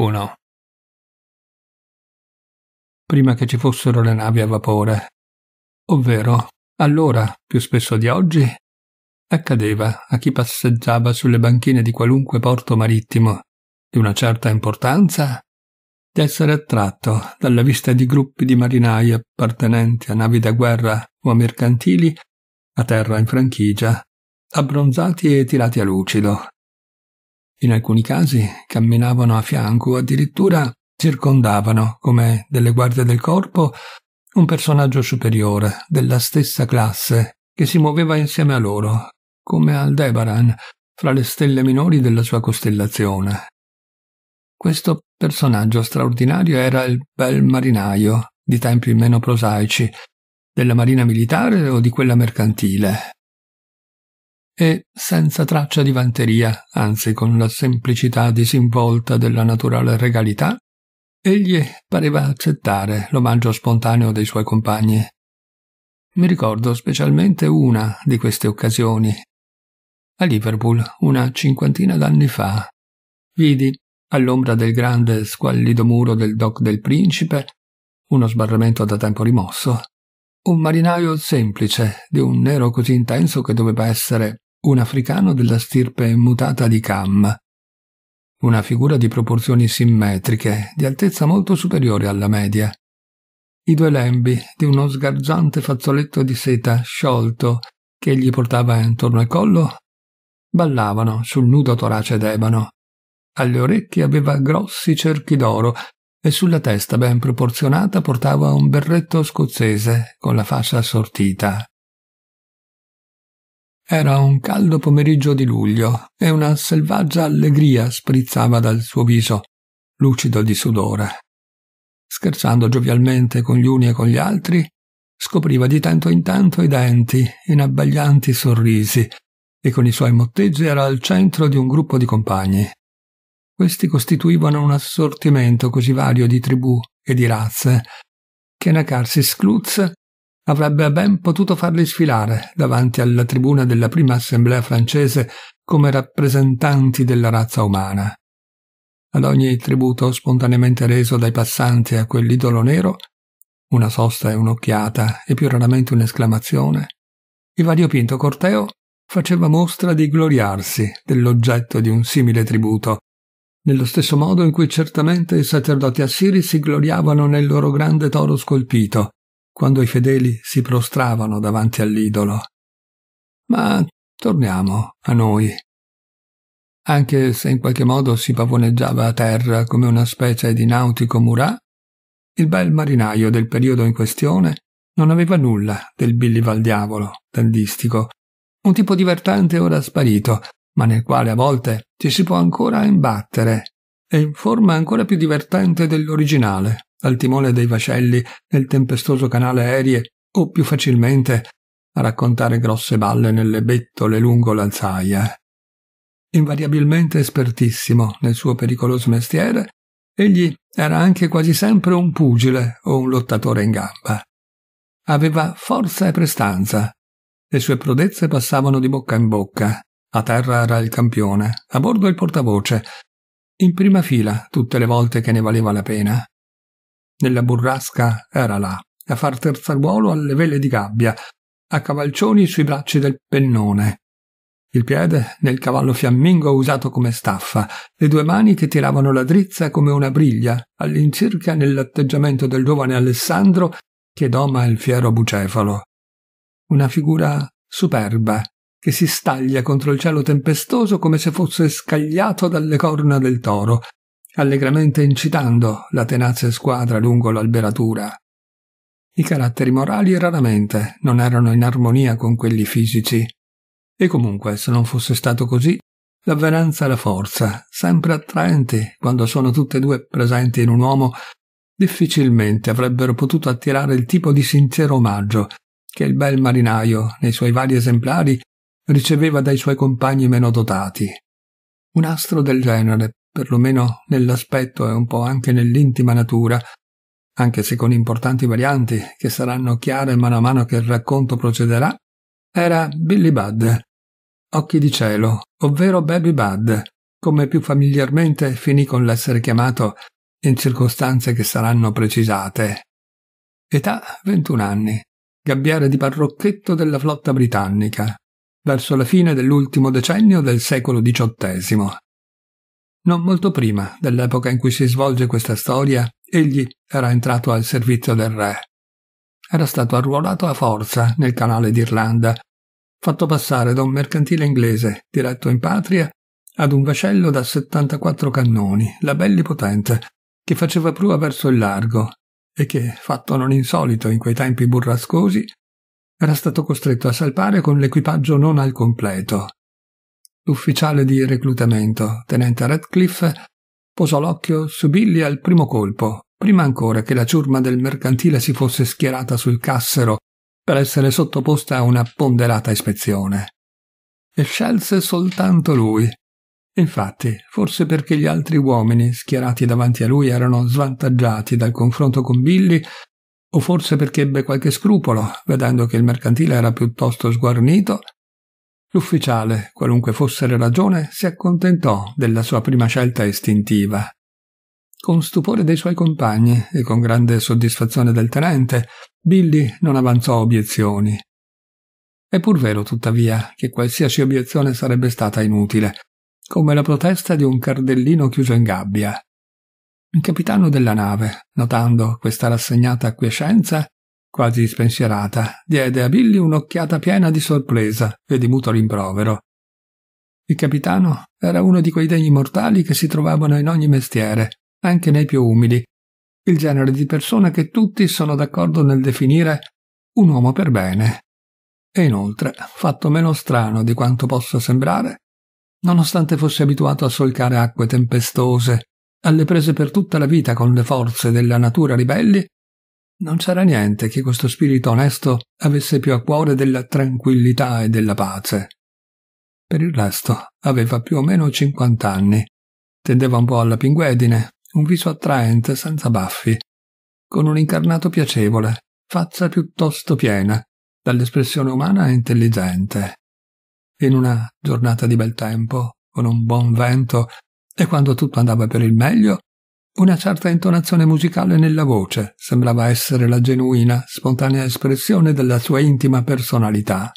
1. Prima che ci fossero le navi a vapore, ovvero allora, più spesso di oggi, accadeva a chi passeggiava sulle banchine di qualunque porto marittimo di una certa importanza di essere attratto dalla vista di gruppi di marinai appartenenti a navi da guerra o a mercantili a terra in franchigia, abbronzati e tirati a lucido, in alcuni casi camminavano a fianco o addirittura circondavano, come delle guardie del corpo, un personaggio superiore della stessa classe che si muoveva insieme a loro, come Aldebaran, fra le stelle minori della sua costellazione. Questo personaggio straordinario era il bel marinaio, di tempi meno prosaici, della marina militare o di quella mercantile, e senza traccia di vanteria, anzi con la semplicità disinvolta della naturale regalità, egli pareva accettare l'omaggio spontaneo dei suoi compagni. Mi ricordo specialmente una di queste occasioni. A Liverpool, una cinquantina d'anni fa, vidi, all'ombra del grande squallido muro del Doc del Principe, uno sbarramento da tempo rimosso, un marinaio semplice, di un nero così intenso che doveva essere un africano della stirpe mutata di Cam. Una figura di proporzioni simmetriche, di altezza molto superiore alla media. I due lembi di uno sgargiante fazzoletto di seta sciolto che gli portava intorno al collo ballavano sul nudo torace d'ebano. Alle orecchie aveva grossi cerchi d'oro e sulla testa ben proporzionata portava un berretto scozzese con la fascia assortita. Era un caldo pomeriggio di luglio e una selvaggia allegria sprizzava dal suo viso, lucido di sudore. Scherzando giovialmente con gli uni e con gli altri, scopriva di tanto in tanto i denti in abbaglianti sorrisi e con i suoi motteggi era al centro di un gruppo di compagni. Questi costituivano un assortimento così vario di tribù e di razze che Nakarsis Klutz avrebbe ben potuto farli sfilare davanti alla tribuna della prima assemblea francese come rappresentanti della razza umana. Ad ogni tributo spontaneamente reso dai passanti a quell'idolo nero, una sosta e un'occhiata e più raramente un'esclamazione, il variopinto corteo faceva mostra di gloriarsi dell'oggetto di un simile tributo nello stesso modo in cui certamente i sacerdoti assiri si gloriavano nel loro grande toro scolpito, quando i fedeli si prostravano davanti all'idolo. Ma torniamo a noi. Anche se in qualche modo si pavoneggiava a terra come una specie di nautico murà, il bel marinaio del periodo in questione non aveva nulla del billivaldiavolo dandistico, un tipo divertente ora sparito, ma nel quale a volte ci si può ancora imbattere, e in forma ancora più divertente dell'originale, al timone dei vascelli nel tempestoso canale aerie o più facilmente a raccontare grosse balle nelle bettole lungo l'alzaia. Invariabilmente espertissimo nel suo pericoloso mestiere, egli era anche quasi sempre un pugile o un lottatore in gamba. Aveva forza e prestanza. Le sue prodezze passavano di bocca in bocca, a terra era il campione, a bordo il portavoce, in prima fila tutte le volte che ne valeva la pena. Nella burrasca era là, a far terzaruolo alle vele di gabbia, a cavalcioni sui bracci del pennone. Il piede nel cavallo fiammingo usato come staffa, le due mani che tiravano la drizza come una briglia, all'incirca nell'atteggiamento del giovane Alessandro che doma il fiero bucefalo. Una figura superba, che si staglia contro il cielo tempestoso come se fosse scagliato dalle corna del toro, allegramente incitando la tenace squadra lungo l'alberatura. I caratteri morali raramente non erano in armonia con quelli fisici. E comunque, se non fosse stato così, l'avvenenza e la forza, sempre attraenti quando sono tutte e due presenti in un uomo, difficilmente avrebbero potuto attirare il tipo di sincero omaggio che il bel marinaio, nei suoi vari esemplari, riceveva dai suoi compagni meno dotati. Un astro del genere, perlomeno nell'aspetto e un po' anche nell'intima natura, anche se con importanti varianti che saranno chiare mano a mano che il racconto procederà, era Billy Budd, Occhi di cielo, ovvero Baby Budd, come più familiarmente finì con l'essere chiamato in circostanze che saranno precisate. Età 21 anni, gabbiere di parrocchetto della flotta britannica, verso la fine dell'ultimo decennio del secolo XVIII. Non molto prima dell'epoca in cui si svolge questa storia, egli era entrato al servizio del re. Era stato arruolato a forza nel canale d'Irlanda, fatto passare da un mercantile inglese diretto in patria ad un vascello da 74 cannoni, la belli potente, che faceva prua verso il largo e che, fatto non insolito in quei tempi burrascosi, era stato costretto a salpare con l'equipaggio non al completo. L'ufficiale di reclutamento, tenente Radcliffe, posò l'occhio su Billy al primo colpo, prima ancora che la ciurma del mercantile si fosse schierata sul cassero per essere sottoposta a una ponderata ispezione. E scelse soltanto lui. Infatti, forse perché gli altri uomini schierati davanti a lui erano svantaggiati dal confronto con Billy, o forse perché ebbe qualche scrupolo, vedendo che il mercantile era piuttosto sguarnito, l'ufficiale, qualunque fosse la ragione, si accontentò della sua prima scelta istintiva. Con stupore dei suoi compagni e con grande soddisfazione del tenente, Billy non avanzò obiezioni. È pur vero, tuttavia, che qualsiasi obiezione sarebbe stata inutile, come la protesta di un cardellino chiuso in gabbia. Il capitano della nave, notando questa rassegnata acquiescenza, quasi spensierata, diede a Billy un'occhiata piena di sorpresa e di muto rimprovero. Il capitano era uno di quei degni mortali che si trovavano in ogni mestiere, anche nei più umili, il genere di persona che tutti sono d'accordo nel definire un uomo per bene. E inoltre, fatto meno strano di quanto possa sembrare, nonostante fosse abituato a solcare acque tempestose alle prese per tutta la vita con le forze della natura ribelli, non c'era niente che questo spirito onesto avesse più a cuore della tranquillità e della pace. Per il resto aveva più o meno 50 anni, tendeva un po' alla pinguedine, un viso attraente senza baffi, con un incarnato piacevole, faccia piuttosto piena, dall'espressione umana e intelligente. In una giornata di bel tempo, con un buon vento e quando tutto andava per il meglio, una certa intonazione musicale nella voce sembrava essere la genuina, spontanea espressione della sua intima personalità.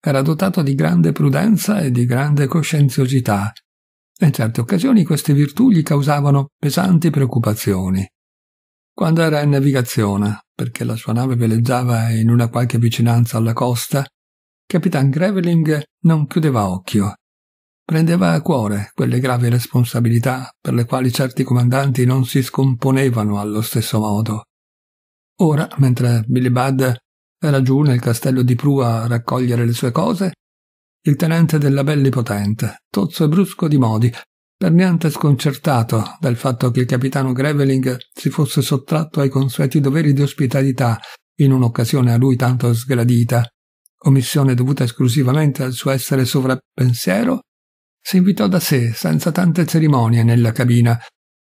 Era dotato di grande prudenza e di grande coscienziosità, e in certe occasioni queste virtù gli causavano pesanti preoccupazioni. Quando era in navigazione, perché la sua nave veleggiava in una qualche vicinanza alla costa, Capitan Greveling non chiudeva occhio prendeva a cuore quelle gravi responsabilità per le quali certi comandanti non si scomponevano allo stesso modo. Ora, mentre Billy Budd era giù nel castello di Prua a raccogliere le sue cose, il tenente della Belli Potente, tozzo e brusco di modi, per niente sconcertato dal fatto che il capitano Greveling si fosse sottratto ai consueti doveri di ospitalità in un'occasione a lui tanto sgradita, omissione dovuta esclusivamente al suo essere sovrappensiero, si invitò da sé senza tante cerimonie nella cabina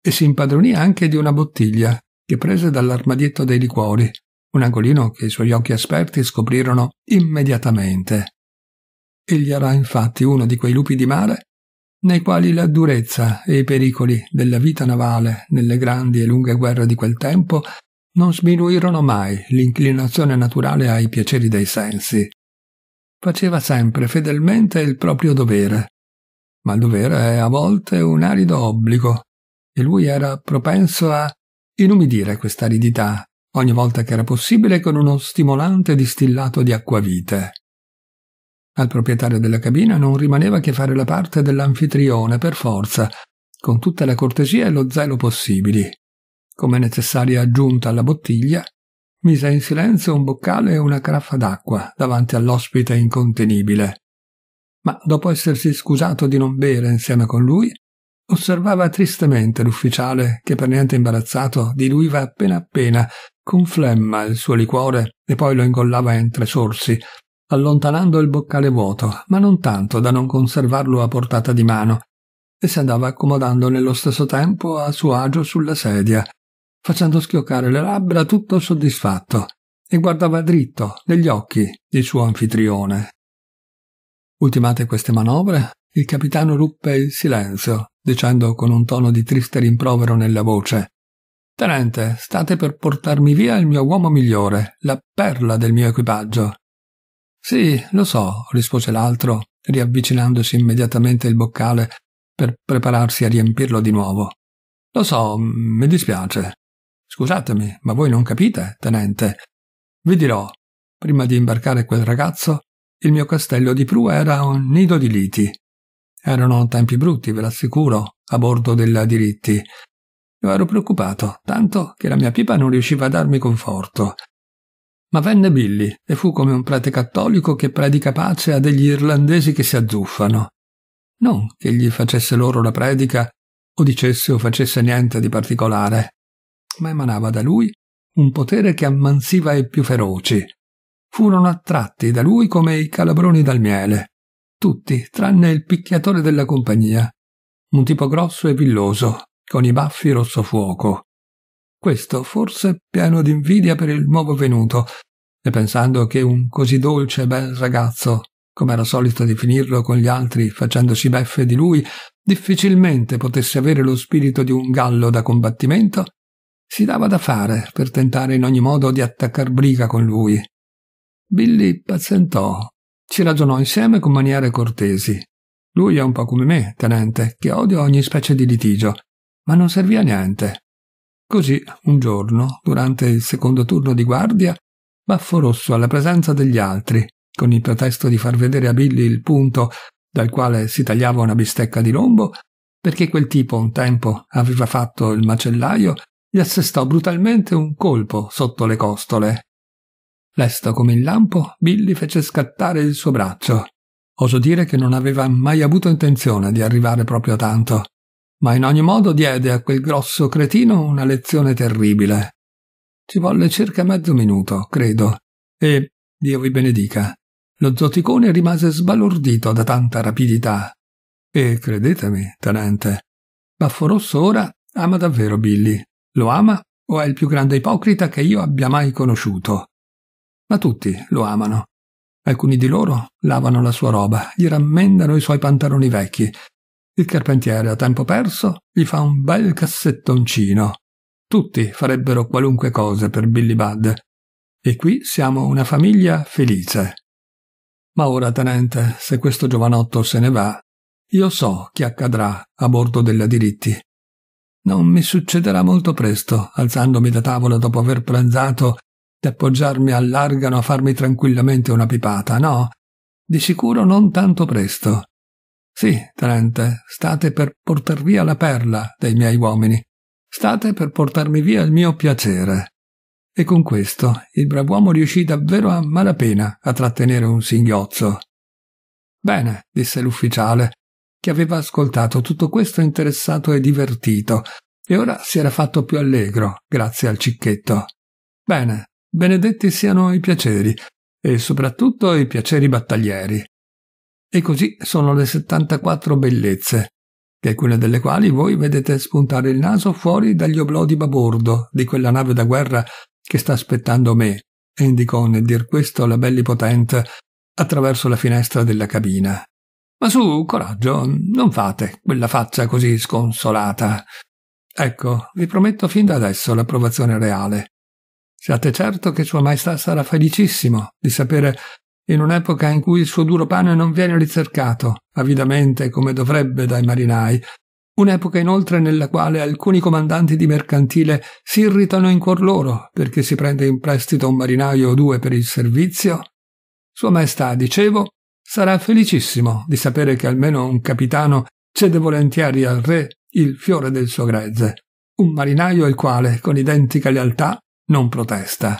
e si impadronì anche di una bottiglia che prese dall'armadietto dei liquori, un angolino che i suoi occhi esperti scoprirono immediatamente. Egli era infatti uno di quei lupi di mare nei quali la durezza e i pericoli della vita navale nelle grandi e lunghe guerre di quel tempo non sminuirono mai l'inclinazione naturale ai piaceri dei sensi. Faceva sempre fedelmente il proprio dovere, ma il dovere è a volte un arido obbligo, e lui era propenso a inumidire quest'aridità ogni volta che era possibile con uno stimolante distillato di acquavite. Al proprietario della cabina non rimaneva che fare la parte dell'anfitrione per forza, con tutta la cortesia e lo zelo possibili. Come necessaria aggiunta alla bottiglia, mise in silenzio un boccale e una caraffa d'acqua davanti all'ospite incontenibile, ma dopo essersi scusato di non bere insieme con lui, osservava tristemente l'ufficiale che per niente imbarazzato diluiva appena appena con flemma il suo liquore e poi lo ingollava in tre sorsi, allontanando il boccale vuoto, ma non tanto da non conservarlo a portata di mano, e si andava accomodando nello stesso tempo a suo agio sulla sedia, facendo schioccare le labbra tutto soddisfatto, e guardava dritto negli occhi il suo anfitrione, Ultimate queste manovre, il capitano ruppe il silenzio, dicendo con un tono di triste rimprovero nella voce Tenente, state per portarmi via il mio uomo migliore, la perla del mio equipaggio. Sì, lo so, rispose l'altro, riavvicinandosi immediatamente il boccale per prepararsi a riempirlo di nuovo. Lo so, mi dispiace. Scusatemi, ma voi non capite, tenente. Vi dirò, prima di imbarcare quel ragazzo, il mio castello di prua era un nido di liti. Erano tempi brutti, ve l'assicuro, a bordo della diritti. Io ero preoccupato, tanto che la mia pipa non riusciva a darmi conforto. Ma venne Billy e fu come un prete cattolico che predica pace a degli irlandesi che si azzuffano. Non che gli facesse loro la predica o dicesse o facesse niente di particolare, ma emanava da lui un potere che ammansiva i più feroci, furono attratti da lui come i calabroni dal miele, tutti tranne il picchiatore della compagnia, un tipo grosso e villoso, con i baffi rosso fuoco. Questo forse pieno d'invidia per il nuovo venuto, e pensando che un così dolce e bel ragazzo, come era solito definirlo con gli altri facendosi beffe di lui, difficilmente potesse avere lo spirito di un gallo da combattimento, si dava da fare per tentare in ogni modo di attaccar briga con lui, Billy pazientò. Ci ragionò insieme con maniere cortesi. Lui è un po' come me, tenente, che odio ogni specie di litigio, ma non servì a niente. Così, un giorno, durante il secondo turno di guardia, Baffo Rosso alla presenza degli altri, con il pretesto di far vedere a Billy il punto dal quale si tagliava una bistecca di lombo, perché quel tipo un tempo aveva fatto il macellaio, gli assestò brutalmente un colpo sotto le costole Lesto come il lampo, Billy fece scattare il suo braccio. Oso dire che non aveva mai avuto intenzione di arrivare proprio tanto, ma in ogni modo diede a quel grosso cretino una lezione terribile. Ci volle circa mezzo minuto, credo, e, Dio vi benedica, lo zoticone rimase sbalordito da tanta rapidità. E credetemi, tenente, Baffo Rosso ora ama davvero Billy. Lo ama o è il più grande ipocrita che io abbia mai conosciuto ma tutti lo amano. Alcuni di loro lavano la sua roba, gli rammendano i suoi pantaloni vecchi. Il carpentiere, a tempo perso, gli fa un bel cassettoncino. Tutti farebbero qualunque cosa per Billy Budd. E qui siamo una famiglia felice. Ma ora, tenente, se questo giovanotto se ne va, io so che accadrà a bordo della diritti. Non mi succederà molto presto, alzandomi da tavola dopo aver pranzato di appoggiarmi all'argano a farmi tranquillamente una pipata, no? Di sicuro non tanto presto. Sì, Trent, state per portar via la perla dei miei uomini. State per portarmi via il mio piacere. E con questo il brav'uomo riuscì davvero a malapena a trattenere un singhiozzo. Bene, disse l'ufficiale, che aveva ascoltato tutto questo interessato e divertito, e ora si era fatto più allegro, grazie al cicchetto. Bene, Benedetti siano i piaceri, e soprattutto i piaceri battaglieri. E così sono le 74 bellezze, di alcune delle quali voi vedete spuntare il naso fuori dagli oblodi babordo di quella nave da guerra che sta aspettando me, e indicò nel dir questo la bellipotente attraverso la finestra della cabina. Ma su, coraggio, non fate quella faccia così sconsolata. Ecco, vi prometto fin da adesso l'approvazione reale. Siate certo che Sua Maestà sarà felicissimo di sapere, in un'epoca in cui il suo duro pane non viene ricercato avidamente come dovrebbe dai marinai, un'epoca inoltre nella quale alcuni comandanti di mercantile si irritano in cuor loro perché si prende in prestito un marinaio o due per il servizio, Sua Maestà, dicevo, sarà felicissimo di sapere che almeno un capitano cede volentieri al re il fiore del suo gregge, un marinaio il quale, con identica lealtà, non protesta.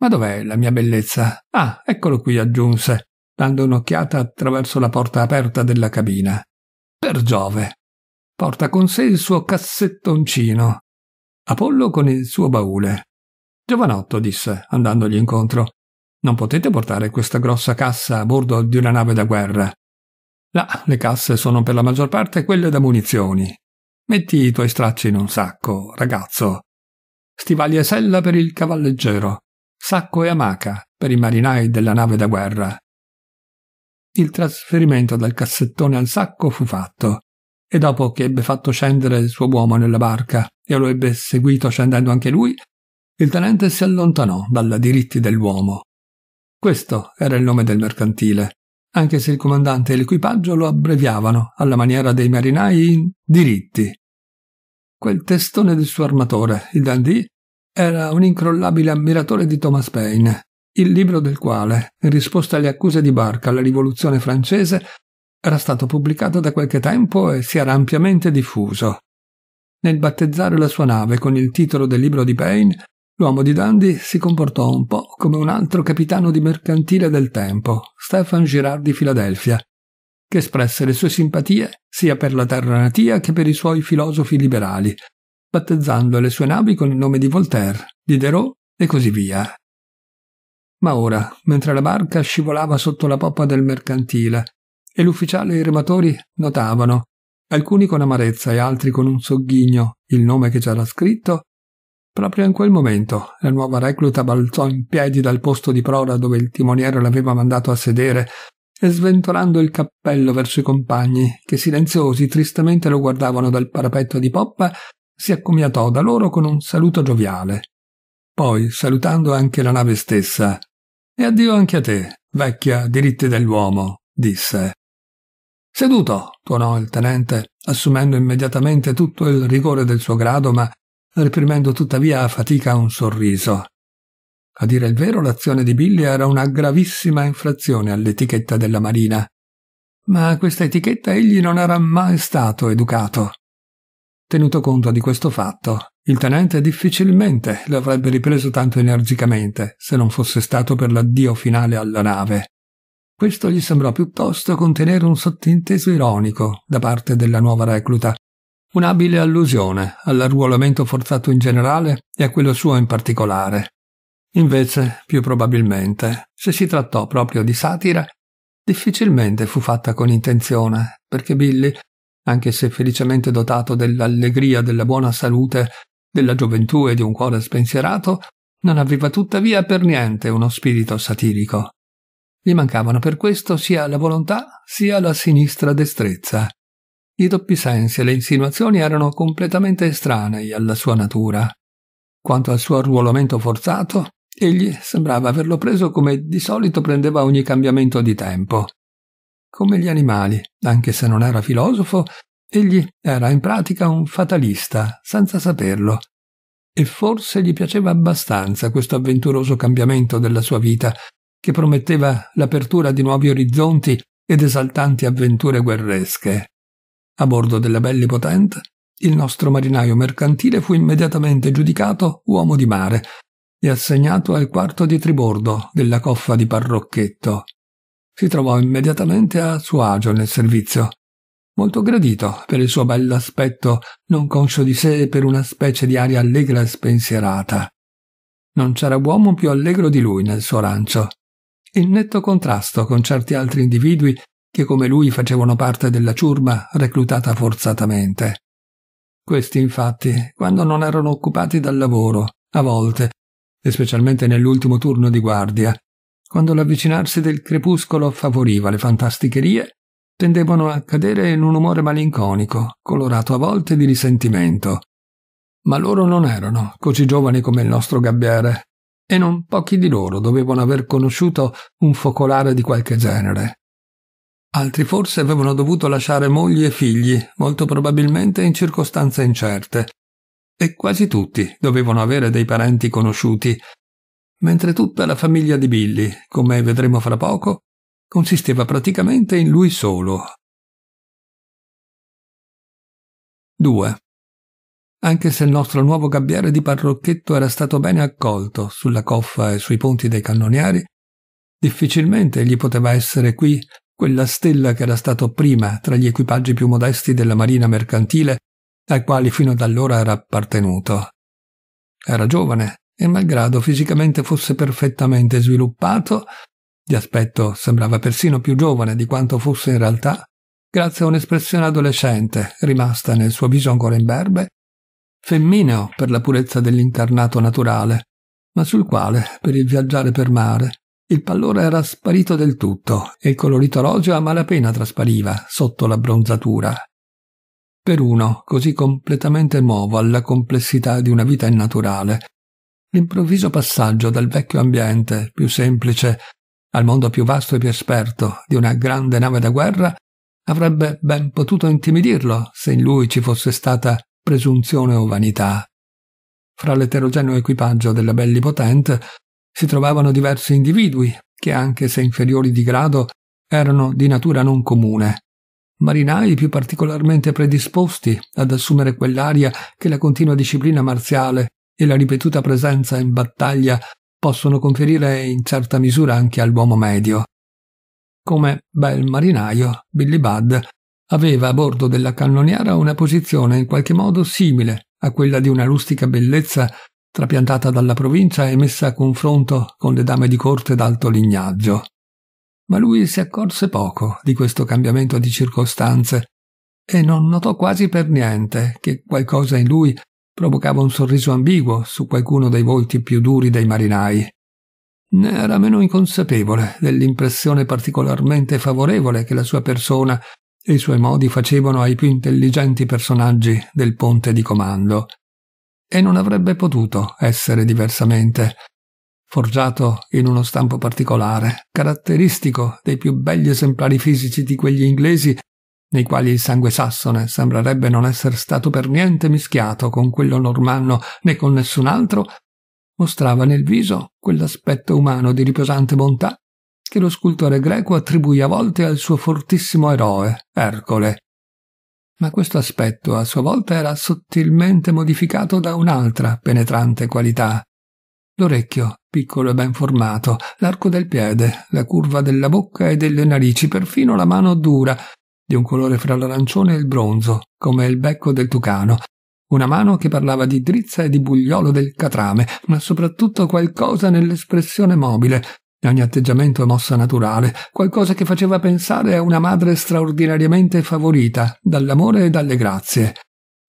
Ma dov'è la mia bellezza? Ah, eccolo qui, aggiunse, dando un'occhiata attraverso la porta aperta della cabina. Per Giove. Porta con sé il suo cassettoncino. Apollo con il suo baule. Giovanotto, disse, andandogli incontro, non potete portare questa grossa cassa a bordo di una nave da guerra. Là, le casse sono per la maggior parte quelle da munizioni. Metti i tuoi stracci in un sacco, ragazzo, stivali e sella per il cavalleggero, sacco e amaca per i marinai della nave da guerra. Il trasferimento dal cassettone al sacco fu fatto, e dopo che ebbe fatto scendere il suo uomo nella barca e lo ebbe seguito scendendo anche lui, il tenente si allontanò dalla diritti dell'uomo. Questo era il nome del mercantile, anche se il comandante e l'equipaggio lo abbreviavano alla maniera dei marinai in diritti, Quel testone del suo armatore, il Dundee, era un incrollabile ammiratore di Thomas Paine, il libro del quale, in risposta alle accuse di Barca alla rivoluzione francese, era stato pubblicato da qualche tempo e si era ampiamente diffuso. Nel battezzare la sua nave con il titolo del libro di Paine, l'uomo di Dundee si comportò un po' come un altro capitano di mercantile del tempo, Stefan Girard di Filadelfia, che espresse le sue simpatie sia per la terra natia che per i suoi filosofi liberali, battezzando le sue navi con il nome di Voltaire, Diderot e così via. Ma ora, mentre la barca scivolava sotto la poppa del mercantile e l'ufficiale e i rematori notavano, alcuni con amarezza e altri con un sogghigno, il nome che c'era scritto, proprio in quel momento la nuova recluta balzò in piedi dal posto di prora dove il timoniere l'aveva mandato a sedere e sventolando il cappello verso i compagni, che silenziosi tristamente lo guardavano dal parapetto di poppa, si accomiatò da loro con un saluto gioviale. Poi, salutando anche la nave stessa, e addio anche a te, vecchia diritti dell'uomo, disse. Seduto, tuonò il tenente, assumendo immediatamente tutto il rigore del suo grado, ma reprimendo tuttavia a fatica un sorriso. A dire il vero, l'azione di Billy era una gravissima infrazione all'etichetta della Marina. Ma a questa etichetta egli non era mai stato educato. Tenuto conto di questo fatto, il tenente difficilmente lo avrebbe ripreso tanto energicamente se non fosse stato per l'addio finale alla nave. Questo gli sembrò piuttosto contenere un sottinteso ironico da parte della nuova recluta, un'abile allusione all'arruolamento forzato in generale e a quello suo in particolare. Invece, più probabilmente, se si trattò proprio di satira, difficilmente fu fatta con intenzione, perché Billy, anche se felicemente dotato dell'allegria della buona salute, della gioventù e di un cuore spensierato, non aveva tuttavia per niente uno spirito satirico. Gli mancavano per questo sia la volontà sia la sinistra destrezza. I doppi sensi e le insinuazioni erano completamente estranei alla sua natura. Quanto al suo arruolamento forzato, Egli sembrava averlo preso come di solito prendeva ogni cambiamento di tempo. Come gli animali, anche se non era filosofo, egli era in pratica un fatalista, senza saperlo. E forse gli piaceva abbastanza questo avventuroso cambiamento della sua vita, che prometteva l'apertura di nuovi orizzonti ed esaltanti avventure guerresche. A bordo della Bellipotent, il nostro marinaio mercantile fu immediatamente giudicato uomo di mare e assegnato al quarto di tribordo della coffa di Parrocchetto. Si trovò immediatamente a suo agio nel servizio, molto gradito per il suo bell'aspetto, non conscio di sé e per una specie di aria allegra e spensierata. Non c'era uomo più allegro di lui nel suo rancio, in netto contrasto con certi altri individui che come lui facevano parte della ciurma reclutata forzatamente. Questi infatti, quando non erano occupati dal lavoro, a volte, e specialmente nell'ultimo turno di guardia, quando l'avvicinarsi del crepuscolo favoriva le fantasticherie, tendevano a cadere in un umore malinconico, colorato a volte di risentimento. Ma loro non erano così giovani come il nostro gabbiere, e non pochi di loro dovevano aver conosciuto un focolare di qualche genere. Altri forse avevano dovuto lasciare mogli e figli, molto probabilmente in circostanze incerte, e quasi tutti dovevano avere dei parenti conosciuti, mentre tutta la famiglia di Billy, come vedremo fra poco, consisteva praticamente in lui solo. 2. Anche se il nostro nuovo gabbiere di parrocchetto era stato bene accolto sulla coffa e sui ponti dei cannonieri, difficilmente gli poteva essere qui quella stella che era stato prima tra gli equipaggi più modesti della marina mercantile ai quali fino ad allora era appartenuto. Era giovane e malgrado fisicamente fosse perfettamente sviluppato, di aspetto sembrava persino più giovane di quanto fosse in realtà, grazie a un'espressione adolescente rimasta nel suo viso ancora imberbe, femmineo per la purezza dell'incarnato naturale, ma sul quale, per il viaggiare per mare, il pallore era sparito del tutto e il colorito roseo a malapena traspariva sotto la bronzatura. Per uno così completamente nuovo alla complessità di una vita innaturale, l'improvviso passaggio dal vecchio ambiente, più semplice, al mondo più vasto e più esperto di una grande nave da guerra avrebbe ben potuto intimidirlo se in lui ci fosse stata presunzione o vanità. Fra l'eterogeneo equipaggio della Bellipotente si trovavano diversi individui che, anche se inferiori di grado, erano di natura non comune, marinai più particolarmente predisposti ad assumere quell'aria che la continua disciplina marziale e la ripetuta presenza in battaglia possono conferire in certa misura anche all'uomo medio. Come bel marinaio, Billy Budd aveva a bordo della cannoniera una posizione in qualche modo simile a quella di una rustica bellezza trapiantata dalla provincia e messa a confronto con le dame di corte d'alto lignaggio ma lui si accorse poco di questo cambiamento di circostanze e non notò quasi per niente che qualcosa in lui provocava un sorriso ambiguo su qualcuno dei volti più duri dei marinai. Ne era meno inconsapevole dell'impressione particolarmente favorevole che la sua persona e i suoi modi facevano ai più intelligenti personaggi del ponte di comando. E non avrebbe potuto essere diversamente, forgiato in uno stampo particolare, caratteristico dei più belli esemplari fisici di quegli inglesi, nei quali il sangue sassone sembrerebbe non essere stato per niente mischiato con quello normanno né con nessun altro, mostrava nel viso quell'aspetto umano di riposante bontà che lo scultore greco attribuì a volte al suo fortissimo eroe, Ercole. Ma questo aspetto a sua volta era sottilmente modificato da un'altra penetrante qualità, L'orecchio, piccolo e ben formato, l'arco del piede, la curva della bocca e delle narici, perfino la mano dura, di un colore fra l'arancione e il bronzo, come il becco del tucano. Una mano che parlava di drizza e di bugliolo del catrame, ma soprattutto qualcosa nell'espressione mobile, in ogni atteggiamento e mossa naturale, qualcosa che faceva pensare a una madre straordinariamente favorita dall'amore e dalle grazie.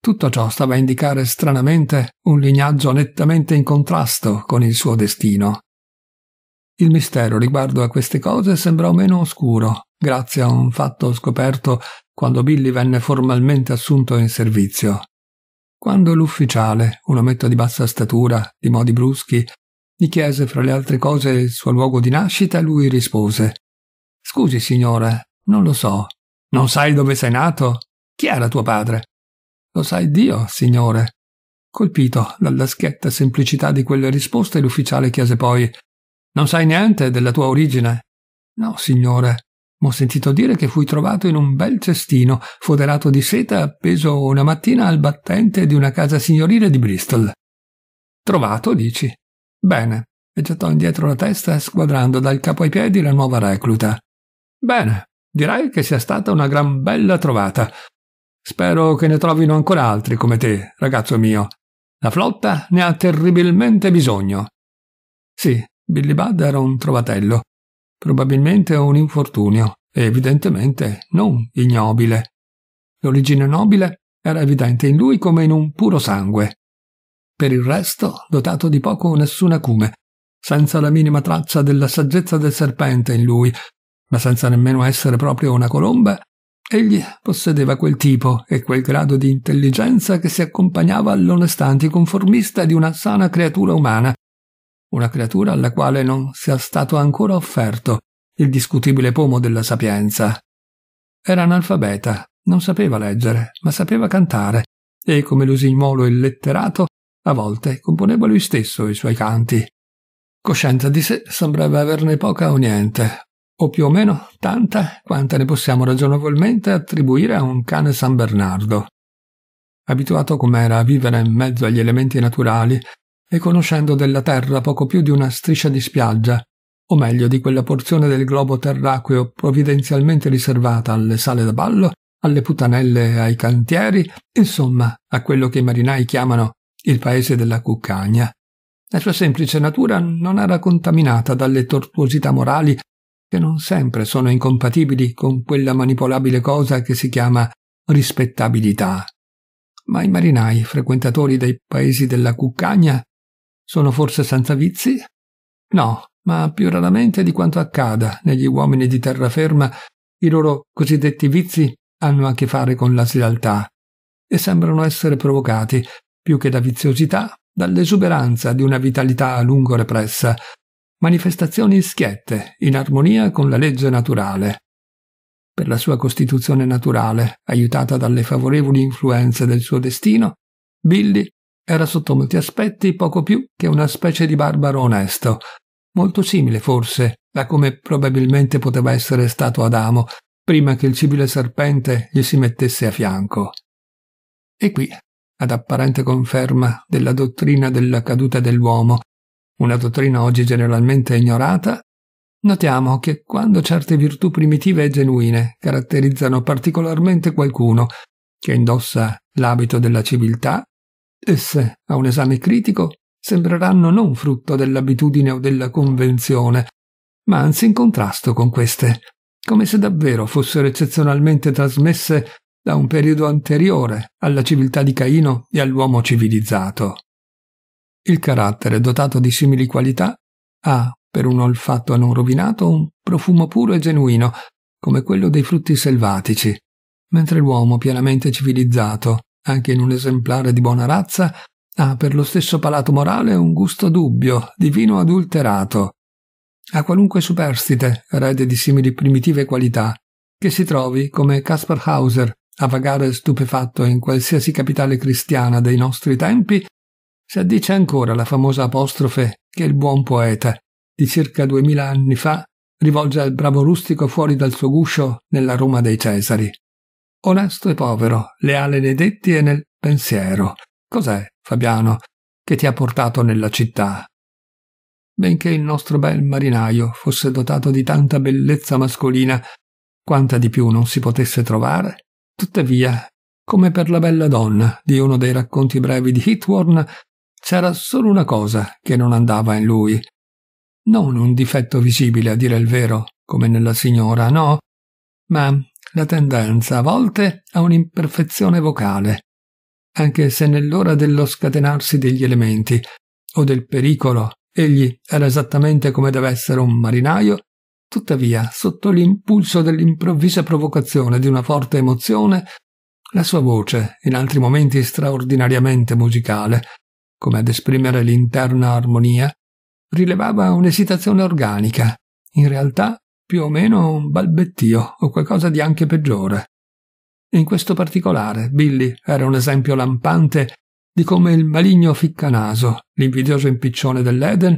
Tutto ciò stava a indicare stranamente un lignaggio nettamente in contrasto con il suo destino. Il mistero riguardo a queste cose sembrò meno oscuro, grazie a un fatto scoperto quando Billy venne formalmente assunto in servizio. Quando l'ufficiale, un ometto di bassa statura, di modi bruschi, gli chiese fra le altre cose il suo luogo di nascita, lui rispose Scusi, signore, non lo so. Non sai dove sei nato? Chi era tuo padre? Lo sai Dio, signore. Colpito dalla schietta semplicità di quelle risposte, l'ufficiale chiese poi Non sai niente della tua origine? No, signore. M'ho sentito dire che fui trovato in un bel cestino, foderato di seta, appeso una mattina al battente di una casa signorile di Bristol. Trovato, dici? Bene, e gettò indietro la testa, squadrando dal capo ai piedi la nuova recluta. Bene, direi che sia stata una gran bella trovata. Spero che ne trovino ancora altri come te, ragazzo mio. La flotta ne ha terribilmente bisogno. Sì, Billy Budd era un trovatello, probabilmente un infortunio, e evidentemente non ignobile. L'origine nobile era evidente in lui come in un puro sangue. Per il resto, dotato di poco o nessun acume, senza la minima traccia della saggezza del serpente in lui, ma senza nemmeno essere proprio una colomba, Egli possedeva quel tipo e quel grado di intelligenza che si accompagnava all'onestà anticonformista di una sana creatura umana, una creatura alla quale non sia stato ancora offerto il discutibile pomo della sapienza. Era analfabeta, non sapeva leggere, ma sapeva cantare, e come l'usignolo illetterato, a volte componeva lui stesso i suoi canti. Coscienza di sé sembrava averne poca o niente, o più o meno tanta quanta ne possiamo ragionevolmente attribuire a un cane San Bernardo. Abituato com'era a vivere in mezzo agli elementi naturali e conoscendo della terra poco più di una striscia di spiaggia, o meglio di quella porzione del globo terracqueo provvidenzialmente riservata alle sale da ballo, alle putanelle ai cantieri, insomma a quello che i marinai chiamano il paese della cuccagna. La sua semplice natura non era contaminata dalle tortuosità morali che non sempre sono incompatibili con quella manipolabile cosa che si chiama rispettabilità. Ma i marinai, frequentatori dei paesi della cuccagna, sono forse senza vizi? No, ma più raramente di quanto accada negli uomini di terraferma, i loro cosiddetti vizi hanno a che fare con la lealtà e sembrano essere provocati, più che da viziosità, dall'esuberanza di una vitalità a lungo repressa, manifestazioni schiette in armonia con la legge naturale. Per la sua costituzione naturale, aiutata dalle favorevoli influenze del suo destino, Billy era sotto molti aspetti poco più che una specie di barbaro onesto, molto simile forse a come probabilmente poteva essere stato Adamo prima che il civile serpente gli si mettesse a fianco. E qui, ad apparente conferma della dottrina della caduta dell'uomo una dottrina oggi generalmente ignorata, notiamo che quando certe virtù primitive e genuine caratterizzano particolarmente qualcuno che indossa l'abito della civiltà, esse, a un esame critico, sembreranno non frutto dell'abitudine o della convenzione, ma anzi in contrasto con queste, come se davvero fossero eccezionalmente trasmesse da un periodo anteriore alla civiltà di Caino e all'uomo civilizzato. Il carattere dotato di simili qualità ha, per un olfatto non rovinato, un profumo puro e genuino, come quello dei frutti selvatici, mentre l'uomo pienamente civilizzato, anche in un esemplare di buona razza, ha per lo stesso palato morale un gusto dubbio, di vino adulterato. A qualunque superstite, erede di simili primitive qualità, che si trovi, come Caspar Hauser, a vagare stupefatto in qualsiasi capitale cristiana dei nostri tempi, si addice ancora la famosa apostrofe che il buon poeta, di circa duemila anni fa, rivolge al bravo rustico fuori dal suo guscio nella Roma dei Cesari. Onesto e povero, leale nei detti e nel pensiero. Cos'è, Fabiano, che ti ha portato nella città? Benché il nostro bel marinaio fosse dotato di tanta bellezza mascolina quanta di più non si potesse trovare, tuttavia, come per la bella donna di uno dei racconti brevi di Hitworn, c'era solo una cosa che non andava in lui. Non un difetto visibile, a dire il vero, come nella signora, no, ma la tendenza a volte a un'imperfezione vocale, anche se nell'ora dello scatenarsi degli elementi o del pericolo egli era esattamente come deve essere un marinaio, tuttavia, sotto l'impulso dell'improvvisa provocazione di una forte emozione, la sua voce, in altri momenti straordinariamente musicale, come ad esprimere l'interna armonia, rilevava un'esitazione organica, in realtà più o meno un balbettio o qualcosa di anche peggiore. In questo particolare, Billy era un esempio lampante di come il maligno ficcanaso, l'invidioso impiccione dell'Eden,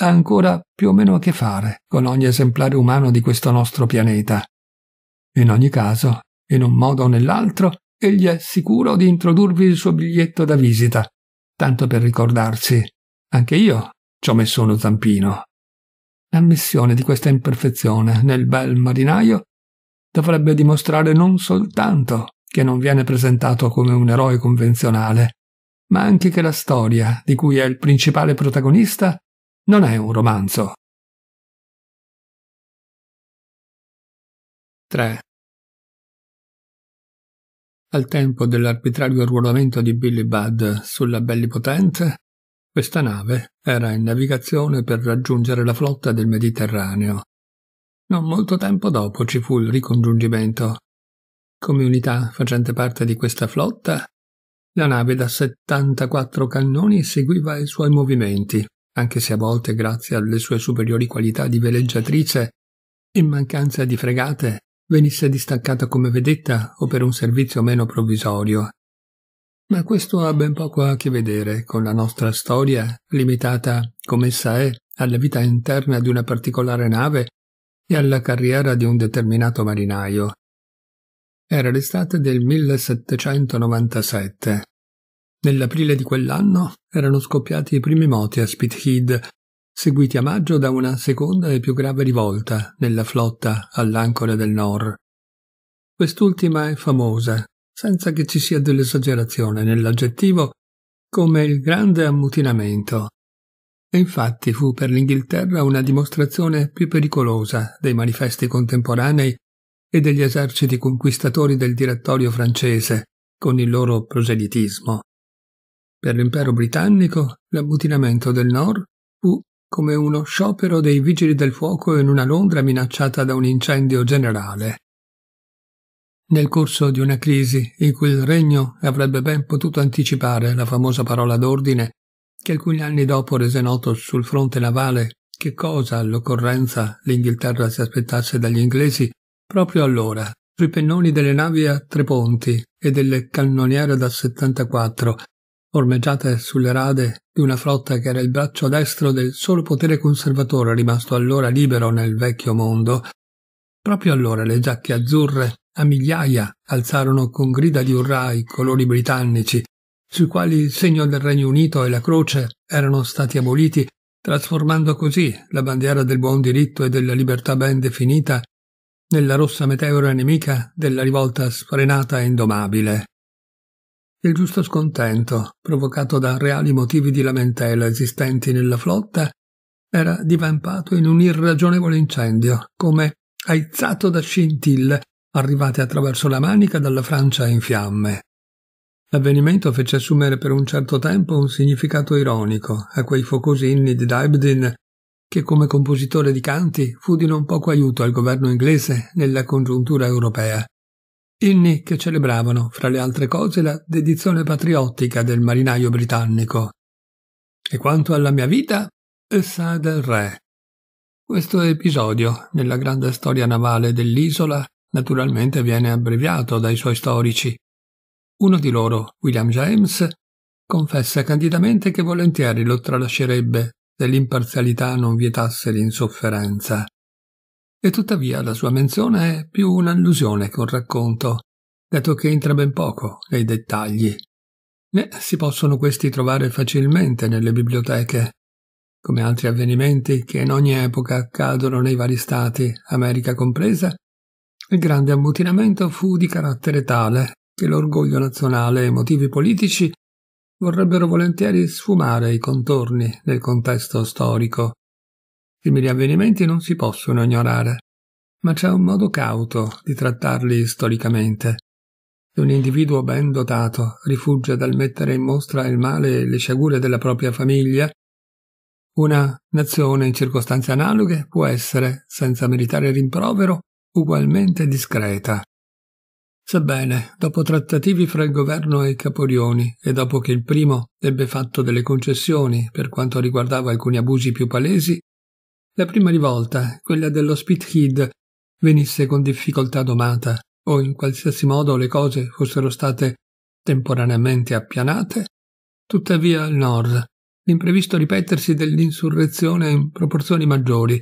ha ancora più o meno a che fare con ogni esemplare umano di questo nostro pianeta. In ogni caso, in un modo o nell'altro, egli è sicuro di introdurvi il suo biglietto da visita, tanto per ricordarsi. Anche io ci ho messo uno zampino. L'ammissione di questa imperfezione nel bel marinaio dovrebbe dimostrare non soltanto che non viene presentato come un eroe convenzionale, ma anche che la storia di cui è il principale protagonista non è un romanzo. 3. Al tempo dell'arbitrario arruolamento di Billy Budd sulla Bellipotente, questa nave era in navigazione per raggiungere la flotta del Mediterraneo. Non molto tempo dopo ci fu il ricongiungimento. Come unità facente parte di questa flotta, la nave da 74 cannoni seguiva i suoi movimenti, anche se a volte, grazie alle sue superiori qualità di veleggiatrice, in mancanza di fregate, venisse distaccata come vedetta o per un servizio meno provvisorio. Ma questo ha ben poco a che vedere con la nostra storia, limitata, come essa è, alla vita interna di una particolare nave e alla carriera di un determinato marinaio. Era l'estate del 1797. Nell'aprile di quell'anno erano scoppiati i primi moti a Spithead, seguiti a maggio da una seconda e più grave rivolta nella flotta all'ancora del Nord. Quest'ultima è famosa, senza che ci sia dell'esagerazione nell'aggettivo, come il grande ammutinamento. E infatti fu per l'Inghilterra una dimostrazione più pericolosa dei manifesti contemporanei e degli eserciti conquistatori del direttorio francese, con il loro proselitismo. Per l'impero britannico l'ammutinamento del Nord fu come uno sciopero dei vigili del fuoco in una Londra minacciata da un incendio generale. Nel corso di una crisi in cui il regno avrebbe ben potuto anticipare la famosa parola d'ordine che alcuni anni dopo rese noto sul fronte navale che cosa all'occorrenza l'Inghilterra si aspettasse dagli inglesi proprio allora sui pennoni delle navi a tre ponti e delle cannoniere da 74 ormeggiate sulle rade di una flotta che era il braccio destro del solo potere conservatore rimasto allora libero nel vecchio mondo. Proprio allora le giacche azzurre a migliaia alzarono con grida di urrà i colori britannici, sui quali il segno del Regno Unito e la croce erano stati aboliti, trasformando così la bandiera del buon diritto e della libertà ben definita nella rossa meteora nemica della rivolta sfrenata e indomabile. Il giusto scontento, provocato da reali motivi di lamentela esistenti nella flotta, era divampato in un irragionevole incendio, come aizzato da scintille arrivate attraverso la manica dalla Francia in fiamme. L'avvenimento fece assumere per un certo tempo un significato ironico a quei focosi inni di Daibdin che come compositore di canti fu di non poco aiuto al governo inglese nella congiuntura europea, inni che celebravano, fra le altre cose, la dedizione patriottica del marinaio britannico. E quanto alla mia vita, essa del re. Questo episodio, nella grande storia navale dell'isola, naturalmente viene abbreviato dai suoi storici. Uno di loro, William James, confessa candidamente che volentieri lo tralascerebbe se l'imparzialità non vietasse l'insofferenza e tuttavia la sua menzione è più un'allusione che un racconto, dato che entra ben poco nei dettagli. Né si possono questi trovare facilmente nelle biblioteche, come altri avvenimenti che in ogni epoca accadono nei vari stati, America compresa, il grande ammutinamento fu di carattere tale che l'orgoglio nazionale e i motivi politici vorrebbero volentieri sfumare i contorni del contesto storico Simili avvenimenti non si possono ignorare, ma c'è un modo cauto di trattarli storicamente. Se un individuo ben dotato rifugge dal mettere in mostra il male e le sciagure della propria famiglia, una nazione in circostanze analoghe può essere, senza meritare rimprovero, ugualmente discreta. Sebbene, dopo trattativi fra il governo e i caporioni e dopo che il primo ebbe fatto delle concessioni per quanto riguardava alcuni abusi più palesi, la prima rivolta, quella dello Spithead, venisse con difficoltà domata, o in qualsiasi modo le cose fossero state temporaneamente appianate, tuttavia al nord l'imprevisto ripetersi dell'insurrezione in proporzioni maggiori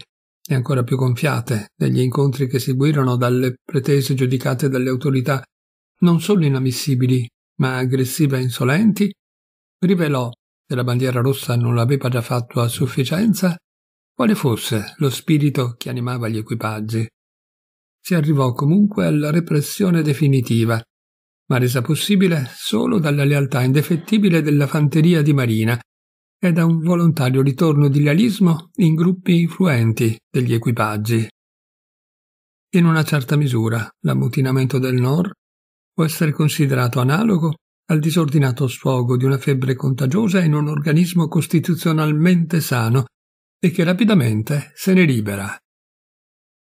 e ancora più gonfiate degli incontri che seguirono dalle pretese giudicate dalle autorità non solo inammissibili ma aggressive e insolenti, rivelò, se la bandiera rossa non l'aveva già fatto a sufficienza, quale fosse lo spirito che animava gli equipaggi. Si arrivò comunque alla repressione definitiva, ma resa possibile solo dalla lealtà indefettibile della fanteria di Marina e da un volontario ritorno di lealismo in gruppi influenti degli equipaggi. In una certa misura, l'ammutinamento del Nord può essere considerato analogo al disordinato sfogo di una febbre contagiosa in un organismo costituzionalmente sano e che rapidamente se ne libera.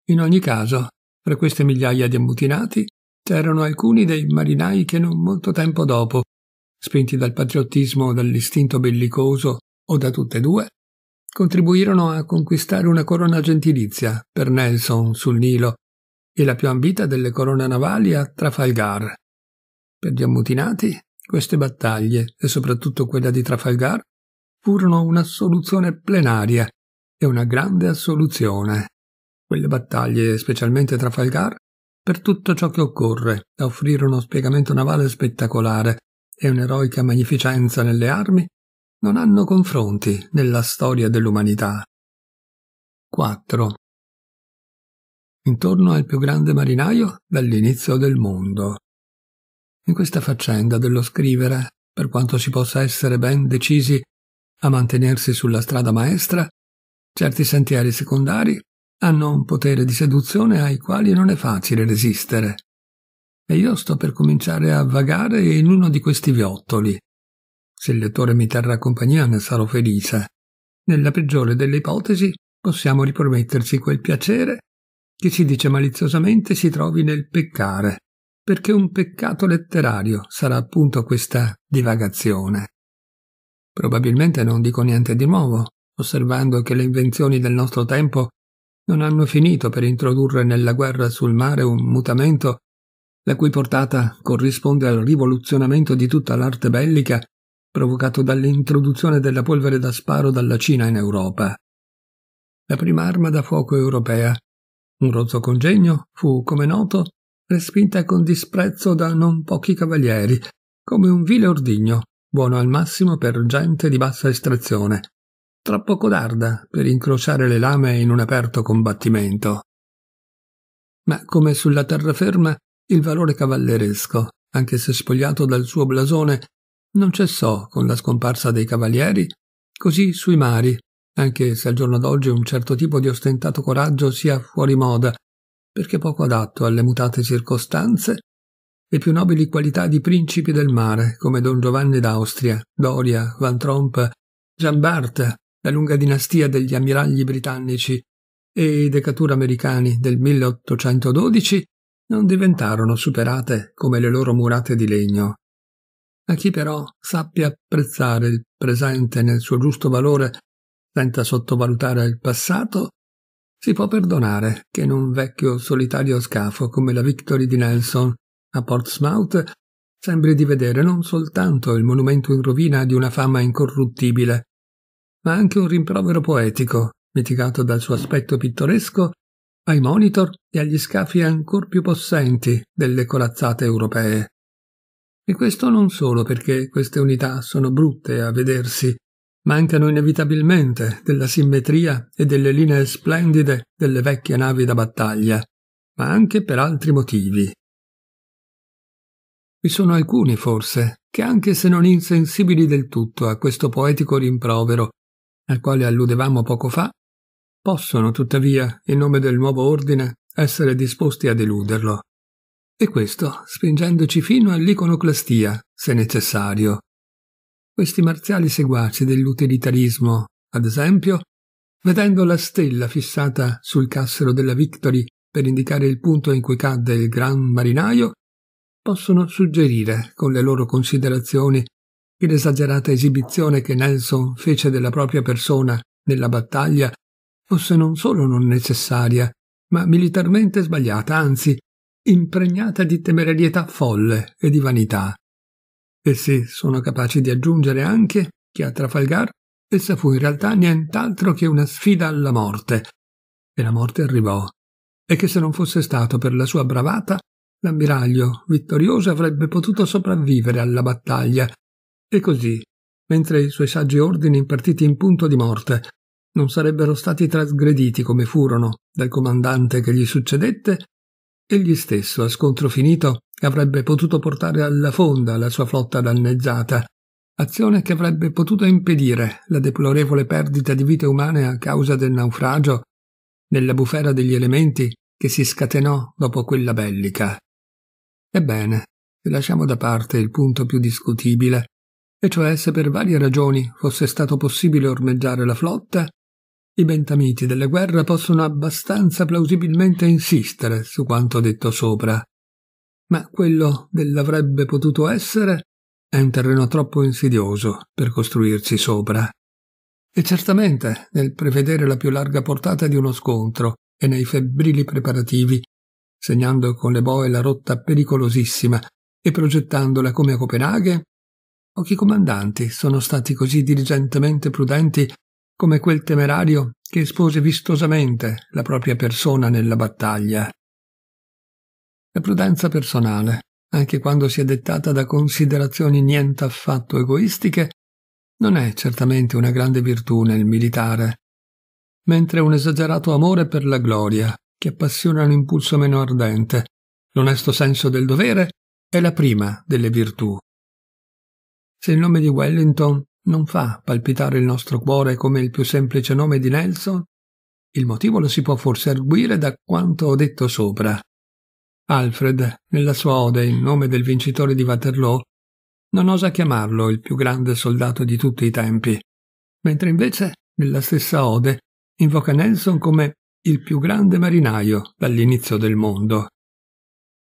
In ogni caso, fra queste migliaia di ammutinati c'erano alcuni dei marinai che non molto tempo dopo, spinti dal patriottismo o dall'istinto bellicoso o da tutte e due, contribuirono a conquistare una corona gentilizia per Nelson sul Nilo e la più ambita delle corone navali a Trafalgar. Per gli ammutinati, queste battaglie, e soprattutto quella di Trafalgar, furono un'assoluzione plenaria e una grande assoluzione. Quelle battaglie, specialmente Trafalgar, per tutto ciò che occorre, da offrire uno spiegamento navale spettacolare e un'eroica magnificenza nelle armi, non hanno confronti nella storia dell'umanità. 4. Intorno al più grande marinaio dall'inizio del mondo. In questa faccenda dello scrivere, per quanto si possa essere ben decisi a mantenersi sulla strada maestra, certi sentieri secondari hanno un potere di seduzione ai quali non è facile resistere. E io sto per cominciare a vagare in uno di questi viottoli. Se il lettore mi terrà compagnia ne sarò felice. Nella peggiore delle ipotesi possiamo riprometterci quel piacere che si dice maliziosamente si trovi nel peccare, perché un peccato letterario sarà appunto questa divagazione. Probabilmente non dico niente di nuovo, osservando che le invenzioni del nostro tempo non hanno finito per introdurre nella guerra sul mare un mutamento la cui portata corrisponde al rivoluzionamento di tutta l'arte bellica provocato dall'introduzione della polvere da sparo dalla Cina in Europa. La prima arma da fuoco europea, un rozzo congegno, fu, come noto, respinta con disprezzo da non pochi cavalieri, come un vile ordigno, buono al massimo per gente di bassa estrazione, troppo codarda per incrociare le lame in un aperto combattimento. Ma come sulla terraferma, il valore cavalleresco, anche se spogliato dal suo blasone, non cessò con la scomparsa dei cavalieri, così sui mari, anche se al giorno d'oggi un certo tipo di ostentato coraggio sia fuori moda, perché poco adatto alle mutate circostanze le più nobili qualità di principi del mare, come Don Giovanni d'Austria, Doria, Van Tromp, Jean Bart, la lunga dinastia degli ammiragli britannici e i decatur americani del 1812, non diventarono superate come le loro murate di legno. A chi però sappia apprezzare il presente nel suo giusto valore senza sottovalutare il passato, si può perdonare che in un vecchio solitario scafo come la Victory di Nelson a Portsmouth sembri di vedere non soltanto il monumento in rovina di una fama incorruttibile, ma anche un rimprovero poetico, mitigato dal suo aspetto pittoresco, ai monitor e agli scafi ancor più possenti delle corazzate europee. E questo non solo perché queste unità sono brutte a vedersi, mancano inevitabilmente della simmetria e delle linee splendide delle vecchie navi da battaglia, ma anche per altri motivi. Vi sono alcuni, forse, che anche se non insensibili del tutto a questo poetico rimprovero, al quale alludevamo poco fa, possono tuttavia, in nome del nuovo ordine, essere disposti a deluderlo. E questo spingendoci fino all'iconoclastia, se necessario. Questi marziali seguaci dell'utilitarismo, ad esempio, vedendo la stella fissata sul cassero della Victory per indicare il punto in cui cadde il gran marinaio, possono suggerire, con le loro considerazioni, che l'esagerata esibizione che Nelson fece della propria persona nella battaglia fosse non solo non necessaria, ma militarmente sbagliata, anzi impregnata di temerarietà folle e di vanità. Essi sono capaci di aggiungere anche che a Trafalgar essa fu in realtà nient'altro che una sfida alla morte. E la morte arrivò, e che se non fosse stato per la sua bravata L'ammiraglio, vittorioso, avrebbe potuto sopravvivere alla battaglia. E così, mentre i suoi saggi ordini impartiti in punto di morte non sarebbero stati trasgrediti come furono dal comandante che gli succedette, egli stesso, a scontro finito, avrebbe potuto portare alla fonda la sua flotta danneggiata, azione che avrebbe potuto impedire la deplorevole perdita di vite umane a causa del naufragio nella bufera degli elementi che si scatenò dopo quella bellica. Ebbene, lasciamo da parte il punto più discutibile, e cioè se per varie ragioni fosse stato possibile ormeggiare la flotta, i bentamiti della guerra possono abbastanza plausibilmente insistere su quanto detto sopra. Ma quello dell'avrebbe potuto essere è un terreno troppo insidioso per costruirci sopra. E certamente, nel prevedere la più larga portata di uno scontro e nei febbrili preparativi, segnando con le boe la rotta pericolosissima e progettandola come a Copenaghen? Pochi comandanti sono stati così diligentemente prudenti come quel temerario che espose vistosamente la propria persona nella battaglia. La prudenza personale, anche quando si è dettata da considerazioni niente affatto egoistiche, non è certamente una grande virtù nel militare, mentre un esagerato amore per la gloria che appassiona un impulso meno ardente, l'onesto senso del dovere è la prima delle virtù. Se il nome di Wellington non fa palpitare il nostro cuore come il più semplice nome di Nelson, il motivo lo si può forse arguire da quanto ho detto sopra. Alfred, nella sua ode in nome del vincitore di Waterloo, non osa chiamarlo il più grande soldato di tutti i tempi, mentre invece, nella stessa ode, invoca Nelson come il più grande marinaio dall'inizio del mondo.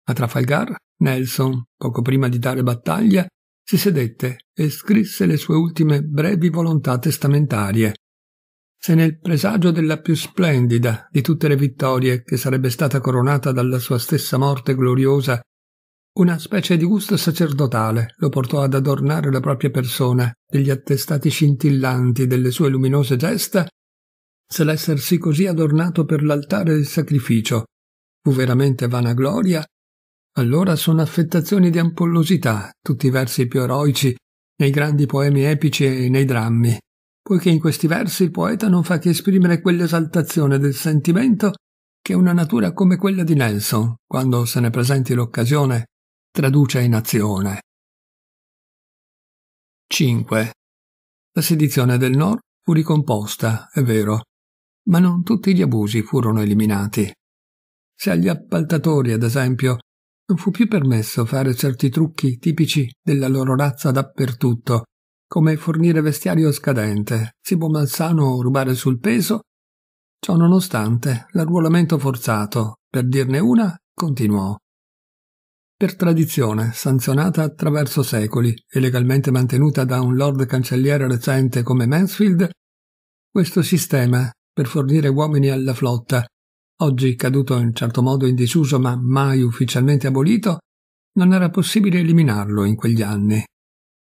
A Trafalgar, Nelson, poco prima di dare battaglia, si sedette e scrisse le sue ultime brevi volontà testamentarie. Se nel presagio della più splendida di tutte le vittorie che sarebbe stata coronata dalla sua stessa morte gloriosa, una specie di gusto sacerdotale lo portò ad adornare la propria persona degli attestati scintillanti delle sue luminose gesta, se l'essersi così adornato per l'altare del sacrificio fu veramente vanagloria, allora sono affettazioni di ampollosità tutti i versi più eroici nei grandi poemi epici e nei drammi, poiché in questi versi il poeta non fa che esprimere quell'esaltazione del sentimento che una natura come quella di Nelson, quando se ne presenti l'occasione, traduce in azione. 5. La sedizione del Nord fu ricomposta, è vero, ma non tutti gli abusi furono eliminati. Se agli appaltatori, ad esempio, non fu più permesso fare certi trucchi tipici della loro razza dappertutto, come fornire vestiario scadente, cibo malsano o rubare sul peso, ciò nonostante l'arruolamento forzato, per dirne una, continuò. Per tradizione, sanzionata attraverso secoli e legalmente mantenuta da un lord cancelliere recente come Mansfield, questo sistema per fornire uomini alla flotta, oggi caduto in certo modo in disuso ma mai ufficialmente abolito, non era possibile eliminarlo in quegli anni.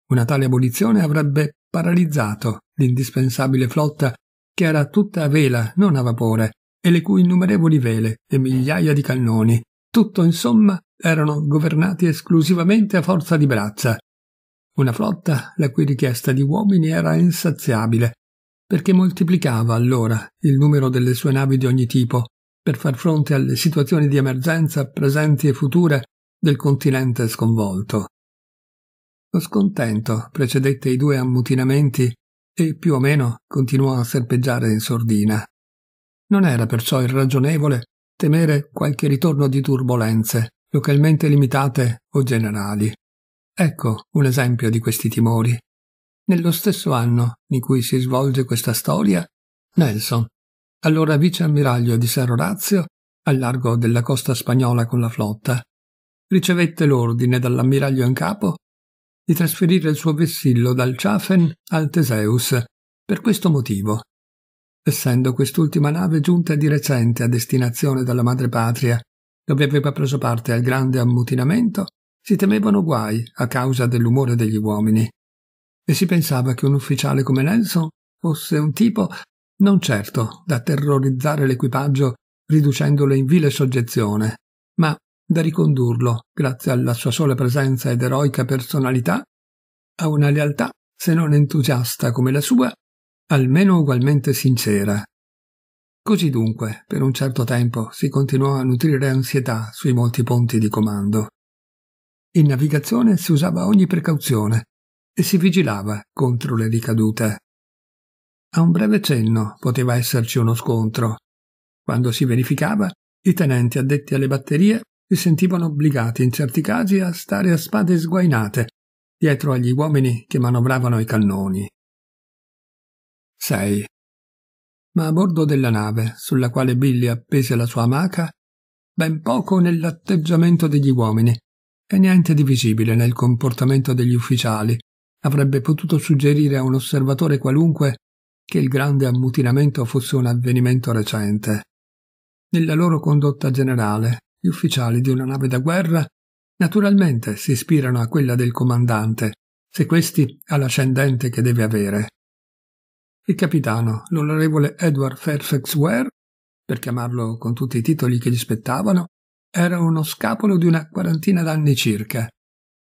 Una tale abolizione avrebbe paralizzato l'indispensabile flotta che era tutta a vela, non a vapore, e le cui innumerevoli vele e migliaia di cannoni, tutto insomma, erano governati esclusivamente a forza di braccia. Una flotta la cui richiesta di uomini era insaziabile perché moltiplicava allora il numero delle sue navi di ogni tipo per far fronte alle situazioni di emergenza presenti e future del continente sconvolto. Lo scontento precedette i due ammutinamenti e più o meno continuò a serpeggiare in sordina. Non era perciò irragionevole temere qualche ritorno di turbolenze, localmente limitate o generali. Ecco un esempio di questi timori, nello stesso anno in cui si svolge questa storia, Nelson, allora viceammiraglio di San Orazio, al largo della costa spagnola con la flotta, ricevette l'ordine dall'ammiraglio in capo di trasferire il suo vessillo dal Chafen al Teseus per questo motivo, essendo quest'ultima nave giunta di recente a destinazione dalla madrepatria, dove aveva preso parte al grande ammutinamento, si temevano guai a causa dell'umore degli uomini e si pensava che un ufficiale come Nelson fosse un tipo non certo da terrorizzare l'equipaggio riducendolo in vile soggezione, ma da ricondurlo, grazie alla sua sola presenza ed eroica personalità, a una lealtà, se non entusiasta come la sua, almeno ugualmente sincera. Così dunque, per un certo tempo, si continuò a nutrire ansietà sui molti ponti di comando. In navigazione si usava ogni precauzione, e si vigilava contro le ricadute. A un breve cenno poteva esserci uno scontro. Quando si verificava, i tenenti addetti alle batterie si sentivano obbligati in certi casi a stare a spade sguainate dietro agli uomini che manovravano i cannoni. 6. Ma a bordo della nave, sulla quale Billy appese la sua amaca, ben poco nell'atteggiamento degli uomini e niente di visibile nel comportamento degli ufficiali, avrebbe potuto suggerire a un osservatore qualunque che il grande ammutinamento fosse un avvenimento recente. Nella loro condotta generale, gli ufficiali di una nave da guerra naturalmente si ispirano a quella del comandante, se questi ha l'ascendente che deve avere. Il capitano, l'onorevole Edward Fairfax Ware, per chiamarlo con tutti i titoli che gli spettavano, era uno scapolo di una quarantina d'anni circa,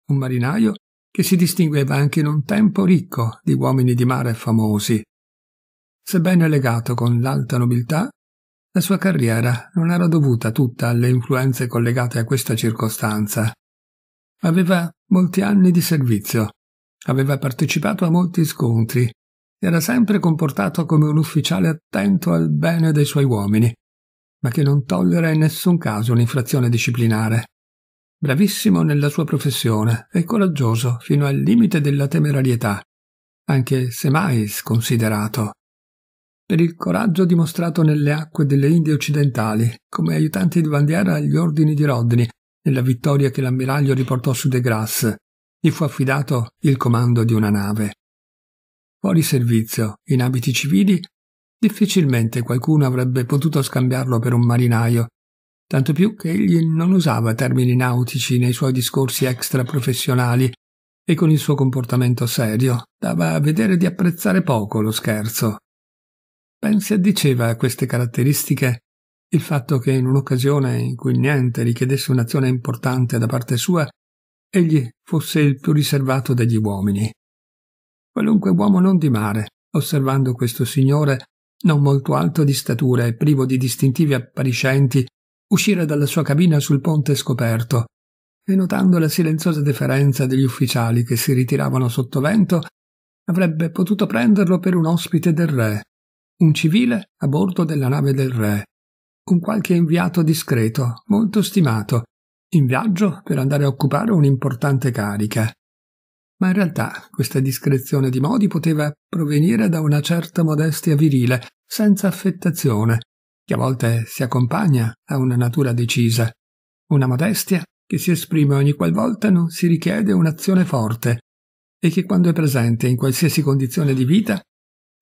un marinaio che si distingueva anche in un tempo ricco di uomini di mare famosi. Sebbene legato con l'alta nobiltà, la sua carriera non era dovuta tutta alle influenze collegate a questa circostanza. Aveva molti anni di servizio, aveva partecipato a molti scontri, era sempre comportato come un ufficiale attento al bene dei suoi uomini, ma che non tollera in nessun caso un'infrazione disciplinare bravissimo nella sua professione e coraggioso fino al limite della temerarietà, anche se mai sconsiderato. Per il coraggio dimostrato nelle acque delle Indie occidentali, come aiutante di bandiera agli ordini di Rodney, nella vittoria che l'ammiraglio riportò su De Grasse, gli fu affidato il comando di una nave. Fuori servizio, in abiti civili, difficilmente qualcuno avrebbe potuto scambiarlo per un marinaio tanto più che egli non usava termini nautici nei suoi discorsi extraprofessionali e con il suo comportamento serio dava a vedere di apprezzare poco lo scherzo. Ben si addiceva a queste caratteristiche il fatto che in un'occasione in cui niente richiedesse un'azione importante da parte sua, egli fosse il più riservato degli uomini. Qualunque uomo non di mare, osservando questo signore non molto alto di statura e privo di distintivi appariscenti uscire dalla sua cabina sul ponte scoperto e notando la silenziosa deferenza degli ufficiali che si ritiravano sotto vento, avrebbe potuto prenderlo per un ospite del re, un civile a bordo della nave del re, un qualche inviato discreto, molto stimato, in viaggio per andare a occupare un'importante carica. Ma in realtà questa discrezione di modi poteva provenire da una certa modestia virile, senza affettazione, che a volte si accompagna a una natura decisa, una modestia che si esprime ogni qualvolta non si richiede un'azione forte e che quando è presente in qualsiasi condizione di vita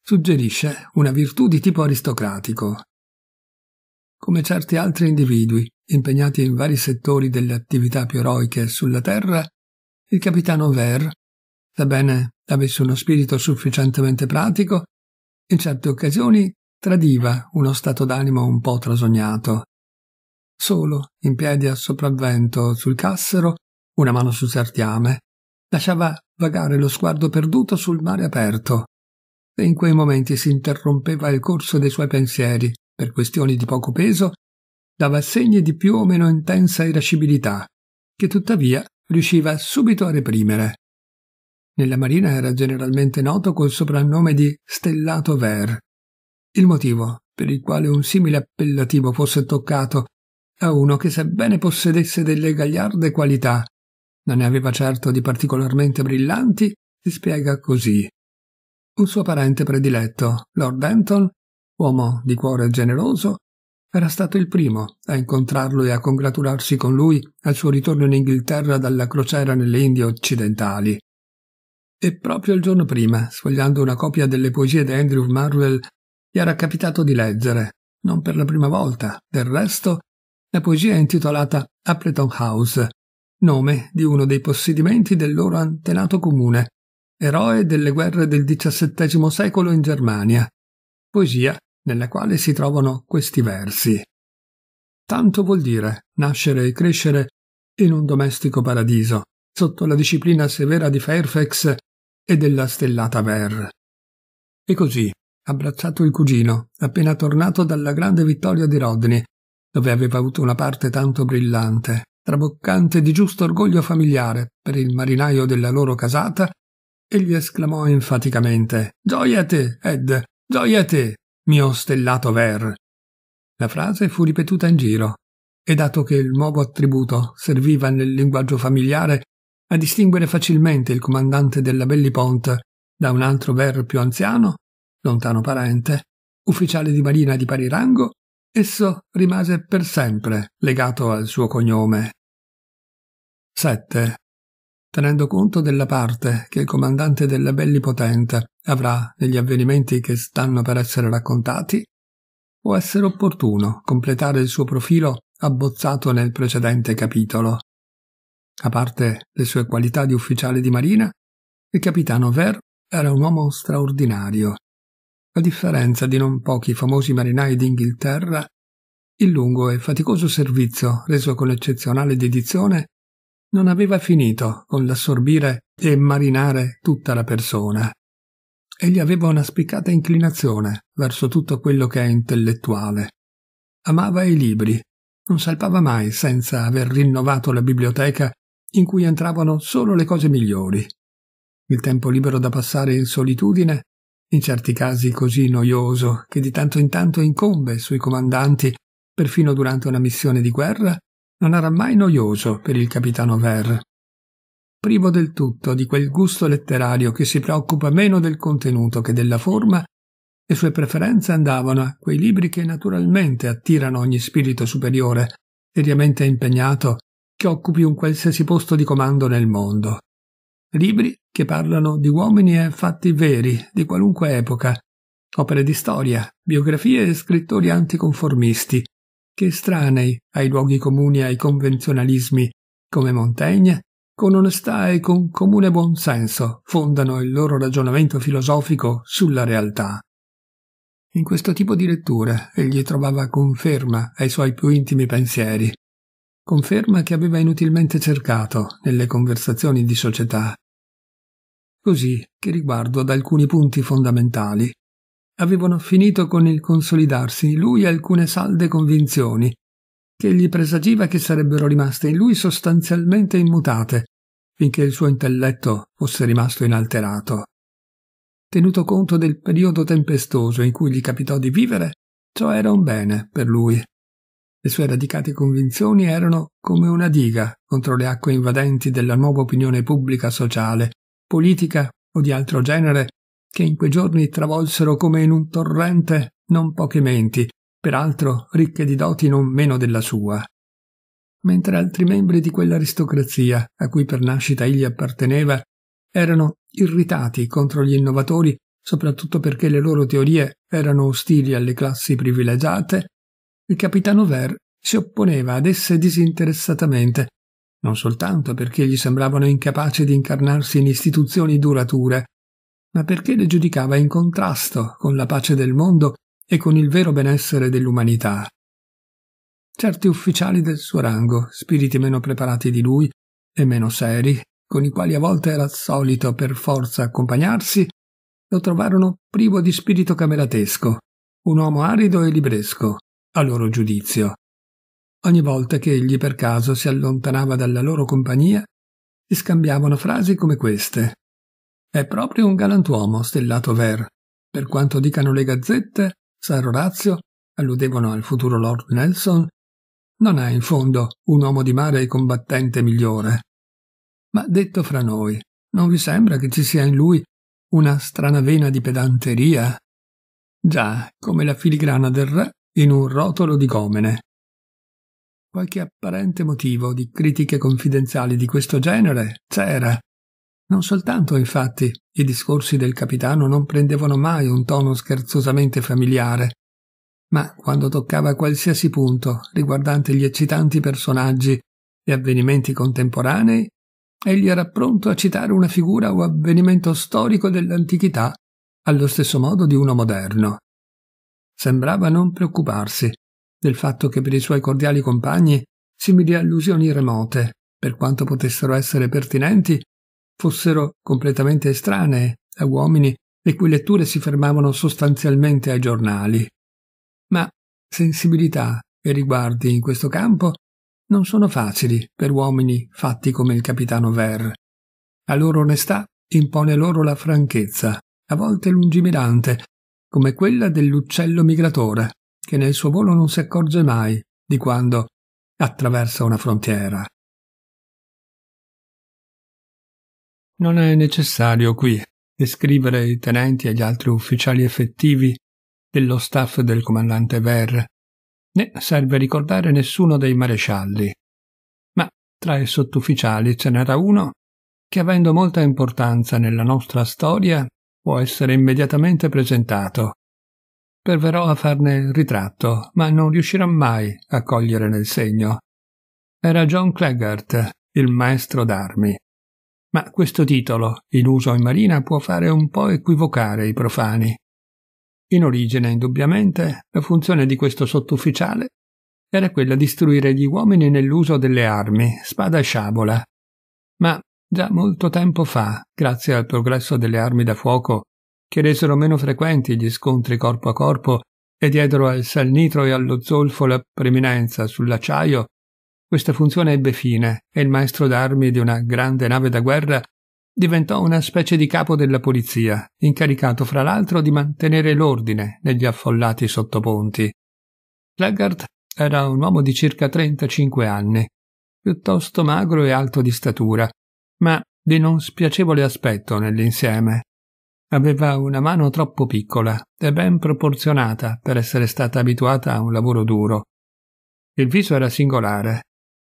suggerisce una virtù di tipo aristocratico. Come certi altri individui impegnati in vari settori delle attività più eroiche sulla Terra, il capitano Ver, sebbene avesse uno spirito sufficientemente pratico, in certe occasioni tradiva uno stato d'animo un po' trasognato. Solo, in piedi a sopravvento sul cassero, una mano sul sartiame, lasciava vagare lo sguardo perduto sul mare aperto, e in quei momenti si interrompeva il corso dei suoi pensieri, per questioni di poco peso, dava segni di più o meno intensa irascibilità, che tuttavia riusciva subito a reprimere. Nella marina era generalmente noto col soprannome di Stellato Ver, il motivo per il quale un simile appellativo fosse toccato a uno che sebbene possedesse delle gagliarde qualità, non ne aveva certo di particolarmente brillanti, si spiega così. Un suo parente prediletto, Lord Denton, uomo di cuore generoso, era stato il primo a incontrarlo e a congratularsi con lui al suo ritorno in Inghilterra dalla crociera nelle Indie occidentali. E proprio il giorno prima, sfogliando una copia delle poesie di Andrew Marvel gli era capitato di leggere, non per la prima volta, del resto, la poesia è intitolata Appleton House, nome di uno dei possedimenti del loro antenato comune, eroe delle guerre del XVII secolo in Germania, poesia nella quale si trovano questi versi. Tanto vuol dire nascere e crescere in un domestico paradiso, sotto la disciplina severa di Fairfax e della stellata Ver. E così, abbracciato il cugino, appena tornato dalla grande vittoria di Rodney, dove aveva avuto una parte tanto brillante, traboccante di giusto orgoglio familiare per il marinaio della loro casata, egli esclamò enfaticamente Gioia a te, Ed, gioia a te, mio stellato Ver. La frase fu ripetuta in giro, e dato che il nuovo attributo serviva nel linguaggio familiare a distinguere facilmente il comandante della Belliponte da un altro Ver più anziano, lontano parente, ufficiale di marina di pari rango, esso rimase per sempre legato al suo cognome. 7. Tenendo conto della parte che il comandante della Bellipotente avrà negli avvenimenti che stanno per essere raccontati, può essere opportuno completare il suo profilo abbozzato nel precedente capitolo. A parte le sue qualità di ufficiale di marina, il capitano Ver era un uomo straordinario, a differenza di non pochi famosi marinai d'Inghilterra, il lungo e faticoso servizio reso con eccezionale dedizione non aveva finito con l'assorbire e marinare tutta la persona. Egli aveva una spiccata inclinazione verso tutto quello che è intellettuale. Amava i libri, non salpava mai senza aver rinnovato la biblioteca in cui entravano solo le cose migliori. Il tempo libero da passare in solitudine in certi casi così noioso che di tanto in tanto incombe sui comandanti, perfino durante una missione di guerra, non era mai noioso per il capitano Ver. Privo del tutto di quel gusto letterario che si preoccupa meno del contenuto che della forma, le sue preferenze andavano a quei libri che naturalmente attirano ogni spirito superiore, seriamente impegnato, che occupi un qualsiasi posto di comando nel mondo libri che parlano di uomini e fatti veri di qualunque epoca, opere di storia, biografie e scrittori anticonformisti, che estranei ai luoghi comuni e ai convenzionalismi, come Montaigne, con onestà e con comune buonsenso fondano il loro ragionamento filosofico sulla realtà. In questo tipo di lettura egli trovava conferma ai suoi più intimi pensieri, conferma che aveva inutilmente cercato nelle conversazioni di società. Così che riguardo ad alcuni punti fondamentali avevano finito con il consolidarsi in lui alcune salde convinzioni che gli presagiva che sarebbero rimaste in lui sostanzialmente immutate finché il suo intelletto fosse rimasto inalterato. Tenuto conto del periodo tempestoso in cui gli capitò di vivere, ciò era un bene per lui. Le sue radicate convinzioni erano come una diga contro le acque invadenti della nuova opinione pubblica sociale, politica o di altro genere, che in quei giorni travolsero come in un torrente non poche menti, peraltro ricche di doti non meno della sua. Mentre altri membri di quell'aristocrazia, a cui per nascita egli apparteneva, erano irritati contro gli innovatori soprattutto perché le loro teorie erano ostili alle classi privilegiate, il capitano Ver si opponeva ad esse disinteressatamente, non soltanto perché gli sembravano incapaci di incarnarsi in istituzioni durature, ma perché le giudicava in contrasto con la pace del mondo e con il vero benessere dell'umanità. Certi ufficiali del suo rango, spiriti meno preparati di lui e meno seri, con i quali a volte era solito per forza accompagnarsi, lo trovarono privo di spirito cameratesco, un uomo arido e libresco, a loro giudizio. Ogni volta che egli per caso si allontanava dalla loro compagnia, si scambiavano frasi come queste. È proprio un galantuomo, stellato Ver. Per quanto dicano le gazzette, San Orazio, alludevano al futuro Lord Nelson, non è in fondo un uomo di mare e combattente migliore. Ma detto fra noi, non vi sembra che ci sia in lui una strana vena di pedanteria? Già, come la filigrana del re in un rotolo di gomene. Qualche apparente motivo di critiche confidenziali di questo genere c'era. Non soltanto, infatti, i discorsi del capitano non prendevano mai un tono scherzosamente familiare, ma quando toccava qualsiasi punto riguardante gli eccitanti personaggi e avvenimenti contemporanei, egli era pronto a citare una figura o avvenimento storico dell'antichità allo stesso modo di uno moderno sembrava non preoccuparsi del fatto che per i suoi cordiali compagni simili allusioni remote, per quanto potessero essere pertinenti, fossero completamente estranee a uomini le cui letture si fermavano sostanzialmente ai giornali. Ma sensibilità e riguardi in questo campo non sono facili per uomini fatti come il capitano Ver. La loro onestà impone loro la franchezza, a volte lungimirante, come quella dell'uccello migratore, che nel suo volo non si accorge mai di quando attraversa una frontiera. Non è necessario qui descrivere i tenenti e gli altri ufficiali effettivi dello staff del comandante Ver, né serve ricordare nessuno dei marescialli. Ma tra i sottufficiali ce n'era uno che, avendo molta importanza nella nostra storia, può essere immediatamente presentato. Perverò a farne il ritratto, ma non riuscirà mai a cogliere nel segno. Era John Claggart, il maestro d'armi. Ma questo titolo, in uso in marina, può fare un po' equivocare i profani. In origine, indubbiamente, la funzione di questo sottufficiale era quella di istruire gli uomini nell'uso delle armi, spada e sciabola. Ma Già molto tempo fa, grazie al progresso delle armi da fuoco, che resero meno frequenti gli scontri corpo a corpo e diedero al salnitro e allo zolfo la preminenza sull'acciaio, questa funzione ebbe fine e il maestro d'armi di una grande nave da guerra diventò una specie di capo della polizia, incaricato fra l'altro di mantenere l'ordine negli affollati sottoponti. Laggard era un uomo di circa 35 anni, piuttosto magro e alto di statura, ma di non spiacevole aspetto nell'insieme. Aveva una mano troppo piccola e ben proporzionata per essere stata abituata a un lavoro duro. Il viso era singolare.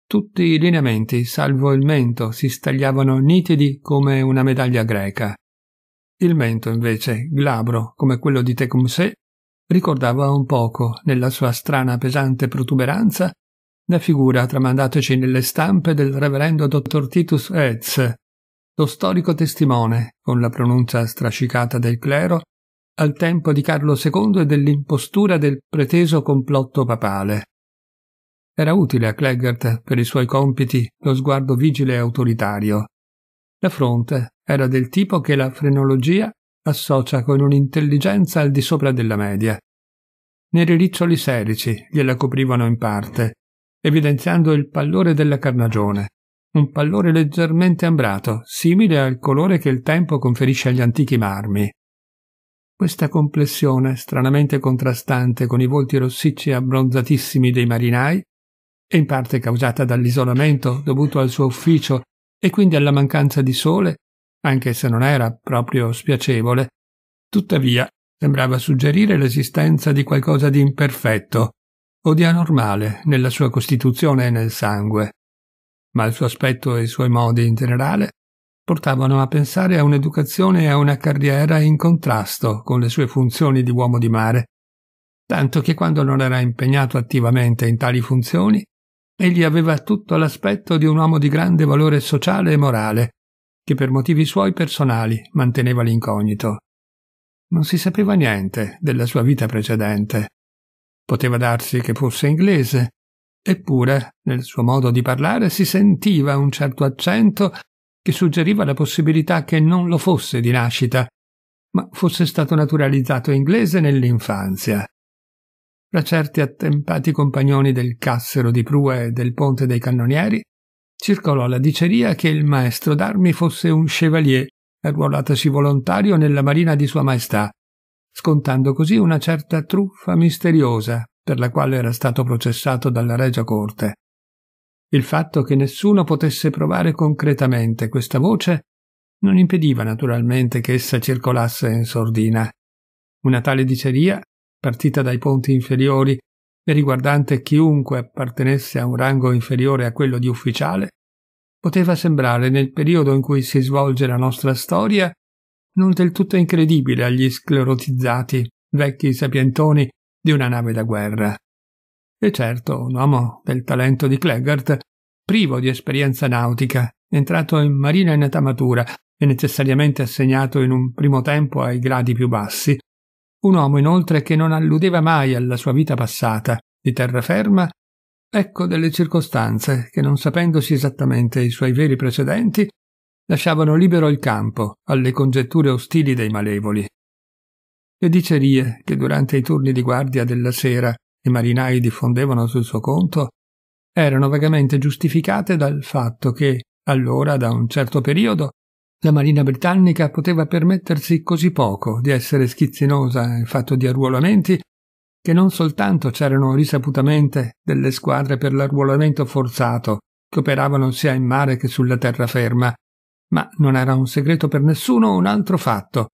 Tutti i lineamenti, salvo il mento, si stagliavano nitidi come una medaglia greca. Il mento, invece, glabro come quello di Tecumseh, ricordava un poco, nella sua strana pesante protuberanza, la figura tramandatoci nelle stampe del reverendo dottor Titus Hetz, lo storico testimone, con la pronuncia strascicata del clero, al tempo di Carlo II e dell'impostura del preteso complotto papale. Era utile a Cleggert per i suoi compiti lo sguardo vigile e autoritario. La fronte era del tipo che la frenologia associa con un'intelligenza al di sopra della media. Neri riccioli serici gliela coprivano in parte, evidenziando il pallore della carnagione, un pallore leggermente ambrato, simile al colore che il tempo conferisce agli antichi marmi. Questa complessione, stranamente contrastante con i volti rossicci e abbronzatissimi dei marinai, e in parte causata dall'isolamento dovuto al suo ufficio e quindi alla mancanza di sole, anche se non era proprio spiacevole, tuttavia sembrava suggerire l'esistenza di qualcosa di imperfetto, o di anormale nella sua costituzione e nel sangue, ma il suo aspetto e i suoi modi in generale portavano a pensare a un'educazione e a una carriera in contrasto con le sue funzioni di uomo di mare, tanto che quando non era impegnato attivamente in tali funzioni, egli aveva tutto l'aspetto di un uomo di grande valore sociale e morale, che per motivi suoi personali manteneva l'incognito. Non si sapeva niente della sua vita precedente, Poteva darsi che fosse inglese, eppure nel suo modo di parlare si sentiva un certo accento che suggeriva la possibilità che non lo fosse di nascita, ma fosse stato naturalizzato inglese nell'infanzia. Da certi attempati compagnoni del Cassero di prua e del Ponte dei Cannonieri, circolò la diceria che il maestro d'armi fosse un chevalier, arruolatosi volontario nella marina di Sua Maestà, scontando così una certa truffa misteriosa per la quale era stato processato dalla Regia Corte. Il fatto che nessuno potesse provare concretamente questa voce non impediva naturalmente che essa circolasse in sordina. Una tale diceria, partita dai ponti inferiori e riguardante chiunque appartenesse a un rango inferiore a quello di ufficiale, poteva sembrare nel periodo in cui si svolge la nostra storia non del tutto incredibile agli sclerotizzati, vecchi sapientoni di una nave da guerra. E certo, un uomo del talento di Cleggart, privo di esperienza nautica, entrato in marina in età matura e necessariamente assegnato in un primo tempo ai gradi più bassi, un uomo inoltre che non alludeva mai alla sua vita passata di terraferma, ecco delle circostanze che non sapendosi esattamente i suoi veri precedenti, lasciavano libero il campo alle congetture ostili dei malevoli. Le dicerie che durante i turni di guardia della sera i marinai diffondevano sul suo conto erano vagamente giustificate dal fatto che, allora, da un certo periodo, la Marina britannica poteva permettersi così poco di essere schizzinosa in fatto di arruolamenti che non soltanto c'erano risaputamente delle squadre per l'arruolamento forzato che operavano sia in mare che sulla terraferma, ma non era un segreto per nessuno un altro fatto,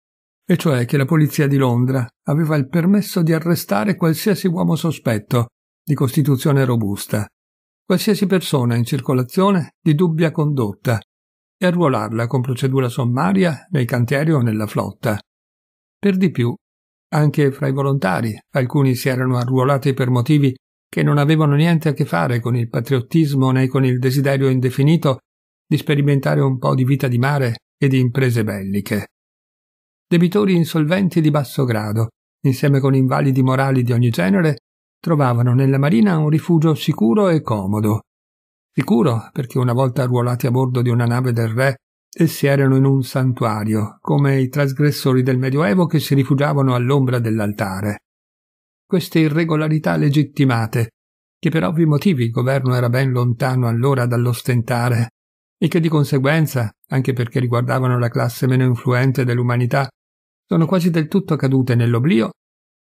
e cioè che la polizia di Londra aveva il permesso di arrestare qualsiasi uomo sospetto, di costituzione robusta, qualsiasi persona in circolazione di dubbia condotta, e arruolarla con procedura sommaria nei cantieri o nella flotta. Per di più, anche fra i volontari, alcuni si erano arruolati per motivi che non avevano niente a che fare con il patriottismo né con il desiderio indefinito di sperimentare un po' di vita di mare e di imprese belliche. Debitori insolventi di basso grado, insieme con invalidi morali di ogni genere, trovavano nella marina un rifugio sicuro e comodo. Sicuro perché una volta ruolati a bordo di una nave del re, essi erano in un santuario, come i trasgressori del Medioevo che si rifugiavano all'ombra dell'altare. Queste irregolarità legittimate, che per ovvi motivi il governo era ben lontano allora dall'ostentare, e che di conseguenza, anche perché riguardavano la classe meno influente dell'umanità, sono quasi del tutto cadute nell'oblio,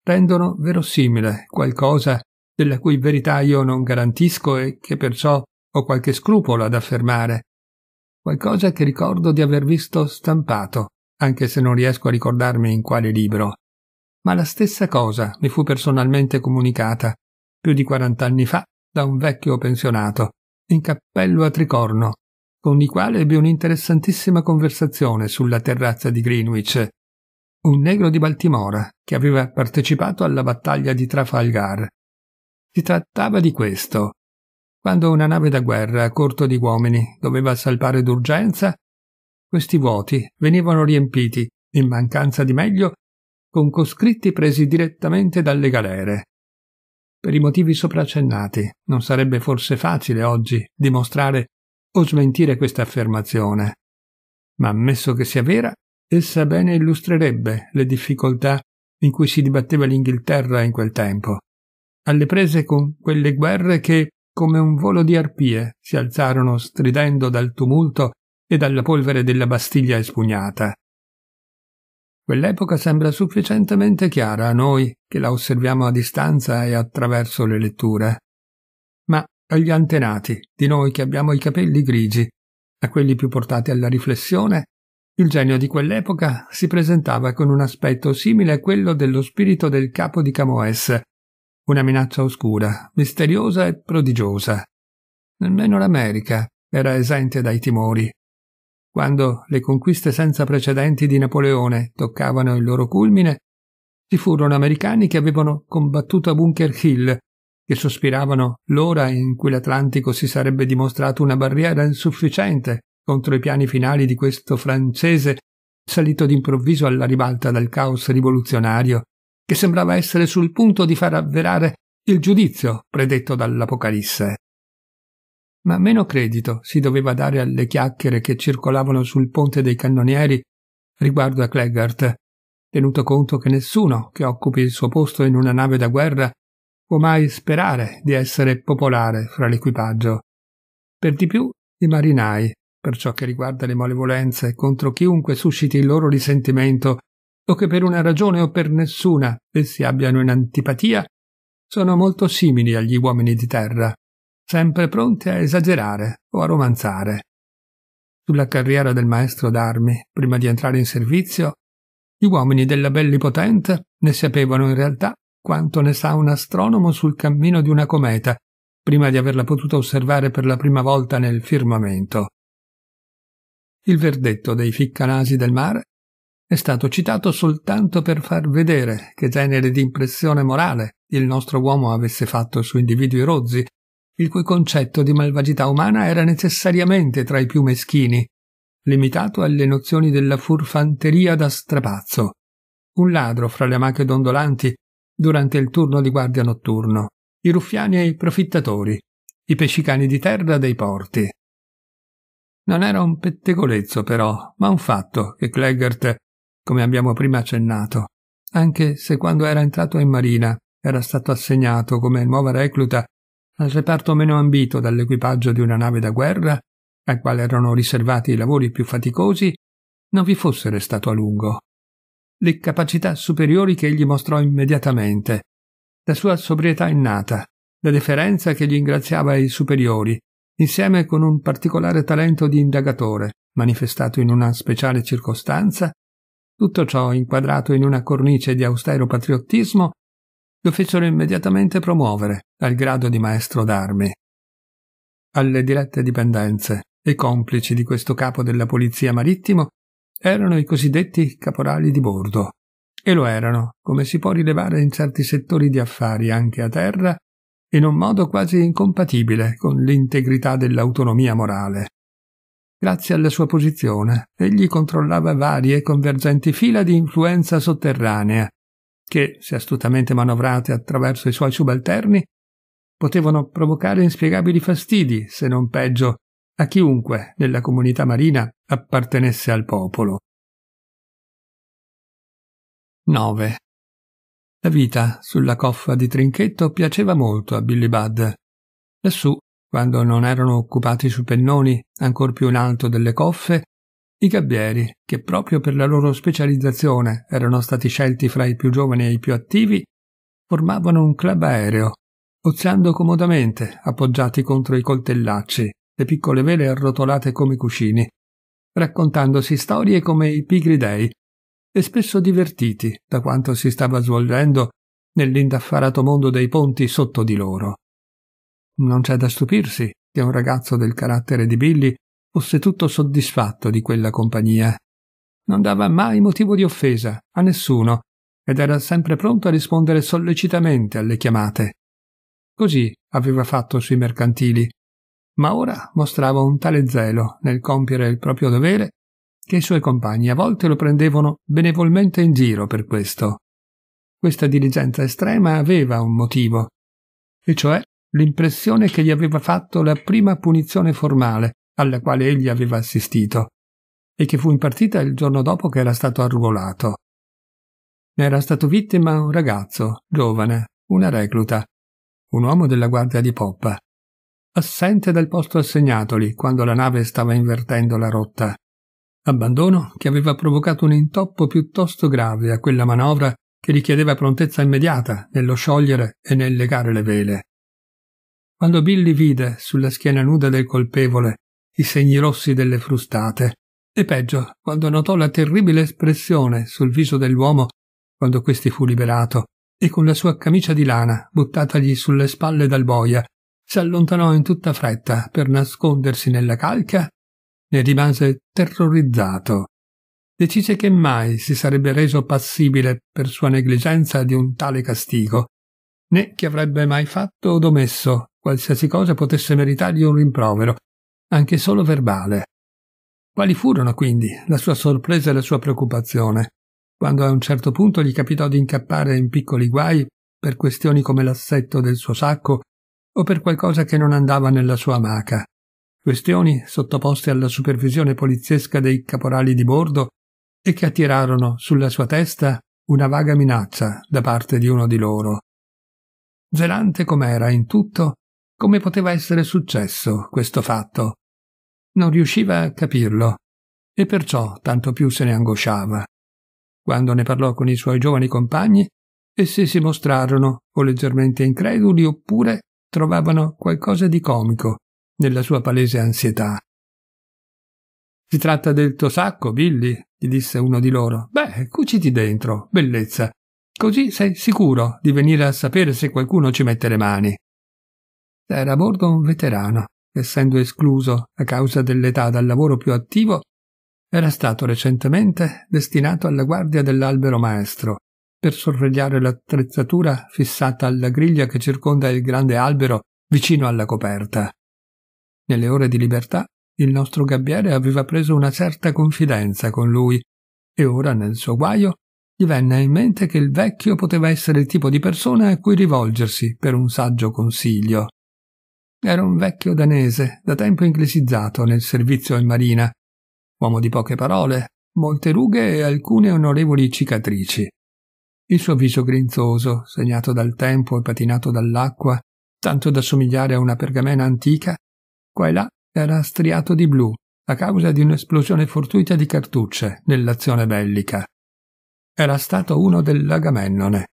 rendono verosimile qualcosa della cui verità io non garantisco e che perciò ho qualche scrupolo ad affermare, qualcosa che ricordo di aver visto stampato, anche se non riesco a ricordarmi in quale libro. Ma la stessa cosa mi fu personalmente comunicata, più di quarant'anni fa, da un vecchio pensionato, in cappello a tricorno, con i quali ebbe un'interessantissima conversazione sulla terrazza di Greenwich. Un negro di Baltimora che aveva partecipato alla battaglia di Trafalgar. Si trattava di questo. Quando una nave da guerra a corto di uomini doveva salpare d'urgenza, questi vuoti venivano riempiti, in mancanza di meglio, con coscritti presi direttamente dalle galere. Per i motivi sopraccennati, non sarebbe forse facile oggi dimostrare o smentire questa affermazione. Ma ammesso che sia vera, essa bene illustrerebbe le difficoltà in cui si dibatteva l'Inghilterra in quel tempo, alle prese con quelle guerre che, come un volo di arpie, si alzarono stridendo dal tumulto e dalla polvere della Bastiglia espugnata. Quell'epoca sembra sufficientemente chiara a noi che la osserviamo a distanza e attraverso le letture agli antenati, di noi che abbiamo i capelli grigi, a quelli più portati alla riflessione, il genio di quell'epoca si presentava con un aspetto simile a quello dello spirito del capo di Camoes, una minaccia oscura, misteriosa e prodigiosa. Nemmeno l'America era esente dai timori. Quando le conquiste senza precedenti di Napoleone toccavano il loro culmine, ci furono americani che avevano combattuto a Bunker Hill che sospiravano l'ora in cui l'Atlantico si sarebbe dimostrato una barriera insufficiente contro i piani finali di questo francese salito d'improvviso alla ribalta dal caos rivoluzionario, che sembrava essere sul punto di far avverare il giudizio predetto dall'Apocalisse. Ma meno credito si doveva dare alle chiacchiere che circolavano sul ponte dei cannonieri riguardo a Cleggart, tenuto conto che nessuno che occupi il suo posto in una nave da guerra può mai sperare di essere popolare fra l'equipaggio. Per di più i marinai, per ciò che riguarda le malevolenze contro chiunque susciti il loro risentimento o che per una ragione o per nessuna essi abbiano in antipatia, sono molto simili agli uomini di terra, sempre pronti a esagerare o a romanzare. Sulla carriera del maestro d'armi, prima di entrare in servizio, gli uomini della Bellipotente ne sapevano in realtà quanto ne sa un astronomo sul cammino di una cometa, prima di averla potuta osservare per la prima volta nel firmamento. Il verdetto dei ficcanasi del mare è stato citato soltanto per far vedere che genere di impressione morale il nostro uomo avesse fatto su individui rozzi, il cui concetto di malvagità umana era necessariamente tra i più meschini, limitato alle nozioni della furfanteria da strapazzo. Un ladro fra le amache dondolanti durante il turno di guardia notturno, i ruffiani e i profittatori, i pescicani di terra dei porti. Non era un pettegolezzo, però, ma un fatto che Cleggert, come abbiamo prima accennato, anche se quando era entrato in marina era stato assegnato come nuova recluta al reparto meno ambito dall'equipaggio di una nave da guerra, al quale erano riservati i lavori più faticosi, non vi fosse restato a lungo le capacità superiori che egli mostrò immediatamente, la sua sobrietà innata, la deferenza che gli ingraziava i superiori, insieme con un particolare talento di indagatore, manifestato in una speciale circostanza, tutto ciò inquadrato in una cornice di austero patriottismo, lo fecero immediatamente promuovere al grado di maestro d'armi. Alle dirette dipendenze e complici di questo capo della polizia marittimo erano i cosiddetti caporali di bordo. E lo erano, come si può rilevare in certi settori di affari anche a terra, in un modo quasi incompatibile con l'integrità dell'autonomia morale. Grazie alla sua posizione, egli controllava varie convergenti fila di influenza sotterranea, che, se astutamente manovrate attraverso i suoi subalterni, potevano provocare inspiegabili fastidi, se non peggio, a chiunque nella comunità marina appartenesse al popolo. 9. La vita sulla coffa di Trinchetto piaceva molto a Billy Budd. Lassù, quando non erano occupati su pennoni, ancor più in alto delle coffe, i gabbieri, che proprio per la loro specializzazione erano stati scelti fra i più giovani e i più attivi, formavano un club aereo, oziando comodamente, appoggiati contro i coltellacci, le piccole vele arrotolate come cuscini, raccontandosi storie come i pigri dei e spesso divertiti da quanto si stava svolgendo nell'indaffarato mondo dei ponti sotto di loro. Non c'è da stupirsi che un ragazzo del carattere di Billy fosse tutto soddisfatto di quella compagnia. Non dava mai motivo di offesa a nessuno ed era sempre pronto a rispondere sollecitamente alle chiamate. Così aveva fatto sui mercantili, ma ora mostrava un tale zelo nel compiere il proprio dovere che i suoi compagni a volte lo prendevano benevolmente in giro per questo. Questa diligenza estrema aveva un motivo, e cioè l'impressione che gli aveva fatto la prima punizione formale alla quale egli aveva assistito, e che fu impartita il giorno dopo che era stato arruolato. Ne era stato vittima un ragazzo, giovane, una recluta, un uomo della guardia di poppa, assente dal posto assegnatoli quando la nave stava invertendo la rotta. Abbandono che aveva provocato un intoppo piuttosto grave a quella manovra che richiedeva prontezza immediata nello sciogliere e nel legare le vele. Quando Billy vide sulla schiena nuda del colpevole i segni rossi delle frustate, e peggio quando notò la terribile espressione sul viso dell'uomo quando questi fu liberato e con la sua camicia di lana buttatagli sulle spalle dal boia si allontanò in tutta fretta per nascondersi nella calca ne rimase terrorizzato. Decise che mai si sarebbe reso passibile per sua negligenza di un tale castigo, né che avrebbe mai fatto o domesso qualsiasi cosa potesse meritargli un rimprovero, anche solo verbale. Quali furono quindi la sua sorpresa e la sua preoccupazione, quando a un certo punto gli capitò di incappare in piccoli guai per questioni come l'assetto del suo sacco o per qualcosa che non andava nella sua amaca. Questioni sottoposte alla supervisione poliziesca dei caporali di bordo e che attirarono sulla sua testa una vaga minaccia da parte di uno di loro. Zelante com'era in tutto, come poteva essere successo questo fatto? Non riusciva a capirlo e perciò tanto più se ne angosciava. Quando ne parlò con i suoi giovani compagni, essi si mostrarono o leggermente increduli oppure trovavano qualcosa di comico nella sua palese ansietà. Si tratta del tuo sacco, Billy, gli disse uno di loro. Beh, cuciti dentro, bellezza. Così sei sicuro di venire a sapere se qualcuno ci mette le mani. Era a bordo un veterano, essendo escluso a causa dell'età dal lavoro più attivo, era stato recentemente destinato alla guardia dell'albero maestro per sorvegliare l'attrezzatura fissata alla griglia che circonda il grande albero vicino alla coperta. Nelle ore di libertà il nostro gabbiere aveva preso una certa confidenza con lui e ora nel suo guaio gli venne in mente che il vecchio poteva essere il tipo di persona a cui rivolgersi per un saggio consiglio. Era un vecchio danese, da tempo inglesizzato nel servizio in marina, uomo di poche parole, molte rughe e alcune onorevoli cicatrici il suo viso grinzoso, segnato dal tempo e patinato dall'acqua, tanto da somigliare a una pergamena antica, qua e là era striato di blu, a causa di un'esplosione fortuita di cartucce nell'azione bellica. Era stato uno dell'Agamennone.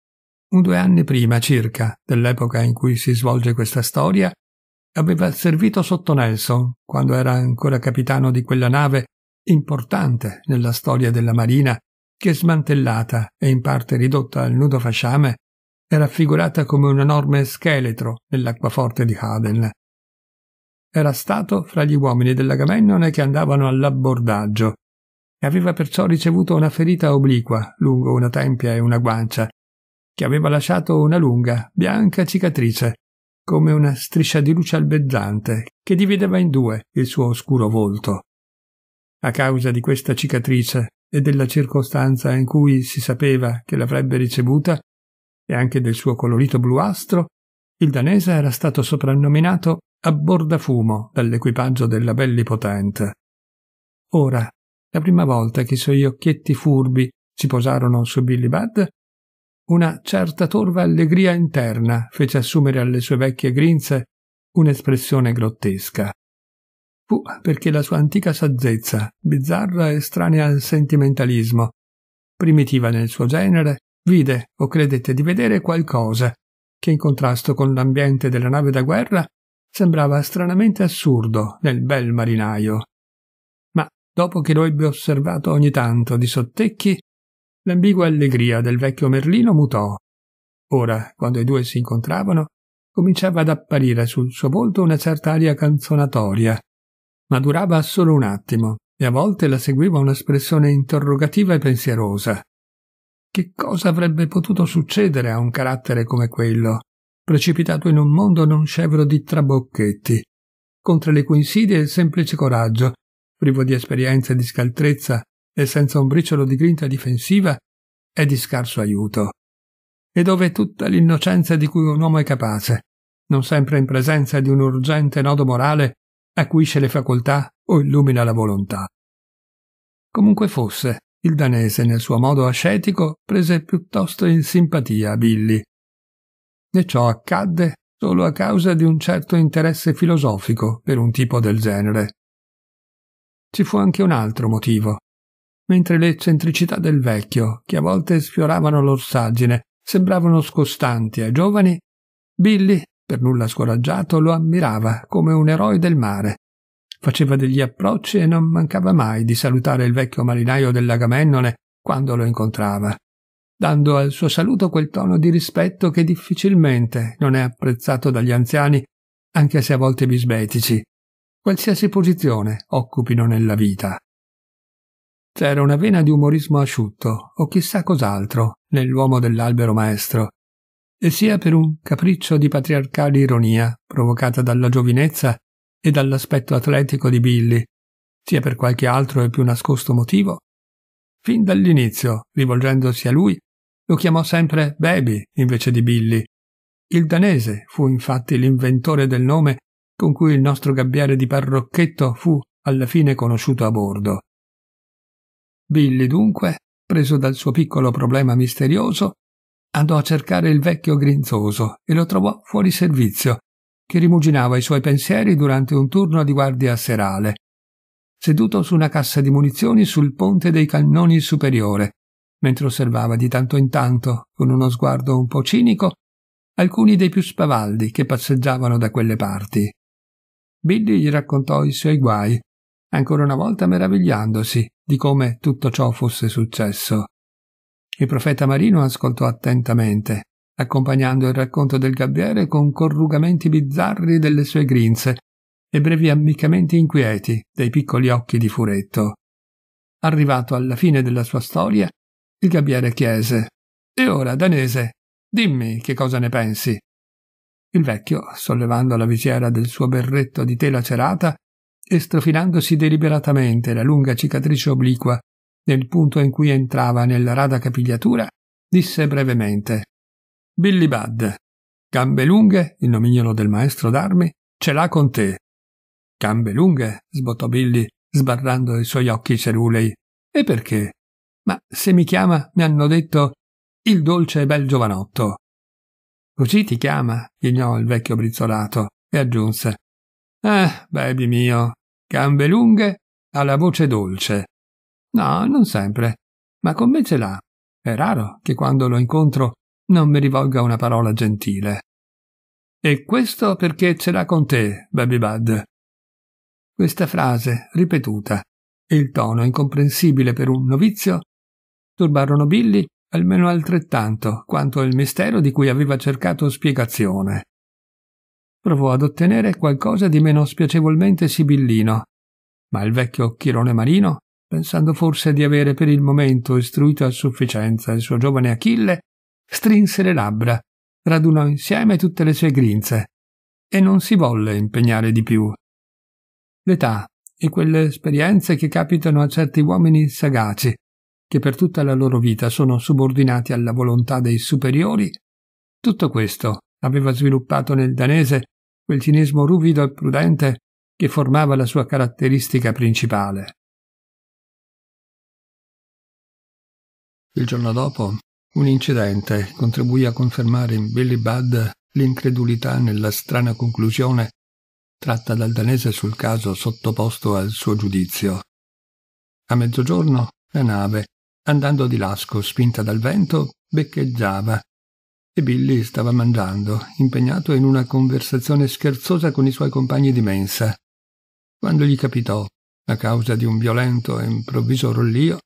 Un due anni prima circa dell'epoca in cui si svolge questa storia, aveva servito sotto Nelson, quando era ancora capitano di quella nave importante nella storia della marina che smantellata e in parte ridotta al nudo fasciame, è raffigurata come un enorme scheletro nell'acquaforte di Haden. Era stato fra gli uomini dell'Agamennone che andavano all'abbordaggio e aveva perciò ricevuto una ferita obliqua lungo una tempia e una guancia, che aveva lasciato una lunga, bianca cicatrice, come una striscia di luce albezzante che divideva in due il suo oscuro volto. A causa di questa cicatrice e della circostanza in cui si sapeva che l'avrebbe ricevuta, e anche del suo colorito bluastro, il danese era stato soprannominato a bordafumo dall'equipaggio della Bellipotente. Ora, la prima volta che i suoi occhietti furbi si posarono su Billy Budd, una certa torva allegria interna fece assumere alle sue vecchie grinze un'espressione grottesca. Fu perché la sua antica saggezza, bizzarra e estranea al sentimentalismo, primitiva nel suo genere, vide o credette di vedere qualcosa che in contrasto con l'ambiente della nave da guerra sembrava stranamente assurdo nel bel marinaio. Ma dopo che lo ebbe osservato ogni tanto di sottecchi, l'ambigua allegria del vecchio Merlino mutò. Ora, quando i due si incontravano, cominciava ad apparire sul suo volto una certa aria canzonatoria, ma durava solo un attimo e a volte la seguiva un'espressione interrogativa e pensierosa. Che cosa avrebbe potuto succedere a un carattere come quello, precipitato in un mondo non scevro di trabocchetti, contro le cui insidie il semplice coraggio, privo di esperienza e di scaltrezza e senza un briciolo di grinta difensiva, è di scarso aiuto. E dove tutta l'innocenza di cui un uomo è capace, non sempre in presenza di un urgente nodo morale, acuisce le facoltà o illumina la volontà. Comunque fosse, il danese nel suo modo ascetico prese piuttosto in simpatia a Billy. E ciò accadde solo a causa di un certo interesse filosofico per un tipo del genere. Ci fu anche un altro motivo. Mentre le eccentricità del vecchio, che a volte sfioravano l'orsaggine, sembravano scostanti ai giovani, Billy per nulla scoraggiato lo ammirava come un eroe del mare. Faceva degli approcci e non mancava mai di salutare il vecchio marinaio dell'Agamennone quando lo incontrava, dando al suo saluto quel tono di rispetto che difficilmente non è apprezzato dagli anziani, anche se a volte bisbetici, qualsiasi posizione occupino nella vita. C'era una vena di umorismo asciutto, o chissà cos'altro, nell'uomo dell'albero maestro, e sia per un capriccio di patriarcale ironia provocata dalla giovinezza e dall'aspetto atletico di Billy, sia per qualche altro e più nascosto motivo, fin dall'inizio, rivolgendosi a lui, lo chiamò sempre Baby invece di Billy. Il danese fu infatti l'inventore del nome con cui il nostro gabbiere di parrocchetto fu alla fine conosciuto a bordo. Billy dunque, preso dal suo piccolo problema misterioso, andò a cercare il vecchio grinzoso e lo trovò fuori servizio, che rimuginava i suoi pensieri durante un turno di guardia serale, seduto su una cassa di munizioni sul ponte dei cannoni superiore, mentre osservava di tanto in tanto, con uno sguardo un po' cinico, alcuni dei più spavaldi che passeggiavano da quelle parti. Billy gli raccontò i suoi guai, ancora una volta meravigliandosi di come tutto ciò fosse successo. Il profeta Marino ascoltò attentamente, accompagnando il racconto del gabbiere con corrugamenti bizzarri delle sue grinze e brevi ammiccamenti inquieti dei piccoli occhi di furetto. Arrivato alla fine della sua storia, il gabbiere chiese E ora, danese, dimmi che cosa ne pensi. Il vecchio, sollevando la visiera del suo berretto di tela cerata e strofinandosi deliberatamente la lunga cicatrice obliqua nel punto in cui entrava nella rada capigliatura, disse brevemente Billy Bud, gambe lunghe, il nomignolo del maestro d'armi, ce l'ha con te. Gambe lunghe, sbottò Billy, sbarrando i suoi occhi cerulei. E perché? Ma se mi chiama, mi hanno detto il dolce e bel giovanotto. Così ti chiama, ghignò il vecchio brizzolato e aggiunse. Ah, baby mio, gambe lunghe, alla voce dolce. No, non sempre, ma con me ce l'ha. È raro che quando lo incontro non mi rivolga una parola gentile. E questo perché ce l'ha con te, Babybud. Questa frase, ripetuta, e il tono incomprensibile per un novizio, turbarono Billy almeno altrettanto quanto il mistero di cui aveva cercato spiegazione. Provò ad ottenere qualcosa di meno spiacevolmente sibillino, ma il vecchio chirone marino pensando forse di avere per il momento istruito a sufficienza il suo giovane Achille, strinse le labbra, radunò insieme tutte le sue grinze e non si volle impegnare di più. L'età e quelle esperienze che capitano a certi uomini sagaci, che per tutta la loro vita sono subordinati alla volontà dei superiori, tutto questo aveva sviluppato nel danese quel cinismo ruvido e prudente che formava la sua caratteristica principale. Il giorno dopo, un incidente contribuì a confermare in Billy Budd l'incredulità nella strana conclusione tratta dal danese sul caso sottoposto al suo giudizio. A mezzogiorno la nave, andando di lasco spinta dal vento, beccheggiava e Billy stava mangiando, impegnato in una conversazione scherzosa con i suoi compagni di mensa. Quando gli capitò, a causa di un violento e improvviso rollio,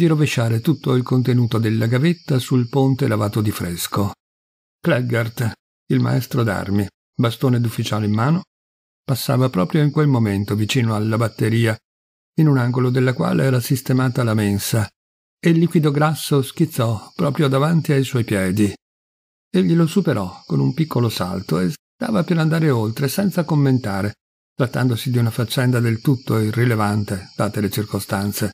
di rovesciare tutto il contenuto della gavetta sul ponte lavato di fresco. Claggart, il maestro d'armi, bastone d'ufficiale in mano, passava proprio in quel momento vicino alla batteria, in un angolo della quale era sistemata la mensa, e il liquido grasso schizzò proprio davanti ai suoi piedi. Egli lo superò con un piccolo salto e stava per andare oltre senza commentare, trattandosi di una faccenda del tutto irrilevante, date le circostanze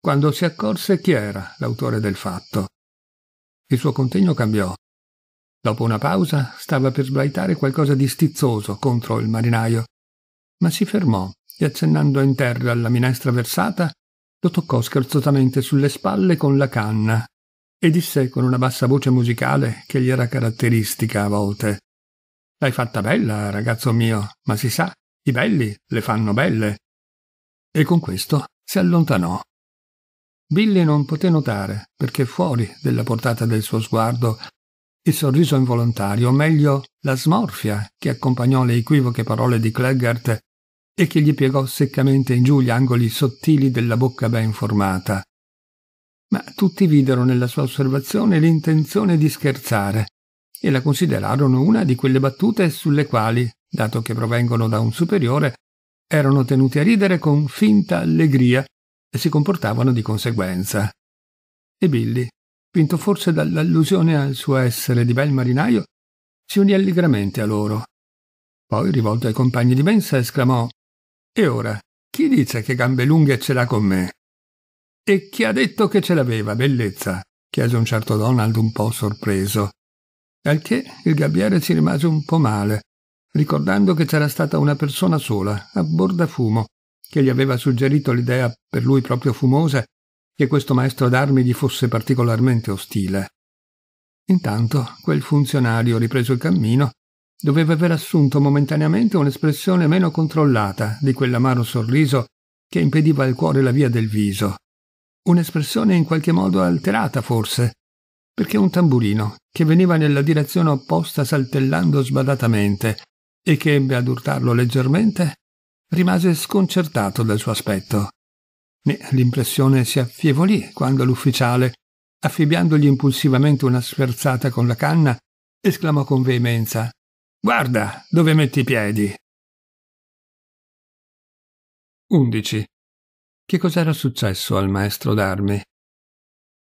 quando si accorse chi era l'autore del fatto. Il suo contegno cambiò. Dopo una pausa stava per sbraitare qualcosa di stizzoso contro il marinaio, ma si fermò e accennando in terra alla minestra versata, lo toccò scherzosamente sulle spalle con la canna e disse con una bassa voce musicale che gli era caratteristica a volte. L'hai fatta bella, ragazzo mio, ma si sa, i belli le fanno belle. E con questo si allontanò. Billy non poté notare, perché fuori della portata del suo sguardo, il sorriso involontario, o meglio la smorfia che accompagnò le equivoche parole di Cleggart e che gli piegò seccamente in giù gli angoli sottili della bocca ben formata. Ma tutti videro nella sua osservazione l'intenzione di scherzare e la considerarono una di quelle battute sulle quali, dato che provengono da un superiore, erano tenuti a ridere con finta allegria e si comportavano di conseguenza. E Billy, vinto forse dall'allusione al suo essere di bel marinaio, si unì allegramente a loro. Poi, rivolto ai compagni di mensa, esclamò E ora, chi dice che gambe lunghe ce l'ha con me? E chi ha detto che ce l'aveva, bellezza? chiese un certo Donald un po' sorpreso. Al che il gabbiere ci rimase un po' male, ricordando che c'era stata una persona sola, a borda fumo, che gli aveva suggerito l'idea per lui proprio fumosa che questo maestro d'armi gli fosse particolarmente ostile. Intanto quel funzionario, ripreso il cammino, doveva aver assunto momentaneamente un'espressione meno controllata di quell'amaro sorriso che impediva al cuore la via del viso. Un'espressione in qualche modo alterata, forse, perché un tamburino, che veniva nella direzione opposta saltellando sbadatamente e che ebbe ad urtarlo leggermente, rimase sconcertato dal suo aspetto. Ne l'impressione si affievolì quando l'ufficiale, affibbiandogli impulsivamente una sferzata con la canna, esclamò con veemenza Guarda dove metti i piedi. 11. Che cos'era successo al maestro d'armi?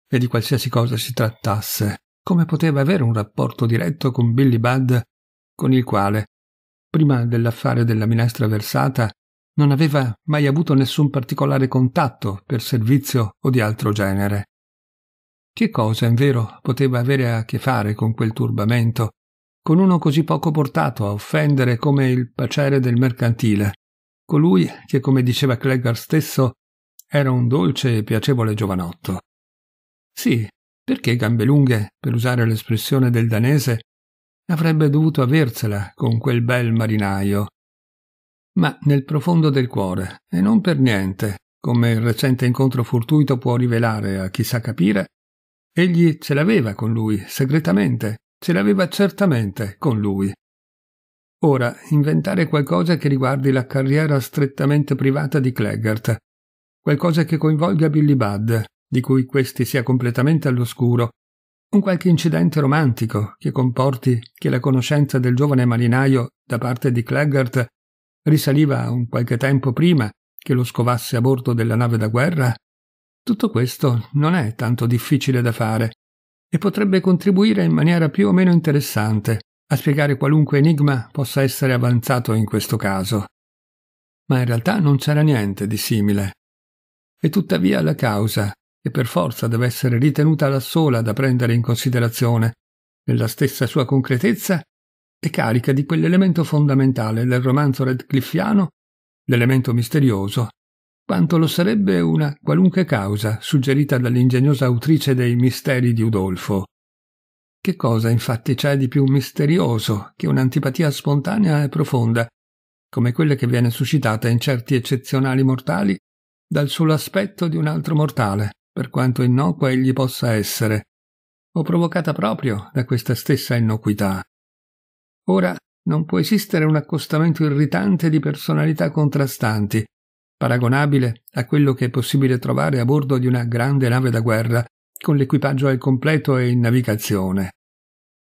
E di qualsiasi cosa si trattasse, come poteva avere un rapporto diretto con Billy Budd, con il quale prima dell'affare della minestra versata, non aveva mai avuto nessun particolare contatto per servizio o di altro genere. Che cosa, in vero, poteva avere a che fare con quel turbamento, con uno così poco portato a offendere come il pacere del mercantile, colui che, come diceva Cleggar stesso, era un dolce e piacevole giovanotto. Sì, perché gambe lunghe, per usare l'espressione del danese, Avrebbe dovuto aversela con quel bel marinaio. Ma nel profondo del cuore, e non per niente, come il recente incontro fortuito può rivelare a chi sa capire, egli ce l'aveva con lui, segretamente, ce l'aveva certamente con lui. Ora, inventare qualcosa che riguardi la carriera strettamente privata di Cleggart, qualcosa che coinvolga Billy Budd, di cui questi sia completamente all'oscuro un qualche incidente romantico che comporti che la conoscenza del giovane marinaio da parte di Claggart risaliva a un qualche tempo prima che lo scovasse a bordo della nave da guerra? Tutto questo non è tanto difficile da fare e potrebbe contribuire in maniera più o meno interessante a spiegare qualunque enigma possa essere avanzato in questo caso. Ma in realtà non c'era niente di simile. E tuttavia la causa e per forza deve essere ritenuta la sola da prendere in considerazione, nella stessa sua concretezza, è carica di quell'elemento fondamentale del romanzo redcliffiano, l'elemento misterioso, quanto lo sarebbe una qualunque causa suggerita dall'ingegnosa autrice dei misteri di Udolfo. Che cosa infatti c'è di più misterioso che un'antipatia spontanea e profonda, come quella che viene suscitata in certi eccezionali mortali dal solo aspetto di un altro mortale? per quanto innocua egli possa essere, o provocata proprio da questa stessa innocuità. Ora non può esistere un accostamento irritante di personalità contrastanti, paragonabile a quello che è possibile trovare a bordo di una grande nave da guerra con l'equipaggio al completo e in navigazione.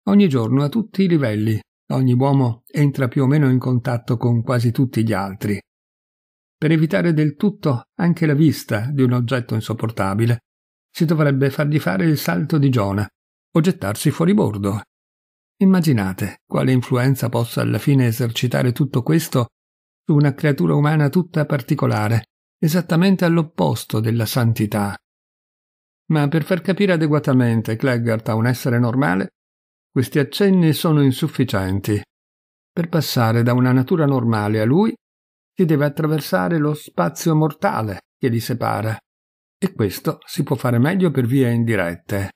Ogni giorno a tutti i livelli, ogni uomo entra più o meno in contatto con quasi tutti gli altri per evitare del tutto anche la vista di un oggetto insopportabile, si dovrebbe fargli fare il salto di Giona o gettarsi fuori bordo. Immaginate quale influenza possa alla fine esercitare tutto questo su una creatura umana tutta particolare, esattamente all'opposto della santità. Ma per far capire adeguatamente Claggart a un essere normale, questi accenni sono insufficienti. Per passare da una natura normale a lui si deve attraversare lo spazio mortale che li separa. E questo si può fare meglio per vie indirette.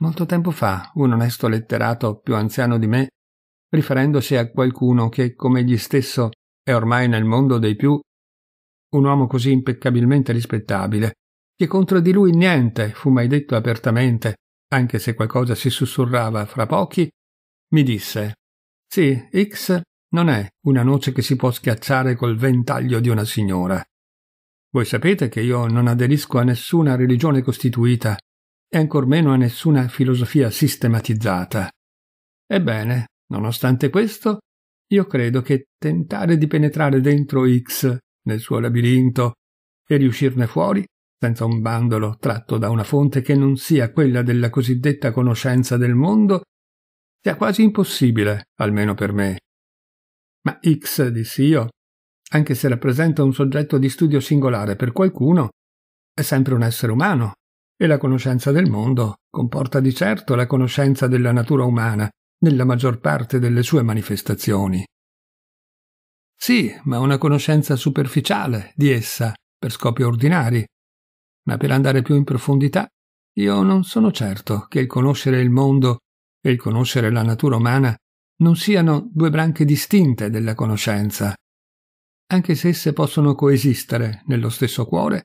Molto tempo fa, un onesto letterato più anziano di me, riferendosi a qualcuno che, come egli stesso, è ormai nel mondo dei più, un uomo così impeccabilmente rispettabile, che contro di lui niente fu mai detto apertamente, anche se qualcosa si sussurrava fra pochi, mi disse: Sì, X non è una noce che si può schiacciare col ventaglio di una signora. Voi sapete che io non aderisco a nessuna religione costituita e ancor meno a nessuna filosofia sistematizzata. Ebbene, nonostante questo, io credo che tentare di penetrare dentro X nel suo labirinto e riuscirne fuori senza un bandolo tratto da una fonte che non sia quella della cosiddetta conoscenza del mondo sia quasi impossibile, almeno per me ma X, dissi io, anche se rappresenta un soggetto di studio singolare per qualcuno, è sempre un essere umano, e la conoscenza del mondo comporta di certo la conoscenza della natura umana nella maggior parte delle sue manifestazioni. Sì, ma una conoscenza superficiale di essa, per scopi ordinari. Ma per andare più in profondità, io non sono certo che il conoscere il mondo e il conoscere la natura umana non siano due branche distinte della conoscenza. Anche se esse possono coesistere nello stesso cuore,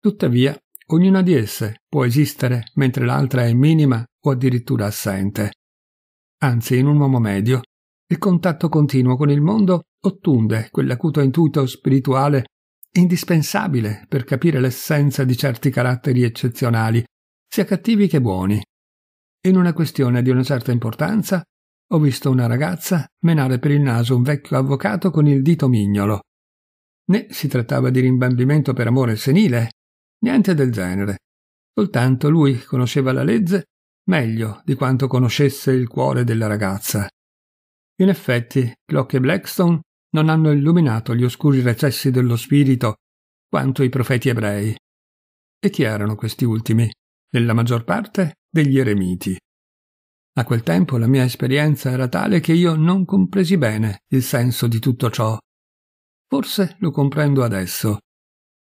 tuttavia ognuna di esse può esistere mentre l'altra è minima o addirittura assente. Anzi, in un uomo medio, il contatto continuo con il mondo ottunde quell'acuto intuito spirituale indispensabile per capire l'essenza di certi caratteri eccezionali, sia cattivi che buoni. In una questione di una certa importanza, ho visto una ragazza menare per il naso un vecchio avvocato con il dito mignolo. Né si trattava di rimbambimento per amore senile, niente del genere. Soltanto lui conosceva la legge meglio di quanto conoscesse il cuore della ragazza. In effetti, Clock e Blackstone non hanno illuminato gli oscuri recessi dello spirito quanto i profeti ebrei. E chi erano questi ultimi? Nella maggior parte degli eremiti. A quel tempo la mia esperienza era tale che io non compresi bene il senso di tutto ciò. Forse lo comprendo adesso.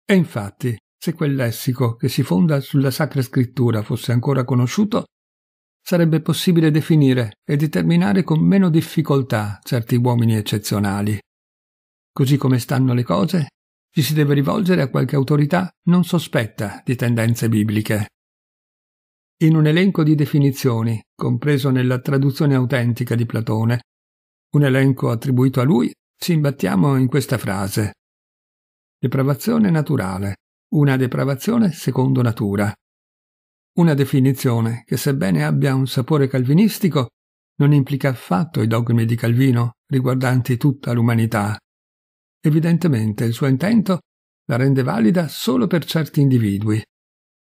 E infatti, se quel lessico che si fonda sulla Sacra Scrittura fosse ancora conosciuto, sarebbe possibile definire e determinare con meno difficoltà certi uomini eccezionali. Così come stanno le cose, ci si deve rivolgere a qualche autorità non sospetta di tendenze bibliche in un elenco di definizioni, compreso nella traduzione autentica di Platone, un elenco attribuito a lui, ci imbattiamo in questa frase. Depravazione naturale, una depravazione secondo natura. Una definizione che sebbene abbia un sapore calvinistico, non implica affatto i dogmi di Calvino riguardanti tutta l'umanità. Evidentemente il suo intento la rende valida solo per certi individui,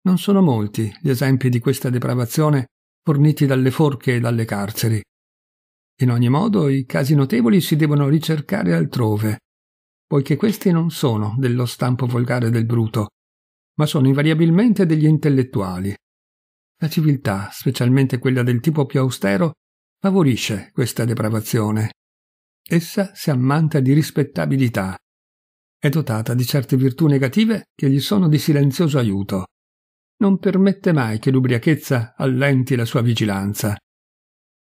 non sono molti gli esempi di questa depravazione forniti dalle forche e dalle carceri. In ogni modo, i casi notevoli si devono ricercare altrove, poiché questi non sono dello stampo volgare del bruto, ma sono invariabilmente degli intellettuali. La civiltà, specialmente quella del tipo più austero, favorisce questa depravazione. Essa si ammanta di rispettabilità. È dotata di certe virtù negative che gli sono di silenzioso aiuto non permette mai che l'ubriachezza allenti la sua vigilanza.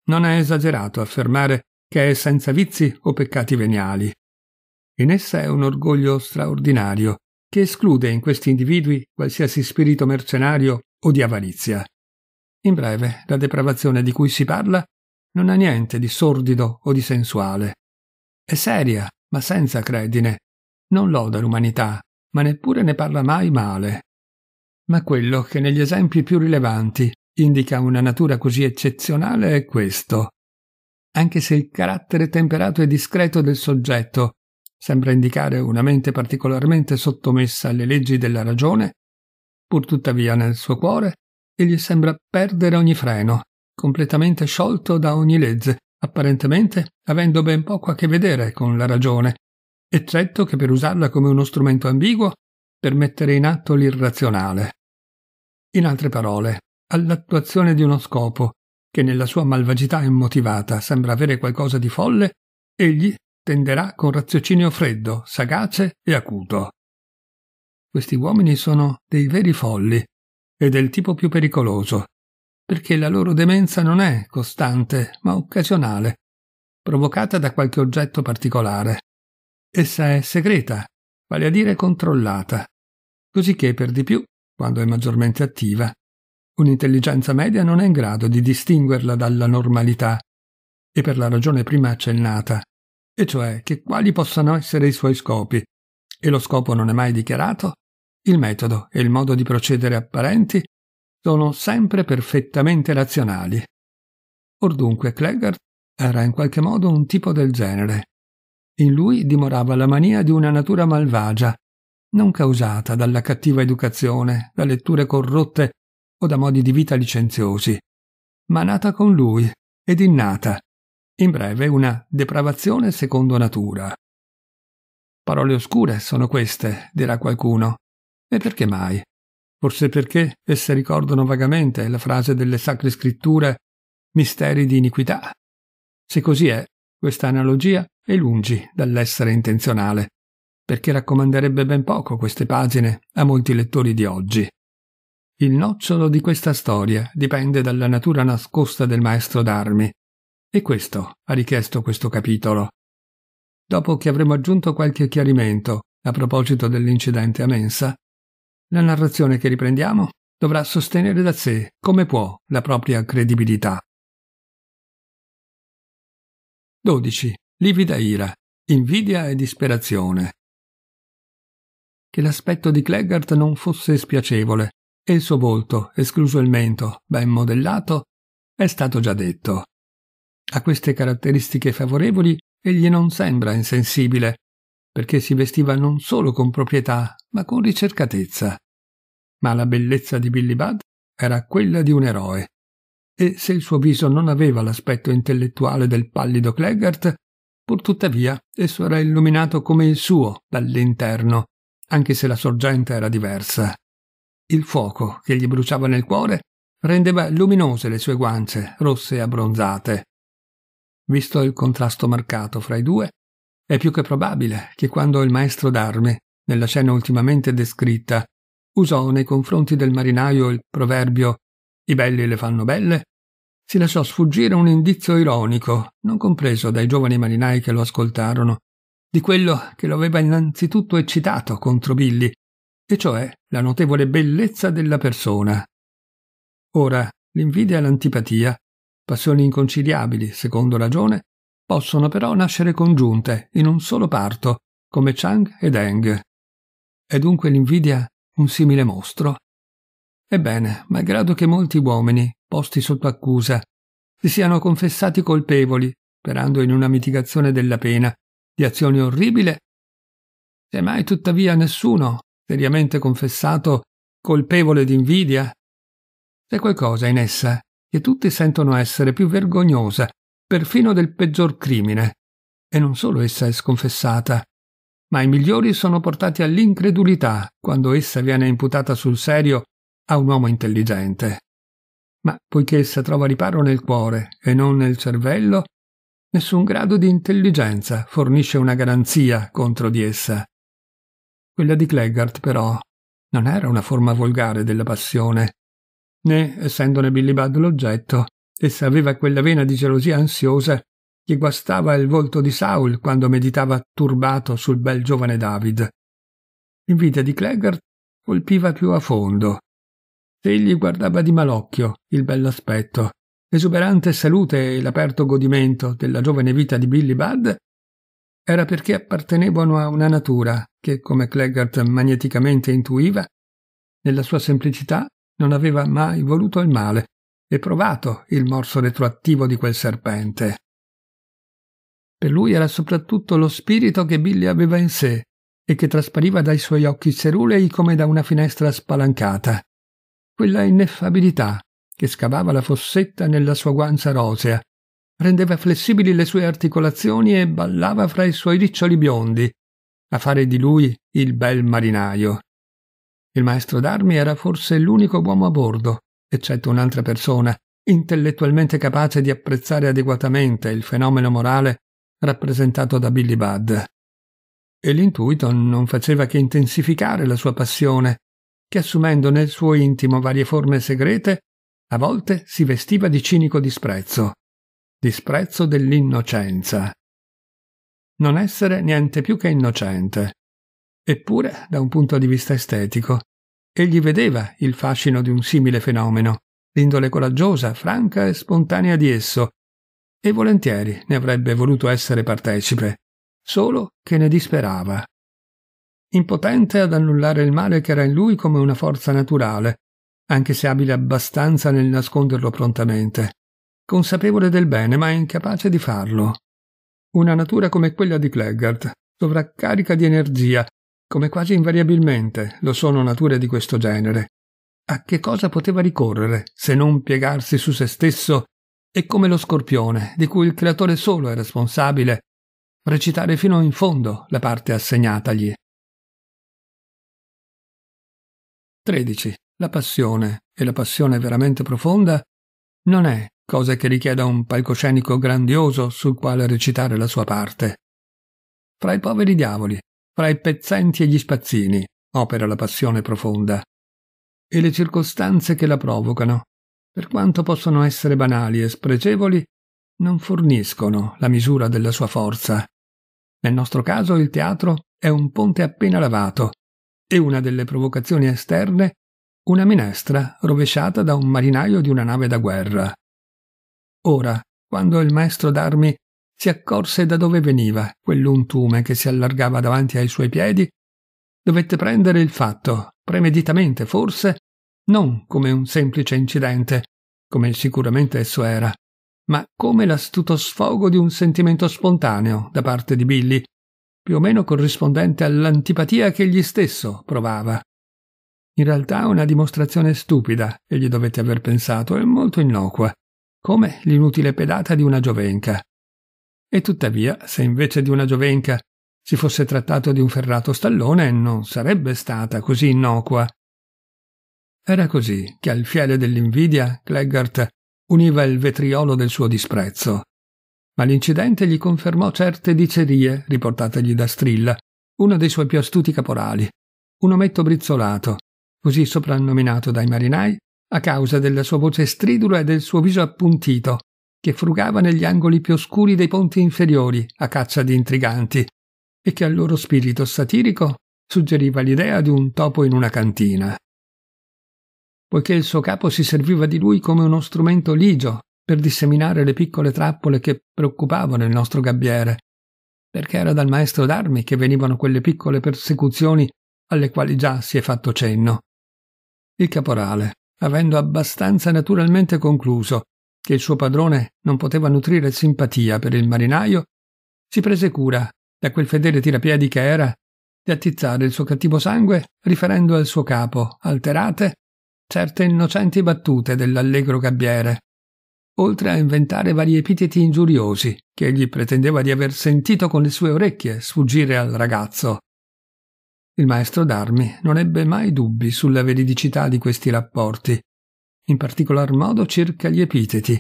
Non è esagerato affermare che è senza vizi o peccati veniali. In essa è un orgoglio straordinario che esclude in questi individui qualsiasi spirito mercenario o di avarizia. In breve, la depravazione di cui si parla non ha niente di sordido o di sensuale. È seria, ma senza credine. Non loda l'umanità, ma neppure ne parla mai male ma quello che negli esempi più rilevanti indica una natura così eccezionale è questo. Anche se il carattere temperato e discreto del soggetto sembra indicare una mente particolarmente sottomessa alle leggi della ragione, pur tuttavia nel suo cuore egli sembra perdere ogni freno, completamente sciolto da ogni legge, apparentemente avendo ben poco a che vedere con la ragione, eccetto che per usarla come uno strumento ambiguo per mettere in atto l'irrazionale. In altre parole, all'attuazione di uno scopo che nella sua malvagità immotivata sembra avere qualcosa di folle, egli tenderà con raziocinio freddo, sagace e acuto. Questi uomini sono dei veri folli e del tipo più pericoloso, perché la loro demenza non è costante, ma occasionale, provocata da qualche oggetto particolare. Essa è segreta, vale a dire controllata, così che per di più quando è maggiormente attiva, un'intelligenza media non è in grado di distinguerla dalla normalità, e per la ragione prima accennata, e cioè che quali possano essere i suoi scopi, e lo scopo non è mai dichiarato, il metodo e il modo di procedere apparenti sono sempre perfettamente razionali. Or dunque Cleggart era in qualche modo un tipo del genere. In lui dimorava la mania di una natura malvagia, non causata dalla cattiva educazione, da letture corrotte o da modi di vita licenziosi, ma nata con lui ed innata, in breve una depravazione secondo natura. Parole oscure sono queste, dirà qualcuno. E perché mai? Forse perché esse ricordano vagamente la frase delle sacre scritture misteri di iniquità. Se così è, questa analogia è lungi dall'essere intenzionale perché raccomanderebbe ben poco queste pagine a molti lettori di oggi. Il nocciolo di questa storia dipende dalla natura nascosta del maestro d'armi, e questo ha richiesto questo capitolo. Dopo che avremo aggiunto qualche chiarimento a proposito dell'incidente a Mensa, la narrazione che riprendiamo dovrà sostenere da sé, come può, la propria credibilità. 12. Livida ira, invidia e disperazione che l'aspetto di Cleggart non fosse spiacevole, e il suo volto, escluso il mento, ben modellato, è stato già detto. A queste caratteristiche favorevoli egli non sembra insensibile, perché si vestiva non solo con proprietà, ma con ricercatezza. Ma la bellezza di Billy Budd era quella di un eroe, e se il suo viso non aveva l'aspetto intellettuale del pallido Cleggart, pur tuttavia esso era illuminato come il suo dall'interno anche se la sorgente era diversa. Il fuoco che gli bruciava nel cuore rendeva luminose le sue guance, rosse e abbronzate. Visto il contrasto marcato fra i due, è più che probabile che quando il maestro d'arme, nella scena ultimamente descritta, usò nei confronti del marinaio il proverbio I belli le fanno belle, si lasciò sfuggire un indizio ironico, non compreso dai giovani marinai che lo ascoltarono, di quello che lo aveva innanzitutto eccitato contro Billy, e cioè la notevole bellezza della persona. Ora, l'invidia e l'antipatia, passioni inconciliabili, secondo ragione, possono però nascere congiunte in un solo parto, come Chang e Deng. È dunque l'invidia un simile mostro? Ebbene, malgrado che molti uomini, posti sotto accusa, si siano confessati colpevoli, sperando in una mitigazione della pena, di azione orribile, c'è mai tuttavia nessuno seriamente confessato colpevole d'invidia, C'è qualcosa in essa che tutti sentono essere più vergognosa, perfino del peggior crimine, e non solo essa è sconfessata, ma i migliori sono portati all'incredulità quando essa viene imputata sul serio a un uomo intelligente. Ma poiché essa trova riparo nel cuore e non nel cervello, Nessun grado di intelligenza fornisce una garanzia contro di essa. Quella di Cleggart, però, non era una forma volgare della passione, né, essendone Billy Budd l'oggetto, essa aveva quella vena di gelosia ansiosa che guastava il volto di Saul quando meditava turbato sul bel giovane David. L'invidia di Cleggart colpiva più a fondo. Egli guardava di malocchio il bell'aspetto, L'esuberante salute e l'aperto godimento della giovane vita di Billy Budd era perché appartenevano a una natura che, come Cleggart magneticamente intuiva, nella sua semplicità non aveva mai voluto il male e provato il morso retroattivo di quel serpente. Per lui era soprattutto lo spirito che Billy aveva in sé e che traspariva dai suoi occhi cerulei come da una finestra spalancata, quella ineffabilità che scavava la fossetta nella sua guancia rosea, rendeva flessibili le sue articolazioni e ballava fra i suoi riccioli biondi, a fare di lui il bel marinaio. Il maestro d'armi era forse l'unico uomo a bordo, eccetto un'altra persona, intellettualmente capace di apprezzare adeguatamente il fenomeno morale rappresentato da Billy Budd. E l'intuito non faceva che intensificare la sua passione, che assumendo nel suo intimo varie forme segrete a volte si vestiva di cinico disprezzo, disprezzo dell'innocenza. Non essere niente più che innocente. Eppure, da un punto di vista estetico, egli vedeva il fascino di un simile fenomeno, l'indole coraggiosa, franca e spontanea di esso, e volentieri ne avrebbe voluto essere partecipe, solo che ne disperava. Impotente ad annullare il male che era in lui come una forza naturale, anche se abile abbastanza nel nasconderlo prontamente, consapevole del bene ma incapace di farlo. Una natura come quella di Cleggart, sovraccarica di energia, come quasi invariabilmente lo sono nature di questo genere. A che cosa poteva ricorrere se non piegarsi su se stesso e come lo scorpione, di cui il creatore solo è responsabile, recitare fino in fondo la parte assegnatagli? 13. La passione, e la passione veramente profonda, non è cosa che richieda un palcoscenico grandioso sul quale recitare la sua parte. Fra i poveri diavoli, fra i pezzenti e gli spazzini, opera la passione profonda. E le circostanze che la provocano, per quanto possono essere banali e spregevoli, non forniscono la misura della sua forza. Nel nostro caso il teatro è un ponte appena lavato e una delle provocazioni esterne una minestra rovesciata da un marinaio di una nave da guerra. Ora, quando il maestro d'armi si accorse da dove veniva quell'untume che si allargava davanti ai suoi piedi, dovette prendere il fatto, premeditamente forse, non come un semplice incidente, come sicuramente esso era, ma come l'astuto sfogo di un sentimento spontaneo da parte di Billy, più o meno corrispondente all'antipatia che egli stesso provava in realtà una dimostrazione stupida, egli dovette aver pensato, e molto innocua, come l'inutile pedata di una giovenca. E tuttavia, se invece di una giovenca si fosse trattato di un ferrato stallone, non sarebbe stata così innocua. Era così che al fiele dell'invidia Cleggart univa il vetriolo del suo disprezzo. Ma l'incidente gli confermò certe dicerie riportategli da Strilla, uno dei suoi più astuti caporali, un ometto brizzolato, così soprannominato dai marinai, a causa della sua voce stridula e del suo viso appuntito, che frugava negli angoli più oscuri dei ponti inferiori a caccia di intriganti, e che al loro spirito satirico suggeriva l'idea di un topo in una cantina. Poiché il suo capo si serviva di lui come uno strumento ligio per disseminare le piccole trappole che preoccupavano il nostro gabbiere, perché era dal maestro d'armi che venivano quelle piccole persecuzioni alle quali già si è fatto cenno. Il caporale, avendo abbastanza naturalmente concluso che il suo padrone non poteva nutrire simpatia per il marinaio, si prese cura, da quel fedele tirapiedi che era, di attizzare il suo cattivo sangue riferendo al suo capo, alterate, certe innocenti battute dell'allegro gabbiere, oltre a inventare vari epiteti ingiuriosi che egli pretendeva di aver sentito con le sue orecchie sfuggire al ragazzo, il maestro d'armi non ebbe mai dubbi sulla veridicità di questi rapporti, in particolar modo circa gli epiteti,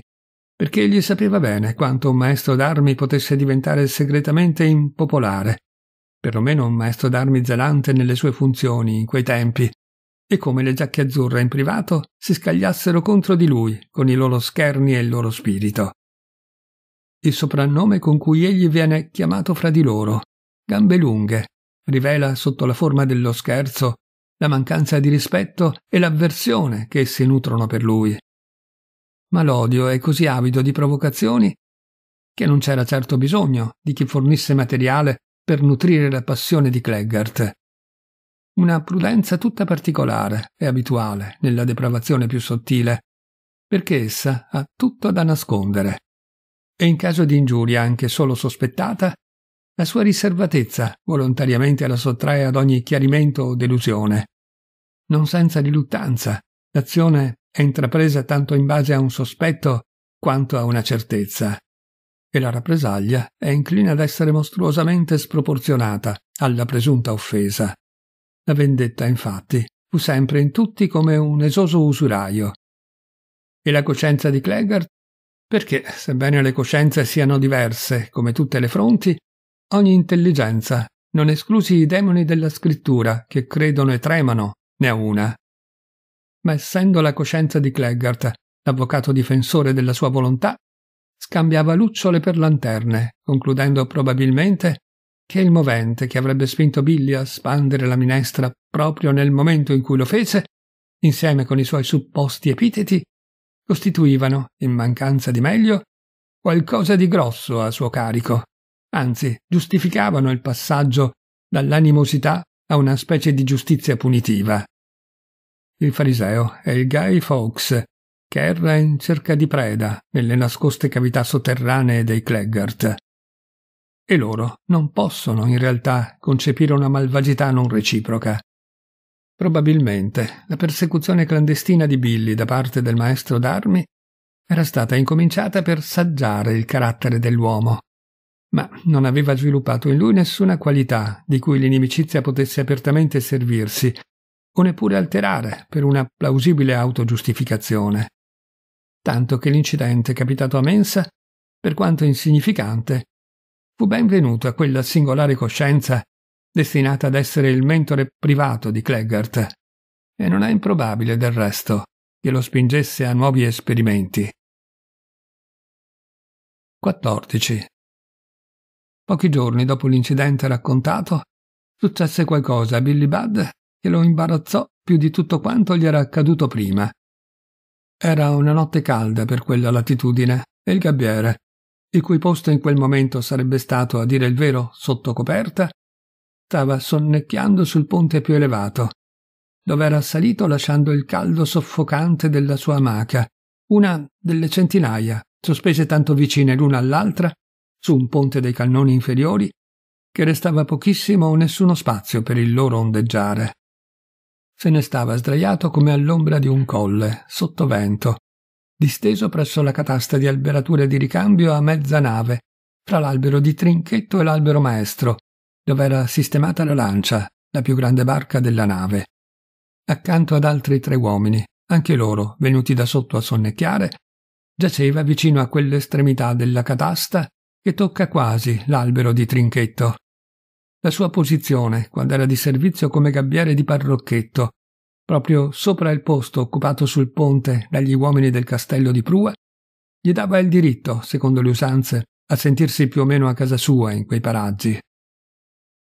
perché egli sapeva bene quanto un maestro d'armi potesse diventare segretamente impopolare, perlomeno un maestro d'armi zelante nelle sue funzioni in quei tempi, e come le giacche azzurre in privato si scagliassero contro di lui con i loro scherni e il loro spirito. Il soprannome con cui egli viene chiamato fra di loro, gambe lunghe, rivela sotto la forma dello scherzo la mancanza di rispetto e l'avversione che essi nutrono per lui. Ma l'odio è così avido di provocazioni che non c'era certo bisogno di chi fornisse materiale per nutrire la passione di Cleggart. Una prudenza tutta particolare è abituale nella depravazione più sottile, perché essa ha tutto da nascondere. E in caso di ingiuria anche solo sospettata, la sua riservatezza volontariamente la sottrae ad ogni chiarimento o delusione. Non senza riluttanza, l'azione è intrapresa tanto in base a un sospetto quanto a una certezza. E la rappresaglia è inclina ad essere mostruosamente sproporzionata alla presunta offesa. La vendetta, infatti, fu sempre in tutti come un esoso usuraio. E la coscienza di Clegart? Perché, sebbene le coscienze siano diverse, come tutte le fronti, ogni intelligenza, non esclusi i demoni della scrittura, che credono e tremano, ne ha una. Ma essendo la coscienza di Cleggart, l'avvocato difensore della sua volontà, scambiava lucciole per lanterne, concludendo probabilmente che il movente che avrebbe spinto Billy a spandere la minestra proprio nel momento in cui lo fece, insieme con i suoi supposti epiteti, costituivano, in mancanza di meglio, qualcosa di grosso a suo carico, anzi giustificavano il passaggio dall'animosità a una specie di giustizia punitiva. Il fariseo è il Guy Fawkes, che erra in cerca di preda nelle nascoste cavità sotterranee dei Cleggart. E loro non possono in realtà concepire una malvagità non reciproca. Probabilmente la persecuzione clandestina di Billy da parte del maestro d'armi era stata incominciata per saggiare il carattere dell'uomo ma non aveva sviluppato in lui nessuna qualità di cui l'inimicizia potesse apertamente servirsi, o neppure alterare per una plausibile autogiustificazione. Tanto che l'incidente capitato a Mensa, per quanto insignificante, fu benvenuto a quella singolare coscienza destinata ad essere il mentore privato di Cleggart, e non è improbabile del resto che lo spingesse a nuovi esperimenti. 14. Pochi giorni dopo l'incidente raccontato, successe qualcosa a Billy Budd che lo imbarazzò più di tutto quanto gli era accaduto prima. Era una notte calda per quella latitudine e il gabbiere, il cui posto in quel momento sarebbe stato, a dire il vero, sotto coperta, stava sonnecchiando sul ponte più elevato, dove era salito lasciando il caldo soffocante della sua amaca, una delle centinaia, sospese tanto vicine l'una all'altra su un ponte dei cannoni inferiori, che restava pochissimo o nessuno spazio per il loro ondeggiare. Se ne stava sdraiato come all'ombra di un colle, sotto vento, disteso presso la catasta di alberature di ricambio a mezza nave, tra l'albero di Trinchetto e l'albero maestro, dove era sistemata la lancia, la più grande barca della nave. Accanto ad altri tre uomini, anche loro, venuti da sotto a sonnecchiare, giaceva vicino a quell'estremità della catasta che tocca quasi l'albero di Trinchetto. La sua posizione, quando era di servizio come gabbiere di parrocchetto, proprio sopra il posto occupato sul ponte dagli uomini del castello di Prua, gli dava il diritto, secondo le usanze, a sentirsi più o meno a casa sua in quei paraggi.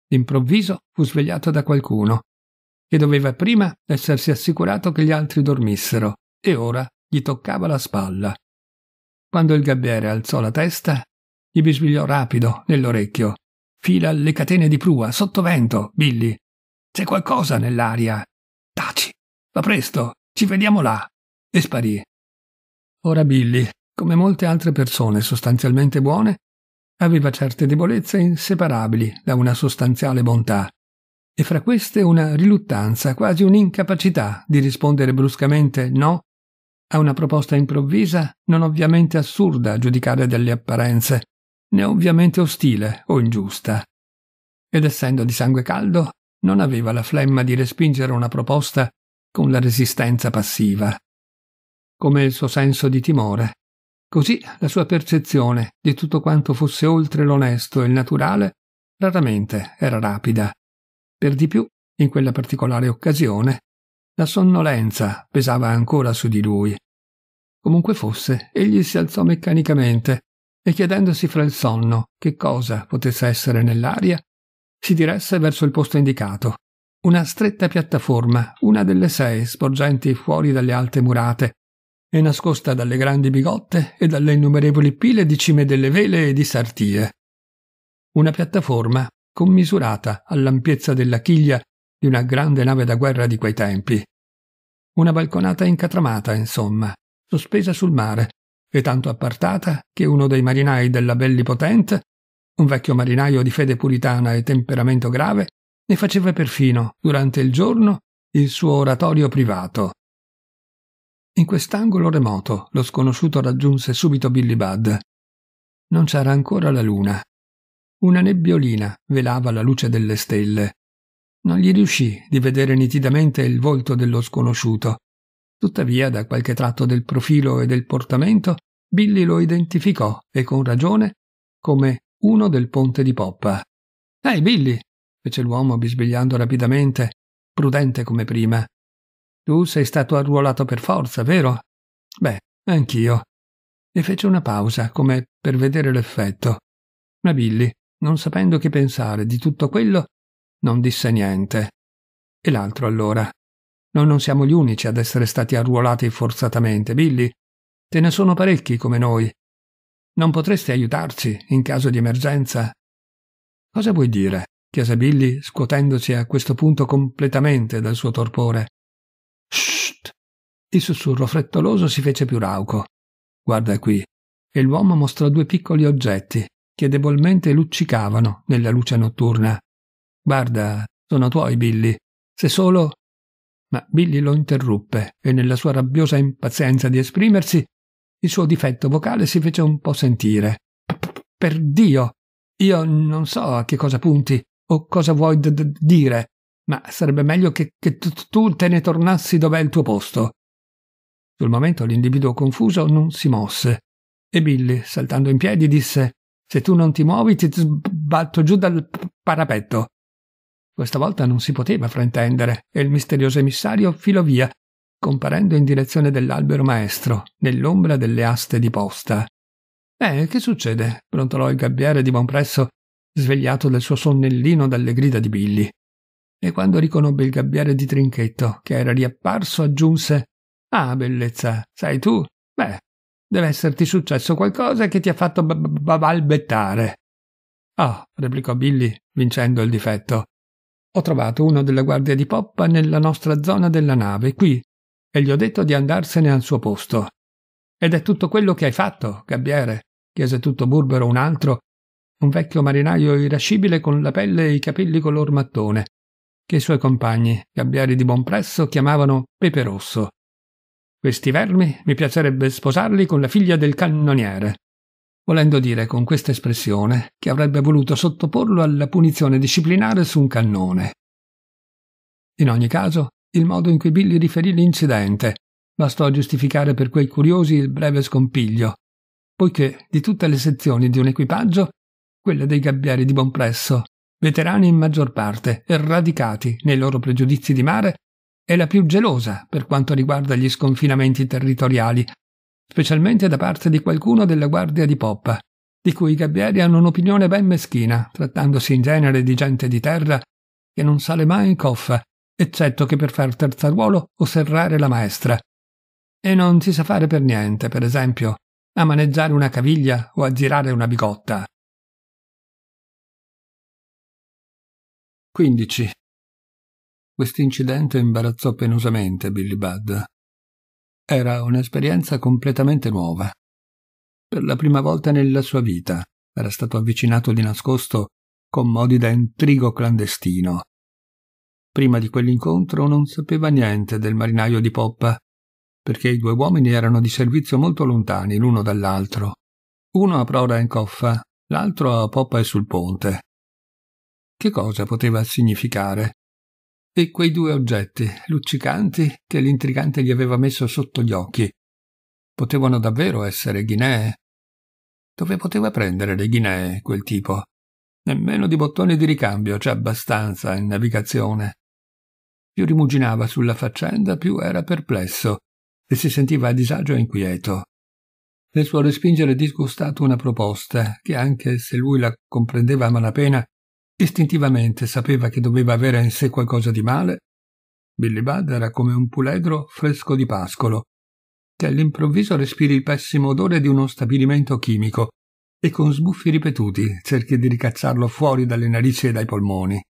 D'improvviso fu svegliato da qualcuno, che doveva prima essersi assicurato che gli altri dormissero, e ora gli toccava la spalla. Quando il gabbiere alzò la testa, gli bisbigliò rapido, nell'orecchio. Fila le catene di prua, sotto vento, Billy. C'è qualcosa nell'aria. Taci. Va presto, ci vediamo là. E sparì. Ora Billy, come molte altre persone sostanzialmente buone, aveva certe debolezze inseparabili da una sostanziale bontà, e fra queste una riluttanza, quasi un'incapacità di rispondere bruscamente no a una proposta improvvisa, non ovviamente assurda a giudicare dalle apparenze, né ovviamente ostile o ingiusta. Ed essendo di sangue caldo, non aveva la flemma di respingere una proposta con la resistenza passiva. Come il suo senso di timore, così la sua percezione di tutto quanto fosse oltre l'onesto e il naturale raramente era rapida. Per di più, in quella particolare occasione, la sonnolenza pesava ancora su di lui. Comunque fosse, egli si alzò meccanicamente e chiedendosi fra il sonno che cosa potesse essere nell'aria, si diresse verso il posto indicato. Una stretta piattaforma, una delle sei sporgenti fuori dalle alte murate, e nascosta dalle grandi bigotte e dalle innumerevoli pile di cime delle vele e di sartie. Una piattaforma commisurata all'ampiezza della chiglia di una grande nave da guerra di quei tempi. Una balconata incatramata, insomma, sospesa sul mare, e tanto appartata che uno dei marinai della Bellipotente, un vecchio marinaio di fede puritana e temperamento grave, ne faceva perfino, durante il giorno, il suo oratorio privato. In quest'angolo remoto lo sconosciuto raggiunse subito Billy Budd. Non c'era ancora la luna. Una nebbiolina velava la luce delle stelle. Non gli riuscì di vedere nitidamente il volto dello sconosciuto, Tuttavia, da qualche tratto del profilo e del portamento, Billy lo identificò, e con ragione, come uno del ponte di poppa. Ehi, Billy! fece l'uomo bisbigliando rapidamente, prudente come prima. Tu sei stato arruolato per forza, vero? Beh, anch'io. E fece una pausa, come per vedere l'effetto. Ma Billy, non sapendo che pensare di tutto quello, non disse niente. E l'altro allora. Noi non siamo gli unici ad essere stati arruolati forzatamente, Billy. Te ne sono parecchi come noi. Non potresti aiutarci in caso di emergenza? Cosa vuoi dire? chiese Billy, scuotendosi a questo punto completamente dal suo torpore. Shh! Il sussurro frettoloso si fece più rauco. Guarda qui. E l'uomo mostrò due piccoli oggetti che debolmente luccicavano nella luce notturna. Guarda, sono tuoi, Billy. Se solo ma Billy lo interruppe e nella sua rabbiosa impazienza di esprimersi, il suo difetto vocale si fece un po' sentire. Per Dio! Io non so a che cosa punti o cosa vuoi d- d- dire, ma sarebbe meglio che, che tu te ne tornassi dov'è il tuo posto. Sul momento l'individuo confuso non si mosse e Billy, saltando in piedi, disse: Se tu non ti muovi, ti sbatto giù dal parapetto. Questa volta non si poteva fraintendere e il misterioso emissario filò via, comparendo in direzione dell'albero maestro, nell'ombra delle aste di posta. Eh, che succede? brontolò il gabbiere di Bonpresso, svegliato dal suo sonnellino dalle grida di Billy. E quando riconobbe il gabbiere di Trinchetto, che era riapparso, aggiunse Ah, bellezza, sei tu? Beh, deve esserti successo qualcosa che ti ha fatto b- balbettare. Ah, replicò Billy, vincendo il difetto. Ho trovato uno della guardia di poppa nella nostra zona della nave, qui, e gli ho detto di andarsene al suo posto. Ed è tutto quello che hai fatto, gabbiere, chiese tutto burbero un altro, un vecchio marinaio irascibile con la pelle e i capelli color mattone, che i suoi compagni, gabbiari di buon presso, chiamavano Pepe Rosso. Questi vermi mi piacerebbe sposarli con la figlia del cannoniere volendo dire con questa espressione che avrebbe voluto sottoporlo alla punizione disciplinare su un cannone. In ogni caso, il modo in cui Billy riferì l'incidente bastò a giustificare per quei curiosi il breve scompiglio, poiché di tutte le sezioni di un equipaggio, quella dei gabbieri di Bonpresso, veterani in maggior parte e radicati nei loro pregiudizi di mare, è la più gelosa per quanto riguarda gli sconfinamenti territoriali specialmente da parte di qualcuno della guardia di poppa, di cui i gabbieri hanno un'opinione ben meschina, trattandosi in genere di gente di terra che non sale mai in coffa, eccetto che per far terzaruolo o serrare la maestra. E non si sa fare per niente, per esempio, a maneggiare una caviglia o a girare una bigotta. 15. Quest'incidente imbarazzò penosamente Billy Budd, era un'esperienza completamente nuova. Per la prima volta nella sua vita era stato avvicinato di nascosto con modi da intrigo clandestino. Prima di quell'incontro non sapeva niente del marinaio di poppa, perché i due uomini erano di servizio molto lontani l'uno dall'altro. Uno a prora in coffa, l'altro a poppa e sul ponte. Che cosa poteva significare e quei due oggetti, luccicanti, che l'intrigante gli aveva messo sotto gli occhi. Potevano davvero essere Ghinee? Dove poteva prendere le Ghinee quel tipo? Nemmeno di bottoni di ricambio c'è abbastanza in navigazione. Più rimuginava sulla faccenda, più era perplesso e si sentiva a disagio e inquieto. Nel suo respingere disgustato una proposta, che anche se lui la comprendeva a malapena, Istintivamente sapeva che doveva avere in sé qualcosa di male. Billy Bud era come un puledro fresco di pascolo, che all'improvviso respiri il pessimo odore di uno stabilimento chimico e con sbuffi ripetuti cerchi di ricacciarlo fuori dalle narici e dai polmoni.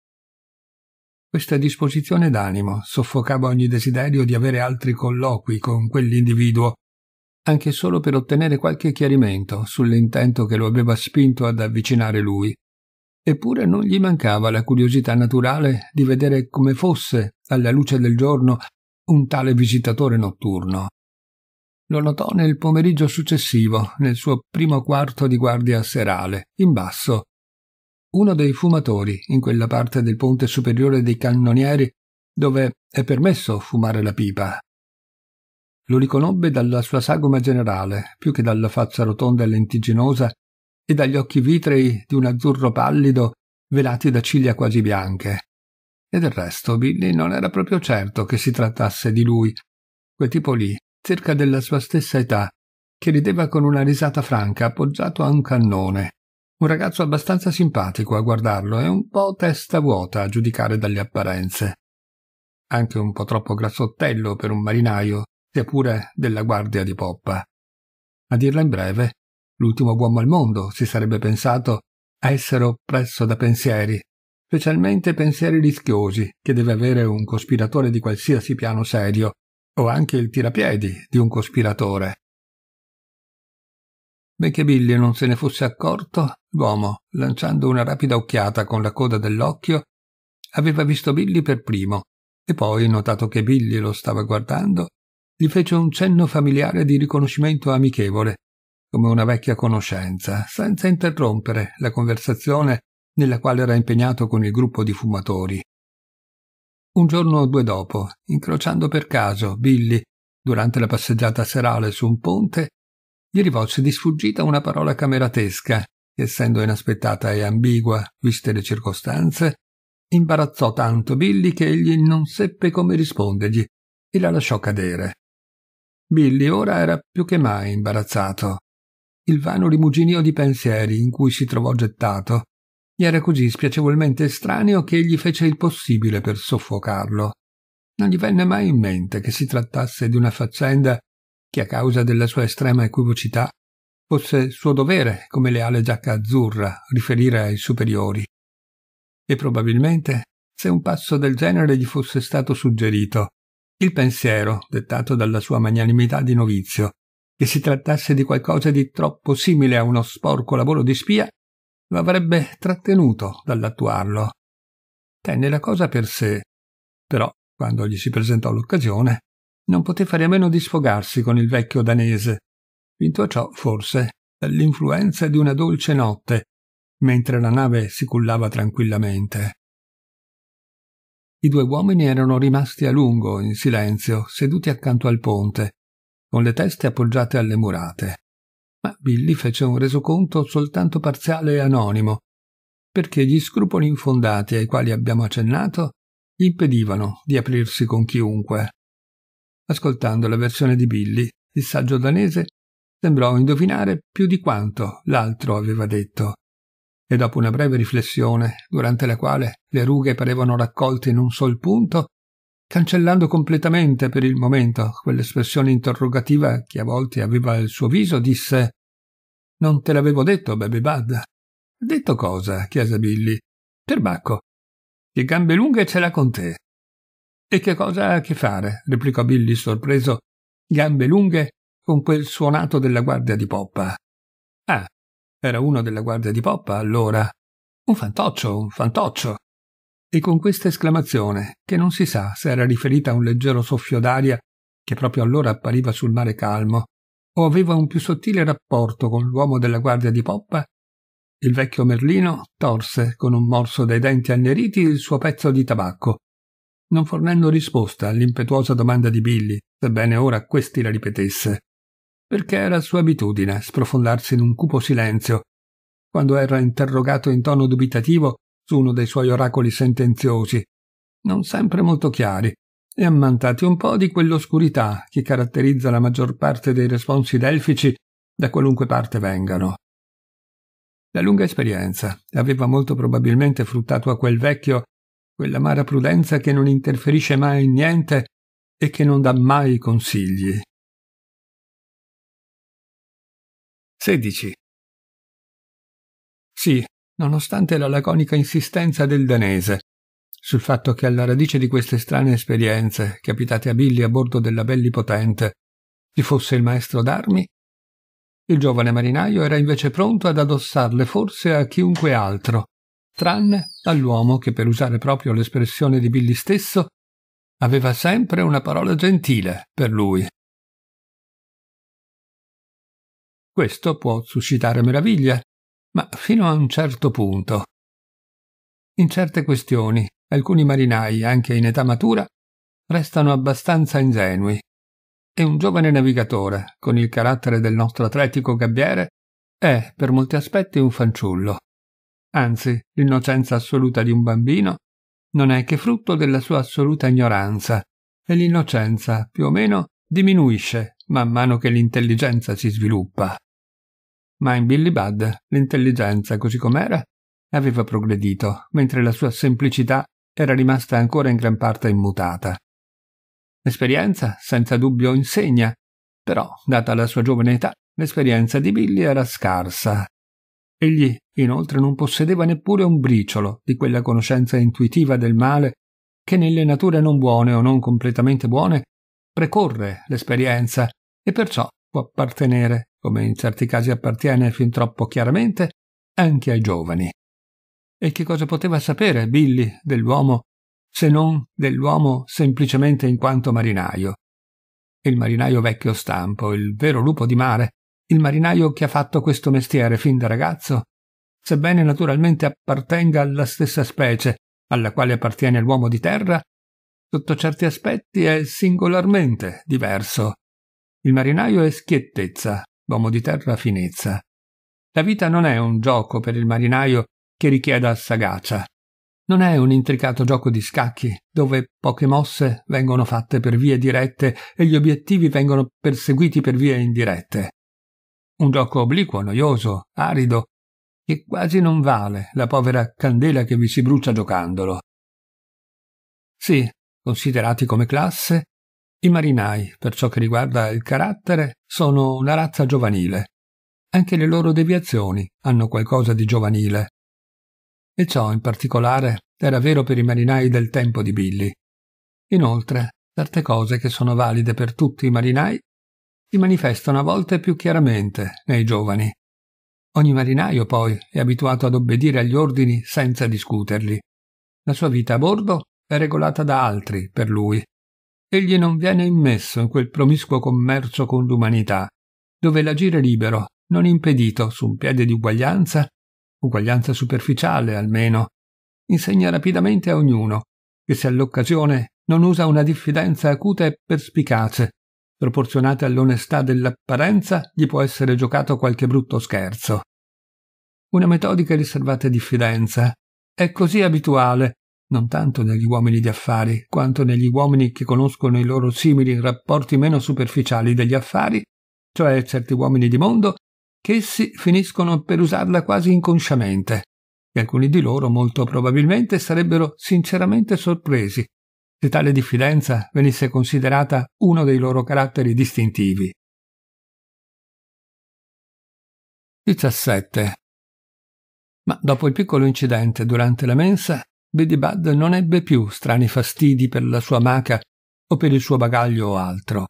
Questa disposizione d'animo soffocava ogni desiderio di avere altri colloqui con quell'individuo, anche solo per ottenere qualche chiarimento sull'intento che lo aveva spinto ad avvicinare lui. Eppure non gli mancava la curiosità naturale di vedere come fosse, alla luce del giorno, un tale visitatore notturno. Lo notò nel pomeriggio successivo, nel suo primo quarto di guardia serale, in basso. Uno dei fumatori, in quella parte del ponte superiore dei cannonieri, dove è permesso fumare la pipa. Lo riconobbe dalla sua sagoma generale, più che dalla faccia rotonda e lentiginosa e dagli occhi vitrei di un azzurro pallido velati da ciglia quasi bianche. E del resto Billy non era proprio certo che si trattasse di lui, quel tipo lì, circa della sua stessa età, che rideva con una risata franca appoggiato a un cannone. Un ragazzo abbastanza simpatico a guardarlo e un po' testa vuota a giudicare dalle apparenze. Anche un po' troppo grassottello per un marinaio, sia pure della guardia di poppa. A dirla in breve, l'ultimo uomo al mondo, si sarebbe pensato, a essere oppresso da pensieri, specialmente pensieri rischiosi che deve avere un cospiratore di qualsiasi piano serio, o anche il tirapiedi di un cospiratore. Benché Billy non se ne fosse accorto, l'uomo, lanciando una rapida occhiata con la coda dell'occhio, aveva visto Billy per primo e poi, notato che Billy lo stava guardando, gli fece un cenno familiare di riconoscimento amichevole come una vecchia conoscenza, senza interrompere la conversazione nella quale era impegnato con il gruppo di fumatori. Un giorno o due dopo, incrociando per caso Billy durante la passeggiata serale su un ponte, gli rivolse di sfuggita una parola cameratesca che, essendo inaspettata e ambigua, viste le circostanze, imbarazzò tanto Billy che egli non seppe come rispondergli e la lasciò cadere. Billy ora era più che mai imbarazzato il vano rimuginio di pensieri in cui si trovò gettato. Gli era così spiacevolmente estraneo che egli fece il possibile per soffocarlo. Non gli venne mai in mente che si trattasse di una faccenda che a causa della sua estrema equivocità fosse suo dovere, come leale giacca azzurra, riferire ai superiori. E probabilmente, se un passo del genere gli fosse stato suggerito, il pensiero, dettato dalla sua magnanimità di novizio, che si trattasse di qualcosa di troppo simile a uno sporco lavoro di spia, lo avrebbe trattenuto dall'attuarlo. Tenne la cosa per sé, però, quando gli si presentò l'occasione, non poté fare a meno di sfogarsi con il vecchio danese, vinto a ciò, forse, dall'influenza di una dolce notte, mentre la nave si cullava tranquillamente. I due uomini erano rimasti a lungo in silenzio, seduti accanto al ponte, con le teste appoggiate alle murate. Ma Billy fece un resoconto soltanto parziale e anonimo, perché gli scrupoli infondati ai quali abbiamo accennato gli impedivano di aprirsi con chiunque. Ascoltando la versione di Billy, il saggio danese sembrò indovinare più di quanto l'altro aveva detto. E dopo una breve riflessione, durante la quale le rughe parevano raccolte in un sol punto, cancellando completamente per il momento quell'espressione interrogativa che a volte aveva il suo viso, disse Non te l'avevo detto, Baby Bud. Detto cosa? chiese Billy. Perbacco. Che gambe lunghe ce l'ha con te. E che cosa ha a che fare? replicò Billy sorpreso. Gambe lunghe con quel suonato della guardia di poppa. Ah, era uno della guardia di poppa allora. Un fantoccio, un fantoccio e con questa esclamazione, che non si sa se era riferita a un leggero soffio d'aria che proprio allora appariva sul mare calmo, o aveva un più sottile rapporto con l'uomo della guardia di poppa, il vecchio Merlino torse con un morso dai denti anneriti il suo pezzo di tabacco, non fornendo risposta all'impetuosa domanda di Billy, sebbene ora questi la ripetesse, perché era sua abitudine sprofondarsi in un cupo silenzio, quando era interrogato in tono dubitativo su uno dei suoi oracoli sentenziosi, non sempre molto chiari, e ammantati un po' di quell'oscurità che caratterizza la maggior parte dei responsi delfici da qualunque parte vengano. La lunga esperienza aveva molto probabilmente fruttato a quel vecchio quell'amara prudenza che non interferisce mai in niente e che non dà mai consigli. 16. Sì, nonostante la laconica insistenza del danese sul fatto che alla radice di queste strane esperienze capitate a Billy a bordo della Bellipotente ci fosse il maestro d'armi, il giovane marinaio era invece pronto ad addossarle forse a chiunque altro, tranne all'uomo che, per usare proprio l'espressione di Billy stesso, aveva sempre una parola gentile per lui. Questo può suscitare meraviglia, ma fino a un certo punto. In certe questioni, alcuni marinai, anche in età matura, restano abbastanza ingenui e un giovane navigatore, con il carattere del nostro atletico gabbiere, è per molti aspetti un fanciullo. Anzi, l'innocenza assoluta di un bambino non è che frutto della sua assoluta ignoranza, e l'innocenza, più o meno, diminuisce man mano che l'intelligenza si sviluppa. Ma in Billy Budd l'intelligenza, così com'era, aveva progredito, mentre la sua semplicità era rimasta ancora in gran parte immutata. L'esperienza, senza dubbio, insegna, però, data la sua giovane età, l'esperienza di Billy era scarsa. Egli, inoltre, non possedeva neppure un briciolo di quella conoscenza intuitiva del male che nelle nature non buone o non completamente buone precorre l'esperienza e perciò può appartenere come in certi casi appartiene fin troppo chiaramente, anche ai giovani. E che cosa poteva sapere Billy dell'uomo se non dell'uomo semplicemente in quanto marinaio? Il marinaio vecchio stampo, il vero lupo di mare, il marinaio che ha fatto questo mestiere fin da ragazzo, sebbene naturalmente appartenga alla stessa specie alla quale appartiene l'uomo di terra, sotto certi aspetti è singolarmente diverso. Il marinaio è schiettezza, l'uomo di terra finezza. La vita non è un gioco per il marinaio che richieda sagacia. Non è un intricato gioco di scacchi dove poche mosse vengono fatte per vie dirette e gli obiettivi vengono perseguiti per vie indirette. Un gioco obliquo, noioso, arido, che quasi non vale la povera candela che vi si brucia giocandolo. Sì, considerati come classe, i marinai, per ciò che riguarda il carattere, sono una razza giovanile. Anche le loro deviazioni hanno qualcosa di giovanile. E ciò in particolare era vero per i marinai del tempo di Billy. Inoltre, certe cose che sono valide per tutti i marinai si manifestano a volte più chiaramente nei giovani. Ogni marinaio poi è abituato ad obbedire agli ordini senza discuterli. La sua vita a bordo è regolata da altri per lui egli non viene immesso in quel promiscuo commercio con l'umanità, dove l'agire libero, non impedito, su un piede di uguaglianza, uguaglianza superficiale almeno, insegna rapidamente a ognuno che se all'occasione non usa una diffidenza acuta e perspicace, proporzionata all'onestà dell'apparenza, gli può essere giocato qualche brutto scherzo. Una metodica e riservata diffidenza è così abituale non tanto negli uomini di affari, quanto negli uomini che conoscono i loro simili rapporti meno superficiali degli affari, cioè certi uomini di mondo, che essi finiscono per usarla quasi inconsciamente, e alcuni di loro molto probabilmente sarebbero sinceramente sorpresi se tale diffidenza venisse considerata uno dei loro caratteri distintivi. 17. Ma dopo il piccolo incidente durante la mensa, Bidibad non ebbe più strani fastidi per la sua maca o per il suo bagaglio o altro.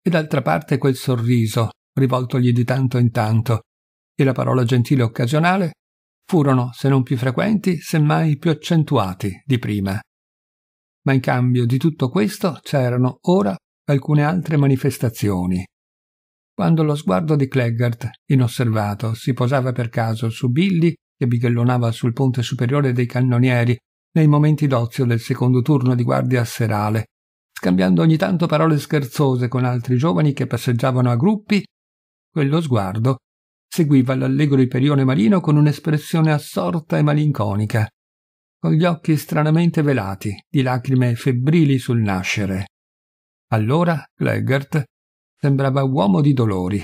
E d'altra parte quel sorriso, rivoltogli di tanto in tanto, e la parola gentile occasionale furono, se non più frequenti, semmai più accentuati di prima. Ma in cambio di tutto questo c'erano ora alcune altre manifestazioni. Quando lo sguardo di Cleggart, inosservato, si posava per caso su Billy, che bighellonava sul ponte superiore dei cannonieri nei momenti d'ozio del secondo turno di guardia serale, scambiando ogni tanto parole scherzose con altri giovani che passeggiavano a gruppi, quello sguardo seguiva l'allegro Iperione Marino con un'espressione assorta e malinconica, con gli occhi stranamente velati, di lacrime febbrili sul nascere. Allora Cleggert sembrava uomo di dolori,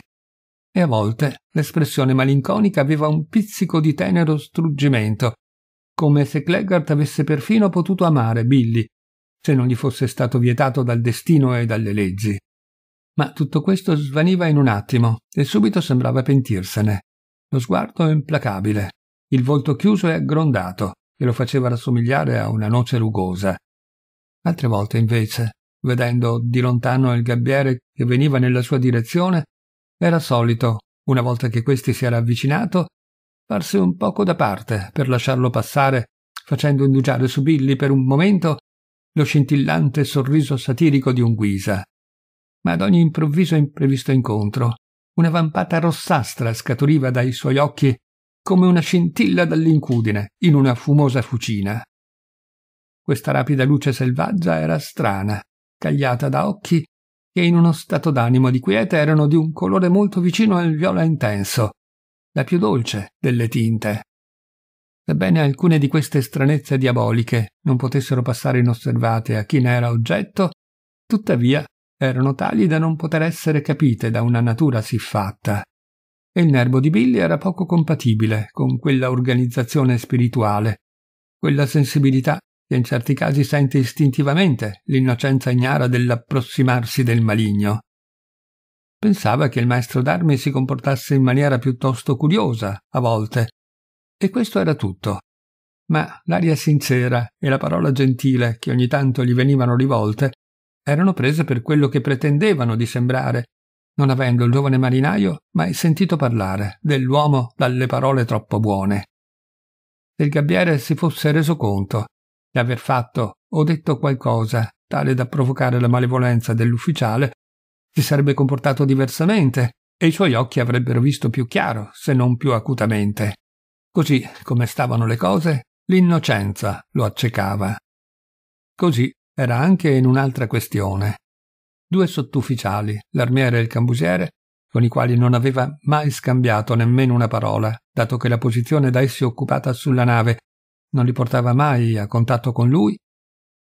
e a volte l'espressione malinconica aveva un pizzico di tenero struggimento come se Cleggart avesse perfino potuto amare Billy, se non gli fosse stato vietato dal destino e dalle leggi. Ma tutto questo svaniva in un attimo e subito sembrava pentirsene. Lo sguardo implacabile, il volto chiuso e aggrondato, che lo faceva rassomigliare a una noce rugosa. Altre volte, invece, vedendo di lontano il gabbiere che veniva nella sua direzione, era solito, una volta che questi si era avvicinato, farsi un poco da parte per lasciarlo passare, facendo indugiare su Billy per un momento lo scintillante sorriso satirico di un guisa. Ma ad ogni improvviso e imprevisto incontro, una vampata rossastra scaturiva dai suoi occhi come una scintilla dall'incudine in una fumosa fucina. Questa rapida luce selvaggia era strana, cagliata da occhi che in uno stato d'animo di quiete erano di un colore molto vicino al viola intenso, la più dolce delle tinte. Sebbene alcune di queste stranezze diaboliche non potessero passare inosservate a chi ne era oggetto, tuttavia erano tali da non poter essere capite da una natura siffatta. E il nervo di Billy era poco compatibile con quella organizzazione spirituale, quella sensibilità che in certi casi sente istintivamente l'innocenza ignara dell'approssimarsi del maligno. Pensava che il maestro d'armi si comportasse in maniera piuttosto curiosa, a volte. E questo era tutto. Ma l'aria sincera e la parola gentile che ogni tanto gli venivano rivolte erano prese per quello che pretendevano di sembrare, non avendo il giovane marinaio mai sentito parlare dell'uomo dalle parole troppo buone. Se il gabbiere si fosse reso conto di aver fatto o detto qualcosa tale da provocare la malevolenza dell'ufficiale, si sarebbe comportato diversamente e i suoi occhi avrebbero visto più chiaro, se non più acutamente. Così, come stavano le cose, l'innocenza lo accecava. Così era anche in un'altra questione. Due sottufficiali, l'armiere e il cambusiere, con i quali non aveva mai scambiato nemmeno una parola, dato che la posizione da essi occupata sulla nave non li portava mai a contatto con lui,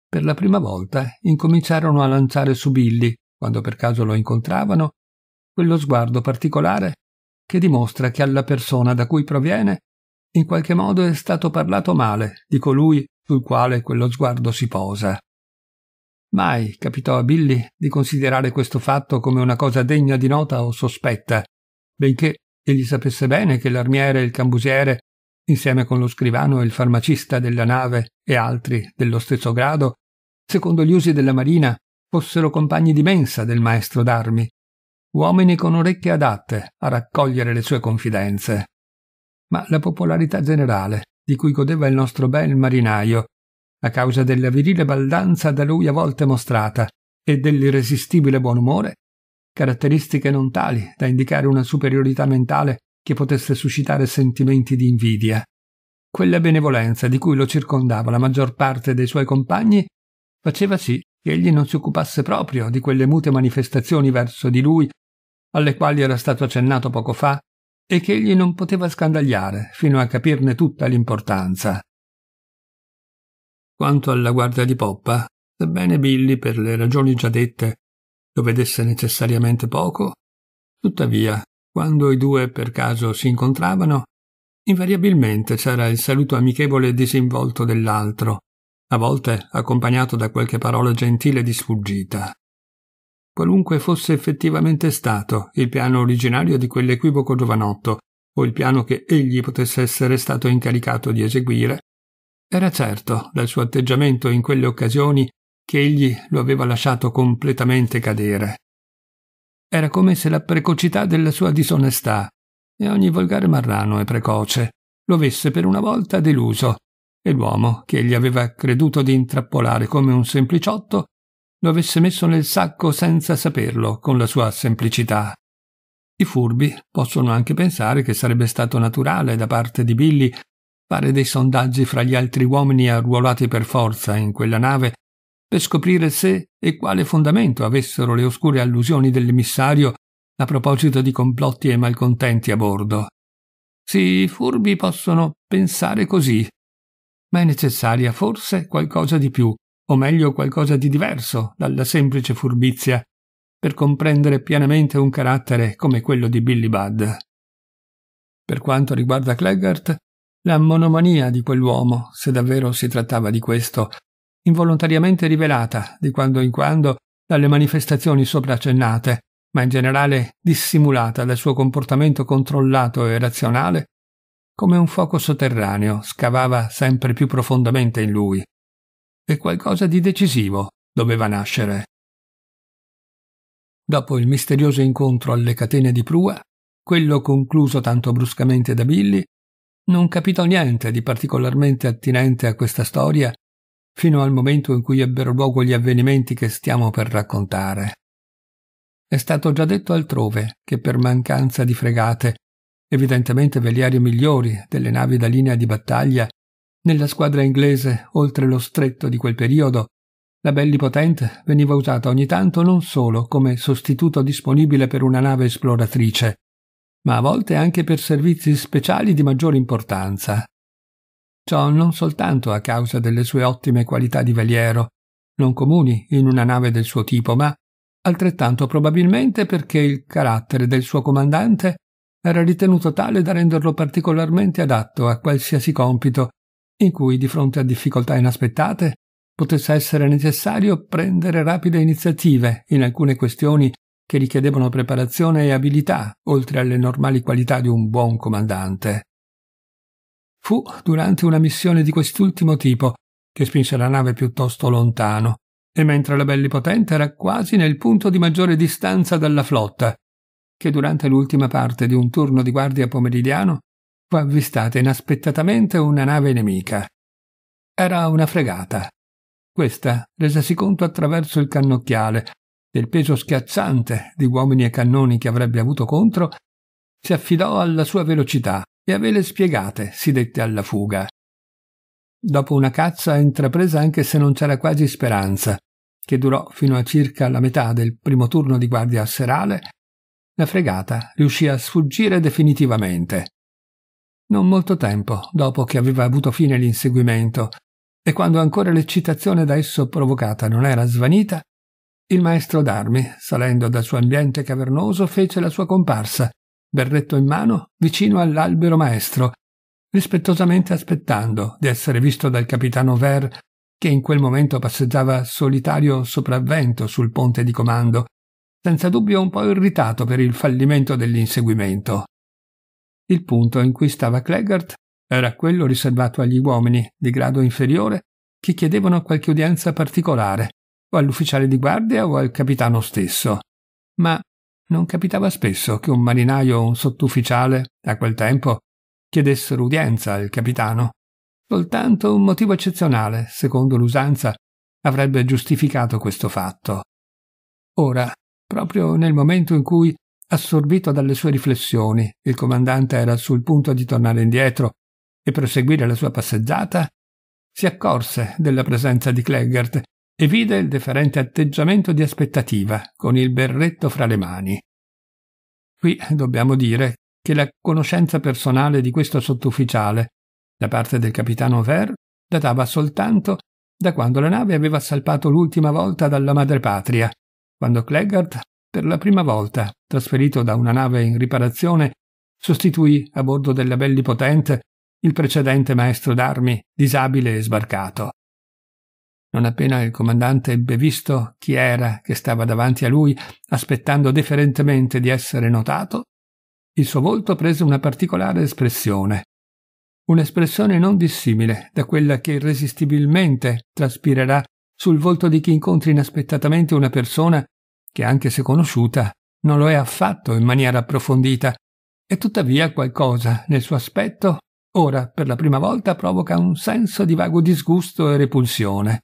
per la prima volta incominciarono a lanciare subilli quando per caso lo incontravano, quello sguardo particolare che dimostra che alla persona da cui proviene in qualche modo è stato parlato male di colui sul quale quello sguardo si posa. Mai capitò a Billy di considerare questo fatto come una cosa degna di nota o sospetta, benché egli sapesse bene che l'armiere e il cambusiere, insieme con lo scrivano e il farmacista della nave e altri dello stesso grado, secondo gli usi della marina, fossero compagni di mensa del maestro d'armi, uomini con orecchie adatte a raccogliere le sue confidenze. Ma la popolarità generale di cui godeva il nostro bel marinaio, a causa della virile baldanza da lui a volte mostrata e dell'irresistibile buon umore, caratteristiche non tali da indicare una superiorità mentale che potesse suscitare sentimenti di invidia. Quella benevolenza di cui lo circondava la maggior parte dei suoi compagni faceva sì che egli non si occupasse proprio di quelle mute manifestazioni verso di lui alle quali era stato accennato poco fa e che egli non poteva scandagliare fino a capirne tutta l'importanza. Quanto alla guardia di poppa, sebbene Billy, per le ragioni già dette, lo vedesse necessariamente poco, tuttavia, quando i due per caso si incontravano, invariabilmente c'era il saluto amichevole e disinvolto dell'altro, a volte accompagnato da qualche parola gentile di sfuggita. Qualunque fosse effettivamente stato il piano originario di quell'equivoco giovanotto, o il piano che egli potesse essere stato incaricato di eseguire, era certo, dal suo atteggiamento in quelle occasioni, che egli lo aveva lasciato completamente cadere. Era come se la precocità della sua disonestà, e ogni volgare marrano è precoce, lo avesse per una volta deluso e l'uomo che gli aveva creduto di intrappolare come un sempliciotto lo avesse messo nel sacco senza saperlo con la sua semplicità. I furbi possono anche pensare che sarebbe stato naturale da parte di Billy fare dei sondaggi fra gli altri uomini arruolati per forza in quella nave per scoprire se e quale fondamento avessero le oscure allusioni dell'emissario a proposito di complotti e malcontenti a bordo. Sì, i furbi possono pensare così, ma è necessaria forse qualcosa di più, o meglio qualcosa di diverso dalla semplice furbizia, per comprendere pienamente un carattere come quello di Billy Budd. Per quanto riguarda Claggart, la monomania di quell'uomo, se davvero si trattava di questo, involontariamente rivelata di quando in quando dalle manifestazioni sopraccennate, ma in generale dissimulata dal suo comportamento controllato e razionale, come un fuoco sotterraneo scavava sempre più profondamente in lui e qualcosa di decisivo doveva nascere. Dopo il misterioso incontro alle catene di prua, quello concluso tanto bruscamente da Billy, non capitò niente di particolarmente attinente a questa storia fino al momento in cui ebbero luogo gli avvenimenti che stiamo per raccontare. È stato già detto altrove che per mancanza di fregate evidentemente velieri migliori delle navi da linea di battaglia, nella squadra inglese oltre lo stretto di quel periodo, la Bellipotent veniva usata ogni tanto non solo come sostituto disponibile per una nave esploratrice, ma a volte anche per servizi speciali di maggiore importanza. Ciò non soltanto a causa delle sue ottime qualità di veliero, non comuni in una nave del suo tipo, ma altrettanto probabilmente perché il carattere del suo comandante era ritenuto tale da renderlo particolarmente adatto a qualsiasi compito in cui, di fronte a difficoltà inaspettate, potesse essere necessario prendere rapide iniziative in alcune questioni che richiedevano preparazione e abilità, oltre alle normali qualità di un buon comandante. Fu durante una missione di quest'ultimo tipo che spinse la nave piuttosto lontano, e mentre la Bellipotente era quasi nel punto di maggiore distanza dalla flotta, che durante l'ultima parte di un turno di guardia pomeridiano fu avvistata inaspettatamente una nave nemica. Era una fregata. Questa, resasi conto attraverso il cannocchiale del peso schiacciante di uomini e cannoni che avrebbe avuto contro, si affidò alla sua velocità e a vele spiegate si dette alla fuga. Dopo una caccia intrapresa anche se non c'era quasi speranza, che durò fino a circa la metà del primo turno di guardia serale, la fregata riuscì a sfuggire definitivamente. Non molto tempo dopo che aveva avuto fine l'inseguimento, e quando ancora l'eccitazione da esso provocata non era svanita, il maestro d'armi, salendo dal suo ambiente cavernoso, fece la sua comparsa, berretto in mano, vicino all'albero maestro, rispettosamente aspettando di essere visto dal capitano Ver, che in quel momento passeggiava solitario sopravvento sul ponte di comando, senza dubbio un po' irritato per il fallimento dell'inseguimento. Il punto in cui stava Clegart era quello riservato agli uomini di grado inferiore che chiedevano qualche udienza particolare, o all'ufficiale di guardia o al capitano stesso. Ma non capitava spesso che un marinaio o un sottufficiale, a quel tempo, chiedessero udienza al capitano. Soltanto un motivo eccezionale, secondo l'usanza, avrebbe giustificato questo fatto. Ora, proprio nel momento in cui, assorbito dalle sue riflessioni, il comandante era sul punto di tornare indietro e proseguire la sua passeggiata, si accorse della presenza di Cleggert e vide il deferente atteggiamento di aspettativa, con il berretto fra le mani. Qui dobbiamo dire che la conoscenza personale di questo sottufficiale, da parte del capitano Ver, datava soltanto da quando la nave aveva salpato l'ultima volta dalla madrepatria quando Cleggart, per la prima volta trasferito da una nave in riparazione, sostituì a bordo della Bellipotente il precedente maestro d'armi, disabile e sbarcato. Non appena il comandante ebbe visto chi era che stava davanti a lui, aspettando deferentemente di essere notato, il suo volto prese una particolare espressione. Un'espressione non dissimile da quella che irresistibilmente traspirerà sul volto di chi incontri inaspettatamente una persona che anche se conosciuta, non lo è affatto in maniera approfondita, e tuttavia qualcosa nel suo aspetto ora per la prima volta provoca un senso di vago disgusto e repulsione.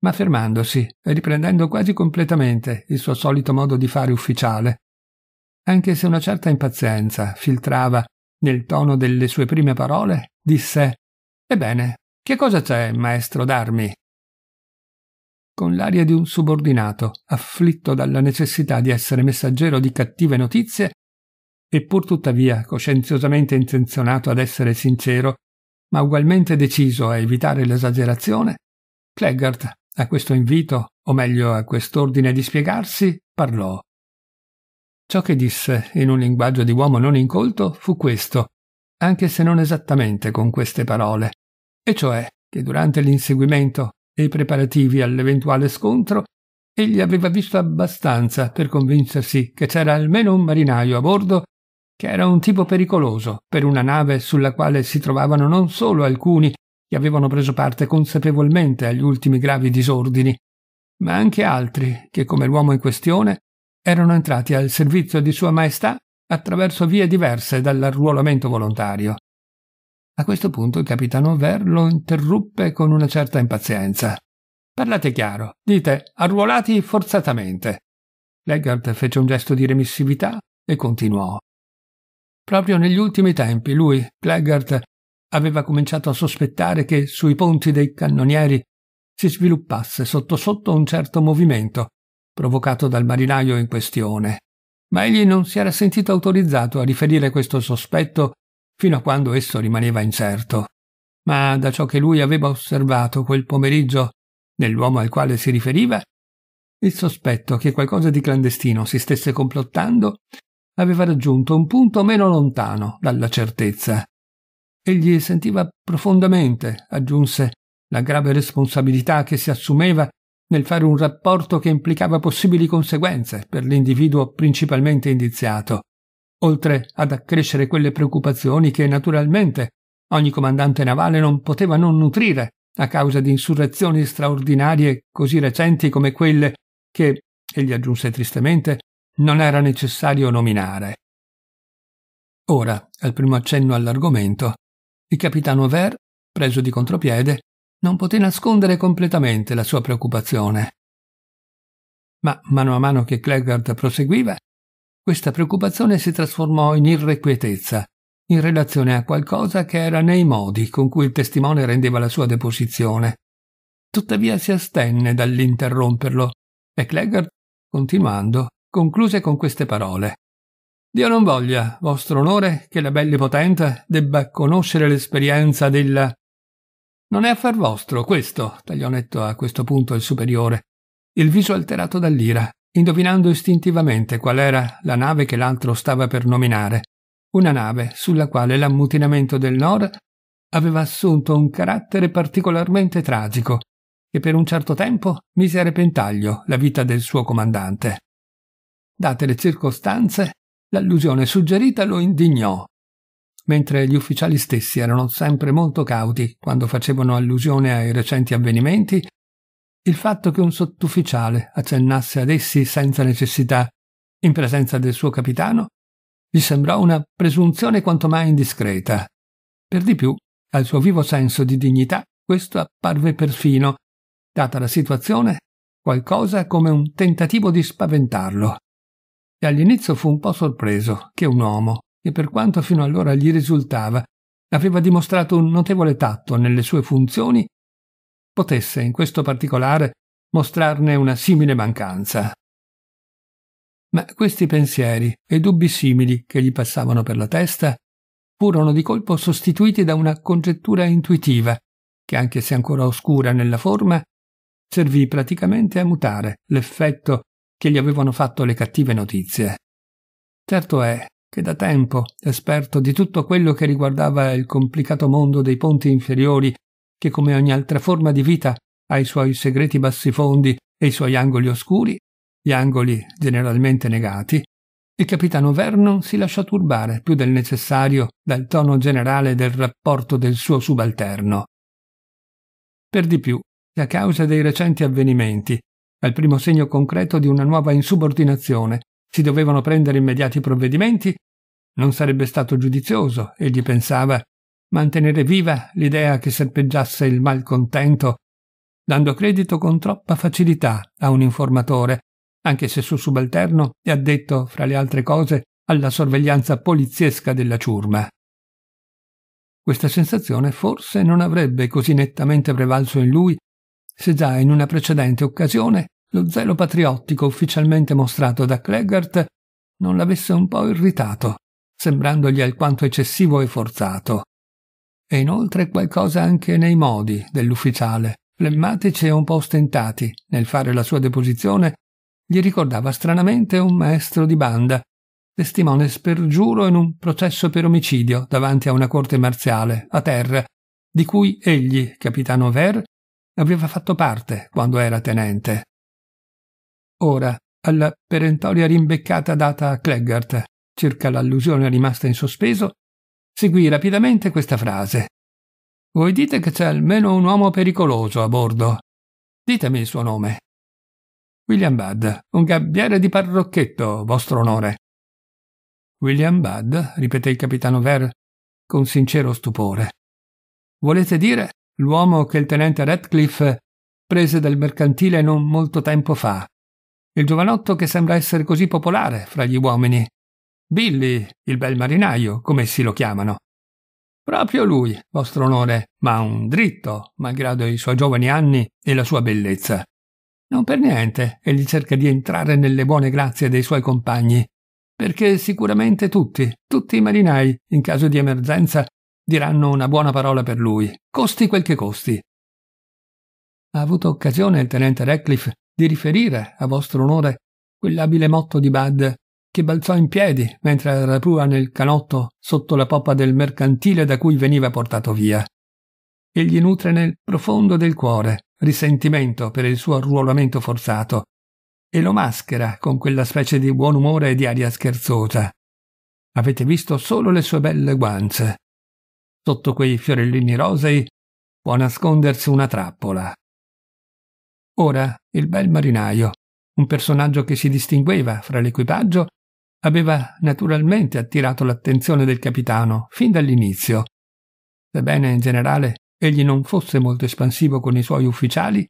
Ma fermandosi e riprendendo quasi completamente il suo solito modo di fare ufficiale, anche se una certa impazienza filtrava nel tono delle sue prime parole, disse Ebbene, che cosa c'è, maestro d'armi? con l'aria di un subordinato, afflitto dalla necessità di essere messaggero di cattive notizie e pur tuttavia coscienziosamente intenzionato ad essere sincero, ma ugualmente deciso a evitare l'esagerazione, Cleggart, a questo invito, o meglio a quest'ordine di spiegarsi, parlò. Ciò che disse, in un linguaggio di uomo non incolto, fu questo, anche se non esattamente con queste parole, e cioè che durante l'inseguimento e i preparativi all'eventuale scontro, egli aveva visto abbastanza per convincersi che c'era almeno un marinaio a bordo che era un tipo pericoloso per una nave sulla quale si trovavano non solo alcuni che avevano preso parte consapevolmente agli ultimi gravi disordini, ma anche altri che, come l'uomo in questione, erano entrati al servizio di Sua Maestà attraverso vie diverse dall'arruolamento volontario. A questo punto il capitano Ver lo interruppe con una certa impazienza. Parlate chiaro, dite arruolati forzatamente. Leggard fece un gesto di remissività e continuò. Proprio negli ultimi tempi lui, Leggard, aveva cominciato a sospettare che sui ponti dei cannonieri si sviluppasse sotto sotto un certo movimento, provocato dal marinaio in questione. Ma egli non si era sentito autorizzato a riferire questo sospetto fino a quando esso rimaneva incerto. Ma da ciò che lui aveva osservato quel pomeriggio nell'uomo al quale si riferiva, il sospetto che qualcosa di clandestino si stesse complottando aveva raggiunto un punto meno lontano dalla certezza. Egli sentiva profondamente, aggiunse, la grave responsabilità che si assumeva nel fare un rapporto che implicava possibili conseguenze per l'individuo principalmente indiziato oltre ad accrescere quelle preoccupazioni che naturalmente ogni comandante navale non poteva non nutrire a causa di insurrezioni straordinarie così recenti come quelle che, egli aggiunse tristemente, non era necessario nominare. Ora, al primo accenno all'argomento, il capitano Ver, preso di contropiede, non poté nascondere completamente la sua preoccupazione. Ma mano a mano che Clegard proseguiva, questa preoccupazione si trasformò in irrequietezza in relazione a qualcosa che era nei modi con cui il testimone rendeva la sua deposizione. Tuttavia si astenne dall'interromperlo e Cleggart, continuando, concluse con queste parole. Dio non voglia, vostro onore, che la bella potente debba conoscere l'esperienza della... Non è affar vostro, questo, tagliò netto a questo punto il superiore, il viso alterato dall'ira indovinando istintivamente qual era la nave che l'altro stava per nominare, una nave sulla quale l'ammutinamento del Nord aveva assunto un carattere particolarmente tragico, che per un certo tempo mise a repentaglio la vita del suo comandante. Date le circostanze, l'allusione suggerita lo indignò, mentre gli ufficiali stessi erano sempre molto cauti quando facevano allusione ai recenti avvenimenti il fatto che un sottufficiale accennasse ad essi senza necessità, in presenza del suo capitano, gli sembrò una presunzione quanto mai indiscreta. Per di più, al suo vivo senso di dignità, questo apparve perfino, data la situazione, qualcosa come un tentativo di spaventarlo. E all'inizio fu un po' sorpreso che un uomo, che per quanto fino allora gli risultava, aveva dimostrato un notevole tatto nelle sue funzioni, potesse in questo particolare mostrarne una simile mancanza. Ma questi pensieri e dubbi simili che gli passavano per la testa furono di colpo sostituiti da una congettura intuitiva che, anche se ancora oscura nella forma, servì praticamente a mutare l'effetto che gli avevano fatto le cattive notizie. Certo è che da tempo, esperto di tutto quello che riguardava il complicato mondo dei ponti inferiori che come ogni altra forma di vita ha i suoi segreti bassifondi e i suoi angoli oscuri, gli angoli generalmente negati, il capitano Vernon si lasciò turbare più del necessario dal tono generale del rapporto del suo subalterno. Per di più, a causa dei recenti avvenimenti, al primo segno concreto di una nuova insubordinazione, si dovevano prendere immediati provvedimenti, non sarebbe stato giudizioso, egli pensava, mantenere viva l'idea che serpeggiasse il malcontento, dando credito con troppa facilità a un informatore, anche se suo subalterno è addetto, fra le altre cose, alla sorveglianza poliziesca della ciurma. Questa sensazione forse non avrebbe così nettamente prevalso in lui se già in una precedente occasione lo zelo patriottico ufficialmente mostrato da Clegart non l'avesse un po' irritato, sembrandogli alquanto eccessivo e forzato e inoltre qualcosa anche nei modi dell'ufficiale, flemmatici e un po' ostentati nel fare la sua deposizione, gli ricordava stranamente un maestro di banda, testimone spergiuro in un processo per omicidio davanti a una corte marziale, a terra, di cui egli, capitano Ver, aveva fatto parte quando era tenente. Ora, alla perentoria rimbeccata data a Cleggart circa l'allusione rimasta in sospeso, seguì rapidamente questa frase. Voi dite che c'è almeno un uomo pericoloso a bordo. Ditemi il suo nome. William Budd, un gabbiere di parrocchetto, vostro onore. William Budd, ripeté il capitano Ver con sincero stupore. Volete dire l'uomo che il tenente Radcliffe prese dal mercantile non molto tempo fa? Il giovanotto che sembra essere così popolare fra gli uomini? Billy, il bel marinaio, come si lo chiamano. Proprio lui, vostro onore, ma un dritto, malgrado i suoi giovani anni e la sua bellezza. Non per niente egli cerca di entrare nelle buone grazie dei suoi compagni, perché sicuramente tutti, tutti i marinai, in caso di emergenza, diranno una buona parola per lui, costi quel che costi. Ha avuto occasione il tenente Radcliffe di riferire, a vostro onore, quell'abile motto di Bud si balzò in piedi mentre rapua nel canotto sotto la poppa del mercantile da cui veniva portato via. Egli nutre nel profondo del cuore risentimento per il suo arruolamento forzato e lo maschera con quella specie di buon umore e di aria scherzosa. Avete visto solo le sue belle guance. Sotto quei fiorellini rosei può nascondersi una trappola. Ora il bel marinaio, un personaggio che si distingueva fra l'equipaggio, aveva naturalmente attirato l'attenzione del capitano fin dall'inizio. Sebbene in generale egli non fosse molto espansivo con i suoi ufficiali,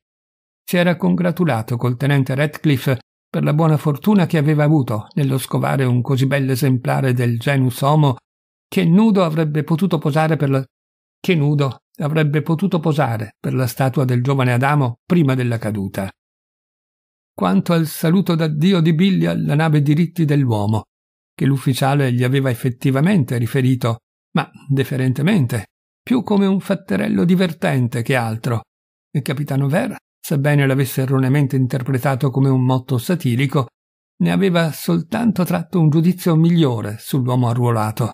si era congratulato col tenente Radcliffe per la buona fortuna che aveva avuto nello scovare un così bel esemplare del genus homo che nudo avrebbe potuto posare per la... che nudo avrebbe potuto posare per la statua del giovane Adamo prima della caduta quanto al saluto d'addio di Billy alla nave diritti dell'uomo, che l'ufficiale gli aveva effettivamente riferito, ma deferentemente, più come un fatterello divertente che altro. Il capitano Ver, sebbene l'avesse erroneamente interpretato come un motto satirico, ne aveva soltanto tratto un giudizio migliore sull'uomo arruolato.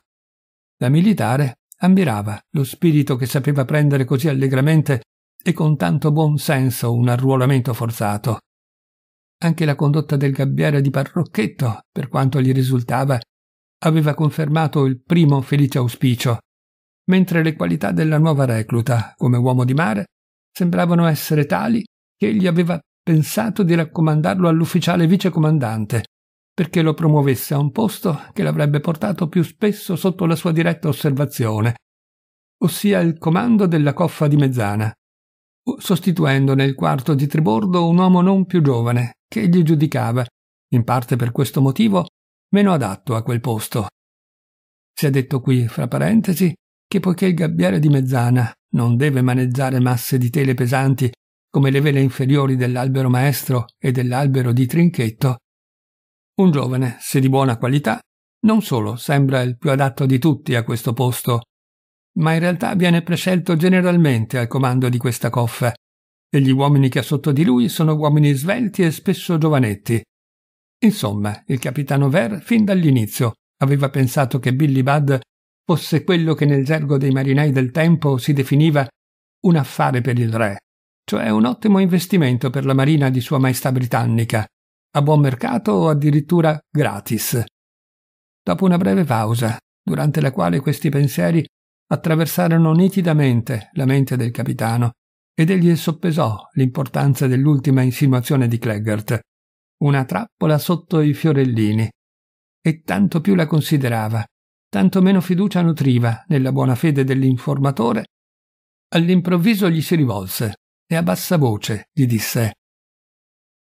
La militare ammirava lo spirito che sapeva prendere così allegramente e con tanto buon senso un arruolamento forzato. Anche la condotta del gabbiere di Parrocchetto, per quanto gli risultava, aveva confermato il primo felice auspicio, mentre le qualità della nuova recluta, come uomo di mare, sembravano essere tali che egli aveva pensato di raccomandarlo all'ufficiale vicecomandante, perché lo promuovesse a un posto che l'avrebbe portato più spesso sotto la sua diretta osservazione, ossia il comando della coffa di Mezzana, sostituendo nel quarto di Tribordo un uomo non più giovane, che egli giudicava, in parte per questo motivo, meno adatto a quel posto. Si è detto qui, fra parentesi, che poiché il gabbiere di mezzana non deve maneggiare masse di tele pesanti come le vele inferiori dell'albero maestro e dell'albero di trinchetto, un giovane, se di buona qualità, non solo sembra il più adatto di tutti a questo posto, ma in realtà viene prescelto generalmente al comando di questa coffa, e gli uomini che ha sotto di lui sono uomini svelti e spesso giovanetti. Insomma, il capitano Ver, fin dall'inizio, aveva pensato che Billy Budd fosse quello che nel gergo dei marinai del tempo si definiva un affare per il re, cioè un ottimo investimento per la marina di Sua Maestà Britannica, a buon mercato o addirittura gratis. Dopo una breve pausa, durante la quale questi pensieri attraversarono nitidamente la mente del capitano, ed egli soppesò l'importanza dell'ultima insinuazione di Cleggert, una trappola sotto i fiorellini, e tanto più la considerava, tanto meno fiducia nutriva nella buona fede dell'informatore, all'improvviso gli si rivolse e a bassa voce gli disse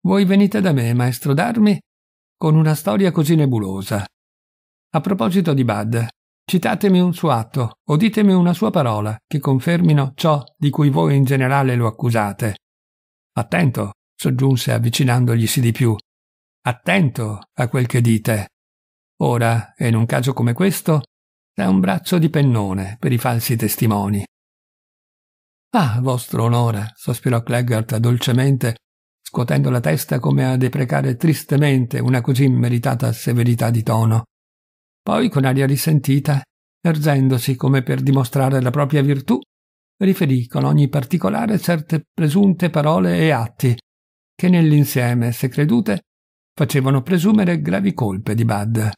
Voi venite da me, maestro d'armi, con una storia così nebulosa. A proposito di Bad, Citatemi un suo atto o ditemi una sua parola che confermino ciò di cui voi in generale lo accusate. Attento, soggiunse avvicinandoglisi di più. Attento a quel che dite. Ora, in un caso come questo, è un braccio di pennone per i falsi testimoni. Ah, vostro onore, sospirò Claggart dolcemente, scuotendo la testa come a deprecare tristemente una così meritata severità di tono. Poi, con aria risentita, ergendosi come per dimostrare la propria virtù, riferì con ogni particolare certe presunte parole e atti che nell'insieme, se credute, facevano presumere gravi colpe di Bad.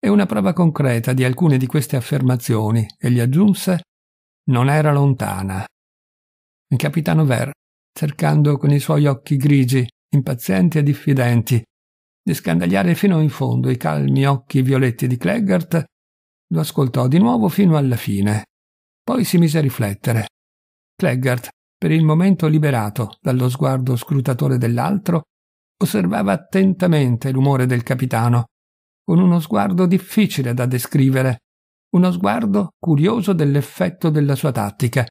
E una prova concreta di alcune di queste affermazioni, egli aggiunse, non era lontana. Il capitano Ver, cercando con i suoi occhi grigi, impazienti e diffidenti, di scandagliare fino in fondo i calmi occhi violetti di Cleggart, lo ascoltò di nuovo fino alla fine. Poi si mise a riflettere. Cleggart, per il momento liberato dallo sguardo scrutatore dell'altro, osservava attentamente l'umore del capitano, con uno sguardo difficile da descrivere, uno sguardo curioso dell'effetto della sua tattica,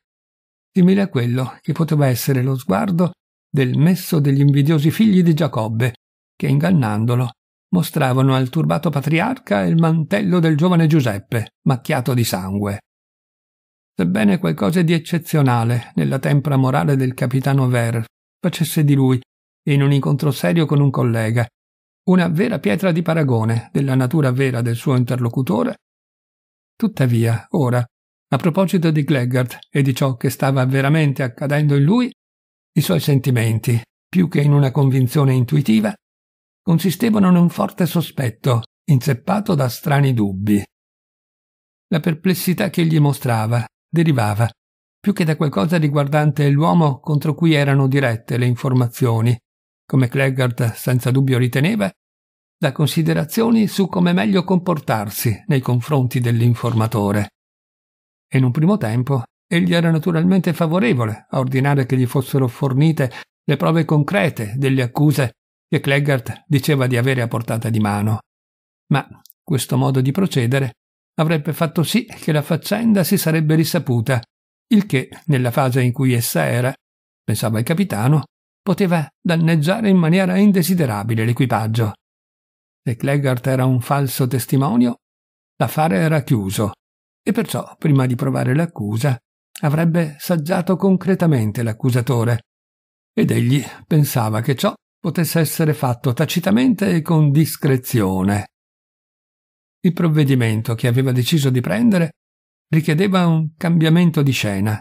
simile a quello che poteva essere lo sguardo del messo degli invidiosi figli di Giacobbe, che ingannandolo mostravano al turbato patriarca il mantello del giovane Giuseppe, macchiato di sangue. Sebbene qualcosa di eccezionale nella tempra morale del capitano Ver facesse di lui, in un incontro serio con un collega, una vera pietra di paragone della natura vera del suo interlocutore, tuttavia, ora, a proposito di Gleggard e di ciò che stava veramente accadendo in lui, i suoi sentimenti, più che in una convinzione intuitiva, consistevano in un forte sospetto, inzeppato da strani dubbi. La perplessità che egli mostrava derivava più che da qualcosa riguardante l'uomo contro cui erano dirette le informazioni, come Cleggard senza dubbio riteneva, da considerazioni su come meglio comportarsi nei confronti dell'informatore. In un primo tempo egli era naturalmente favorevole a ordinare che gli fossero fornite le prove concrete delle accuse che Cleggart diceva di avere a portata di mano. Ma questo modo di procedere avrebbe fatto sì che la faccenda si sarebbe risaputa, il che, nella fase in cui essa era, pensava il capitano, poteva danneggiare in maniera indesiderabile l'equipaggio. Se Cleggart era un falso testimonio, l'affare era chiuso e perciò, prima di provare l'accusa, avrebbe saggiato concretamente l'accusatore. Ed egli pensava che ciò potesse essere fatto tacitamente e con discrezione. Il provvedimento che aveva deciso di prendere richiedeva un cambiamento di scena,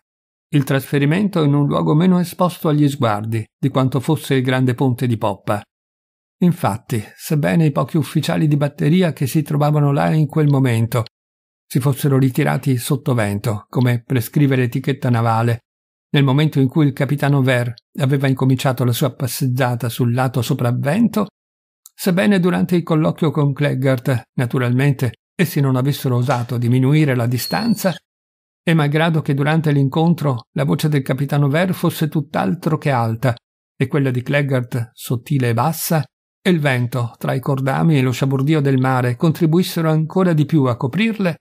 il trasferimento in un luogo meno esposto agli sguardi di quanto fosse il grande ponte di poppa. Infatti, sebbene i pochi ufficiali di batteria che si trovavano là in quel momento si fossero ritirati sotto vento, come prescrive l'etichetta navale, nel momento in cui il capitano Ver aveva incominciato la sua passeggiata sul lato sopravvento, sebbene durante il colloquio con Cleggart, naturalmente, essi non avessero osato diminuire la distanza, e malgrado che durante l'incontro la voce del capitano Ver fosse tutt'altro che alta e quella di Cleggart sottile e bassa, e il vento, tra i cordami e lo sciabordio del mare, contribuissero ancora di più a coprirle,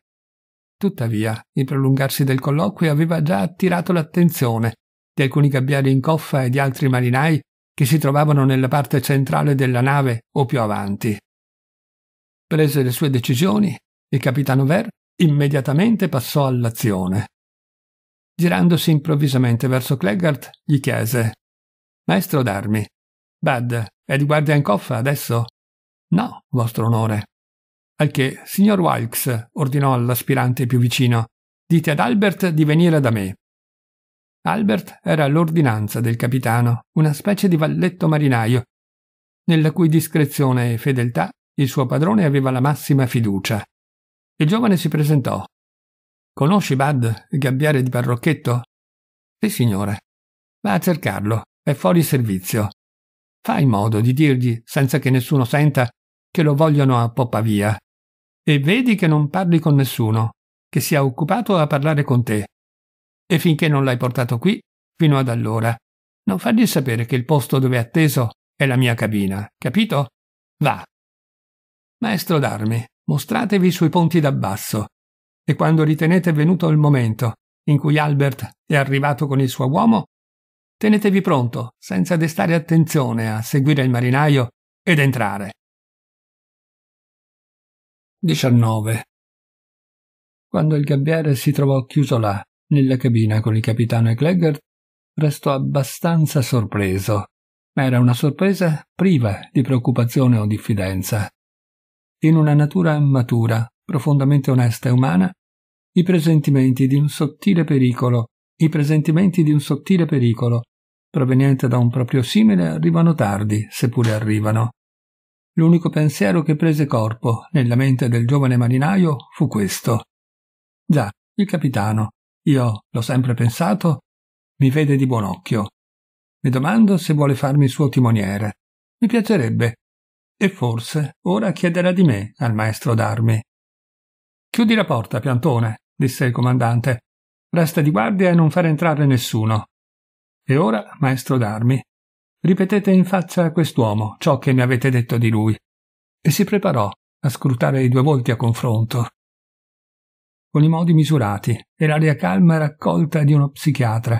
Tuttavia, il prolungarsi del colloquio aveva già attirato l'attenzione di alcuni gabbiari in coffa e di altri marinai che si trovavano nella parte centrale della nave o più avanti. Prese le sue decisioni, il capitano Ver immediatamente passò all'azione. Girandosi improvvisamente verso Cleggart, gli chiese Maestro d'armi, Bad, è di guardia in coffa adesso? No, vostro onore. Al che, signor Wilkes, ordinò all'aspirante più vicino, dite ad Albert di venire da me. Albert era l'ordinanza del capitano, una specie di valletto marinaio, nella cui discrezione e fedeltà il suo padrone aveva la massima fiducia. Il giovane si presentò. Conosci Bud, il gabbiere di parrocchetto? Sì, signore. Va a cercarlo, è fuori servizio. Fai in modo di dirgli, senza che nessuno senta, che lo vogliono a poppa via e vedi che non parli con nessuno, che sia occupato a parlare con te. E finché non l'hai portato qui, fino ad allora, non fargli sapere che il posto dove è atteso è la mia cabina, capito? Va. Maestro d'armi, mostratevi sui ponti d'abbasso, e quando ritenete venuto il momento in cui Albert è arrivato con il suo uomo, tenetevi pronto, senza destare attenzione a seguire il marinaio ed entrare. 19. Quando il gabbiere si trovò chiuso là, nella cabina con il capitano e Cleggert, restò abbastanza sorpreso, ma era una sorpresa priva di preoccupazione o diffidenza. In una natura matura, profondamente onesta e umana, i presentimenti di un sottile pericolo, i presentimenti di un sottile pericolo, proveniente da un proprio simile, arrivano tardi, seppure arrivano. L'unico pensiero che prese corpo nella mente del giovane marinaio fu questo. Già, il capitano, io l'ho sempre pensato, mi vede di buon occhio. Mi domando se vuole farmi suo timoniere. Mi piacerebbe. E forse ora chiederà di me al maestro d'armi. Chiudi la porta, piantone, disse il comandante. Resta di guardia e non far entrare nessuno. E ora, maestro d'armi, Ripetete in faccia a quest'uomo ciò che mi avete detto di lui. E si preparò a scrutare i due volti a confronto. Con i modi misurati e l'aria calma e raccolta di uno psichiatra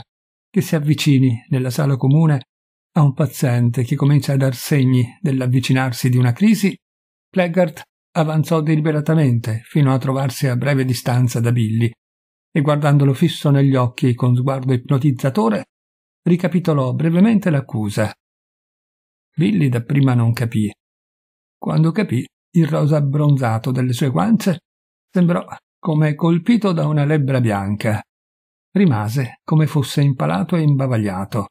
che si avvicini nella sala comune a un paziente che comincia a dar segni dell'avvicinarsi di una crisi, Pleggart avanzò deliberatamente fino a trovarsi a breve distanza da Billy e guardandolo fisso negli occhi con sguardo ipnotizzatore ricapitolò brevemente l'accusa. Billy dapprima non capì. Quando capì, il rosa abbronzato delle sue guance sembrò come colpito da una lebbra bianca. Rimase come fosse impalato e imbavagliato.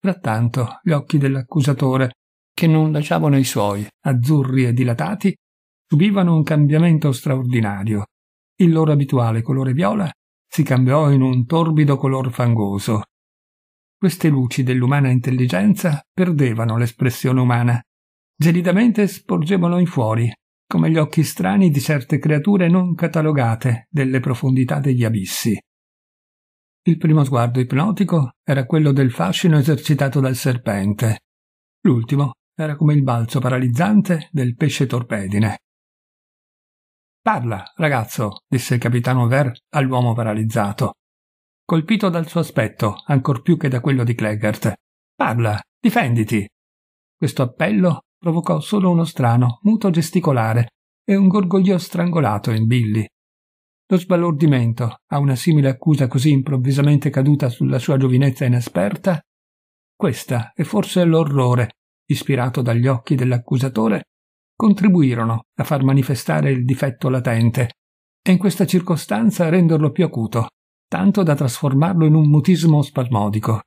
Frattanto gli occhi dell'accusatore, che non lasciavano i suoi, azzurri e dilatati, subivano un cambiamento straordinario. Il loro abituale colore viola si cambiò in un torbido color fangoso queste luci dell'umana intelligenza perdevano l'espressione umana. Gelidamente sporgevano in fuori, come gli occhi strani di certe creature non catalogate delle profondità degli abissi. Il primo sguardo ipnotico era quello del fascino esercitato dal serpente. L'ultimo era come il balzo paralizzante del pesce torpedine. Parla, ragazzo, disse il capitano Ver all'uomo paralizzato colpito dal suo aspetto, ancor più che da quello di Cleggert. Parla, difenditi. Questo appello provocò solo uno strano, muto gesticolare e un gorgoglio strangolato in Billy. Lo sbalordimento a una simile accusa così improvvisamente caduta sulla sua giovinezza inesperta? Questa e forse l'orrore, ispirato dagli occhi dell'accusatore, contribuirono a far manifestare il difetto latente e in questa circostanza renderlo più acuto tanto da trasformarlo in un mutismo spasmodico,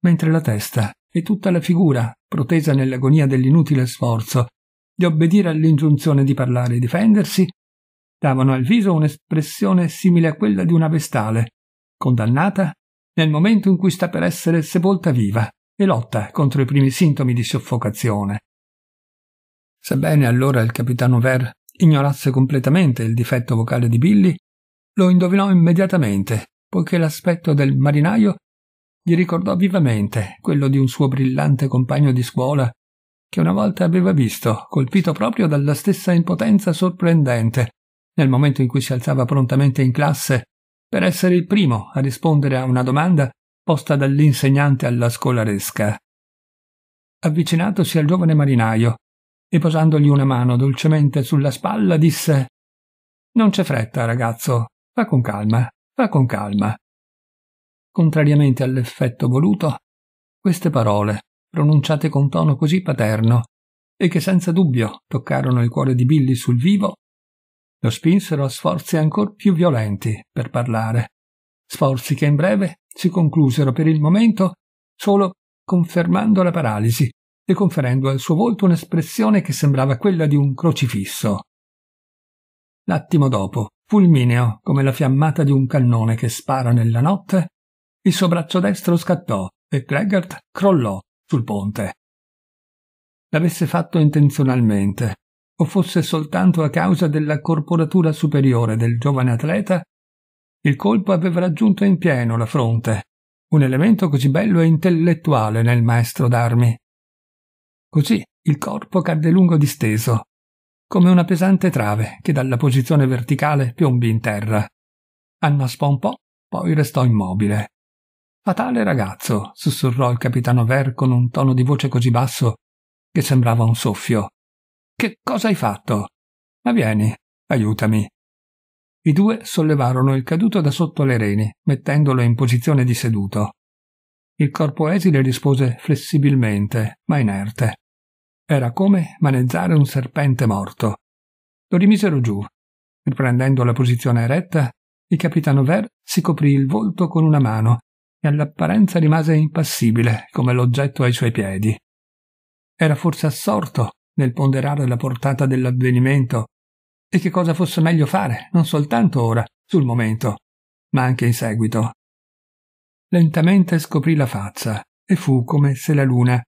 mentre la testa e tutta la figura, protesa nell'agonia dell'inutile sforzo di obbedire all'ingiunzione di parlare e difendersi, davano al viso un'espressione simile a quella di una vestale, condannata nel momento in cui sta per essere sepolta viva e lotta contro i primi sintomi di soffocazione. Sebbene allora il capitano Ver ignorasse completamente il difetto vocale di Billy, lo indovinò immediatamente, poiché l'aspetto del marinaio gli ricordò vivamente quello di un suo brillante compagno di scuola che una volta aveva visto, colpito proprio dalla stessa impotenza sorprendente, nel momento in cui si alzava prontamente in classe per essere il primo a rispondere a una domanda posta dall'insegnante alla scolaresca. Avvicinatosi al giovane marinaio e posandogli una mano dolcemente sulla spalla, disse Non c'è fretta, ragazzo. Va con calma, va con calma. Contrariamente all'effetto voluto, queste parole, pronunciate con tono così paterno e che senza dubbio toccarono il cuore di Billy sul vivo, lo spinsero a sforzi ancor più violenti per parlare, sforzi che in breve si conclusero per il momento solo confermando la paralisi e conferendo al suo volto un'espressione che sembrava quella di un crocifisso. L'attimo dopo, Fulmineo, come la fiammata di un cannone che spara nella notte, il suo braccio destro scattò e Greggert crollò sul ponte. L'avesse fatto intenzionalmente, o fosse soltanto a causa della corporatura superiore del giovane atleta, il colpo aveva raggiunto in pieno la fronte, un elemento così bello e intellettuale nel maestro d'armi. Così il corpo cadde lungo disteso, come una pesante trave che dalla posizione verticale piombi in terra. Annaspò un po', poi restò immobile. Fatale ragazzo, sussurrò il capitano Ver con un tono di voce così basso che sembrava un soffio. Che cosa hai fatto? Ma vieni, aiutami. I due sollevarono il caduto da sotto le reni, mettendolo in posizione di seduto. Il corpo esile rispose flessibilmente, ma inerte. Era come maneggiare un serpente morto. Lo rimisero giù. Riprendendo la posizione eretta, il capitano Ver si coprì il volto con una mano e all'apparenza rimase impassibile come l'oggetto ai suoi piedi. Era forse assorto nel ponderare la portata dell'avvenimento e che cosa fosse meglio fare, non soltanto ora, sul momento, ma anche in seguito. Lentamente scoprì la faccia e fu come se la luna,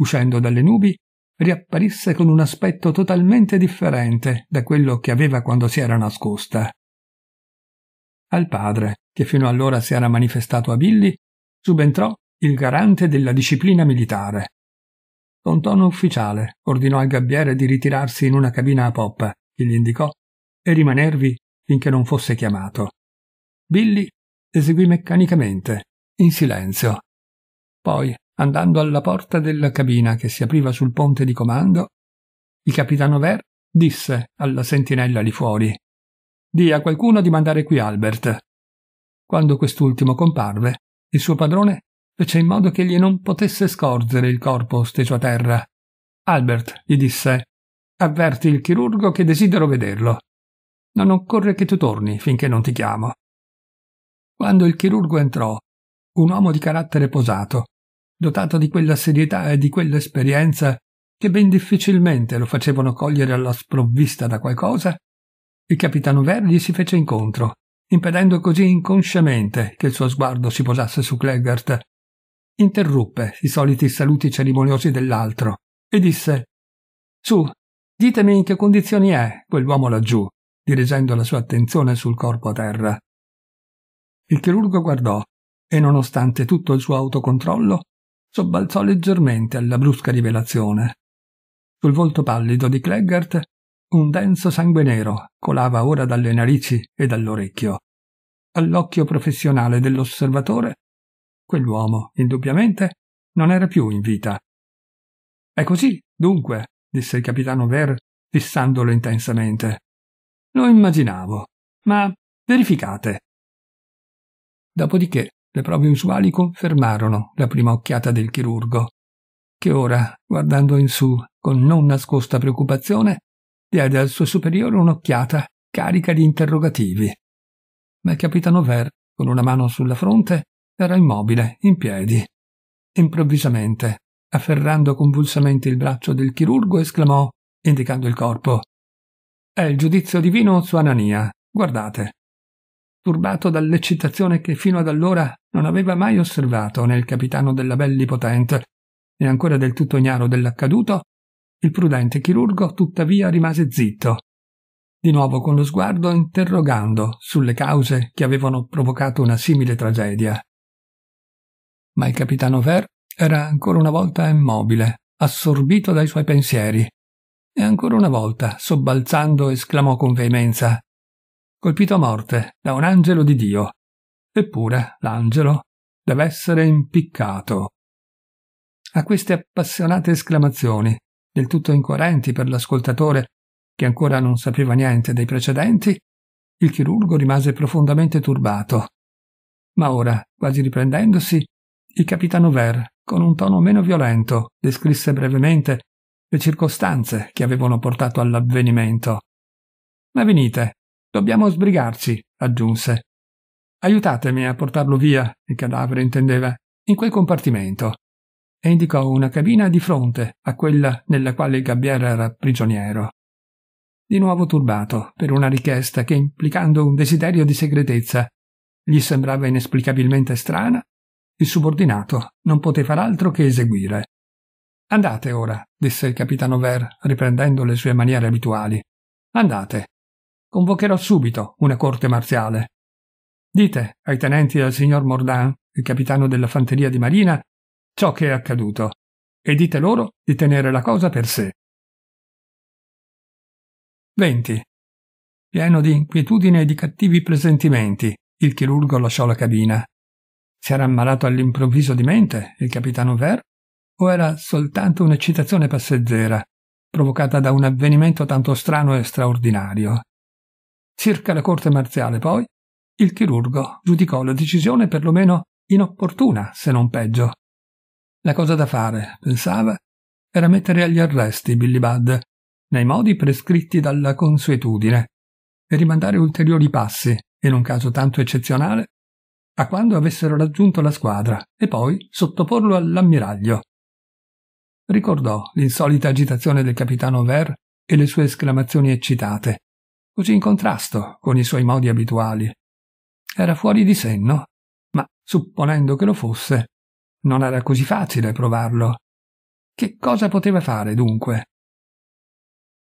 uscendo dalle nubi, riapparisse con un aspetto totalmente differente da quello che aveva quando si era nascosta. Al padre, che fino allora si era manifestato a Billy, subentrò il garante della disciplina militare. Con tono ufficiale ordinò al gabbiere di ritirarsi in una cabina a poppa, che gli indicò, e rimanervi finché non fosse chiamato. Billy eseguì meccanicamente, in silenzio. Poi andando alla porta della cabina che si apriva sul ponte di comando, il capitano Ver disse alla sentinella lì fuori Dì a qualcuno di mandare qui Albert. Quando quest'ultimo comparve, il suo padrone fece in modo che gli non potesse scorgere il corpo steso a terra. Albert gli disse Avverti il chirurgo che desidero vederlo. Non occorre che tu torni finché non ti chiamo. Quando il chirurgo entrò, un uomo di carattere posato, dotato di quella serietà e di quell'esperienza che ben difficilmente lo facevano cogliere alla sprovvista da qualcosa, il capitano Ver gli si fece incontro, impedendo così inconsciamente che il suo sguardo si posasse su Clegart. Interruppe i soliti saluti cerimoniosi dell'altro e disse Su, ditemi in che condizioni è quell'uomo laggiù, dirigendo la sua attenzione sul corpo a terra. Il chirurgo guardò e nonostante tutto il suo autocontrollo sobbalzò leggermente alla brusca rivelazione. Sul volto pallido di Cleggart un denso sangue nero colava ora dalle narici e dall'orecchio. All'occhio professionale dell'osservatore, quell'uomo, indubbiamente, non era più in vita. È così, dunque, disse il capitano Ver, fissandolo intensamente. Lo immaginavo, ma verificate. Dopodiché le prove usuali confermarono la prima occhiata del chirurgo, che ora, guardando in su con non nascosta preoccupazione, diede al suo superiore un'occhiata carica di interrogativi. Ma il capitano Ver, con una mano sulla fronte, era immobile, in piedi. Improvvisamente, afferrando convulsamente il braccio del chirurgo, esclamò, indicando il corpo: È il giudizio divino su Anania. Guardate turbato dall'eccitazione che fino ad allora non aveva mai osservato nel capitano della Bellipotente, e ancora del tutto ignaro dell'accaduto, il prudente chirurgo tuttavia rimase zitto, di nuovo con lo sguardo interrogando sulle cause che avevano provocato una simile tragedia. Ma il capitano Ver era ancora una volta immobile, assorbito dai suoi pensieri, e ancora una volta, sobbalzando, esclamò con veemenza colpito a morte da un angelo di Dio. Eppure l'angelo deve essere impiccato. A queste appassionate esclamazioni, del tutto incoerenti per l'ascoltatore che ancora non sapeva niente dei precedenti, il chirurgo rimase profondamente turbato. Ma ora, quasi riprendendosi, il capitano Ver, con un tono meno violento, descrisse brevemente le circostanze che avevano portato all'avvenimento. Ma venite, Dobbiamo sbrigarci, aggiunse. Aiutatemi a portarlo via, il cadavere intendeva, in quel compartimento. E indicò una cabina di fronte a quella nella quale il gabbiere era prigioniero. Di nuovo turbato per una richiesta che, implicando un desiderio di segretezza, gli sembrava inesplicabilmente strana, il subordinato non poteva far altro che eseguire. Andate ora, disse il capitano Ver, riprendendo le sue maniere abituali. Andate, Convocherò subito una corte marziale. Dite ai tenenti del signor Mordan, il capitano della fanteria di marina, ciò che è accaduto e dite loro di tenere la cosa per sé. 20. Pieno di inquietudine e di cattivi presentimenti, il chirurgo lasciò la cabina. Si era ammalato all'improvviso di mente il capitano Ver o era soltanto un'eccitazione passeggera, provocata da un avvenimento tanto strano e straordinario? Circa la corte marziale, poi, il chirurgo giudicò la decisione perlomeno inopportuna, se non peggio. La cosa da fare, pensava, era mettere agli arresti Billy Budd, nei modi prescritti dalla consuetudine, e rimandare ulteriori passi, in un caso tanto eccezionale, a quando avessero raggiunto la squadra e poi sottoporlo all'ammiraglio. Ricordò l'insolita agitazione del capitano Ver e le sue esclamazioni eccitate, così in contrasto con i suoi modi abituali. Era fuori di senno, ma supponendo che lo fosse, non era così facile provarlo. Che cosa poteva fare dunque?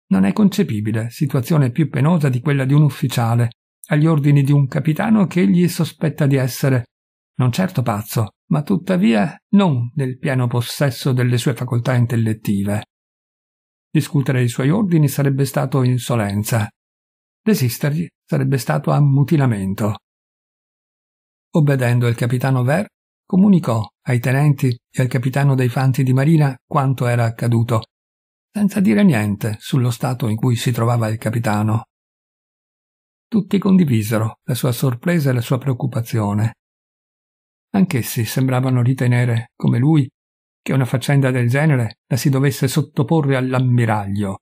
Non è concepibile situazione più penosa di quella di un ufficiale agli ordini di un capitano che egli sospetta di essere, non certo pazzo, ma tuttavia non nel pieno possesso delle sue facoltà intellettive. Discutere i suoi ordini sarebbe stato insolenza, Resistergli sarebbe stato a Obbedendo il capitano Ver, comunicò ai tenenti e al capitano dei fanti di marina quanto era accaduto, senza dire niente sullo stato in cui si trovava il capitano. Tutti condivisero la sua sorpresa e la sua preoccupazione. Anch'essi sembravano ritenere, come lui, che una faccenda del genere la si dovesse sottoporre all'ammiraglio.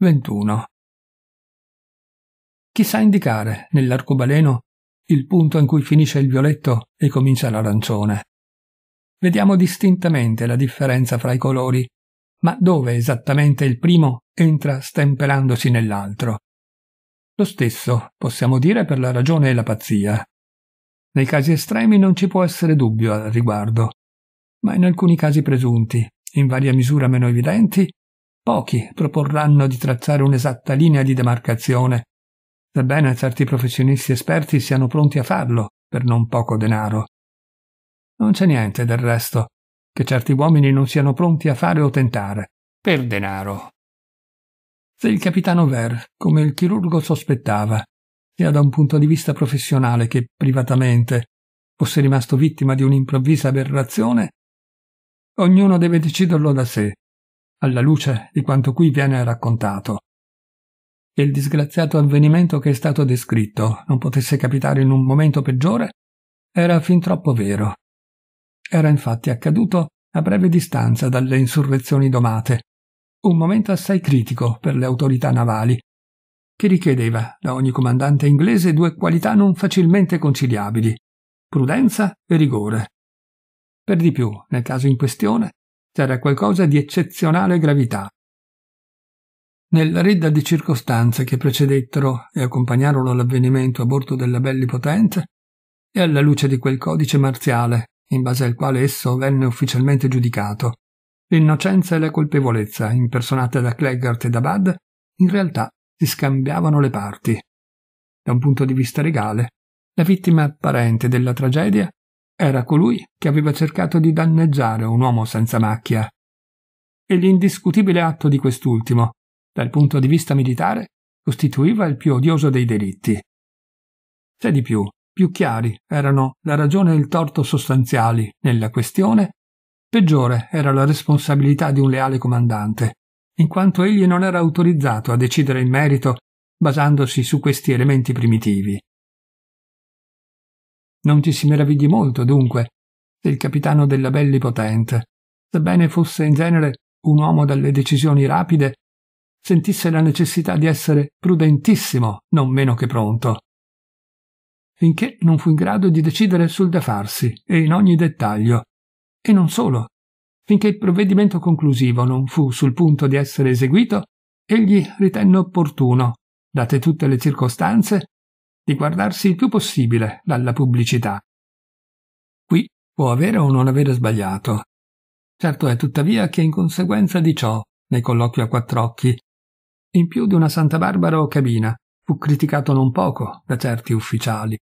21. Chi sa indicare, nell'arcobaleno, il punto in cui finisce il violetto e comincia l'arancione? Vediamo distintamente la differenza fra i colori, ma dove esattamente il primo entra stemperandosi nell'altro. Lo stesso possiamo dire per la ragione e la pazzia. Nei casi estremi non ci può essere dubbio al riguardo, ma in alcuni casi presunti, in varia misura meno evidenti, pochi proporranno di tracciare un'esatta linea di demarcazione sebbene certi professionisti esperti siano pronti a farlo per non poco denaro. Non c'è niente del resto che certi uomini non siano pronti a fare o tentare, per denaro. Se il capitano Ver, come il chirurgo sospettava, sia da un punto di vista professionale che privatamente, fosse rimasto vittima di un'improvvisa aberrazione, ognuno deve deciderlo da sé, alla luce di quanto qui viene raccontato il disgraziato avvenimento che è stato descritto non potesse capitare in un momento peggiore era fin troppo vero. Era infatti accaduto a breve distanza dalle insurrezioni domate, un momento assai critico per le autorità navali, che richiedeva da ogni comandante inglese due qualità non facilmente conciliabili, prudenza e rigore. Per di più, nel caso in questione, c'era qualcosa di eccezionale gravità nella ridda di circostanze che precedettero e accompagnarono l'avvenimento a bordo della Bellipotenze, e alla luce di quel codice marziale in base al quale esso venne ufficialmente giudicato, l'innocenza e la colpevolezza, impersonate da Cleggart e da Bud, in realtà si scambiavano le parti. Da un punto di vista legale, la vittima apparente della tragedia era colui che aveva cercato di danneggiare un uomo senza macchia. E l'indiscutibile atto di quest'ultimo dal punto di vista militare, costituiva il più odioso dei delitti. C'è di più, più chiari erano la ragione e il torto sostanziali nella questione, peggiore era la responsabilità di un leale comandante, in quanto egli non era autorizzato a decidere in merito basandosi su questi elementi primitivi. Non ci si meravigli molto, dunque, se il capitano della Belli Potente, sebbene fosse in genere un uomo dalle decisioni rapide, sentisse la necessità di essere prudentissimo, non meno che pronto. Finché non fu in grado di decidere sul da farsi e in ogni dettaglio. E non solo. Finché il provvedimento conclusivo non fu sul punto di essere eseguito, egli ritenne opportuno, date tutte le circostanze, di guardarsi il più possibile dalla pubblicità. Qui può avere o non avere sbagliato. Certo è tuttavia che in conseguenza di ciò, nei colloqui a quattro occhi, in più di una Santa Barbara o cabina, fu criticato non poco da certi ufficiali.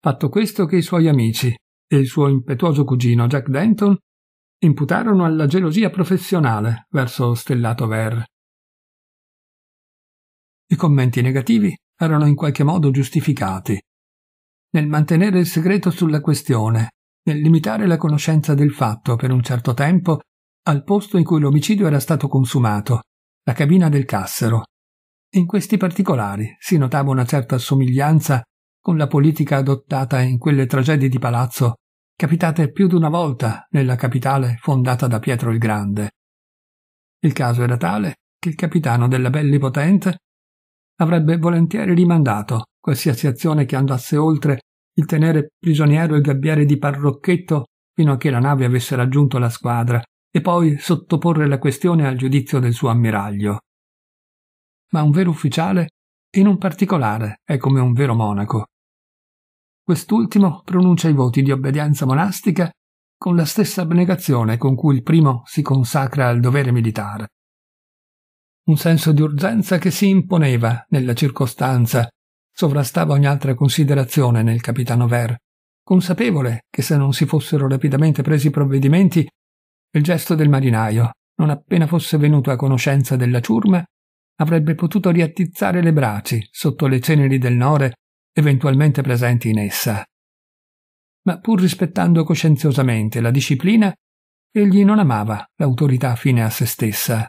Fatto questo che i suoi amici e il suo impetuoso cugino Jack Denton imputarono alla gelosia professionale verso Stellato Ver. I commenti negativi erano in qualche modo giustificati. Nel mantenere il segreto sulla questione, nel limitare la conoscenza del fatto per un certo tempo al posto in cui l'omicidio era stato consumato la cabina del Cassero. In questi particolari si notava una certa somiglianza con la politica adottata in quelle tragedie di palazzo capitate più di una volta nella capitale fondata da Pietro il Grande. Il caso era tale che il capitano della Bellipotente avrebbe volentieri rimandato qualsiasi azione che andasse oltre il tenere prigioniero il gabbiere di Parrocchetto fino a che la nave avesse raggiunto la squadra e poi sottoporre la questione al giudizio del suo ammiraglio. Ma un vero ufficiale, in un particolare, è come un vero monaco. Quest'ultimo pronuncia i voti di obbedienza monastica con la stessa abnegazione con cui il primo si consacra al dovere militare. Un senso di urgenza che si imponeva nella circostanza sovrastava ogni altra considerazione nel capitano Ver, consapevole che se non si fossero rapidamente presi provvedimenti il gesto del marinaio, non appena fosse venuto a conoscenza della ciurma, avrebbe potuto riattizzare le braci sotto le ceneri del nore eventualmente presenti in essa. Ma pur rispettando coscienziosamente la disciplina, egli non amava l'autorità fine a se stessa.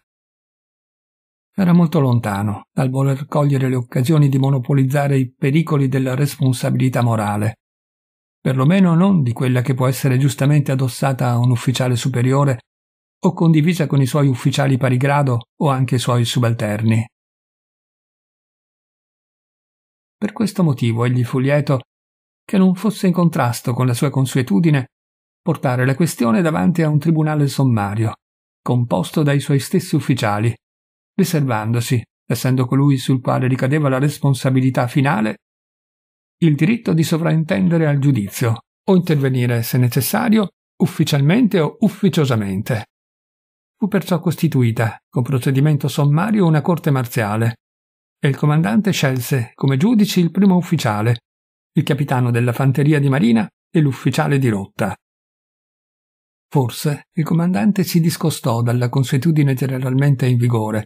Era molto lontano dal voler cogliere le occasioni di monopolizzare i pericoli della responsabilità morale perlomeno non di quella che può essere giustamente addossata a un ufficiale superiore o condivisa con i suoi ufficiali pari grado o anche i suoi subalterni. Per questo motivo egli fu lieto che non fosse in contrasto con la sua consuetudine portare la questione davanti a un tribunale sommario, composto dai suoi stessi ufficiali, riservandosi, essendo colui sul quale ricadeva la responsabilità finale, il diritto di sovraintendere al giudizio o intervenire, se necessario, ufficialmente o ufficiosamente. Fu perciò costituita, con procedimento sommario, una corte marziale e il comandante scelse come giudici il primo ufficiale, il capitano della fanteria di marina e l'ufficiale di rotta. Forse il comandante si discostò dalla consuetudine generalmente in vigore,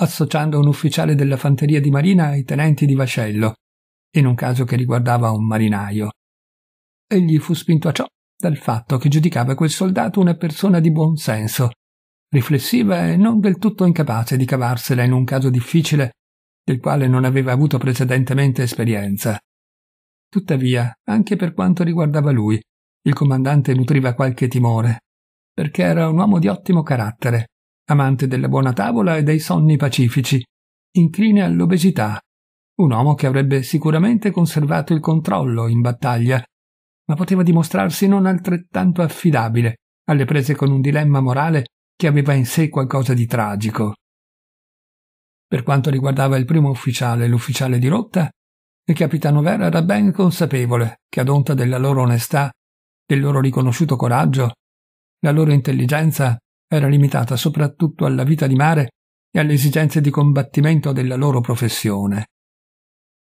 associando un ufficiale della fanteria di marina ai tenenti di vascello, in un caso che riguardava un marinaio. Egli fu spinto a ciò dal fatto che giudicava quel soldato una persona di buon senso, riflessiva e non del tutto incapace di cavarsela in un caso difficile del quale non aveva avuto precedentemente esperienza. Tuttavia, anche per quanto riguardava lui, il comandante nutriva qualche timore, perché era un uomo di ottimo carattere, amante della buona tavola e dei sonni pacifici, incline all'obesità un uomo che avrebbe sicuramente conservato il controllo in battaglia, ma poteva dimostrarsi non altrettanto affidabile, alle prese con un dilemma morale che aveva in sé qualcosa di tragico. Per quanto riguardava il primo ufficiale e l'ufficiale di rotta, il capitano Vera era ben consapevole che ad onta della loro onestà, del loro riconosciuto coraggio, la loro intelligenza era limitata soprattutto alla vita di mare e alle esigenze di combattimento della loro professione.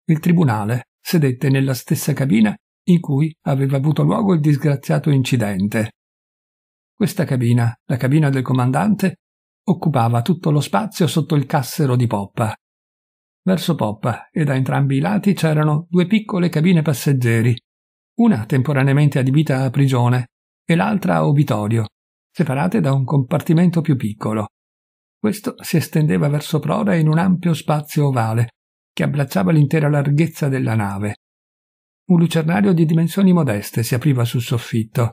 Il tribunale sedette nella stessa cabina in cui aveva avuto luogo il disgraziato incidente. Questa cabina, la cabina del comandante, occupava tutto lo spazio sotto il cassero di poppa. Verso poppa e da entrambi i lati c'erano due piccole cabine passeggeri, una temporaneamente adibita a prigione e l'altra a obitorio, separate da un compartimento più piccolo. Questo si estendeva verso prora in un ampio spazio ovale, che abbracciava l'intera larghezza della nave. Un lucernario di dimensioni modeste si apriva sul soffitto,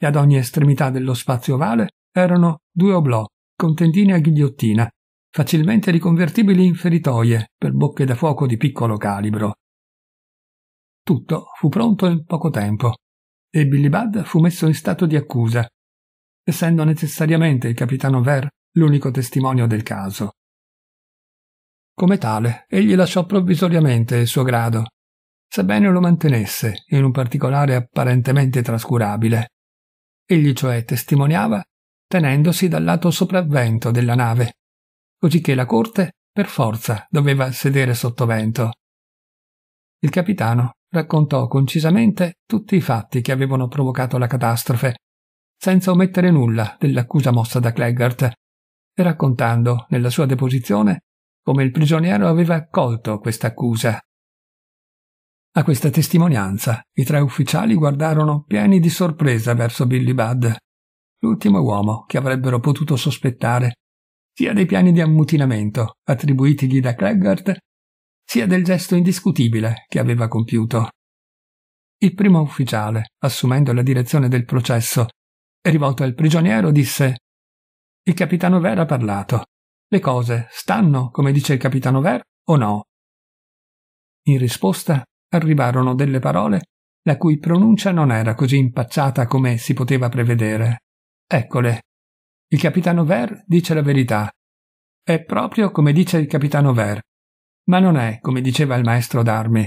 e ad ogni estremità dello spazio ovale erano due oblò con tendine a ghigliottina, facilmente riconvertibili in feritoie per bocche da fuoco di piccolo calibro. Tutto fu pronto in poco tempo e Billy Budd fu messo in stato di accusa, essendo necessariamente il capitano Ver l'unico testimonio del caso. Come tale, egli lasciò provvisoriamente il suo grado, sebbene lo mantenesse in un particolare apparentemente trascurabile. Egli cioè testimoniava tenendosi dal lato sopravvento della nave, cosicché la corte per forza doveva sedere sotto vento. Il capitano raccontò concisamente tutti i fatti che avevano provocato la catastrofe, senza omettere nulla dell'accusa mossa da Cleggart, e raccontando nella sua deposizione come il prigioniero aveva accolto questa accusa. A questa testimonianza i tre ufficiali guardarono pieni di sorpresa verso Billy Budd, l'ultimo uomo che avrebbero potuto sospettare sia dei piani di ammutinamento attribuitigli da Craggart, sia del gesto indiscutibile che aveva compiuto. Il primo ufficiale, assumendo la direzione del processo, rivolto al prigioniero, disse Il capitano Vera ha parlato. Le cose stanno, come dice il capitano Ver, o no? In risposta arrivarono delle parole la cui pronuncia non era così impacciata come si poteva prevedere. Eccole. Il capitano Ver dice la verità. È proprio come dice il capitano Ver. Ma non è come diceva il maestro d'armi.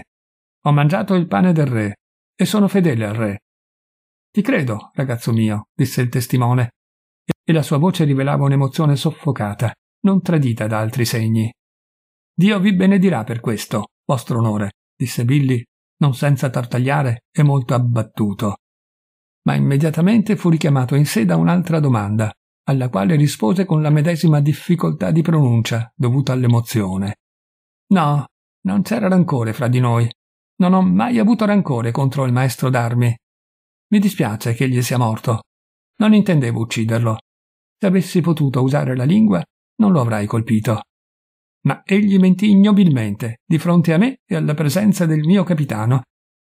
Ho mangiato il pane del re e sono fedele al re. Ti credo, ragazzo mio, disse il testimone, e la sua voce rivelava un'emozione soffocata non tradita da altri segni. Dio vi benedirà per questo, vostro onore, disse Billy, non senza tartagliare e molto abbattuto. Ma immediatamente fu richiamato in sé da un'altra domanda, alla quale rispose con la medesima difficoltà di pronuncia dovuta all'emozione. No, non c'era rancore fra di noi. Non ho mai avuto rancore contro il maestro d'armi. Mi dispiace che egli sia morto. Non intendevo ucciderlo. Se avessi potuto usare la lingua, non lo avrai colpito. Ma egli mentì ignobilmente di fronte a me e alla presenza del mio capitano,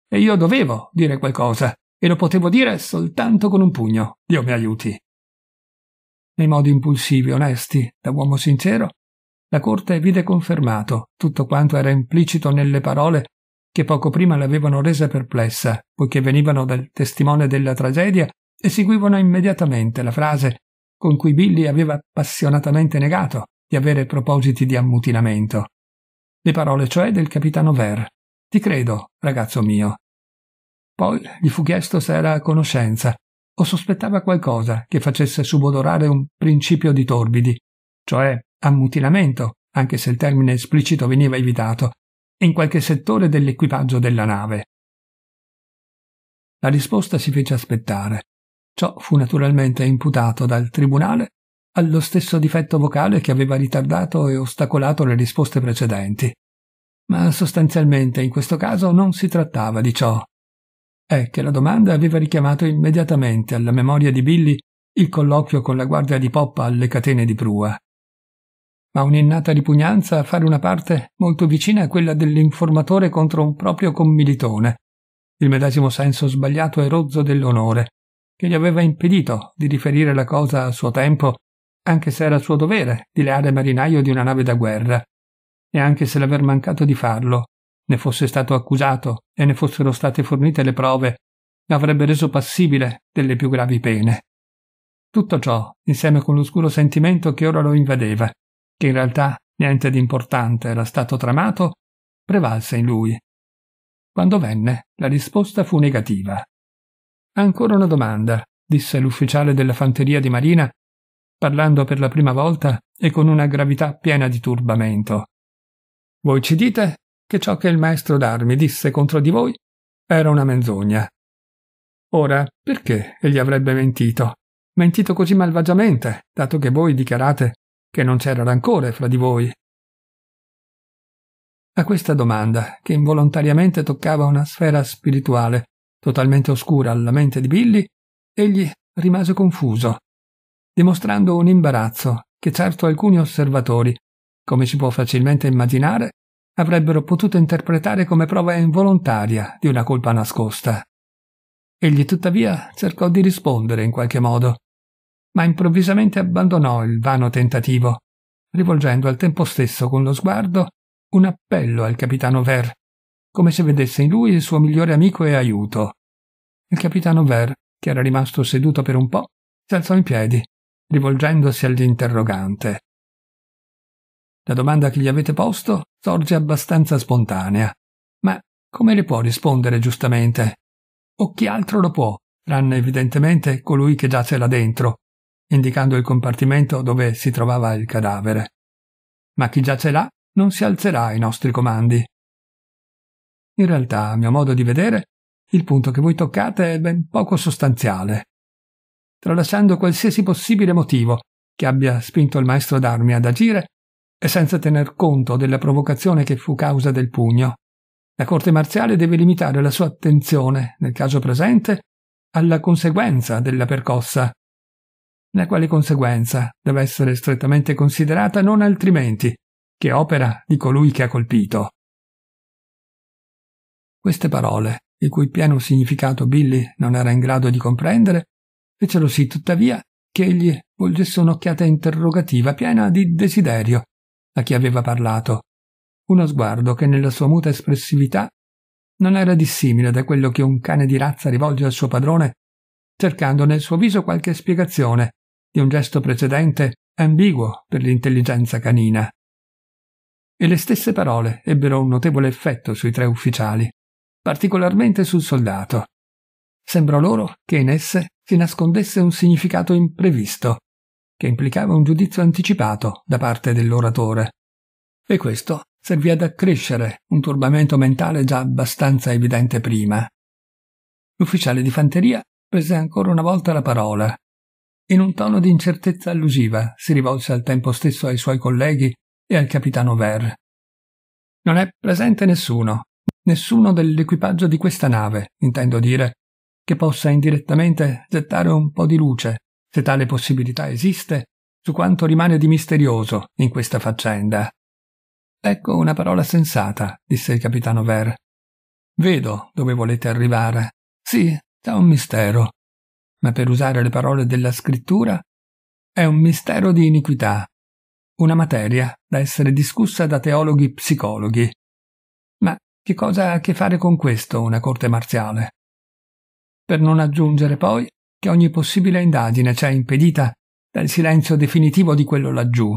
e io dovevo dire qualcosa, e lo potevo dire soltanto con un pugno. Dio mi aiuti. Nei modi impulsivi, onesti, da uomo sincero, la corte vide confermato tutto quanto era implicito nelle parole che poco prima l'avevano resa perplessa, poiché venivano dal testimone della tragedia e seguivano immediatamente la frase con cui Billy aveva appassionatamente negato di avere propositi di ammutinamento. Le parole cioè del capitano Ver. Ti credo, ragazzo mio. Poi gli fu chiesto se era a conoscenza o sospettava qualcosa che facesse subodorare un principio di torbidi, cioè ammutinamento, anche se il termine esplicito veniva evitato, in qualche settore dell'equipaggio della nave. La risposta si fece aspettare. Ciò fu naturalmente imputato dal tribunale allo stesso difetto vocale che aveva ritardato e ostacolato le risposte precedenti. Ma sostanzialmente in questo caso non si trattava di ciò. È che la domanda aveva richiamato immediatamente alla memoria di Billy il colloquio con la guardia di poppa alle catene di prua. Ma un'innata ripugnanza a fare una parte molto vicina a quella dell'informatore contro un proprio commilitone, il medesimo senso sbagliato e rozzo dell'onore, che gli aveva impedito di riferire la cosa a suo tempo, anche se era suo dovere di leale marinaio di una nave da guerra, e anche se l'aver mancato di farlo ne fosse stato accusato e ne fossero state fornite le prove, avrebbe reso passibile delle più gravi pene. Tutto ciò, insieme con l'oscuro sentimento che ora lo invadeva, che in realtà niente di importante era stato tramato, prevalse in lui. Quando venne, la risposta fu negativa. Ancora una domanda, disse l'ufficiale della fanteria di marina, parlando per la prima volta e con una gravità piena di turbamento. Voi ci dite che ciò che il maestro d'armi disse contro di voi era una menzogna. Ora, perché egli avrebbe mentito? Mentito così malvagiamente, dato che voi dichiarate che non c'era rancore fra di voi. A questa domanda, che involontariamente toccava una sfera spirituale, totalmente oscura alla mente di Billy, egli rimase confuso, dimostrando un imbarazzo che certo alcuni osservatori, come si può facilmente immaginare, avrebbero potuto interpretare come prova involontaria di una colpa nascosta. Egli tuttavia cercò di rispondere in qualche modo, ma improvvisamente abbandonò il vano tentativo, rivolgendo al tempo stesso con lo sguardo un appello al capitano Ver come se vedesse in lui il suo migliore amico e aiuto. Il capitano Ver, che era rimasto seduto per un po', si alzò in piedi, rivolgendosi all'interrogante. La domanda che gli avete posto sorge abbastanza spontanea, ma come le può rispondere giustamente? O chi altro lo può, tranne evidentemente colui che giace là dentro, indicando il compartimento dove si trovava il cadavere. Ma chi giace là non si alzerà ai nostri comandi, in realtà, a mio modo di vedere, il punto che voi toccate è ben poco sostanziale. Tralasciando qualsiasi possibile motivo che abbia spinto il maestro d'armi ad agire e senza tener conto della provocazione che fu causa del pugno, la corte marziale deve limitare la sua attenzione, nel caso presente, alla conseguenza della percossa, la quale conseguenza deve essere strettamente considerata non altrimenti che opera di colui che ha colpito. Queste parole, il cui pieno significato Billy non era in grado di comprendere, fecero sì tuttavia che egli volgesse un'occhiata interrogativa piena di desiderio a chi aveva parlato, uno sguardo che nella sua muta espressività non era dissimile da quello che un cane di razza rivolge al suo padrone, cercando nel suo viso qualche spiegazione di un gesto precedente ambiguo per l'intelligenza canina. E le stesse parole ebbero un notevole effetto sui tre ufficiali particolarmente sul soldato. Sembrò loro che in esse si nascondesse un significato imprevisto, che implicava un giudizio anticipato da parte dell'oratore. E questo servì ad accrescere un turbamento mentale già abbastanza evidente prima. L'ufficiale di fanteria prese ancora una volta la parola. In un tono di incertezza allusiva si rivolse al tempo stesso ai suoi colleghi e al capitano Ver. Non è presente nessuno, nessuno dell'equipaggio di questa nave, intendo dire, che possa indirettamente gettare un po' di luce, se tale possibilità esiste, su quanto rimane di misterioso in questa faccenda. Ecco una parola sensata, disse il capitano Ver. Vedo dove volete arrivare. Sì, c'è un mistero. Ma per usare le parole della scrittura, è un mistero di iniquità, una materia da essere discussa da teologhi psicologi, che cosa ha a che fare con questo una corte marziale? Per non aggiungere poi che ogni possibile indagine ci è impedita dal silenzio definitivo di quello laggiù.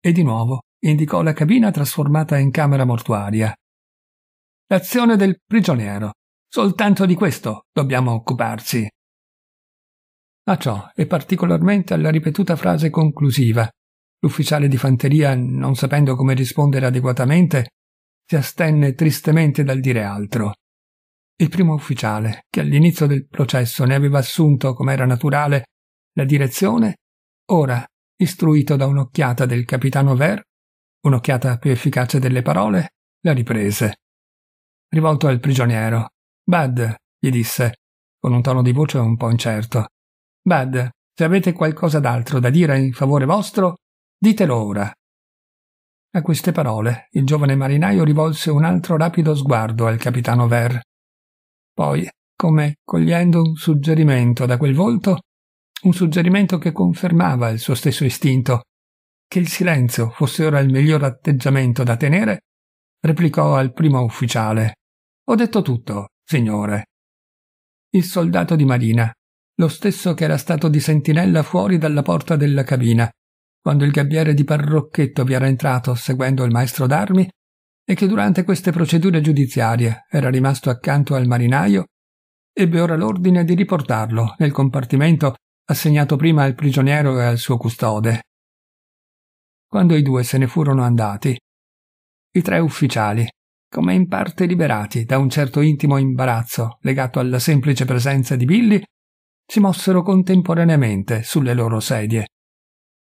E di nuovo indicò la cabina trasformata in camera mortuaria. L'azione del prigioniero. Soltanto di questo dobbiamo occuparci. A ah, ciò, e particolarmente alla ripetuta frase conclusiva, l'ufficiale di fanteria, non sapendo come rispondere adeguatamente, si astenne tristemente dal dire altro. Il primo ufficiale, che all'inizio del processo ne aveva assunto, come era naturale, la direzione, ora, istruito da un'occhiata del capitano Ver, un'occhiata più efficace delle parole, la riprese. Rivolto al prigioniero, Bad, gli disse, con un tono di voce un po' incerto. Bad, se avete qualcosa d'altro da dire in favore vostro, ditelo ora. A queste parole il giovane marinaio rivolse un altro rapido sguardo al capitano Ver. Poi, come cogliendo un suggerimento da quel volto, un suggerimento che confermava il suo stesso istinto, che il silenzio fosse ora il miglior atteggiamento da tenere, replicò al primo ufficiale. Ho detto tutto, signore. Il soldato di marina, lo stesso che era stato di sentinella fuori dalla porta della cabina, quando il gabbiere di Parrocchetto vi era entrato seguendo il maestro d'armi e che durante queste procedure giudiziarie era rimasto accanto al marinaio, ebbe ora l'ordine di riportarlo nel compartimento assegnato prima al prigioniero e al suo custode. Quando i due se ne furono andati, i tre ufficiali, come in parte liberati da un certo intimo imbarazzo legato alla semplice presenza di Billy, si mossero contemporaneamente sulle loro sedie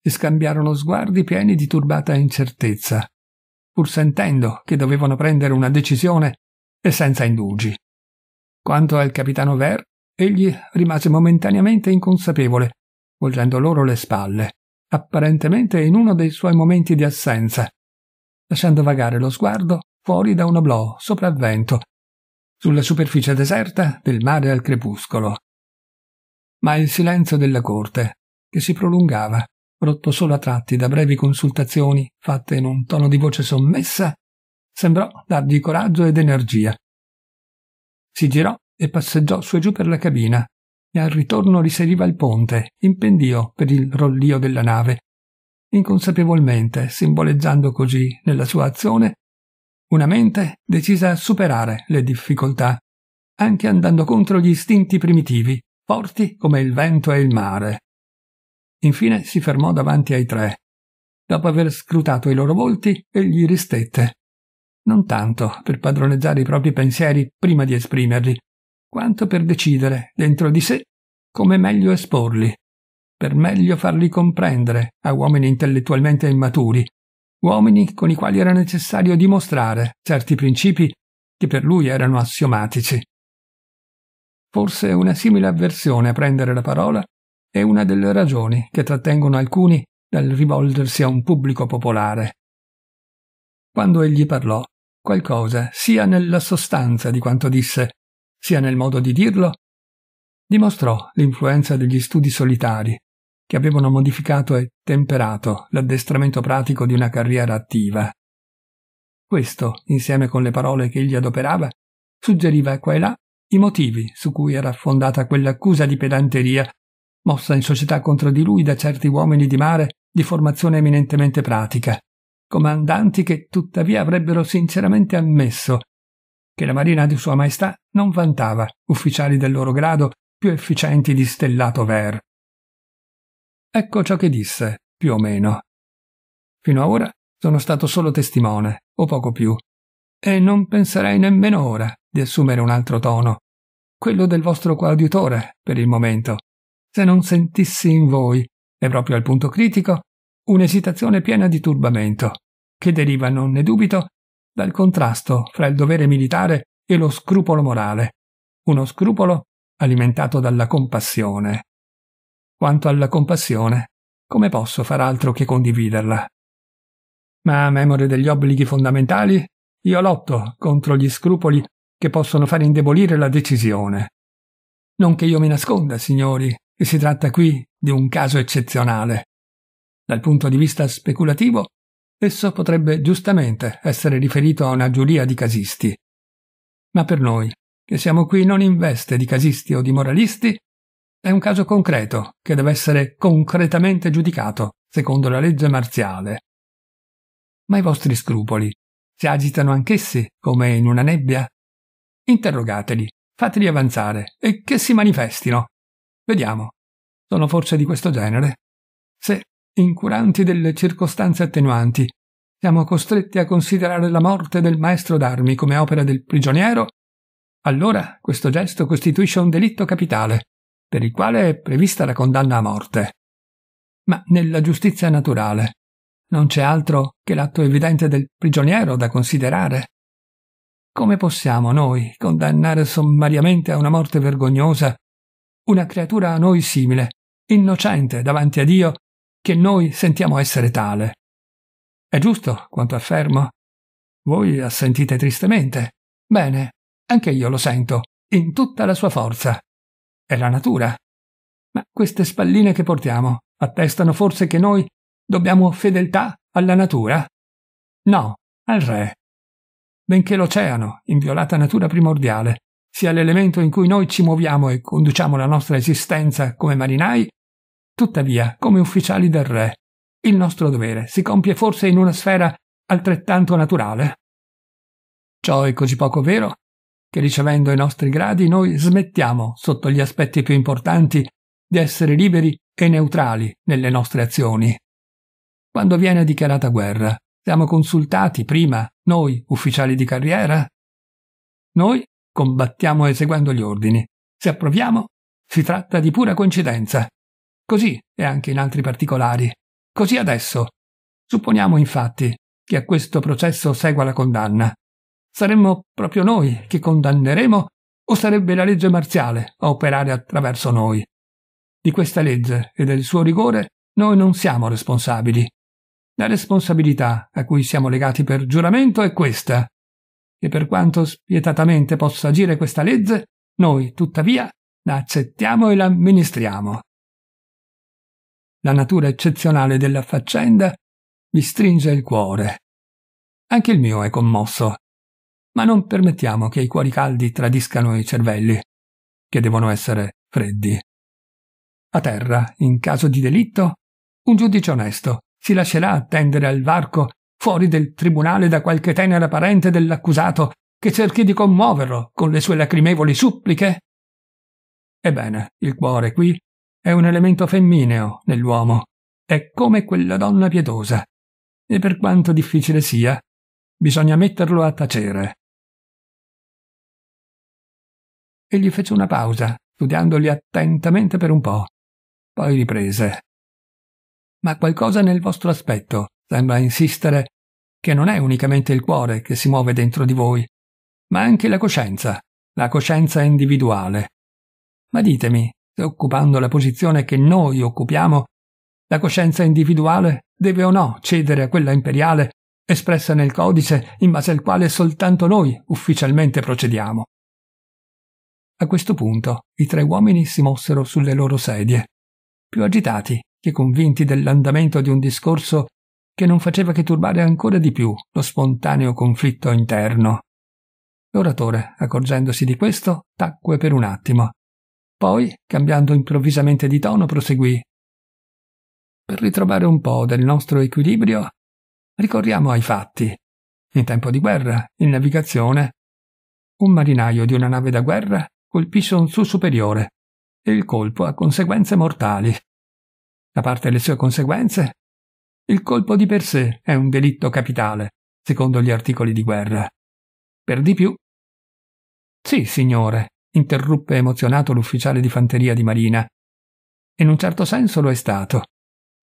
e scambiarono sguardi pieni di turbata incertezza, pur sentendo che dovevano prendere una decisione e senza indugi. Quanto al capitano Ver, egli rimase momentaneamente inconsapevole, volgendo loro le spalle, apparentemente in uno dei suoi momenti di assenza, lasciando vagare lo sguardo fuori da un oblò sopravvento, sulla superficie deserta del mare al crepuscolo. Ma il silenzio della corte, che si prolungava, rotto solo a tratti da brevi consultazioni fatte in un tono di voce sommessa, sembrò dargli coraggio ed energia. Si girò e passeggiò su e giù per la cabina, e al ritorno risaliva il ponte, in pendio per il rollio della nave, inconsapevolmente simboleggiando così, nella sua azione, una mente decisa a superare le difficoltà, anche andando contro gli istinti primitivi, forti come il vento e il mare. Infine si fermò davanti ai tre. Dopo aver scrutato i loro volti, egli ristette. Non tanto per padroneggiare i propri pensieri prima di esprimerli, quanto per decidere, dentro di sé, come meglio esporli, per meglio farli comprendere a uomini intellettualmente immaturi, uomini con i quali era necessario dimostrare certi principi che per lui erano assiomatici. Forse una simile avversione a prendere la parola è una delle ragioni che trattengono alcuni dal rivolgersi a un pubblico popolare. Quando egli parlò, qualcosa, sia nella sostanza di quanto disse, sia nel modo di dirlo, dimostrò l'influenza degli studi solitari, che avevano modificato e temperato l'addestramento pratico di una carriera attiva. Questo, insieme con le parole che egli adoperava, suggeriva qua e là i motivi su cui era fondata quell'accusa di pedanteria mossa in società contro di lui da certi uomini di mare di formazione eminentemente pratica, comandanti che tuttavia avrebbero sinceramente ammesso che la marina di Sua Maestà non vantava ufficiali del loro grado più efficienti di Stellato Ver. Ecco ciò che disse, più o meno. Fino a ora sono stato solo testimone, o poco più, e non penserei nemmeno ora di assumere un altro tono, quello del vostro coadiutore, per il momento se non sentissi in voi, e proprio al punto critico, un'esitazione piena di turbamento, che deriva, non ne dubito, dal contrasto fra il dovere militare e lo scrupolo morale, uno scrupolo alimentato dalla compassione. Quanto alla compassione, come posso far altro che condividerla? Ma a memore degli obblighi fondamentali, io lotto contro gli scrupoli che possono far indebolire la decisione. Non che io mi nasconda, signori, e si tratta qui di un caso eccezionale. Dal punto di vista speculativo, esso potrebbe giustamente essere riferito a una giuria di casisti. Ma per noi, che siamo qui non in veste di casisti o di moralisti, è un caso concreto che deve essere concretamente giudicato secondo la legge marziale. Ma i vostri scrupoli si agitano anch'essi come in una nebbia? Interrogateli, fateli avanzare e che si manifestino. Vediamo. Sono forse di questo genere. Se, incuranti delle circostanze attenuanti, siamo costretti a considerare la morte del maestro d'armi come opera del prigioniero, allora questo gesto costituisce un delitto capitale, per il quale è prevista la condanna a morte. Ma nella giustizia naturale non c'è altro che l'atto evidente del prigioniero da considerare. Come possiamo noi condannare sommariamente a una morte vergognosa una creatura a noi simile, innocente davanti a Dio, che noi sentiamo essere tale. È giusto quanto affermo? Voi assentite tristemente. Bene, anche io lo sento, in tutta la sua forza. È la natura. Ma queste spalline che portiamo attestano forse che noi dobbiamo fedeltà alla natura? No, al re. Benché l'oceano, inviolata natura primordiale, sia l'elemento in cui noi ci muoviamo e conduciamo la nostra esistenza come marinai, tuttavia, come ufficiali del re, il nostro dovere si compie forse in una sfera altrettanto naturale. Ciò è così poco vero che ricevendo i nostri gradi noi smettiamo, sotto gli aspetti più importanti, di essere liberi e neutrali nelle nostre azioni. Quando viene dichiarata guerra, siamo consultati prima noi, ufficiali di carriera? Noi combattiamo eseguendo gli ordini. Se approviamo, si tratta di pura coincidenza. Così è anche in altri particolari. Così adesso. Supponiamo infatti che a questo processo segua la condanna. Saremmo proprio noi che condanneremo o sarebbe la legge marziale a operare attraverso noi? Di questa legge e del suo rigore noi non siamo responsabili. La responsabilità a cui siamo legati per giuramento è questa, e per quanto spietatamente possa agire questa legge, noi, tuttavia, la accettiamo e l'amministriamo. La natura eccezionale della faccenda vi stringe il cuore. Anche il mio è commosso. Ma non permettiamo che i cuori caldi tradiscano i cervelli, che devono essere freddi. A terra, in caso di delitto, un giudice onesto si lascerà attendere al varco fuori del tribunale da qualche tenera parente dell'accusato che cerchi di commuoverlo con le sue lacrimevoli suppliche? Ebbene, il cuore qui è un elemento femmineo nell'uomo, è come quella donna pietosa, e per quanto difficile sia, bisogna metterlo a tacere. Egli fece una pausa, studiandoli attentamente per un po', poi riprese. Ma qualcosa nel vostro aspetto sembra insistere che non è unicamente il cuore che si muove dentro di voi, ma anche la coscienza, la coscienza individuale. Ma ditemi, se occupando la posizione che noi occupiamo, la coscienza individuale deve o no cedere a quella imperiale espressa nel codice in base al quale soltanto noi ufficialmente procediamo. A questo punto i tre uomini si mossero sulle loro sedie, più agitati che convinti dell'andamento di un discorso che non faceva che turbare ancora di più lo spontaneo conflitto interno. L'oratore, accorgendosi di questo, tacque per un attimo. Poi, cambiando improvvisamente di tono, proseguì. Per ritrovare un po' del nostro equilibrio, ricorriamo ai fatti. In tempo di guerra, in navigazione, un marinaio di una nave da guerra colpisce un suo superiore e il colpo ha conseguenze mortali. A parte le sue conseguenze, il colpo di per sé è un delitto capitale, secondo gli articoli di guerra. Per di più. Sì, signore, interruppe emozionato l'ufficiale di fanteria di Marina. In un certo senso lo è stato.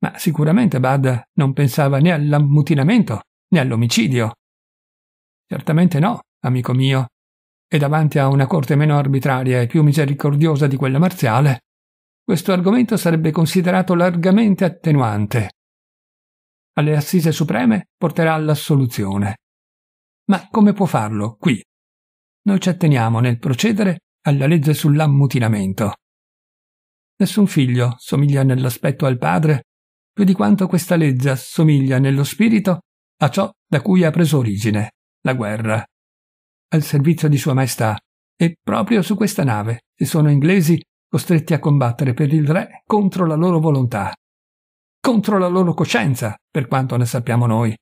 Ma sicuramente Bad non pensava né all'ammutinamento né all'omicidio. Certamente no, amico mio. E davanti a una corte meno arbitraria e più misericordiosa di quella marziale, questo argomento sarebbe considerato largamente attenuante alle assise supreme porterà all'assoluzione. Ma come può farlo qui? Noi ci atteniamo nel procedere alla legge sull'ammutinamento. Nessun figlio somiglia nell'aspetto al padre più di quanto questa legge assomiglia nello spirito a ciò da cui ha preso origine, la guerra. Al servizio di Sua Maestà, e proprio su questa nave si sono inglesi costretti a combattere per il re contro la loro volontà contro la loro coscienza, per quanto ne sappiamo noi.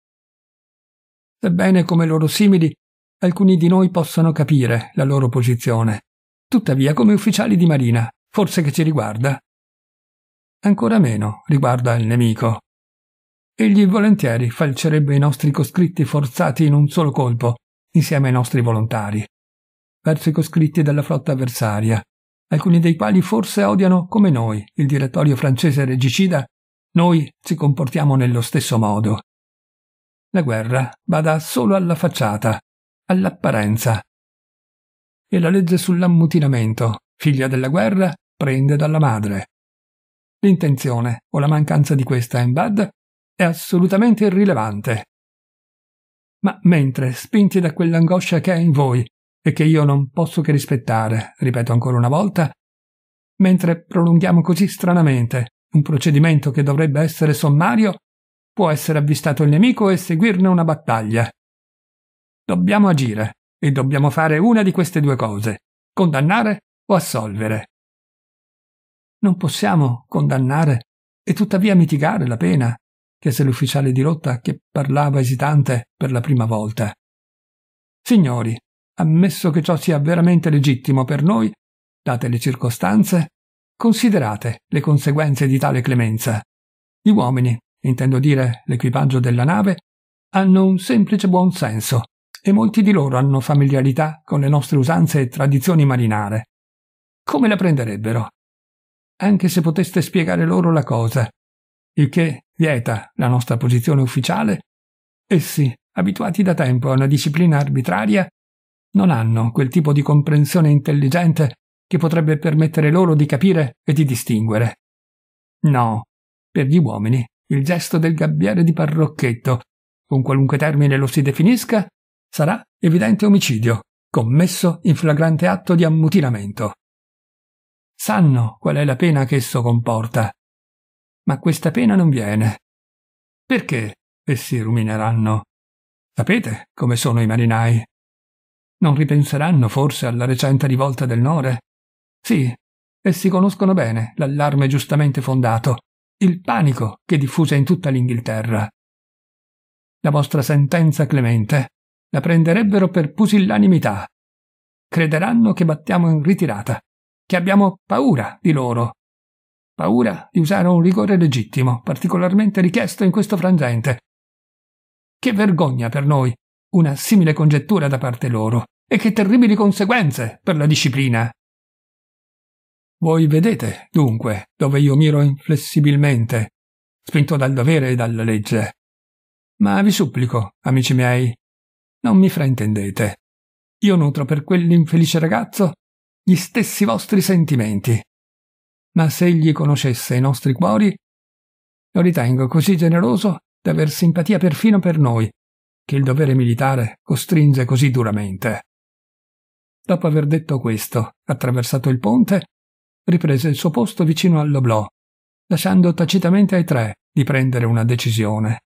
Sebbene come loro simili, alcuni di noi possono capire la loro posizione. Tuttavia, come ufficiali di marina, forse che ci riguarda? Ancora meno riguarda il nemico. Egli volentieri falcerebbe i nostri coscritti forzati in un solo colpo, insieme ai nostri volontari, verso i coscritti della flotta avversaria, alcuni dei quali forse odiano, come noi, il direttorio francese regicida noi ci comportiamo nello stesso modo. La guerra bada solo alla facciata, all'apparenza. E la legge sull'ammutinamento, figlia della guerra, prende dalla madre. L'intenzione o la mancanza di questa in Bad è assolutamente irrilevante. Ma mentre, spinti da quell'angoscia che è in voi e che io non posso che rispettare, ripeto ancora una volta, mentre prolunghiamo così stranamente un procedimento che dovrebbe essere sommario può essere avvistato il nemico e seguirne una battaglia. Dobbiamo agire e dobbiamo fare una di queste due cose, condannare o assolvere. Non possiamo condannare e tuttavia mitigare la pena, chiese l'ufficiale di rotta che parlava esitante per la prima volta. Signori, ammesso che ciò sia veramente legittimo per noi, date le circostanze, Considerate le conseguenze di tale clemenza. Gli uomini, intendo dire l'equipaggio della nave, hanno un semplice buon senso e molti di loro hanno familiarità con le nostre usanze e tradizioni marinare. Come la prenderebbero? Anche se poteste spiegare loro la cosa, il che vieta la nostra posizione ufficiale, essi, abituati da tempo a una disciplina arbitraria, non hanno quel tipo di comprensione intelligente che potrebbe permettere loro di capire e di distinguere. No, per gli uomini il gesto del gabbiere di parrocchetto, con qualunque termine lo si definisca, sarà evidente omicidio, commesso in flagrante atto di ammutinamento. Sanno qual è la pena che esso comporta, ma questa pena non viene. Perché? Essi rumineranno. Sapete come sono i marinai? Non ripenseranno forse alla recente rivolta del Nore? Sì, e si conoscono bene l'allarme giustamente fondato, il panico che diffuse in tutta l'Inghilterra. La vostra sentenza, Clemente, la prenderebbero per pusillanimità. Crederanno che battiamo in ritirata, che abbiamo paura di loro. Paura di usare un rigore legittimo, particolarmente richiesto in questo frangente. Che vergogna per noi una simile congettura da parte loro e che terribili conseguenze per la disciplina. Voi vedete, dunque, dove io miro inflessibilmente, spinto dal dovere e dalla legge. Ma vi supplico, amici miei, non mi fraintendete. Io nutro per quell'infelice ragazzo gli stessi vostri sentimenti. Ma se egli conoscesse i nostri cuori, lo ritengo così generoso da aver simpatia perfino per noi, che il dovere militare costringe così duramente. Dopo aver detto questo, attraversato il ponte, riprese il suo posto vicino al Loblò, lasciando tacitamente ai tre di prendere una decisione.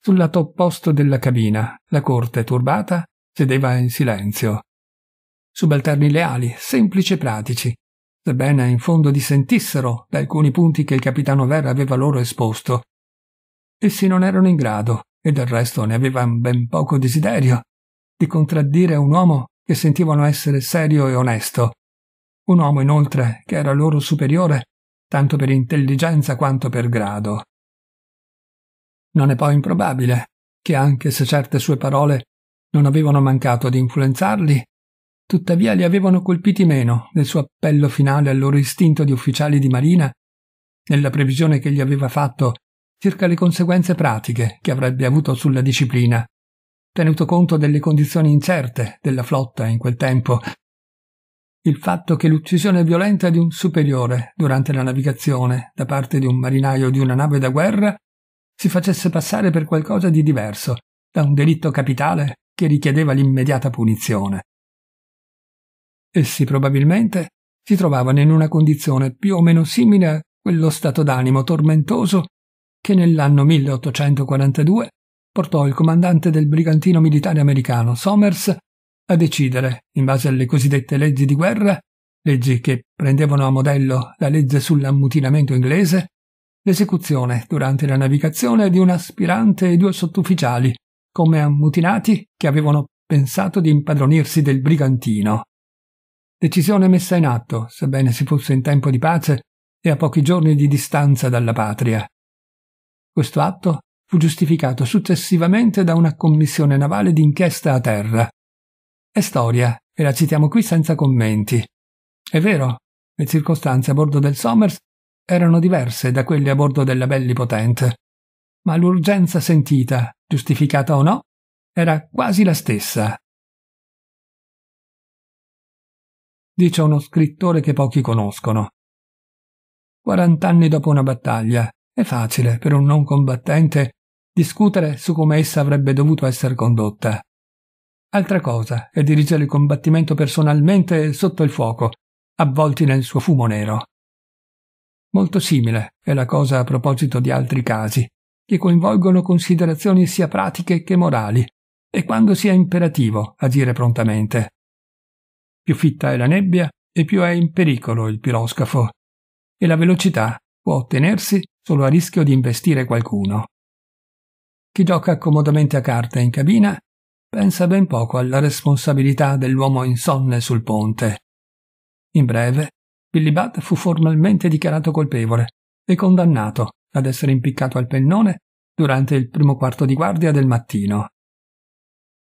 Sul lato opposto della cabina, la corte turbata sedeva in silenzio. Subalterni leali, semplici e pratici, sebbene in fondo dissentissero da alcuni punti che il capitano Vera aveva loro esposto. Essi non erano in grado, e del resto ne avevano ben poco desiderio, di contraddire un uomo che sentivano essere serio e onesto, un uomo inoltre che era loro superiore tanto per intelligenza quanto per grado. Non è poi improbabile che anche se certe sue parole non avevano mancato di influenzarli, tuttavia li avevano colpiti meno nel suo appello finale al loro istinto di ufficiali di marina, nella previsione che gli aveva fatto circa le conseguenze pratiche che avrebbe avuto sulla disciplina, tenuto conto delle condizioni incerte della flotta in quel tempo il fatto che l'uccisione violenta di un superiore durante la navigazione da parte di un marinaio di una nave da guerra si facesse passare per qualcosa di diverso da un delitto capitale che richiedeva l'immediata punizione. Essi probabilmente si trovavano in una condizione più o meno simile a quello stato d'animo tormentoso che nell'anno 1842 portò il comandante del brigantino militare americano Somers a decidere, in base alle cosiddette leggi di guerra, leggi che prendevano a modello la legge sull'ammutinamento inglese, l'esecuzione durante la navigazione di un aspirante e due sottufficiali, come ammutinati che avevano pensato di impadronirsi del brigantino. Decisione messa in atto, sebbene si fosse in tempo di pace e a pochi giorni di distanza dalla patria. Questo atto fu giustificato successivamente da una commissione navale d'inchiesta a terra, è storia, e la citiamo qui senza commenti. È vero, le circostanze a bordo del Somers erano diverse da quelle a bordo della Bellipotente, ma l'urgenza sentita, giustificata o no, era quasi la stessa. Dice uno scrittore che pochi conoscono. 40 anni dopo una battaglia, è facile per un non combattente discutere su come essa avrebbe dovuto essere condotta. Altra cosa è dirigere il combattimento personalmente sotto il fuoco, avvolti nel suo fumo nero. Molto simile è la cosa a proposito di altri casi, che coinvolgono considerazioni sia pratiche che morali, e quando sia imperativo agire prontamente. Più fitta è la nebbia e più è in pericolo il piroscafo, e la velocità può ottenersi solo a rischio di investire qualcuno. Chi gioca comodamente a carte in cabina pensa ben poco alla responsabilità dell'uomo insonne sul ponte. In breve, Billy Budd fu formalmente dichiarato colpevole e condannato ad essere impiccato al pennone durante il primo quarto di guardia del mattino.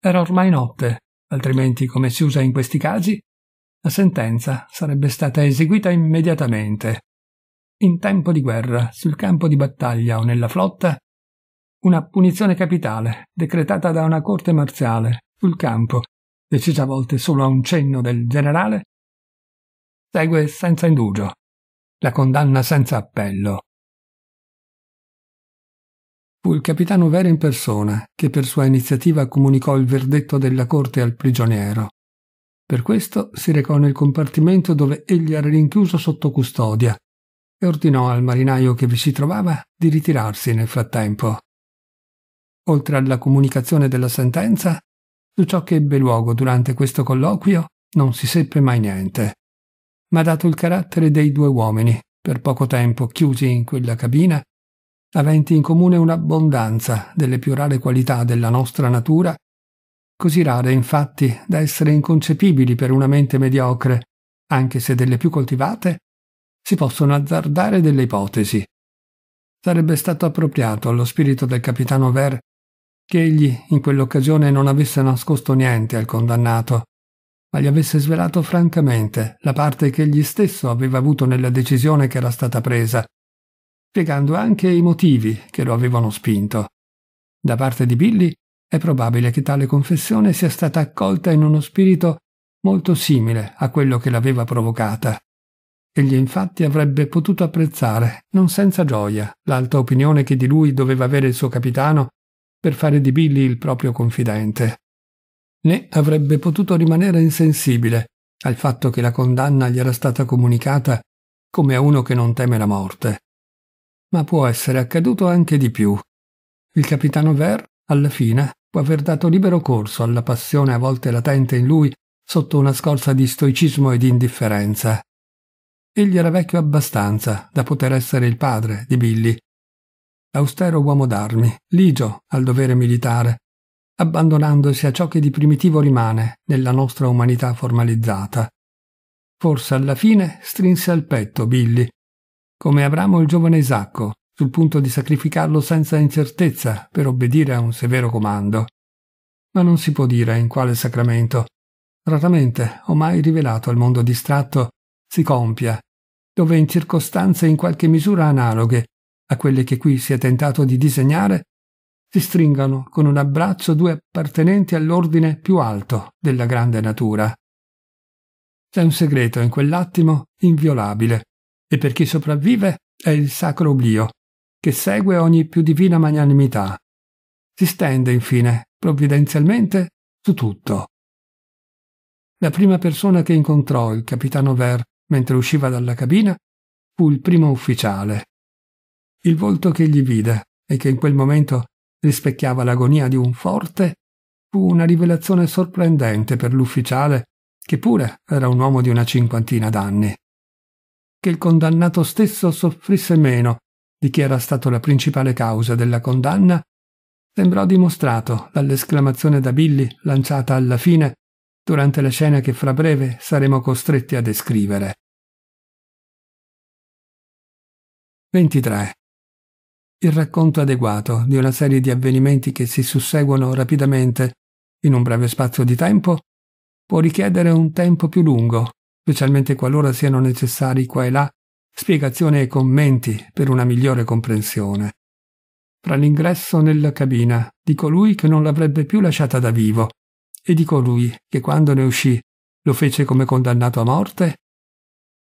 Era ormai notte, altrimenti, come si usa in questi casi, la sentenza sarebbe stata eseguita immediatamente. In tempo di guerra, sul campo di battaglia o nella flotta, una punizione capitale, decretata da una corte marziale, sul campo, decisa a volte solo a un cenno del generale, segue senza indugio, la condanna senza appello. Fu il capitano Vera in persona che per sua iniziativa comunicò il verdetto della corte al prigioniero. Per questo si recò nel compartimento dove egli era rinchiuso sotto custodia e ordinò al marinaio che vi si trovava di ritirarsi nel frattempo oltre alla comunicazione della sentenza, su ciò che ebbe luogo durante questo colloquio non si seppe mai niente. Ma dato il carattere dei due uomini, per poco tempo chiusi in quella cabina, aventi in comune un'abbondanza delle più rare qualità della nostra natura, così rare infatti da essere inconcepibili per una mente mediocre, anche se delle più coltivate, si possono azzardare delle ipotesi. Sarebbe stato appropriato allo spirito del capitano Ver che egli in quell'occasione non avesse nascosto niente al condannato, ma gli avesse svelato francamente la parte che egli stesso aveva avuto nella decisione che era stata presa, spiegando anche i motivi che lo avevano spinto. Da parte di Billy è probabile che tale confessione sia stata accolta in uno spirito molto simile a quello che l'aveva provocata. Egli infatti avrebbe potuto apprezzare, non senza gioia, l'alta opinione che di lui doveva avere il suo capitano per fare di Billy il proprio confidente. Né avrebbe potuto rimanere insensibile al fatto che la condanna gli era stata comunicata come a uno che non teme la morte. Ma può essere accaduto anche di più. Il capitano Ver, alla fine, può aver dato libero corso alla passione a volte latente in lui sotto una scorza di stoicismo e di indifferenza. Egli era vecchio abbastanza da poter essere il padre di Billy austero uomo d'armi, ligio al dovere militare, abbandonandosi a ciò che di primitivo rimane nella nostra umanità formalizzata. Forse alla fine strinse al petto Billy, come Abramo il giovane Isacco, sul punto di sacrificarlo senza incertezza per obbedire a un severo comando. Ma non si può dire in quale sacramento, raramente o mai rivelato al mondo distratto, si compia, dove in circostanze in qualche misura analoghe a quelle che qui si è tentato di disegnare, si stringano con un abbraccio due appartenenti all'ordine più alto della grande natura. C'è un segreto in quell'attimo inviolabile, e per chi sopravvive è il sacro oblio, che segue ogni più divina magnanimità. Si stende, infine, provvidenzialmente, su tutto. La prima persona che incontrò il capitano Ver mentre usciva dalla cabina fu il primo ufficiale, il volto che gli vide e che in quel momento rispecchiava l'agonia di un forte, fu una rivelazione sorprendente per l'ufficiale, che pure era un uomo di una cinquantina d'anni. Che il condannato stesso soffrisse meno di chi era stato la principale causa della condanna, sembrò dimostrato dall'esclamazione da Billy lanciata alla fine durante la scena che fra breve saremo costretti a descrivere. 23 il racconto adeguato di una serie di avvenimenti che si susseguono rapidamente in un breve spazio di tempo può richiedere un tempo più lungo, specialmente qualora siano necessari qua e là spiegazioni e commenti per una migliore comprensione. Fra l'ingresso nella cabina di colui che non l'avrebbe più lasciata da vivo e di colui che quando ne uscì lo fece come condannato a morte,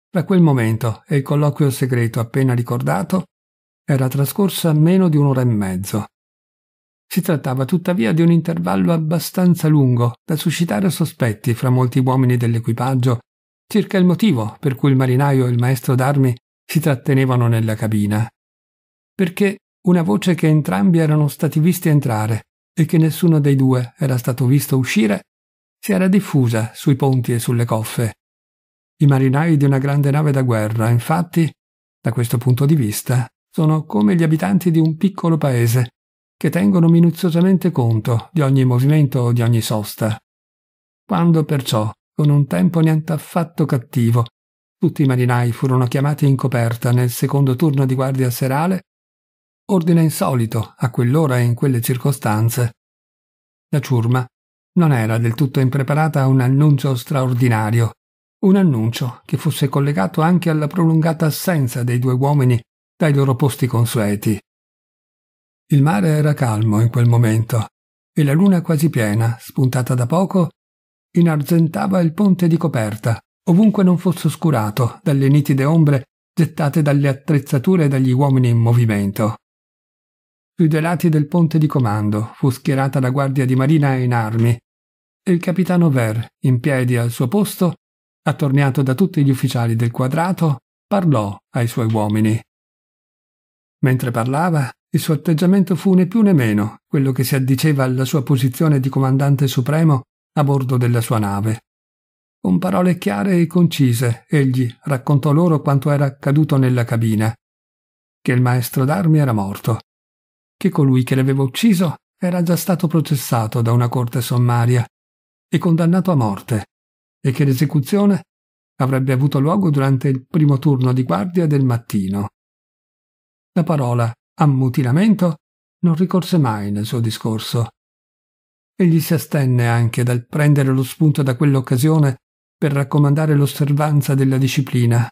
tra quel momento e il colloquio segreto appena ricordato, era trascorsa meno di un'ora e mezzo. Si trattava tuttavia di un intervallo abbastanza lungo da suscitare sospetti fra molti uomini dell'equipaggio circa il motivo per cui il marinaio e il maestro d'armi si trattenevano nella cabina. Perché una voce che entrambi erano stati visti entrare e che nessuno dei due era stato visto uscire si era diffusa sui ponti e sulle coffe. I marinai di una grande nave da guerra, infatti, da questo punto di vista, sono come gli abitanti di un piccolo paese, che tengono minuziosamente conto di ogni movimento o di ogni sosta. Quando perciò, con un tempo niente affatto cattivo, tutti i marinai furono chiamati in coperta nel secondo turno di guardia serale, ordine insolito a quell'ora e in quelle circostanze. La ciurma non era del tutto impreparata a un annuncio straordinario, un annuncio che fosse collegato anche alla prolungata assenza dei due uomini dai loro posti consueti. Il mare era calmo in quel momento e la luna quasi piena, spuntata da poco, inargentava il ponte di coperta, ovunque non fosse oscurato dalle nitide ombre gettate dalle attrezzature e dagli uomini in movimento. Sui due lati del ponte di comando fu schierata la guardia di marina in armi e il capitano Ver, in piedi al suo posto, attorniato da tutti gli ufficiali del quadrato, parlò ai suoi uomini. Mentre parlava, il suo atteggiamento fu né più né meno quello che si addiceva alla sua posizione di comandante supremo a bordo della sua nave. Con parole chiare e concise, egli raccontò loro quanto era accaduto nella cabina. Che il maestro d'armi era morto. Che colui che l'aveva ucciso era già stato processato da una corte sommaria e condannato a morte, e che l'esecuzione avrebbe avuto luogo durante il primo turno di guardia del mattino. La parola ammutinamento non ricorse mai nel suo discorso. Egli si astenne anche dal prendere lo spunto da quell'occasione per raccomandare l'osservanza della disciplina,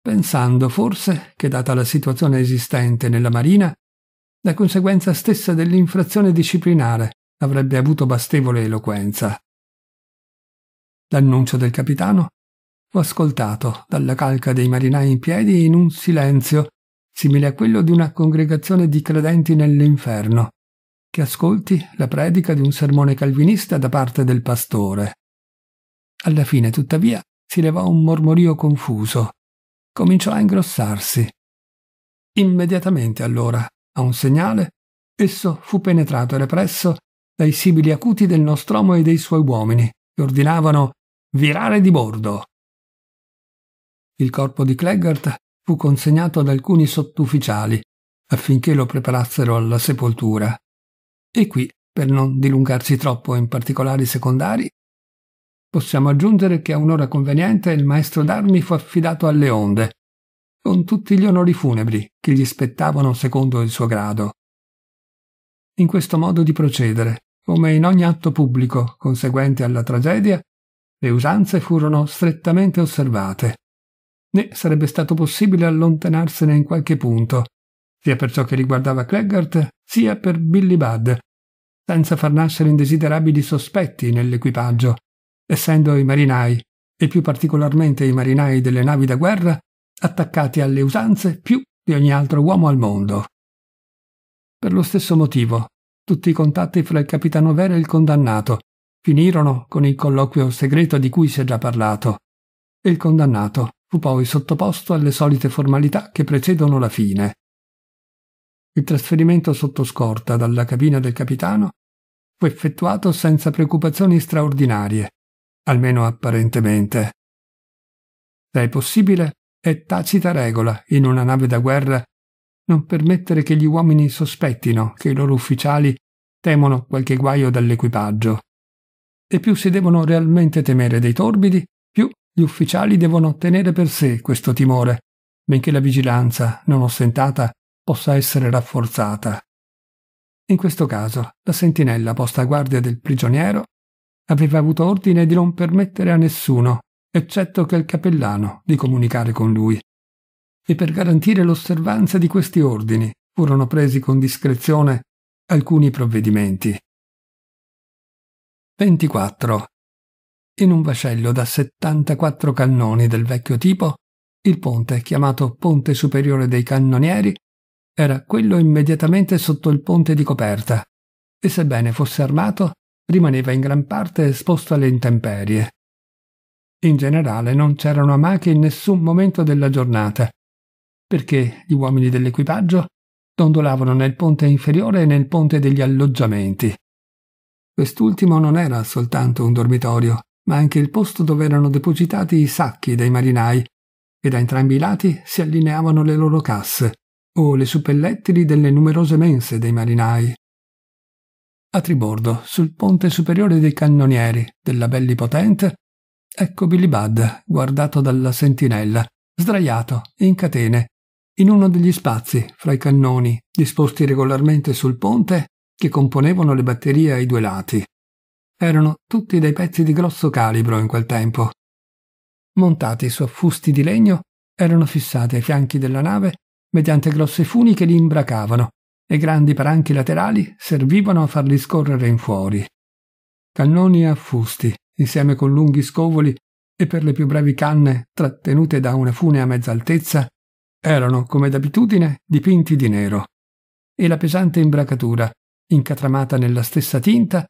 pensando forse che, data la situazione esistente nella Marina, la conseguenza stessa dell'infrazione disciplinare avrebbe avuto bastevole eloquenza. L'annuncio del capitano fu ascoltato dalla calca dei marinai in piedi in un silenzio simile a quello di una congregazione di credenti nell'inferno, che ascolti la predica di un sermone calvinista da parte del pastore. Alla fine, tuttavia, si levò un mormorio confuso. Cominciò a ingrossarsi. Immediatamente allora, a un segnale, esso fu penetrato e represso dai sibili acuti del Nostromo e dei suoi uomini, che ordinavano virare di bordo. Il corpo di Cleggart fu consegnato ad alcuni sottufficiali affinché lo preparassero alla sepoltura. E qui, per non dilungarsi troppo in particolari secondari, possiamo aggiungere che a un'ora conveniente il maestro d'armi fu affidato alle onde, con tutti gli onori funebri che gli spettavano secondo il suo grado. In questo modo di procedere, come in ogni atto pubblico conseguente alla tragedia, le usanze furono strettamente osservate né sarebbe stato possibile allontanarsene in qualche punto, sia per ciò che riguardava Cleggart, sia per Billy Budd, senza far nascere indesiderabili sospetti nell'equipaggio, essendo i marinai, e più particolarmente i marinai delle navi da guerra, attaccati alle usanze più di ogni altro uomo al mondo. Per lo stesso motivo, tutti i contatti fra il capitano Vera e il condannato finirono con il colloquio segreto di cui si è già parlato. E il condannato fu poi sottoposto alle solite formalità che precedono la fine. Il trasferimento sotto scorta dalla cabina del capitano fu effettuato senza preoccupazioni straordinarie, almeno apparentemente. Se è possibile, è tacita regola in una nave da guerra non permettere che gli uomini sospettino che i loro ufficiali temono qualche guaio dall'equipaggio. E più si devono realmente temere dei torbidi, gli ufficiali devono tenere per sé questo timore, benché la vigilanza, non ostentata, possa essere rafforzata. In questo caso, la sentinella posta a guardia del prigioniero aveva avuto ordine di non permettere a nessuno, eccetto che al capellano, di comunicare con lui. E per garantire l'osservanza di questi ordini furono presi con discrezione alcuni provvedimenti. 24. In un vascello da 74 cannoni del vecchio tipo, il ponte, chiamato Ponte Superiore dei Cannonieri, era quello immediatamente sotto il ponte di coperta, e sebbene fosse armato, rimaneva in gran parte esposto alle intemperie. In generale non c'erano amache in nessun momento della giornata, perché gli uomini dell'equipaggio dondolavano nel ponte inferiore e nel ponte degli alloggiamenti. Quest'ultimo non era soltanto un dormitorio, ma anche il posto dove erano depositati i sacchi dei marinai, e da entrambi i lati si allineavano le loro casse, o le suppellettili delle numerose mense dei marinai. A tribordo, sul ponte superiore dei cannonieri della Bellipotente, ecco Billy Budd, guardato dalla sentinella, sdraiato, in catene, in uno degli spazi fra i cannoni disposti regolarmente sul ponte che componevano le batterie ai due lati, erano tutti dei pezzi di grosso calibro in quel tempo. Montati su affusti di legno, erano fissati ai fianchi della nave mediante grosse funi che li imbracavano e grandi paranchi laterali servivano a farli scorrere in fuori. Cannoni a fusti, insieme con lunghi scovoli e per le più brevi canne trattenute da una fune a mezza altezza, erano, come d'abitudine, dipinti di nero. E la pesante imbracatura, incatramata nella stessa tinta,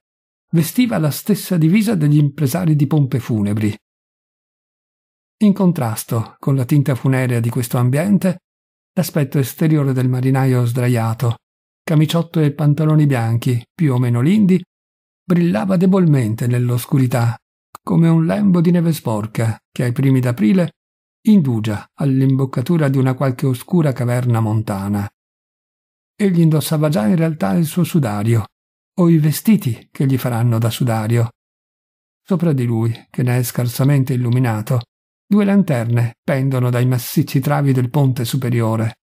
vestiva la stessa divisa degli impresari di pompe funebri. In contrasto con la tinta funerea di questo ambiente, l'aspetto esteriore del marinaio sdraiato, camiciotto e pantaloni bianchi, più o meno lindi, brillava debolmente nell'oscurità, come un lembo di neve sporca che ai primi d'aprile indugia all'imboccatura di una qualche oscura caverna montana. Egli indossava già in realtà il suo sudario, o i vestiti che gli faranno da sudario. Sopra di lui, che ne è scarsamente illuminato, due lanterne pendono dai massicci travi del ponte superiore,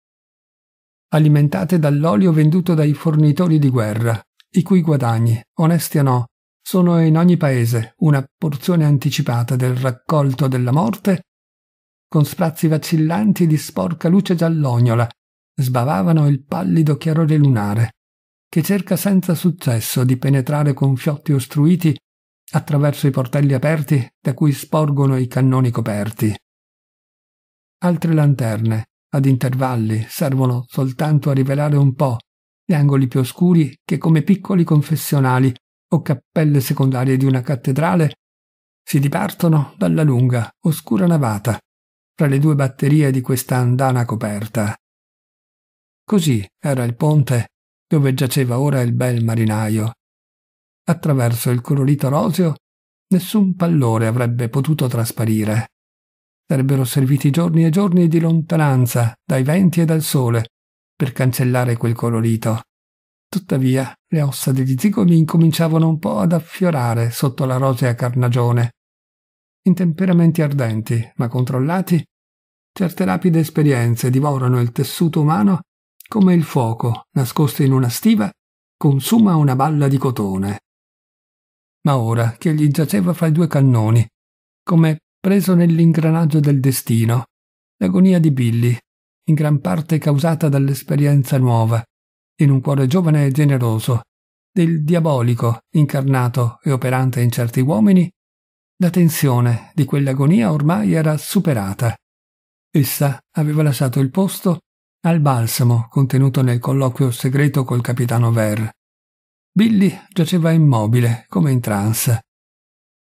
alimentate dall'olio venduto dai fornitori di guerra, i cui guadagni, onesti o no, sono in ogni paese una porzione anticipata del raccolto della morte, con sprazzi vacillanti di sporca luce giallognola, sbavavano il pallido chiarore lunare, che cerca senza successo di penetrare con fiotti ostruiti attraverso i portelli aperti da cui sporgono i cannoni coperti. Altre lanterne, ad intervalli, servono soltanto a rivelare un po' gli angoli più oscuri che come piccoli confessionali o cappelle secondarie di una cattedrale si dipartono dalla lunga, oscura navata, fra le due batterie di questa andana coperta. Così era il ponte dove giaceva ora il bel marinaio. Attraverso il colorito roseo nessun pallore avrebbe potuto trasparire. Sarebbero serviti giorni e giorni di lontananza dai venti e dal sole per cancellare quel colorito. Tuttavia, le ossa degli zigomi incominciavano un po' ad affiorare sotto la rosea carnagione. In temperamenti ardenti, ma controllati, certe rapide esperienze divorano il tessuto umano come il fuoco, nascosto in una stiva, consuma una balla di cotone. Ma ora che gli giaceva fra i due cannoni, come preso nell'ingranaggio del destino, l'agonia di Billy, in gran parte causata dall'esperienza nuova, in un cuore giovane e generoso, del diabolico incarnato e operante in certi uomini, la tensione di quell'agonia ormai era superata. Essa aveva lasciato il posto al balsamo contenuto nel colloquio segreto col capitano Ver. Billy giaceva immobile, come in trance.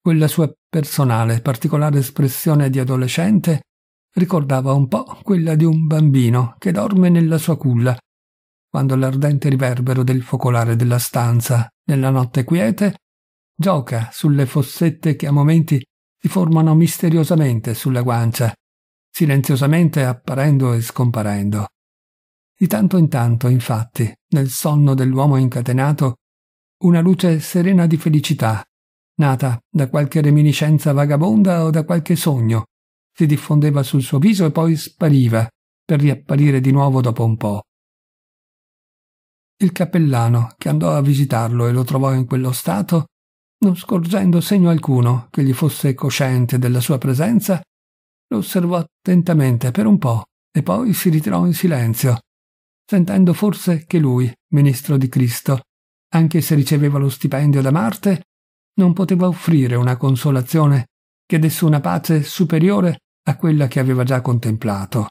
Quella sua personale, particolare espressione di adolescente ricordava un po' quella di un bambino che dorme nella sua culla, quando l'ardente riverbero del focolare della stanza, nella notte quiete, gioca sulle fossette che a momenti si formano misteriosamente sulla guancia, silenziosamente apparendo e scomparendo. Di tanto in tanto, infatti, nel sonno dell'uomo incatenato, una luce serena di felicità, nata da qualche reminiscenza vagabonda o da qualche sogno, si diffondeva sul suo viso e poi spariva, per riapparire di nuovo dopo un po'. Il cappellano, che andò a visitarlo e lo trovò in quello stato, non scorgendo segno alcuno che gli fosse cosciente della sua presenza, lo osservò attentamente per un po' e poi si ritirò in silenzio, sentendo forse che lui, ministro di Cristo, anche se riceveva lo stipendio da Marte, non poteva offrire una consolazione che desse una pace superiore a quella che aveva già contemplato.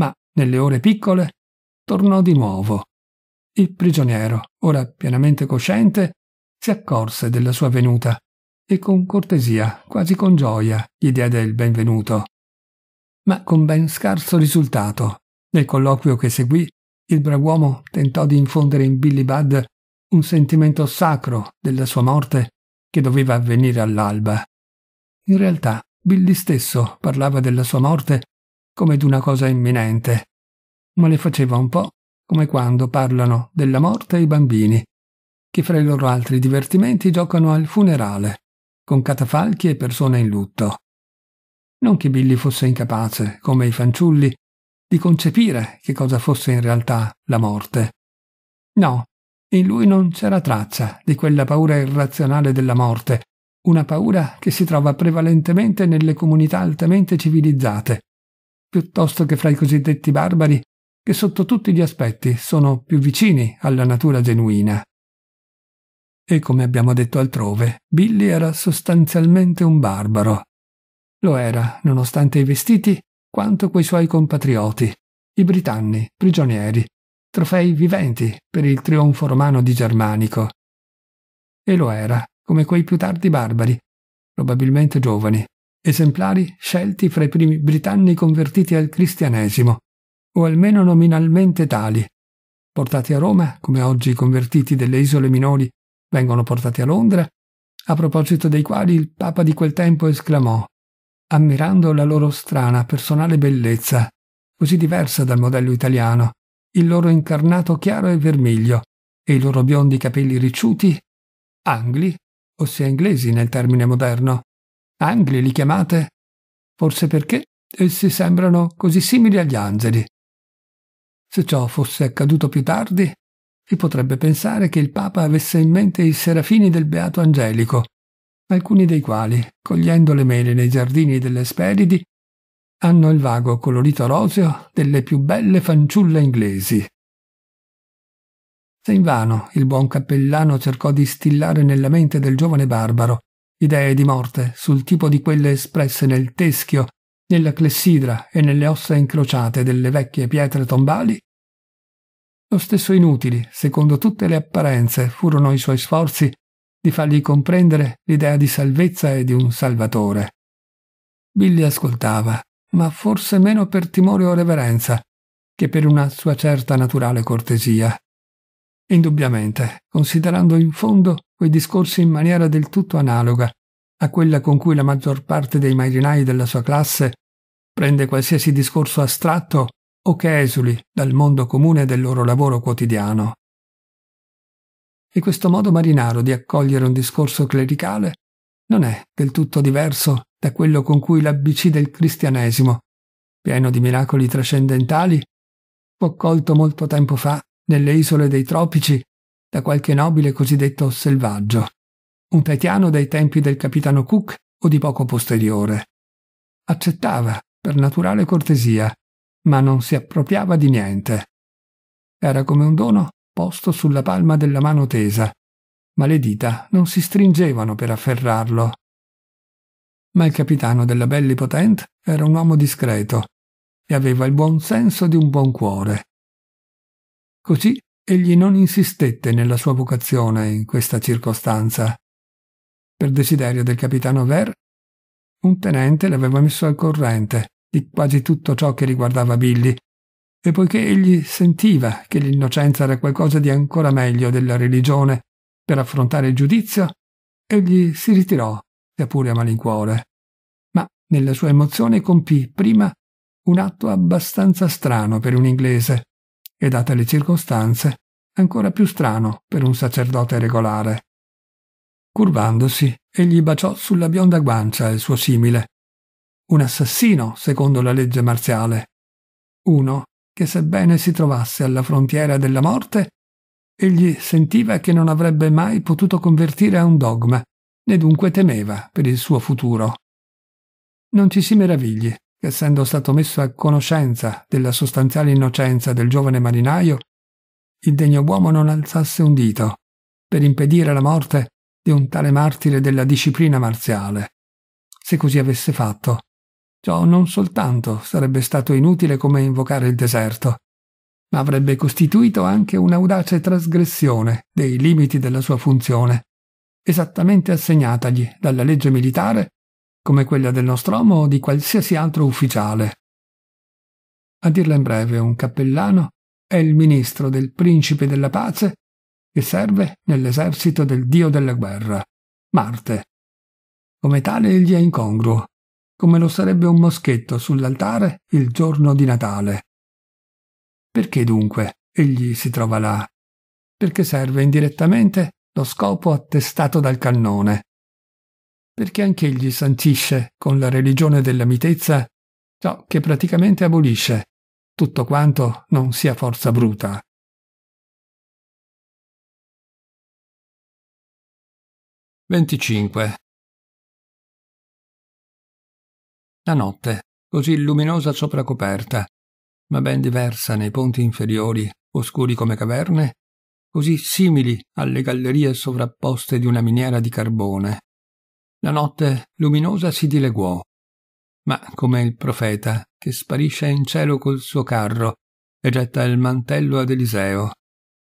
Ma nelle ore piccole tornò di nuovo. Il prigioniero, ora pienamente cosciente, si accorse della sua venuta e con cortesia, quasi con gioia, gli diede il benvenuto. Ma con ben scarso risultato, nel colloquio che seguì, il brav'uomo tentò di infondere in Billy Budd un sentimento sacro della sua morte che doveva avvenire all'alba. In realtà, Billy stesso parlava della sua morte come d'una cosa imminente, ma le faceva un po' come quando parlano della morte i bambini, che fra i loro altri divertimenti giocano al funerale, con catafalchi e persone in lutto. Non che Billy fosse incapace, come i fanciulli, di concepire che cosa fosse in realtà la morte. No, in lui non c'era traccia di quella paura irrazionale della morte, una paura che si trova prevalentemente nelle comunità altamente civilizzate, piuttosto che fra i cosiddetti barbari, che sotto tutti gli aspetti sono più vicini alla natura genuina. E come abbiamo detto altrove, Billy era sostanzialmente un barbaro. Lo era, nonostante i vestiti quanto quei suoi compatrioti, i britanni, prigionieri, trofei viventi per il trionfo romano di Germanico. E lo era, come quei più tardi barbari, probabilmente giovani, esemplari scelti fra i primi britanni convertiti al cristianesimo, o almeno nominalmente tali, portati a Roma, come oggi i convertiti delle isole minori vengono portati a Londra, a proposito dei quali il Papa di quel tempo esclamò ammirando la loro strana personale bellezza, così diversa dal modello italiano, il loro incarnato chiaro e vermiglio e i loro biondi capelli ricciuti, angli, ossia inglesi nel termine moderno. Angli li chiamate? Forse perché essi sembrano così simili agli angeli. Se ciò fosse accaduto più tardi, si potrebbe pensare che il Papa avesse in mente i serafini del Beato Angelico, alcuni dei quali, cogliendo le mele nei giardini delle Speridi, hanno il vago colorito roseo delle più belle fanciulle inglesi. Se invano il buon cappellano cercò di stillare nella mente del giovane barbaro idee di morte sul tipo di quelle espresse nel teschio, nella clessidra e nelle ossa incrociate delle vecchie pietre tombali, lo stesso inutili, secondo tutte le apparenze, furono i suoi sforzi di fargli comprendere l'idea di salvezza e di un salvatore. Billy ascoltava, ma forse meno per timore o reverenza che per una sua certa naturale cortesia. Indubbiamente, considerando in fondo quei discorsi in maniera del tutto analoga a quella con cui la maggior parte dei marinai della sua classe prende qualsiasi discorso astratto o che esuli dal mondo comune del loro lavoro quotidiano e questo modo marinaro di accogliere un discorso clericale non è del tutto diverso da quello con cui l'ABC del cristianesimo, pieno di miracoli trascendentali, fu accolto molto tempo fa nelle isole dei tropici da qualche nobile cosiddetto selvaggio, un tetiano dei tempi del capitano Cook o di poco posteriore. Accettava, per naturale cortesia, ma non si appropriava di niente. Era come un dono posto sulla palma della mano tesa, ma le dita non si stringevano per afferrarlo. Ma il capitano della Belli Potent era un uomo discreto e aveva il buon senso di un buon cuore. Così egli non insistette nella sua vocazione in questa circostanza. Per desiderio del capitano Ver, un tenente l'aveva messo al corrente di quasi tutto ciò che riguardava Billy e poiché egli sentiva che l'innocenza era qualcosa di ancora meglio della religione per affrontare il giudizio, egli si ritirò, sia pure a malincuore. Ma nella sua emozione compì prima un atto abbastanza strano per un inglese e, date le circostanze, ancora più strano per un sacerdote regolare. Curvandosi, egli baciò sulla bionda guancia il suo simile. Un assassino, secondo la legge marziale. Uno che sebbene si trovasse alla frontiera della morte, egli sentiva che non avrebbe mai potuto convertire a un dogma, né dunque temeva per il suo futuro. Non ci si meravigli che, essendo stato messo a conoscenza della sostanziale innocenza del giovane marinaio, il degno uomo non alzasse un dito per impedire la morte di un tale martire della disciplina marziale. Se così avesse fatto, Ciò non soltanto sarebbe stato inutile come invocare il deserto, ma avrebbe costituito anche un'audace trasgressione dei limiti della sua funzione, esattamente assegnatagli dalla legge militare come quella del Nostromo o di qualsiasi altro ufficiale. A dirla in breve, un cappellano è il ministro del principe della pace che serve nell'esercito del dio della guerra, Marte. Come tale egli è incongruo, come lo sarebbe un moschetto sull'altare il giorno di Natale. Perché dunque egli si trova là? Perché serve indirettamente lo scopo attestato dal cannone. Perché anch'egli sancisce con la religione della mitezza ciò che praticamente abolisce, tutto quanto non sia forza bruta. Venticinque La notte, così luminosa sopra coperta, ma ben diversa nei ponti inferiori, oscuri come caverne, così simili alle gallerie sovrapposte di una miniera di carbone. La notte luminosa si dileguò, ma come il profeta che sparisce in cielo col suo carro e getta il mantello ad Eliseo.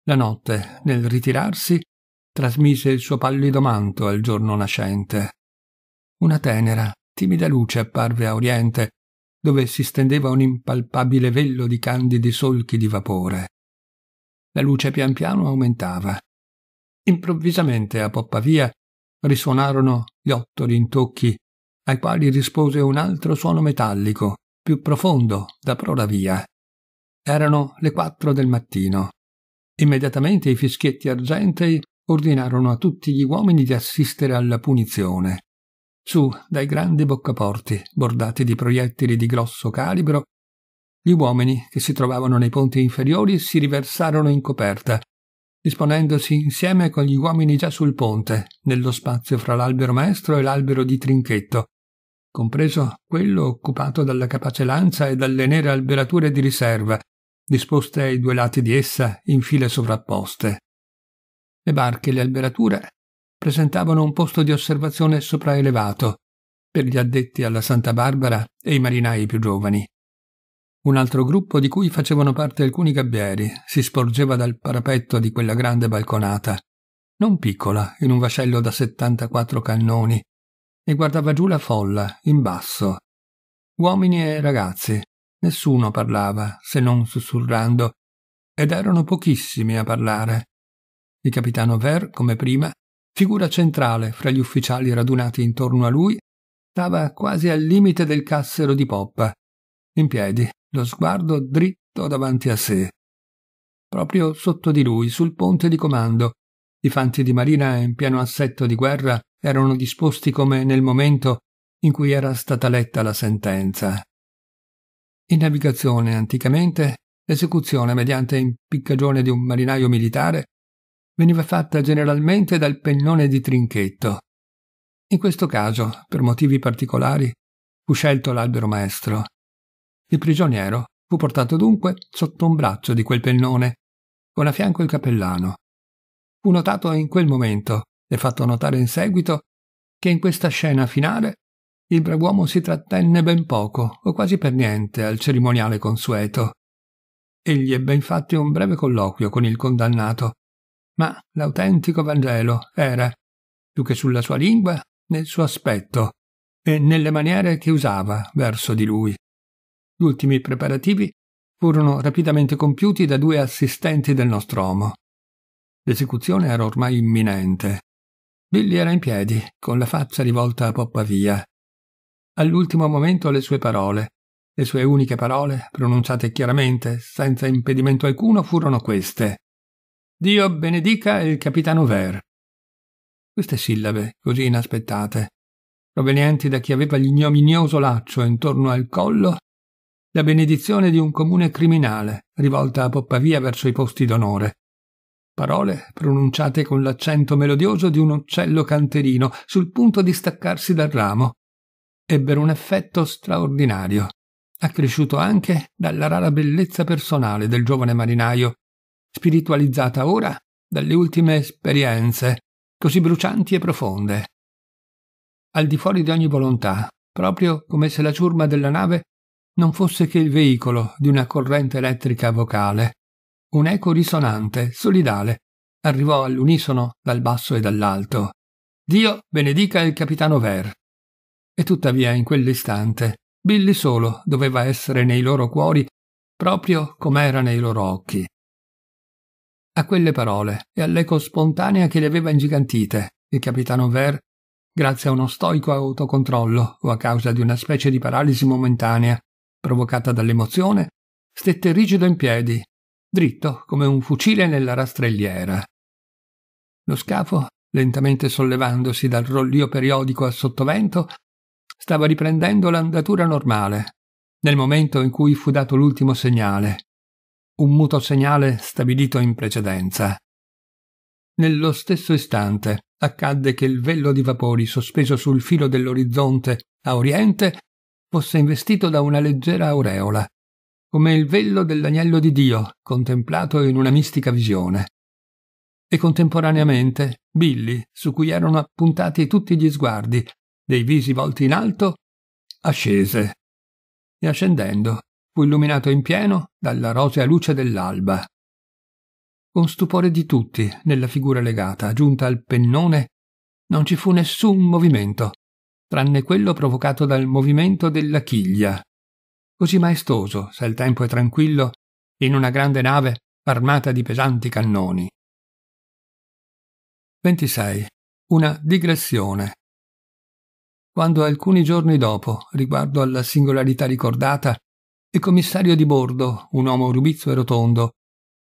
La notte, nel ritirarsi, trasmise il suo pallido manto al giorno nascente. Una tenera, timida luce apparve a oriente, dove si stendeva un impalpabile vello di candidi solchi di vapore. La luce pian piano aumentava. Improvvisamente a poppa via risuonarono gli otto rintocchi, ai quali rispose un altro suono metallico, più profondo, da prora via. Erano le quattro del mattino. Immediatamente i fischietti argentei ordinarono a tutti gli uomini di assistere alla punizione. Su, dai grandi boccaporti, bordati di proiettili di grosso calibro, gli uomini che si trovavano nei ponti inferiori si riversarono in coperta, disponendosi insieme con gli uomini già sul ponte, nello spazio fra l'albero maestro e l'albero di trinchetto, compreso quello occupato dalla capace lancia e dalle nere alberature di riserva, disposte ai due lati di essa in file sovrapposte. Le barche e le alberature presentavano un posto di osservazione sopraelevato per gli addetti alla Santa Barbara e i marinai più giovani. Un altro gruppo di cui facevano parte alcuni gabbieri si sporgeva dal parapetto di quella grande balconata, non piccola, in un vascello da 74 cannoni, e guardava giù la folla, in basso. Uomini e ragazzi, nessuno parlava, se non sussurrando, ed erano pochissimi a parlare. Il capitano Ver, come prima, Figura centrale fra gli ufficiali radunati intorno a lui, stava quasi al limite del cassero di poppa, in piedi, lo sguardo dritto davanti a sé. Proprio sotto di lui, sul ponte di comando, i fanti di marina in pieno assetto di guerra erano disposti come nel momento in cui era stata letta la sentenza. In navigazione anticamente, l'esecuzione mediante impiccagione di un marinaio militare veniva fatta generalmente dal pennone di trinchetto. In questo caso, per motivi particolari, fu scelto l'albero maestro. Il prigioniero fu portato dunque sotto un braccio di quel pennone, con a fianco il cappellano. Fu notato in quel momento e fatto notare in seguito che in questa scena finale il brav'uomo si trattenne ben poco o quasi per niente al cerimoniale consueto. Egli ebbe infatti un breve colloquio con il condannato, ma l'autentico Vangelo era, più che sulla sua lingua, nel suo aspetto e nelle maniere che usava verso di lui. Gli ultimi preparativi furono rapidamente compiuti da due assistenti del nostro uomo. L'esecuzione era ormai imminente. Billy era in piedi, con la faccia rivolta a Poppavia. All'ultimo momento le sue parole, le sue uniche parole, pronunciate chiaramente, senza impedimento alcuno, furono queste. Dio benedica il capitano Ver. Queste sillabe, così inaspettate, provenienti da chi aveva l'ignominioso laccio intorno al collo, la benedizione di un comune criminale rivolta a Poppavia verso i posti d'onore. Parole pronunciate con l'accento melodioso di un uccello canterino sul punto di staccarsi dal ramo. Ebbero un effetto straordinario, accresciuto anche dalla rara bellezza personale del giovane marinaio spiritualizzata ora dalle ultime esperienze, così brucianti e profonde. Al di fuori di ogni volontà, proprio come se la ciurma della nave non fosse che il veicolo di una corrente elettrica vocale. Un eco risonante, solidale, arrivò all'unisono dal basso e dall'alto. Dio benedica il capitano Ver. E tuttavia in quell'istante Billy solo doveva essere nei loro cuori proprio com'era nei loro occhi. A quelle parole e all'eco spontanea che le aveva ingigantite, il capitano Ver, grazie a uno stoico autocontrollo o a causa di una specie di paralisi momentanea provocata dall'emozione, stette rigido in piedi, dritto come un fucile nella rastrelliera. Lo scafo, lentamente sollevandosi dal rollio periodico a sottovento, stava riprendendo l'andatura normale, nel momento in cui fu dato l'ultimo segnale, un muto segnale stabilito in precedenza. Nello stesso istante accadde che il vello di vapori sospeso sul filo dell'orizzonte a oriente fosse investito da una leggera aureola, come il vello dell'agnello di Dio contemplato in una mistica visione. E contemporaneamente Billy, su cui erano appuntati tutti gli sguardi, dei visi volti in alto, ascese e ascendendo fu illuminato in pieno dalla rosea luce dell'alba. Con stupore di tutti, nella figura legata, giunta al pennone, non ci fu nessun movimento, tranne quello provocato dal movimento della chiglia, così maestoso, se il tempo è tranquillo, in una grande nave armata di pesanti cannoni. 26. Una digressione. Quando alcuni giorni dopo, riguardo alla singolarità ricordata, e commissario di bordo, un uomo rubizzo e rotondo,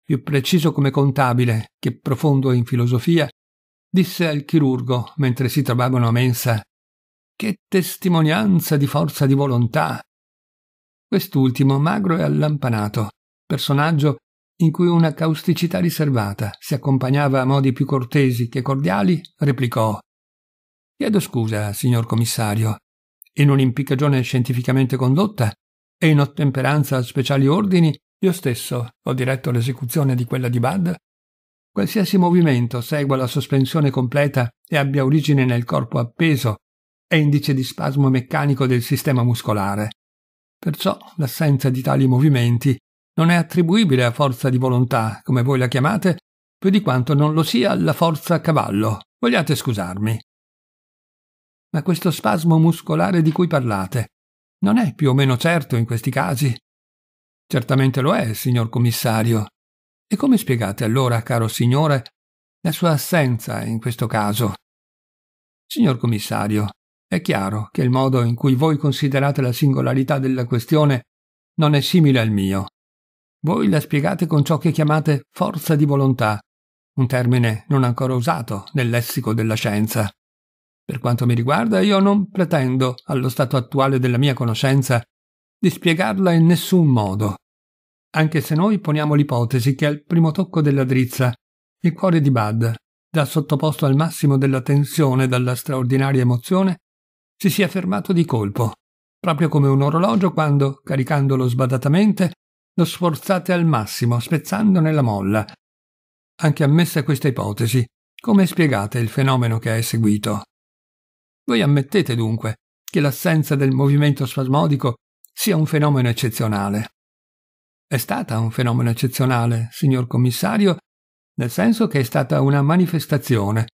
più preciso come contabile che profondo in filosofia, disse al chirurgo, mentre si trovavano a mensa, che testimonianza di forza di volontà. Quest'ultimo, magro e allampanato, personaggio in cui una causticità riservata si accompagnava a modi più cortesi che cordiali, replicò Chiedo scusa, signor commissario. In un'impiccagione scientificamente condotta e in ottemperanza a speciali ordini io stesso ho diretto l'esecuzione di quella di Bad? qualsiasi movimento segua la sospensione completa e abbia origine nel corpo appeso è indice di spasmo meccanico del sistema muscolare. Perciò l'assenza di tali movimenti non è attribuibile a forza di volontà, come voi la chiamate, più di quanto non lo sia alla forza a cavallo. Vogliate scusarmi. Ma questo spasmo muscolare di cui parlate non è più o meno certo in questi casi? Certamente lo è, signor commissario. E come spiegate allora, caro signore, la sua assenza in questo caso? Signor commissario, è chiaro che il modo in cui voi considerate la singolarità della questione non è simile al mio. Voi la spiegate con ciò che chiamate forza di volontà, un termine non ancora usato nel lessico della scienza. Per quanto mi riguarda, io non pretendo, allo stato attuale della mia conoscenza, di spiegarla in nessun modo. Anche se noi poniamo l'ipotesi che al primo tocco della drizza il cuore di Bud, già sottoposto al massimo della tensione dalla straordinaria emozione, si sia fermato di colpo, proprio come un orologio quando, caricandolo sbadatamente, lo sforzate al massimo, spezzandone la molla. Anche ammessa questa ipotesi, come spiegate il fenomeno che è seguito? Voi ammettete dunque che l'assenza del movimento spasmodico sia un fenomeno eccezionale. È stata un fenomeno eccezionale, signor commissario, nel senso che è stata una manifestazione,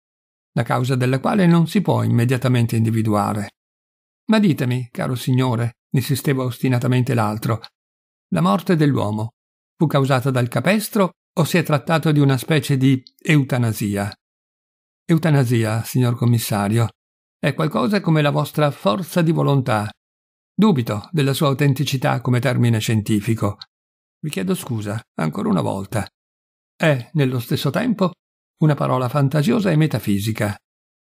la causa della quale non si può immediatamente individuare. Ma ditemi, caro signore, insisteva ostinatamente l'altro, la morte dell'uomo fu causata dal capestro o si è trattato di una specie di eutanasia? Eutanasia, signor commissario, è qualcosa come la vostra forza di volontà. Dubito della sua autenticità come termine scientifico. Vi chiedo scusa, ancora una volta. È, nello stesso tempo, una parola fantasiosa e metafisica.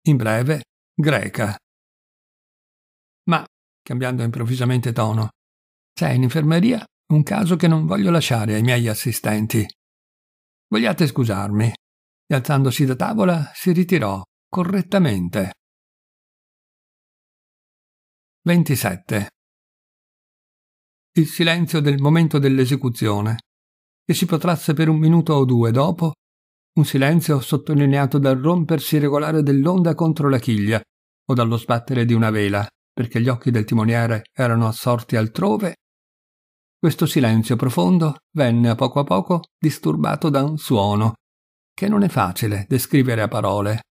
In breve, greca. Ma, cambiando improvvisamente tono, c'è in infermeria un caso che non voglio lasciare ai miei assistenti. Vogliate scusarmi. E alzandosi da tavola si ritirò correttamente. 27. Il silenzio del momento dell'esecuzione, che si protrasse per un minuto o due dopo, un silenzio sottolineato dal rompersi regolare dell'onda contro la chiglia o dallo sbattere di una vela, perché gli occhi del timoniere erano assorti altrove. Questo silenzio profondo venne a poco a poco disturbato da un suono, che non è facile descrivere a parole.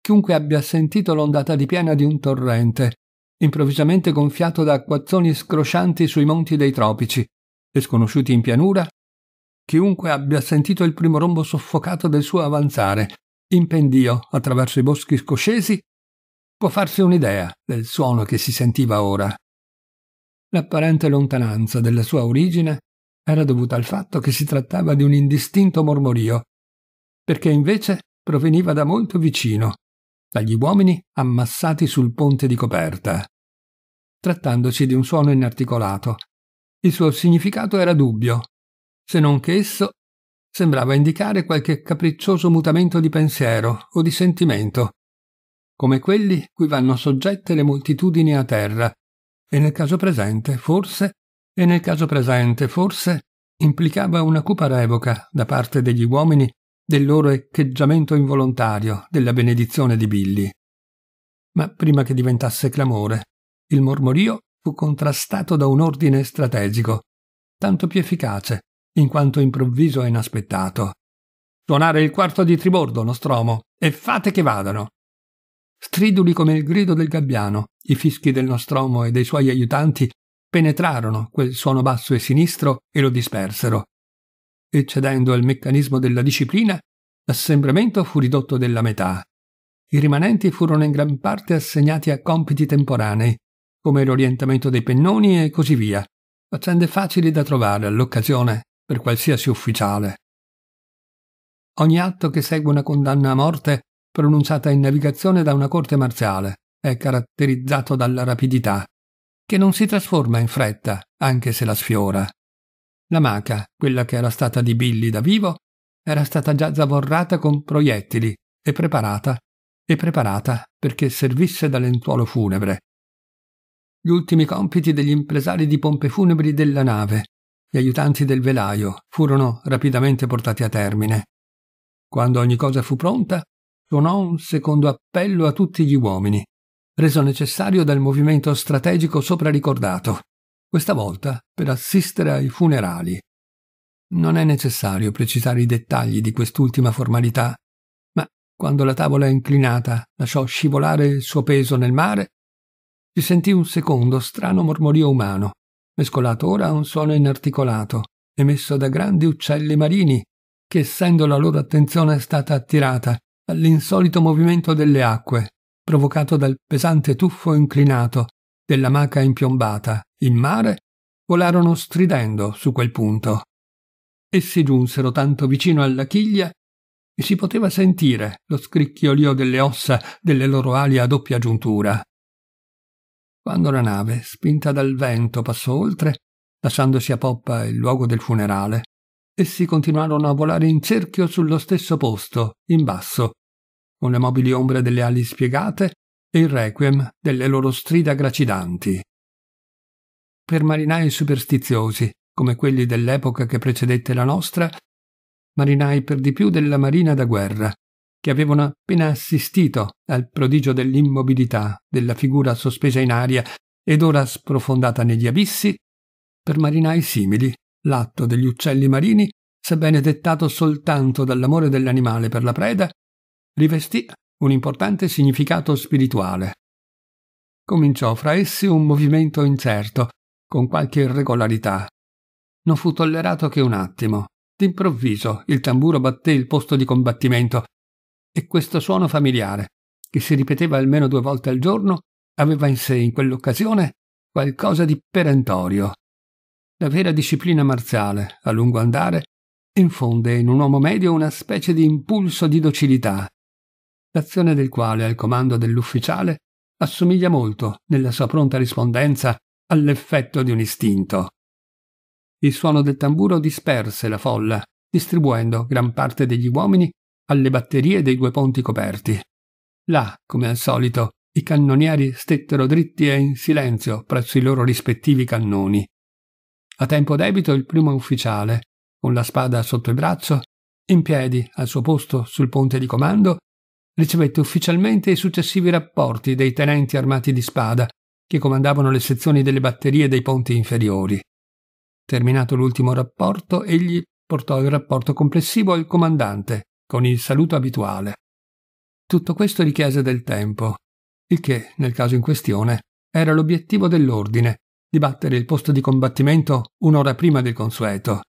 Chiunque abbia sentito l'ondata di piena di un torrente improvvisamente gonfiato da acquazzoni scroscianti sui monti dei tropici e sconosciuti in pianura, chiunque abbia sentito il primo rombo soffocato del suo avanzare, in pendio attraverso i boschi scoscesi, può farsi un'idea del suono che si sentiva ora. L'apparente lontananza della sua origine era dovuta al fatto che si trattava di un indistinto mormorio, perché invece proveniva da molto vicino, dagli uomini ammassati sul ponte di coperta. Trattandosi di un suono inarticolato, il suo significato era dubbio, se non che esso sembrava indicare qualche capriccioso mutamento di pensiero o di sentimento, come quelli cui vanno soggette le moltitudini a terra, e nel caso presente forse, e nel caso presente forse implicava una cupa revoca da parte degli uomini del loro echeggiamento involontario, della benedizione di Billy. Ma prima che diventasse clamore, il mormorio fu contrastato da un ordine strategico, tanto più efficace, in quanto improvviso e inaspettato. Suonare il quarto di tribordo, Nostromo, e fate che vadano. Striduli come il grido del gabbiano, i fischi del Nostromo e dei suoi aiutanti penetrarono quel suono basso e sinistro e lo dispersero, e cedendo al meccanismo della disciplina, l'assembramento fu ridotto della metà. I rimanenti furono in gran parte assegnati a compiti temporanei, come l'orientamento dei pennoni e così via, faccende facili da trovare all'occasione per qualsiasi ufficiale. Ogni atto che segue una condanna a morte pronunciata in navigazione da una corte marziale è caratterizzato dalla rapidità, che non si trasforma in fretta, anche se la sfiora. La maca, quella che era stata di Billy da vivo, era stata già zavorrata con proiettili e preparata, e preparata perché servisse da lenzuolo funebre. Gli ultimi compiti degli impresari di pompe funebri della nave, gli aiutanti del velaio, furono rapidamente portati a termine. Quando ogni cosa fu pronta, suonò un secondo appello a tutti gli uomini, reso necessario dal movimento strategico sopra ricordato questa volta per assistere ai funerali. Non è necessario precisare i dettagli di quest'ultima formalità, ma quando la tavola inclinata lasciò scivolare il suo peso nel mare, si sentì un secondo strano mormorio umano, mescolato ora a un suono inarticolato, emesso da grandi uccelli marini, che essendo la loro attenzione stata attirata dall'insolito movimento delle acque, provocato dal pesante tuffo inclinato della maca impiombata in mare, volarono stridendo su quel punto. Essi giunsero tanto vicino alla chiglia che si poteva sentire lo scricchiolio delle ossa delle loro ali a doppia giuntura. Quando la nave, spinta dal vento, passò oltre, lasciandosi a poppa il luogo del funerale, essi continuarono a volare in cerchio sullo stesso posto, in basso, con le mobili ombre delle ali spiegate e il requiem delle loro strida gracidanti per marinai superstiziosi, come quelli dell'epoca che precedette la nostra, marinai per di più della marina da guerra, che avevano appena assistito al prodigio dell'immobilità della figura sospesa in aria ed ora sprofondata negli abissi, per marinai simili, l'atto degli uccelli marini, sebbene dettato soltanto dall'amore dell'animale per la preda, rivestì un importante significato spirituale. Cominciò fra essi un movimento incerto, con qualche irregolarità. Non fu tollerato che un attimo. D'improvviso il tamburo batté il posto di combattimento e questo suono familiare, che si ripeteva almeno due volte al giorno, aveva in sé in quell'occasione qualcosa di perentorio. La vera disciplina marziale, a lungo andare, infonde in un uomo medio una specie di impulso di docilità, l'azione del quale al comando dell'ufficiale assomiglia molto, nella sua pronta rispondenza, all'effetto di un istinto. Il suono del tamburo disperse la folla, distribuendo gran parte degli uomini alle batterie dei due ponti coperti. Là, come al solito, i cannonieri stettero dritti e in silenzio presso i loro rispettivi cannoni. A tempo debito il primo ufficiale, con la spada sotto il braccio, in piedi al suo posto sul ponte di comando, ricevette ufficialmente i successivi rapporti dei tenenti armati di spada che comandavano le sezioni delle batterie dei ponti inferiori. Terminato l'ultimo rapporto, egli portò il rapporto complessivo al comandante, con il saluto abituale. Tutto questo richiese del tempo, il che, nel caso in questione, era l'obiettivo dell'ordine, di battere il posto di combattimento un'ora prima del consueto.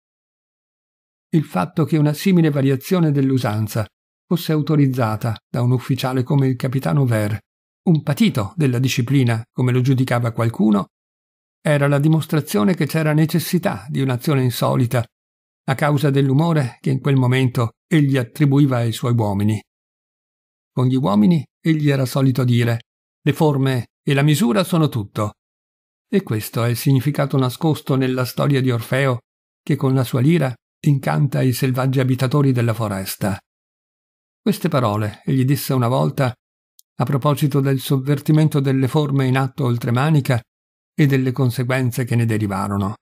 Il fatto che una simile variazione dell'usanza fosse autorizzata da un ufficiale come il capitano Ver un patito della disciplina, come lo giudicava qualcuno, era la dimostrazione che c'era necessità di un'azione insolita a causa dell'umore che in quel momento egli attribuiva ai suoi uomini. Con gli uomini egli era solito dire le forme e la misura sono tutto. E questo è il significato nascosto nella storia di Orfeo che con la sua lira incanta i selvaggi abitatori della foresta. Queste parole egli disse una volta a proposito del sovvertimento delle forme in atto oltremanica e delle conseguenze che ne derivarono.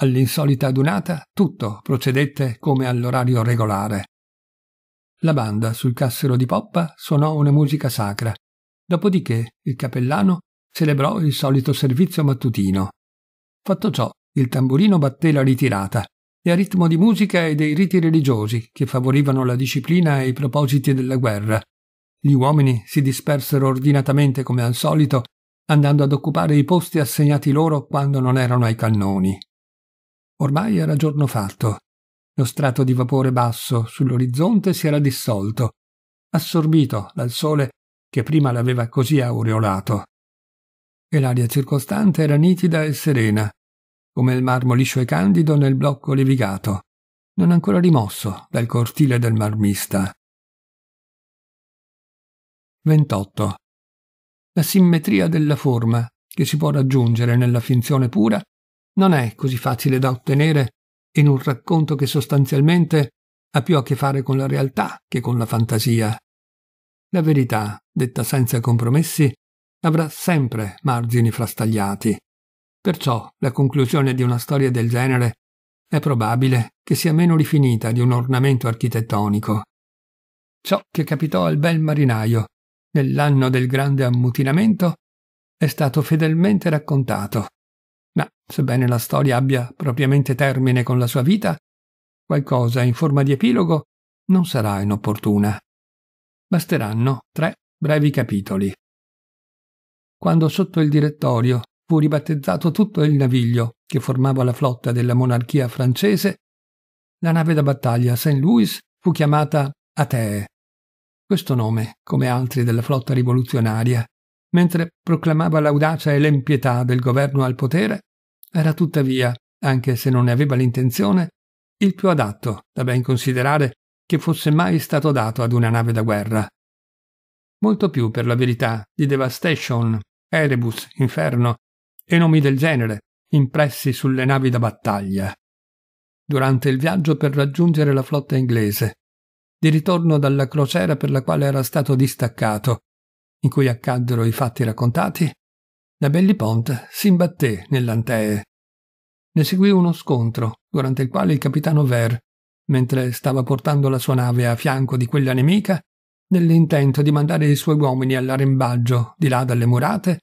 All'insolita adunata tutto procedette come all'orario regolare. La banda sul cassero di poppa suonò una musica sacra, dopodiché il capellano celebrò il solito servizio mattutino. Fatto ciò, il tamburino batté la ritirata e a ritmo di musica e dei riti religiosi che favorivano la disciplina e i propositi della guerra, gli uomini si dispersero ordinatamente come al solito, andando ad occupare i posti assegnati loro quando non erano ai cannoni. Ormai era giorno fatto. Lo strato di vapore basso sull'orizzonte si era dissolto, assorbito dal sole che prima l'aveva così aureolato. E l'aria circostante era nitida e serena, come il marmo liscio e candido nel blocco levigato, non ancora rimosso dal cortile del marmista. 28. La simmetria della forma che si può raggiungere nella finzione pura non è così facile da ottenere in un racconto che sostanzialmente ha più a che fare con la realtà che con la fantasia. La verità, detta senza compromessi, avrà sempre margini frastagliati. Perciò la conclusione di una storia del genere è probabile che sia meno rifinita di un ornamento architettonico. Ciò che capitò al bel marinaio nell'anno del grande ammutinamento, è stato fedelmente raccontato. Ma, sebbene la storia abbia propriamente termine con la sua vita, qualcosa in forma di epilogo non sarà inopportuna. Basteranno tre brevi capitoli. Quando sotto il direttorio fu ribattezzato tutto il naviglio che formava la flotta della monarchia francese, la nave da battaglia saint Louis fu chiamata Atee, questo nome, come altri della flotta rivoluzionaria, mentre proclamava l'audacia e l'empietà del governo al potere, era tuttavia, anche se non ne aveva l'intenzione, il più adatto, da ben considerare, che fosse mai stato dato ad una nave da guerra. Molto più, per la verità, di Devastation, Erebus, Inferno e nomi del genere, impressi sulle navi da battaglia. Durante il viaggio per raggiungere la flotta inglese, di ritorno dalla crociera per la quale era stato distaccato, in cui accaddero i fatti raccontati, la Belliponte si imbatté nell'Antee. Ne seguì uno scontro, durante il quale il capitano Ver, mentre stava portando la sua nave a fianco di quella nemica, nell'intento di mandare i suoi uomini all'arembaggio di là dalle murate,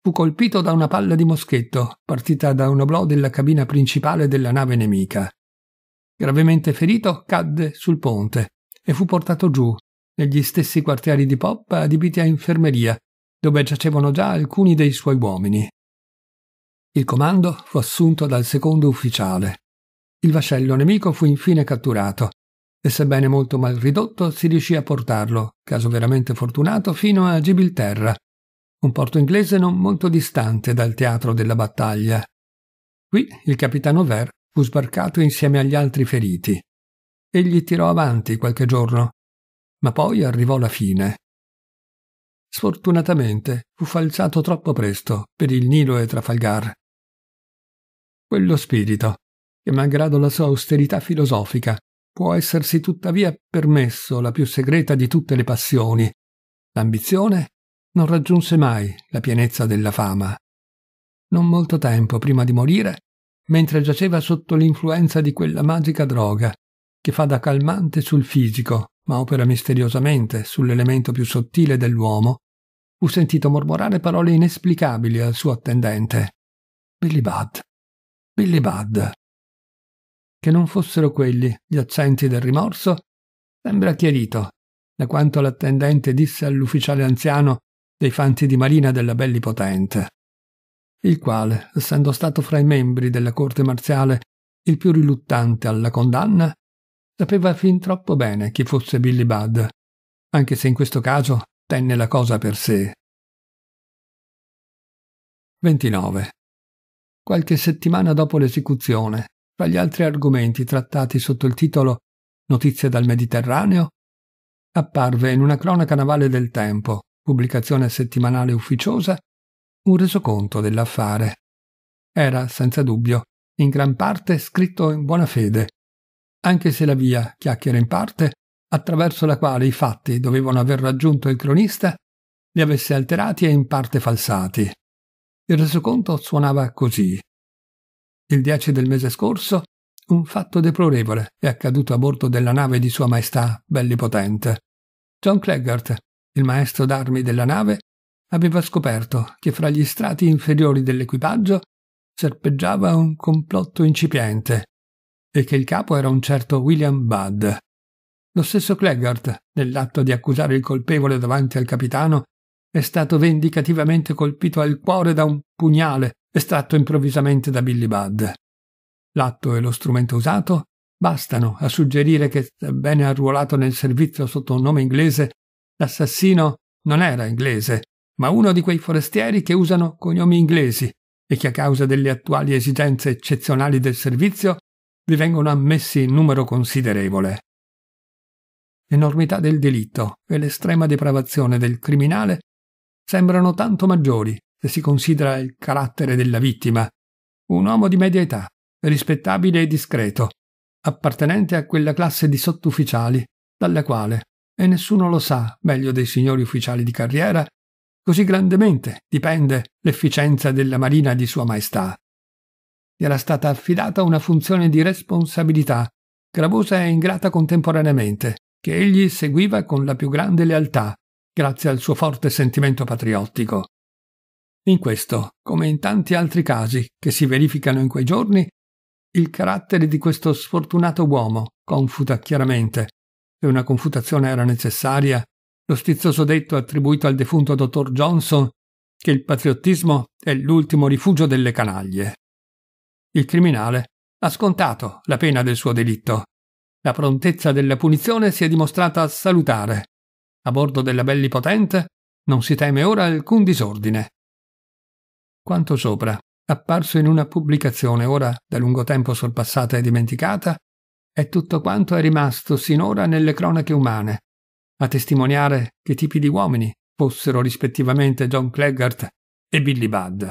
fu colpito da una palla di moschetto partita da un oblò della cabina principale della nave nemica. Gravemente ferito, cadde sul ponte, e fu portato giù, negli stessi quartieri di Poppa adibiti a infermeria, dove giacevano già alcuni dei suoi uomini. Il comando fu assunto dal secondo ufficiale. Il vascello nemico fu infine catturato e sebbene molto mal ridotto si riuscì a portarlo, caso veramente fortunato, fino a Gibilterra, un porto inglese non molto distante dal teatro della battaglia. Qui il capitano Ver fu sbarcato insieme agli altri feriti. Egli tirò avanti qualche giorno, ma poi arrivò la fine. Sfortunatamente fu falciato troppo presto per il Nilo e Trafalgar. Quello spirito, che malgrado la sua austerità filosofica, può essersi tuttavia permesso la più segreta di tutte le passioni. L'ambizione non raggiunse mai la pienezza della fama. Non molto tempo prima di morire, mentre giaceva sotto l'influenza di quella magica droga che fa da calmante sul fisico, ma opera misteriosamente sull'elemento più sottile dell'uomo, fu sentito mormorare parole inesplicabili al suo attendente. Billy Bud. Billy Bud. Che non fossero quelli gli accenti del rimorso sembra chiarito da quanto l'attendente disse all'ufficiale anziano dei fanti di marina della Bellipotente, il quale, essendo stato fra i membri della corte marziale il più riluttante alla condanna, Sapeva fin troppo bene chi fosse Billy Budd, anche se in questo caso tenne la cosa per sé. 29. Qualche settimana dopo l'esecuzione, fra gli altri argomenti trattati sotto il titolo Notizie dal Mediterraneo, apparve in una cronaca navale del tempo, pubblicazione settimanale ufficiosa, un resoconto dell'affare. Era, senza dubbio, in gran parte scritto in buona fede, anche se la via, chiacchiera in parte, attraverso la quale i fatti dovevano aver raggiunto il cronista, li avesse alterati e in parte falsati. Il resoconto suonava così. Il 10 del mese scorso, un fatto deplorevole è accaduto a bordo della nave di Sua Maestà Bellipotente. John Cleggart, il maestro d'armi della nave, aveva scoperto che fra gli strati inferiori dell'equipaggio serpeggiava un complotto incipiente, e che il capo era un certo William Budd. Lo stesso Cleggart, nell'atto di accusare il colpevole davanti al capitano, è stato vendicativamente colpito al cuore da un pugnale estratto improvvisamente da Billy Budd. L'atto e lo strumento usato bastano a suggerire che, sebbene arruolato nel servizio sotto un nome inglese, l'assassino non era inglese, ma uno di quei forestieri che usano cognomi inglesi e che a causa delle attuali esigenze eccezionali del servizio vi vengono ammessi in numero considerevole. L'enormità del delitto e l'estrema depravazione del criminale sembrano tanto maggiori se si considera il carattere della vittima, un uomo di media età, rispettabile e discreto, appartenente a quella classe di sottufficiali dalla quale, e nessuno lo sa meglio dei signori ufficiali di carriera, così grandemente dipende l'efficienza della Marina di Sua Maestà gli era stata affidata una funzione di responsabilità, gravosa e ingrata contemporaneamente, che egli seguiva con la più grande lealtà, grazie al suo forte sentimento patriottico. In questo, come in tanti altri casi che si verificano in quei giorni, il carattere di questo sfortunato uomo confuta chiaramente, se una confutazione era necessaria, lo stizzoso detto attribuito al defunto dottor Johnson che il patriottismo è l'ultimo rifugio delle canaglie il criminale ha scontato la pena del suo delitto. La prontezza della punizione si è dimostrata salutare. A bordo della Bellipotente non si teme ora alcun disordine. Quanto sopra, apparso in una pubblicazione ora da lungo tempo sorpassata e dimenticata, è tutto quanto è rimasto sinora nelle cronache umane, a testimoniare che tipi di uomini fossero rispettivamente John Cleggart e Billy Budd.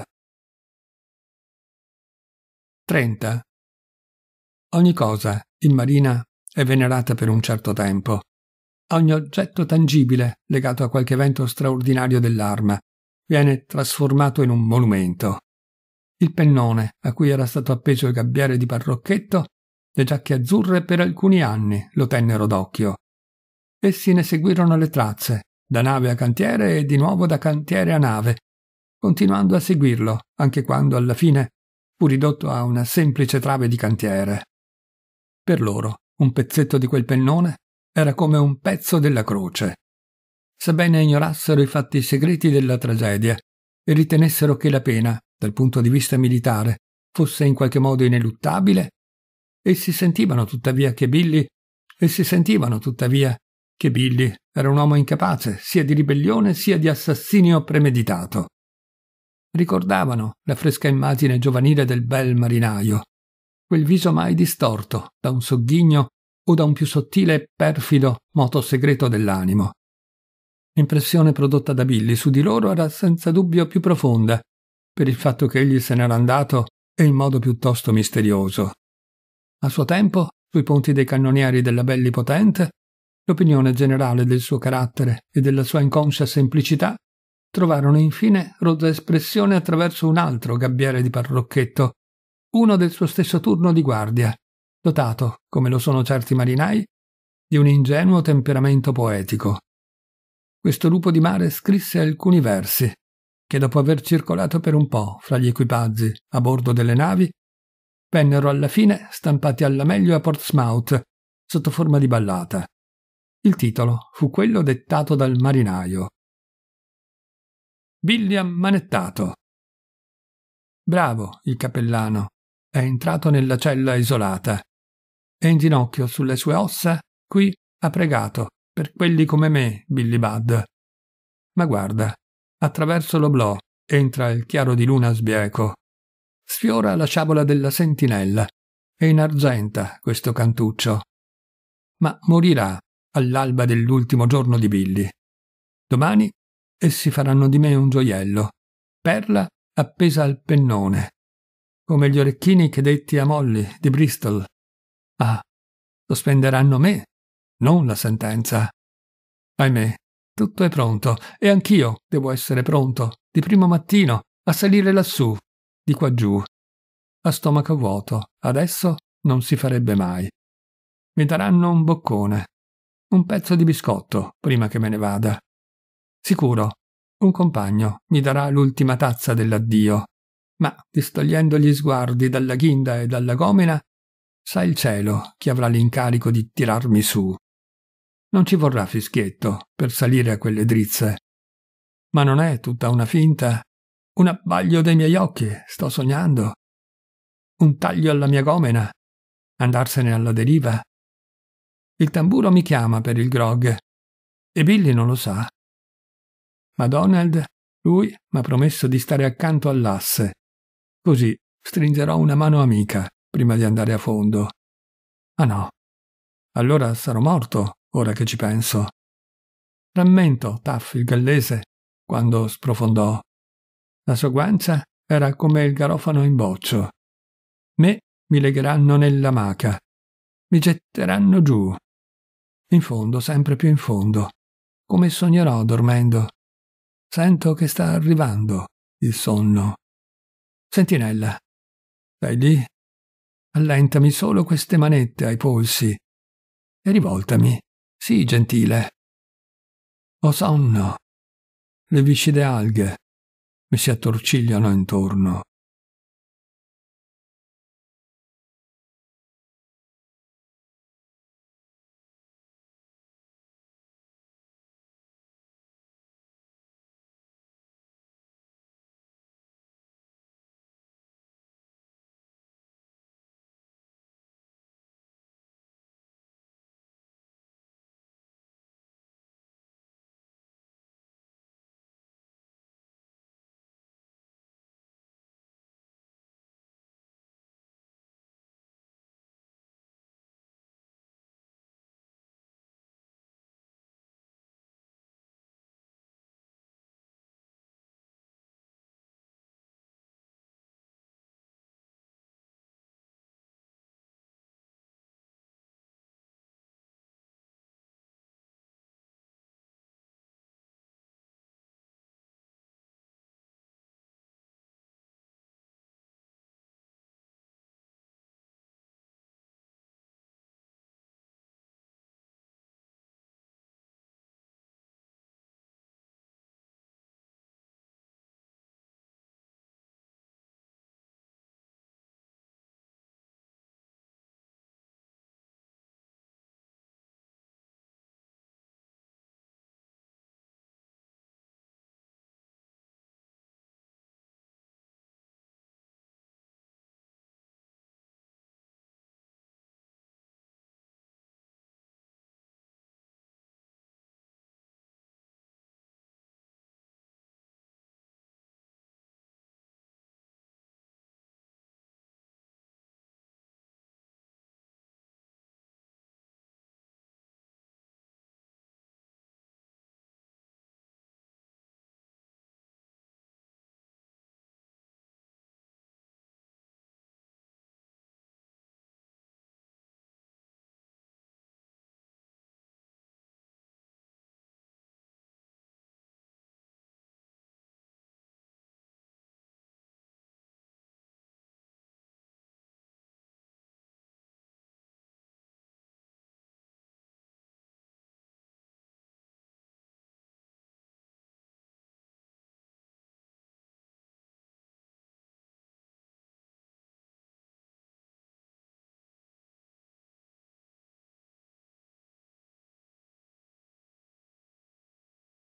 30. Ogni cosa, in marina, è venerata per un certo tempo. Ogni oggetto tangibile, legato a qualche evento straordinario dell'arma, viene trasformato in un monumento. Il pennone, a cui era stato appeso il gabbiere di parrocchetto, le giacche azzurre per alcuni anni lo tennero d'occhio. Essi ne seguirono le tracce, da nave a cantiere e di nuovo da cantiere a nave, continuando a seguirlo, anche quando alla fine fu ridotto a una semplice trave di cantiere. Per loro un pezzetto di quel pennone era come un pezzo della croce. Sebbene ignorassero i fatti segreti della tragedia e ritenessero che la pena, dal punto di vista militare, fosse in qualche modo ineluttabile, essi sentivano tuttavia che Billy, essi sentivano tuttavia che Billy era un uomo incapace sia di ribellione sia di assassinio premeditato ricordavano la fresca immagine giovanile del bel marinaio, quel viso mai distorto da un sogghigno o da un più sottile e perfido moto segreto dell'animo. L'impressione prodotta da Billy su di loro era senza dubbio più profonda, per il fatto che egli se n'era andato e in modo piuttosto misterioso. A suo tempo, sui ponti dei cannonieri della Belli Potente, l'opinione generale del suo carattere e della sua inconscia semplicità trovarono infine roda espressione attraverso un altro gabbiere di parrocchetto, uno del suo stesso turno di guardia, dotato, come lo sono certi marinai, di un ingenuo temperamento poetico. Questo lupo di mare scrisse alcuni versi, che dopo aver circolato per un po' fra gli equipaggi a bordo delle navi, vennero alla fine stampati alla meglio a Portsmouth sotto forma di ballata. Il titolo fu quello dettato dal marinaio, William Manettato. Bravo, il cappellano. È entrato nella cella isolata. E in ginocchio sulle sue ossa, qui ha pregato, per quelli come me, Billy Budd. Ma guarda, attraverso l'oblò entra il chiaro di luna sbieco. Sfiora la sciabola della sentinella e inargenta questo cantuccio. Ma morirà all'alba dell'ultimo giorno di Billy. Domani essi faranno di me un gioiello, perla appesa al pennone, come gli orecchini che detti a Molly di Bristol. Ah, lo spenderanno me, non la sentenza. Ahimè, tutto è pronto e anch'io devo essere pronto di primo mattino a salire lassù, di qua giù. A stomaco vuoto, adesso non si farebbe mai. Mi daranno un boccone, un pezzo di biscotto prima che me ne vada. Sicuro, un compagno mi darà l'ultima tazza dell'addio. Ma, distogliendo gli sguardi dalla ghinda e dalla gomena, sa il cielo chi avrà l'incarico di tirarmi su. Non ci vorrà fischietto per salire a quelle drizze. Ma non è tutta una finta? Un abbaglio dei miei occhi, sto sognando. Un taglio alla mia gomena? Andarsene alla deriva? Il tamburo mi chiama per il grog. E Billy non lo sa. Ma Donald, lui, mi ha promesso di stare accanto all'asse. Così stringerò una mano amica prima di andare a fondo. Ah no. Allora sarò morto, ora che ci penso. Rammento Taff il gallese quando sprofondò. La sua guancia era come il garofano in boccio. Me mi legheranno nella maca. Mi getteranno giù. In fondo, sempre più in fondo. Come sognerò dormendo. Sento che sta arrivando il sonno. Sentinella, stai lì? Allentami solo queste manette ai polsi e rivoltami. Sii gentile. Ho sonno. Le viscide alghe mi si attorcigliano intorno.